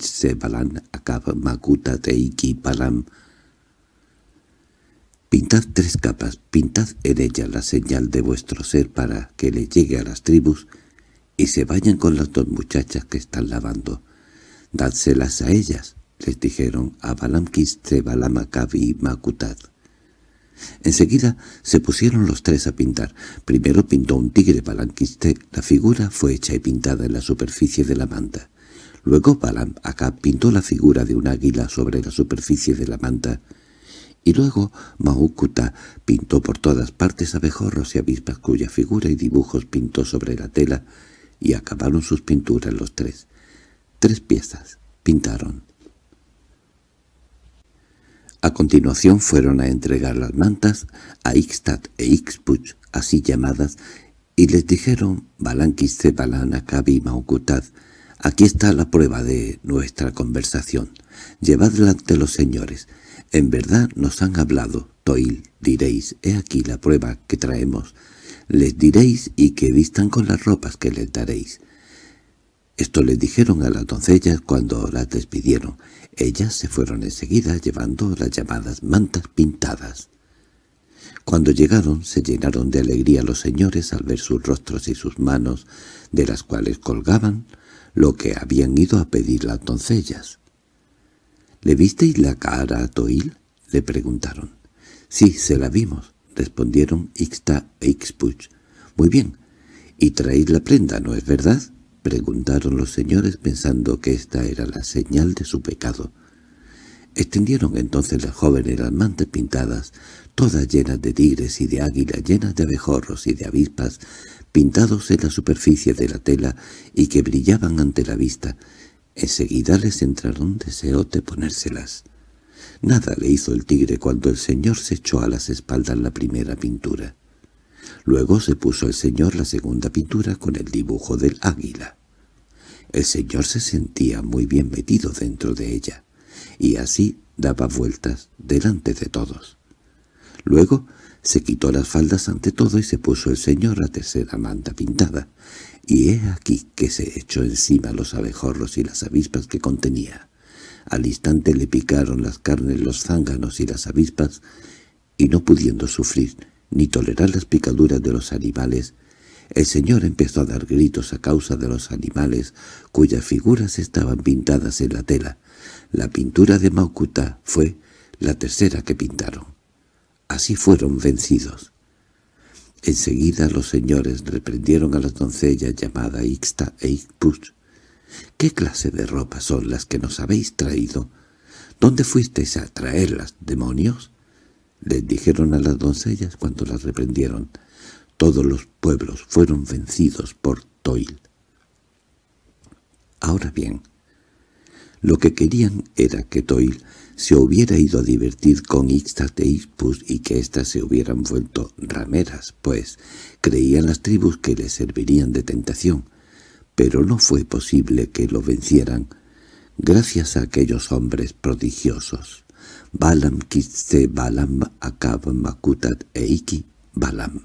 Se Sebalan Akab Makuta Teiki Palam Pintad tres capas, pintad en ella la señal de vuestro ser para que le llegue a las tribus y se vayan con las dos muchachas que están lavando. Dádselas a ellas, les dijeron a Balam Kitsebalam Akab y Makutat. Enseguida se pusieron los tres a pintar. Primero pintó un tigre Balanquiste. La figura fue hecha y pintada en la superficie de la manta. Luego Balam Acá pintó la figura de un águila sobre la superficie de la manta. Y luego Mahukuta pintó por todas partes abejorros y avispas cuya figura y dibujos pintó sobre la tela, y acabaron sus pinturas los tres. Tres piezas pintaron. A continuación fueron a entregar las mantas a Ixtat e Ixpuch, así llamadas, y les dijeron Balanquiste Balanakabi Maucutad, aquí está la prueba de nuestra conversación. Llevadla ante los señores. En verdad nos han hablado, Toil, diréis, he aquí la prueba que traemos. Les diréis y que vistan con las ropas que les daréis. Esto les dijeron a las doncellas cuando las despidieron, ellas se fueron enseguida llevando las llamadas mantas pintadas. Cuando llegaron se llenaron de alegría los señores al ver sus rostros y sus manos, de las cuales colgaban lo que habían ido a pedir las doncellas. —¿Le visteis la cara a Toil? —le preguntaron. —Sí, se la vimos —respondieron Ixta e Ixpuch. —Muy bien. Y traéis la prenda, ¿no es verdad? —preguntaron los señores pensando que esta era la señal de su pecado. Extendieron entonces las jóvenes mantas pintadas, todas llenas de tigres y de águilas, llenas de abejorros y de avispas, pintados en la superficie de la tela y que brillaban ante la vista. Enseguida les entraron deseos de ponérselas. Nada le hizo el tigre cuando el señor se echó a las espaldas la primera pintura. Luego se puso el señor la segunda pintura con el dibujo del águila. El señor se sentía muy bien metido dentro de ella, y así daba vueltas delante de todos. Luego se quitó las faldas ante todo y se puso el señor la tercera manta pintada, y he aquí que se echó encima los abejorros y las avispas que contenía. Al instante le picaron las carnes los zánganos y las avispas, y no pudiendo sufrir, ni tolerar las picaduras de los animales, el señor empezó a dar gritos a causa de los animales cuyas figuras estaban pintadas en la tela. La pintura de Maucuta fue la tercera que pintaron. Así fueron vencidos. Enseguida los señores reprendieron a las doncellas llamadas Ixta e Ixpus. —¿Qué clase de ropa son las que nos habéis traído? ¿Dónde fuisteis a traerlas, demonios? Les dijeron a las doncellas cuando las reprendieron. Todos los pueblos fueron vencidos por Toil. Ahora bien, lo que querían era que Toil se hubiera ido a divertir con Ixtat e Ixpus y que éstas se hubieran vuelto rameras, pues creían las tribus que les servirían de tentación, pero no fue posible que lo vencieran gracias a aquellos hombres prodigiosos. Balam Kitse Balam Akab Makutat Eiki Balam.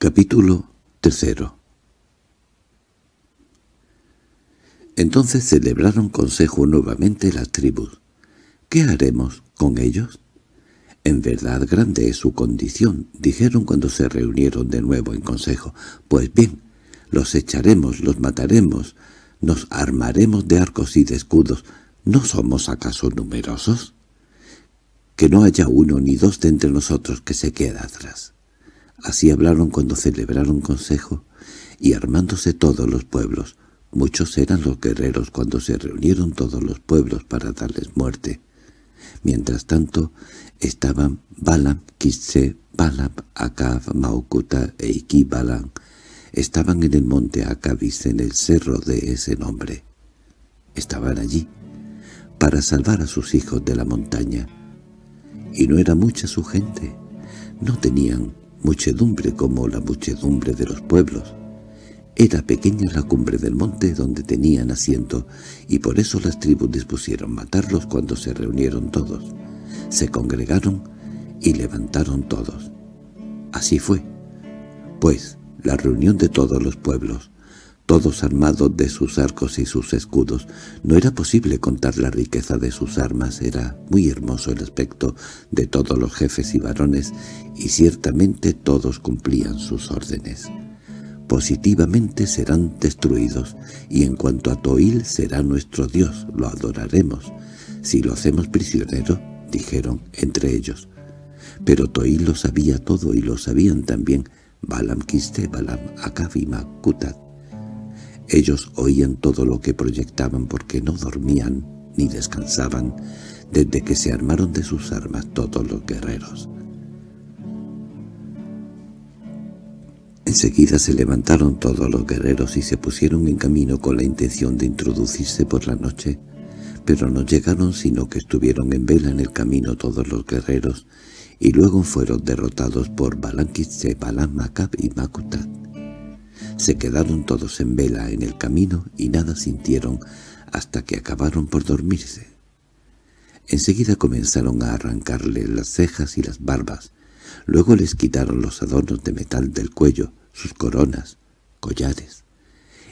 Capítulo tercero Entonces celebraron consejo nuevamente las tribus. ¿Qué haremos con ellos? En verdad grande es su condición, dijeron cuando se reunieron de nuevo en consejo. Pues bien, los echaremos, los mataremos, nos armaremos de arcos y de escudos. ¿No somos acaso numerosos? Que no haya uno ni dos de entre nosotros que se quede atrás. Así hablaron cuando celebraron consejo, y armándose todos los pueblos, muchos eran los guerreros cuando se reunieron todos los pueblos para darles muerte. Mientras tanto, estaban Balam, Kitse, Balam, Akav Maokuta e Ikibalam. Estaban en el monte Akavis en el cerro de ese nombre. Estaban allí para salvar a sus hijos de la montaña. Y no era mucha su gente. No tenían muchedumbre como la muchedumbre de los pueblos. Era pequeña la cumbre del monte donde tenían asiento, y por eso las tribus dispusieron matarlos cuando se reunieron todos. Se congregaron y levantaron todos. Así fue, pues, la reunión de todos los pueblos, todos armados de sus arcos y sus escudos. No era posible contar la riqueza de sus armas, era muy hermoso el aspecto de todos los jefes y varones, y ciertamente todos cumplían sus órdenes positivamente serán destruidos, y en cuanto a Toil será nuestro Dios, lo adoraremos, si lo hacemos prisionero, dijeron entre ellos. Pero Toil lo sabía todo y lo sabían también Balam Kiste, Balam akavima y Ellos oían todo lo que proyectaban porque no dormían ni descansaban desde que se armaron de sus armas todos los guerreros. Enseguida se levantaron todos los guerreros y se pusieron en camino con la intención de introducirse por la noche, pero no llegaron sino que estuvieron en vela en el camino todos los guerreros, y luego fueron derrotados por Balanquise, Balan, Macab y Makutat. Se quedaron todos en vela en el camino y nada sintieron hasta que acabaron por dormirse. Enseguida comenzaron a arrancarle las cejas y las barbas, Luego les quitaron los adornos de metal del cuello, sus coronas, collares,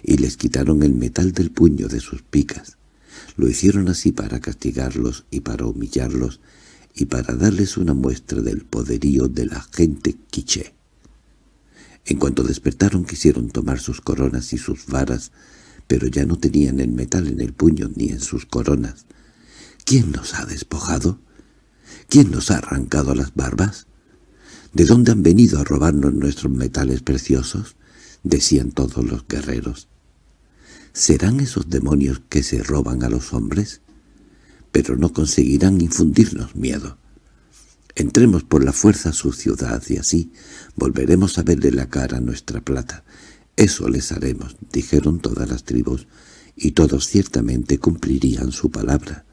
y les quitaron el metal del puño de sus picas. Lo hicieron así para castigarlos y para humillarlos y para darles una muestra del poderío de la gente quiché. En cuanto despertaron quisieron tomar sus coronas y sus varas, pero ya no tenían el metal en el puño ni en sus coronas. ¿Quién nos ha despojado? ¿Quién nos ha arrancado las barbas? ¿De dónde han venido a robarnos nuestros metales preciosos? decían todos los guerreros. ¿Serán esos demonios que se roban a los hombres? Pero no conseguirán infundirnos miedo. Entremos por la fuerza a su ciudad y así volveremos a verle la cara nuestra plata. Eso les haremos, dijeron todas las tribus, y todos ciertamente cumplirían su palabra.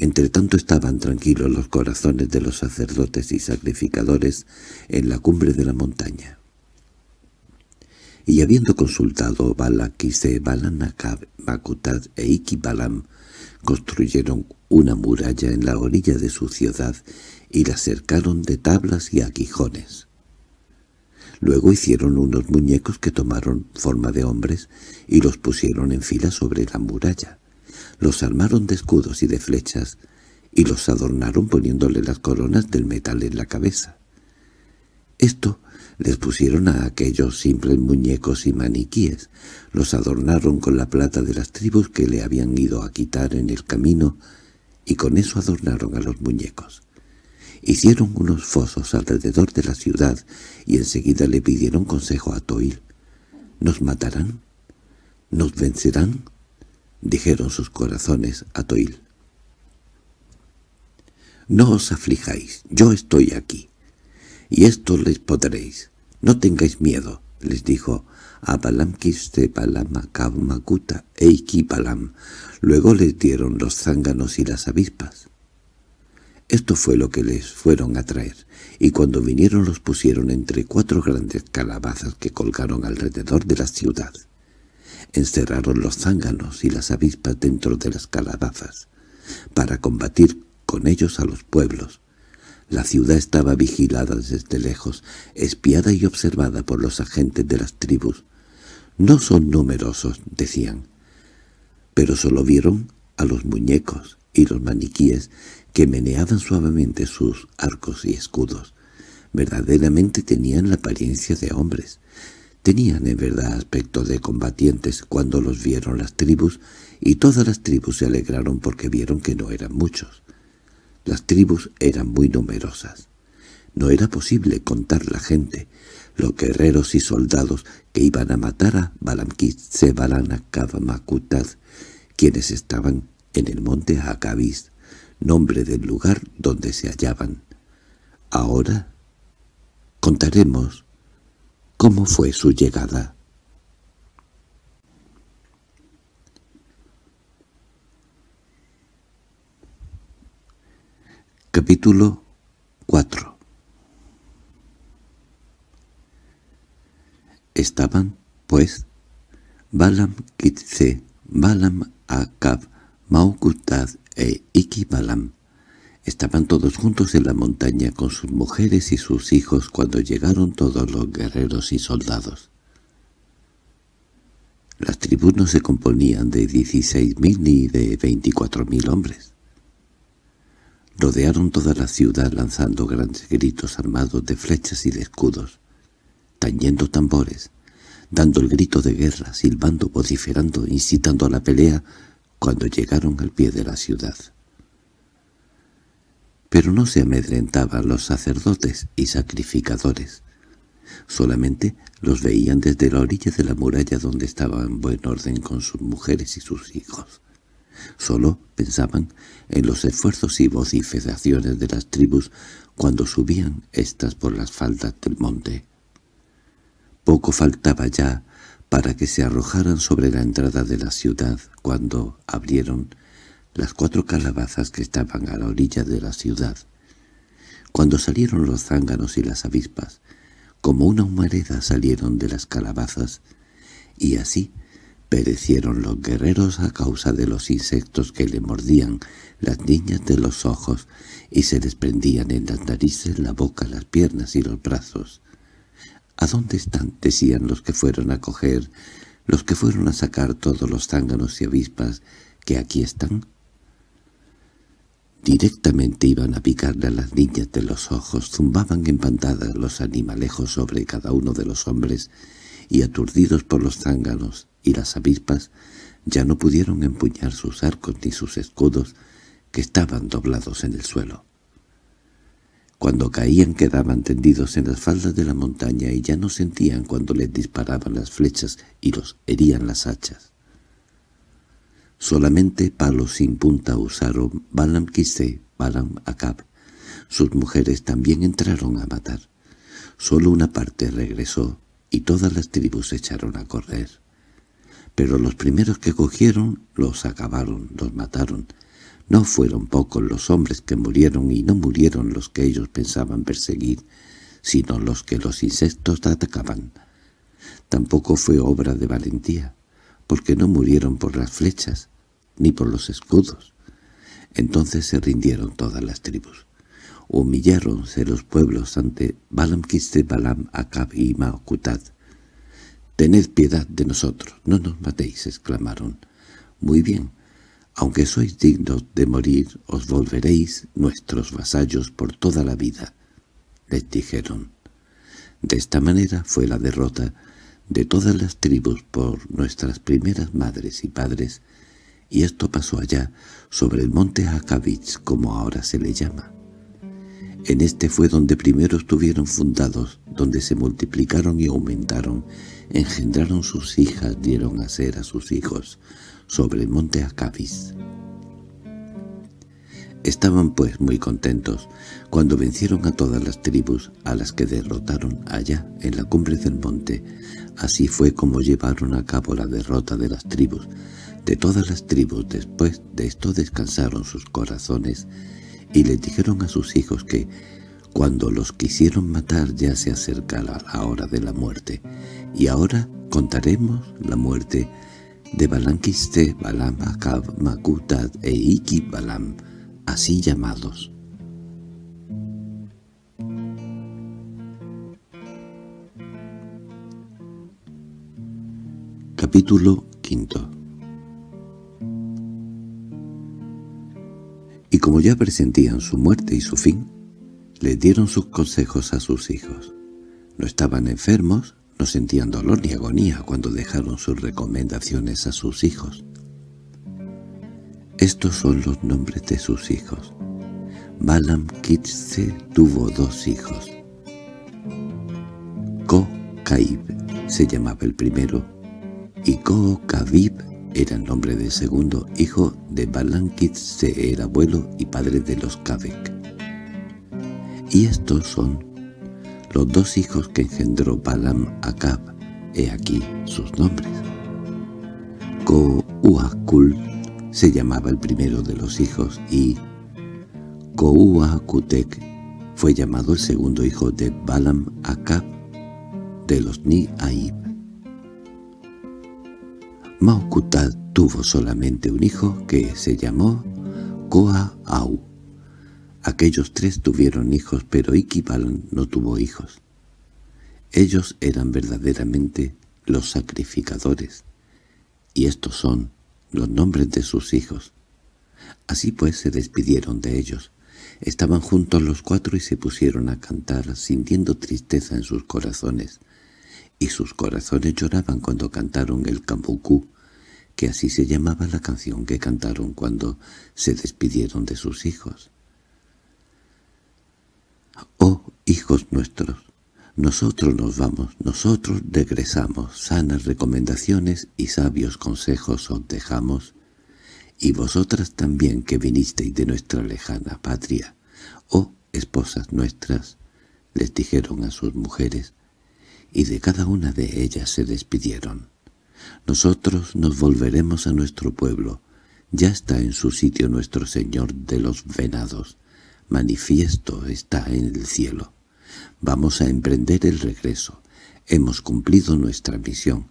Entretanto estaban tranquilos los corazones de los sacerdotes y sacrificadores en la cumbre de la montaña. Y habiendo consultado Balakise, Balanakab, Makutad e Ikibalam, construyeron una muralla en la orilla de su ciudad y la cercaron de tablas y aguijones. Luego hicieron unos muñecos que tomaron forma de hombres y los pusieron en fila sobre la muralla los armaron de escudos y de flechas, y los adornaron poniéndole las coronas del metal en la cabeza. Esto les pusieron a aquellos simples muñecos y maniquíes, los adornaron con la plata de las tribus que le habían ido a quitar en el camino, y con eso adornaron a los muñecos. Hicieron unos fosos alrededor de la ciudad y enseguida le pidieron consejo a Toil. ¿Nos matarán? ¿Nos vencerán? dijeron sus corazones a Toil. No os aflijáis, yo estoy aquí, y esto les podréis. No tengáis miedo, les dijo a balamquiste Palama Kaumakuta e Luego les dieron los zánganos y las avispas. Esto fue lo que les fueron a traer, y cuando vinieron los pusieron entre cuatro grandes calabazas que colgaron alrededor de la ciudad encerraron los zánganos y las avispas dentro de las calabazas, para combatir con ellos a los pueblos. La ciudad estaba vigilada desde lejos, espiada y observada por los agentes de las tribus. «No son numerosos», decían. Pero solo vieron a los muñecos y los maniquíes que meneaban suavemente sus arcos y escudos. Verdaderamente tenían la apariencia de hombres. Tenían en verdad aspecto de combatientes cuando los vieron las tribus, y todas las tribus se alegraron porque vieron que no eran muchos. Las tribus eran muy numerosas. No era posible contar la gente. Los guerreros y soldados que iban a matar a Sebalan, Kavamakutad, quienes estaban en el monte Acabis, nombre del lugar donde se hallaban. Ahora contaremos cómo fue su llegada. Capítulo 4 Estaban, pues, Balam Kitze, Balam Akab, Maukutad e Iki Balam, Estaban todos juntos en la montaña con sus mujeres y sus hijos cuando llegaron todos los guerreros y soldados. Las tribus no se componían de mil ni de mil hombres. Rodearon toda la ciudad lanzando grandes gritos armados de flechas y de escudos, tañendo tambores, dando el grito de guerra, silbando, vociferando, incitando a la pelea, cuando llegaron al pie de la ciudad pero no se amedrentaban los sacerdotes y sacrificadores. Solamente los veían desde la orilla de la muralla donde estaban en buen orden con sus mujeres y sus hijos. Solo pensaban en los esfuerzos y vociferaciones de las tribus cuando subían éstas por las faldas del monte. Poco faltaba ya para que se arrojaran sobre la entrada de la ciudad cuando abrieron las cuatro calabazas que estaban a la orilla de la ciudad. Cuando salieron los zánganos y las avispas, como una humareda salieron de las calabazas, y así perecieron los guerreros a causa de los insectos que le mordían las niñas de los ojos y se les prendían en las narices, la boca, las piernas y los brazos. —¿A dónde están? —decían los que fueron a coger, los que fueron a sacar todos los zánganos y avispas que aquí están. Directamente iban a picarle a las niñas de los ojos, zumbaban en bandadas los animalejos sobre cada uno de los hombres, y aturdidos por los zánganos y las avispas, ya no pudieron empuñar sus arcos ni sus escudos, que estaban doblados en el suelo. Cuando caían quedaban tendidos en las faldas de la montaña y ya no sentían cuando les disparaban las flechas y los herían las hachas. Solamente palos sin punta usaron Balam Kise, Balam Acab. Sus mujeres también entraron a matar. Solo una parte regresó, y todas las tribus se echaron a correr. Pero los primeros que cogieron los acabaron, los mataron. No fueron pocos los hombres que murieron y no murieron los que ellos pensaban perseguir, sino los que los insectos atacaban. Tampoco fue obra de valentía porque no murieron por las flechas ni por los escudos. Entonces se rindieron todas las tribus. Humilláronse los pueblos ante Balam Balam Akab y Maokutad. «Tened piedad de nosotros, no nos matéis», exclamaron. «Muy bien, aunque sois dignos de morir, os volveréis nuestros vasallos por toda la vida», les dijeron. De esta manera fue la derrota de todas las tribus por nuestras primeras madres y padres, y esto pasó allá, sobre el monte Akavich, como ahora se le llama. En este fue donde primero estuvieron fundados, donde se multiplicaron y aumentaron, engendraron sus hijas, dieron a ser a sus hijos, sobre el monte Acabis. Estaban pues muy contentos cuando vencieron a todas las tribus a las que derrotaron allá en la cumbre del monte, Así fue como llevaron a cabo la derrota de las tribus. De todas las tribus después de esto descansaron sus corazones y les dijeron a sus hijos que, cuando los quisieron matar ya se acercara la hora de la muerte, y ahora contaremos la muerte de Balanquiste, Balam, Akab, Makutad e Iki Balam, así llamados. Capítulo quinto Y como ya presentían su muerte y su fin, le dieron sus consejos a sus hijos. No estaban enfermos, no sentían dolor ni agonía cuando dejaron sus recomendaciones a sus hijos. Estos son los nombres de sus hijos. Balaam Kitze tuvo dos hijos. Ko Kaib se llamaba el primero y Koo-Kavib era el nombre del segundo hijo de se el abuelo y padre de los Kavek. Y estos son los dos hijos que engendró Balam Akab, he aquí sus nombres. Koo-Uakul se llamaba el primero de los hijos y Koo-Uakutek fue llamado el segundo hijo de Balam Akab de los Ni Aib tuvo solamente un hijo que se llamó Koa au Aquellos tres tuvieron hijos, pero Iquibalón no tuvo hijos. Ellos eran verdaderamente los sacrificadores, y estos son los nombres de sus hijos. Así pues se despidieron de ellos. Estaban juntos los cuatro y se pusieron a cantar, sintiendo tristeza en sus corazones y sus corazones lloraban cuando cantaron el cambucú, que así se llamaba la canción que cantaron cuando se despidieron de sus hijos. «Oh, hijos nuestros, nosotros nos vamos, nosotros regresamos, sanas recomendaciones y sabios consejos os dejamos, y vosotras también que vinisteis de nuestra lejana patria, oh esposas nuestras», les dijeron a sus mujeres, y de cada una de ellas se despidieron. Nosotros nos volveremos a nuestro pueblo. Ya está en su sitio nuestro Señor de los venados. Manifiesto está en el cielo. Vamos a emprender el regreso. Hemos cumplido nuestra misión.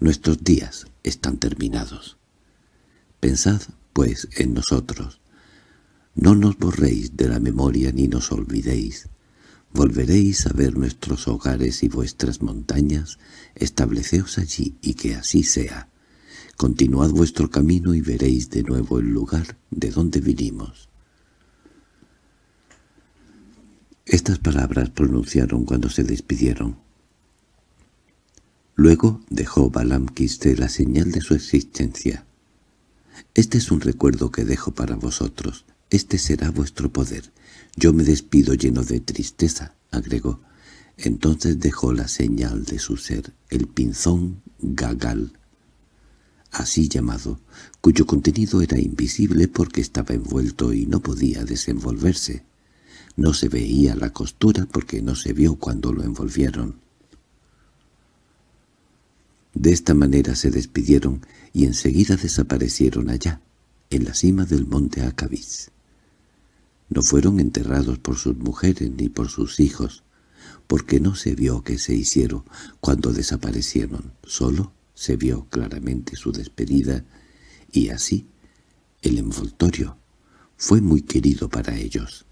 Nuestros días están terminados. Pensad, pues, en nosotros. No nos borréis de la memoria ni nos olvidéis Volveréis a ver nuestros hogares y vuestras montañas, estableceos allí y que así sea. Continuad vuestro camino y veréis de nuevo el lugar de donde vinimos. Estas palabras pronunciaron cuando se despidieron. Luego dejó Balamquiste Quiste la señal de su existencia. Este es un recuerdo que dejo para vosotros. Este será vuestro poder. Yo me despido lleno de tristeza, agregó. Entonces dejó la señal de su ser, el pinzón gagal, así llamado, cuyo contenido era invisible porque estaba envuelto y no podía desenvolverse. No se veía la costura porque no se vio cuando lo envolvieron. De esta manera se despidieron y enseguida desaparecieron allá, en la cima del monte Acabiz. No fueron enterrados por sus mujeres ni por sus hijos, porque no se vio qué se hicieron cuando desaparecieron, solo se vio claramente su despedida, y así el envoltorio fue muy querido para ellos.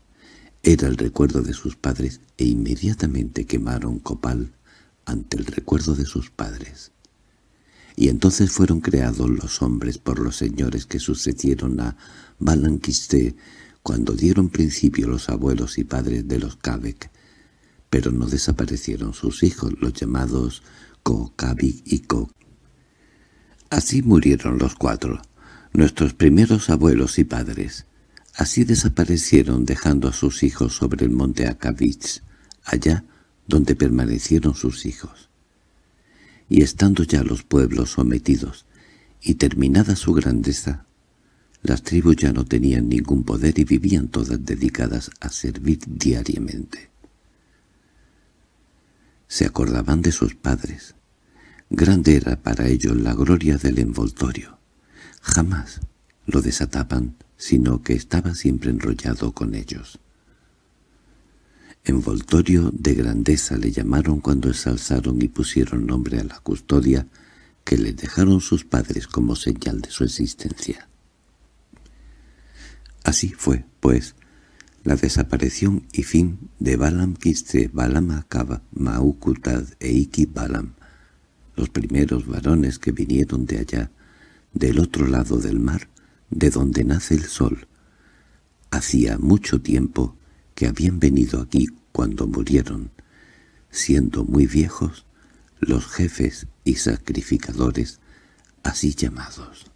Era el recuerdo de sus padres e inmediatamente quemaron copal ante el recuerdo de sus padres. Y entonces fueron creados los hombres por los señores que sucedieron a Balanquiste cuando dieron principio los abuelos y padres de los Kavek, pero no desaparecieron sus hijos, los llamados Kokavik y Kok. Así murieron los cuatro, nuestros primeros abuelos y padres. Así desaparecieron dejando a sus hijos sobre el monte Akavich, allá donde permanecieron sus hijos. Y estando ya los pueblos sometidos y terminada su grandeza, las tribus ya no tenían ningún poder y vivían todas dedicadas a servir diariamente. Se acordaban de sus padres. Grande era para ellos la gloria del envoltorio. Jamás lo desataban, sino que estaba siempre enrollado con ellos. Envoltorio de grandeza le llamaron cuando ensalzaron y pusieron nombre a la custodia que le dejaron sus padres como señal de su existencia. Así fue, pues, la desaparición y fin de Balam Kiste, Balam Akaba, Maukutad e Iki los primeros varones que vinieron de allá, del otro lado del mar, de donde nace el sol. Hacía mucho tiempo que habían venido aquí cuando murieron, siendo muy viejos los jefes y sacrificadores así llamados.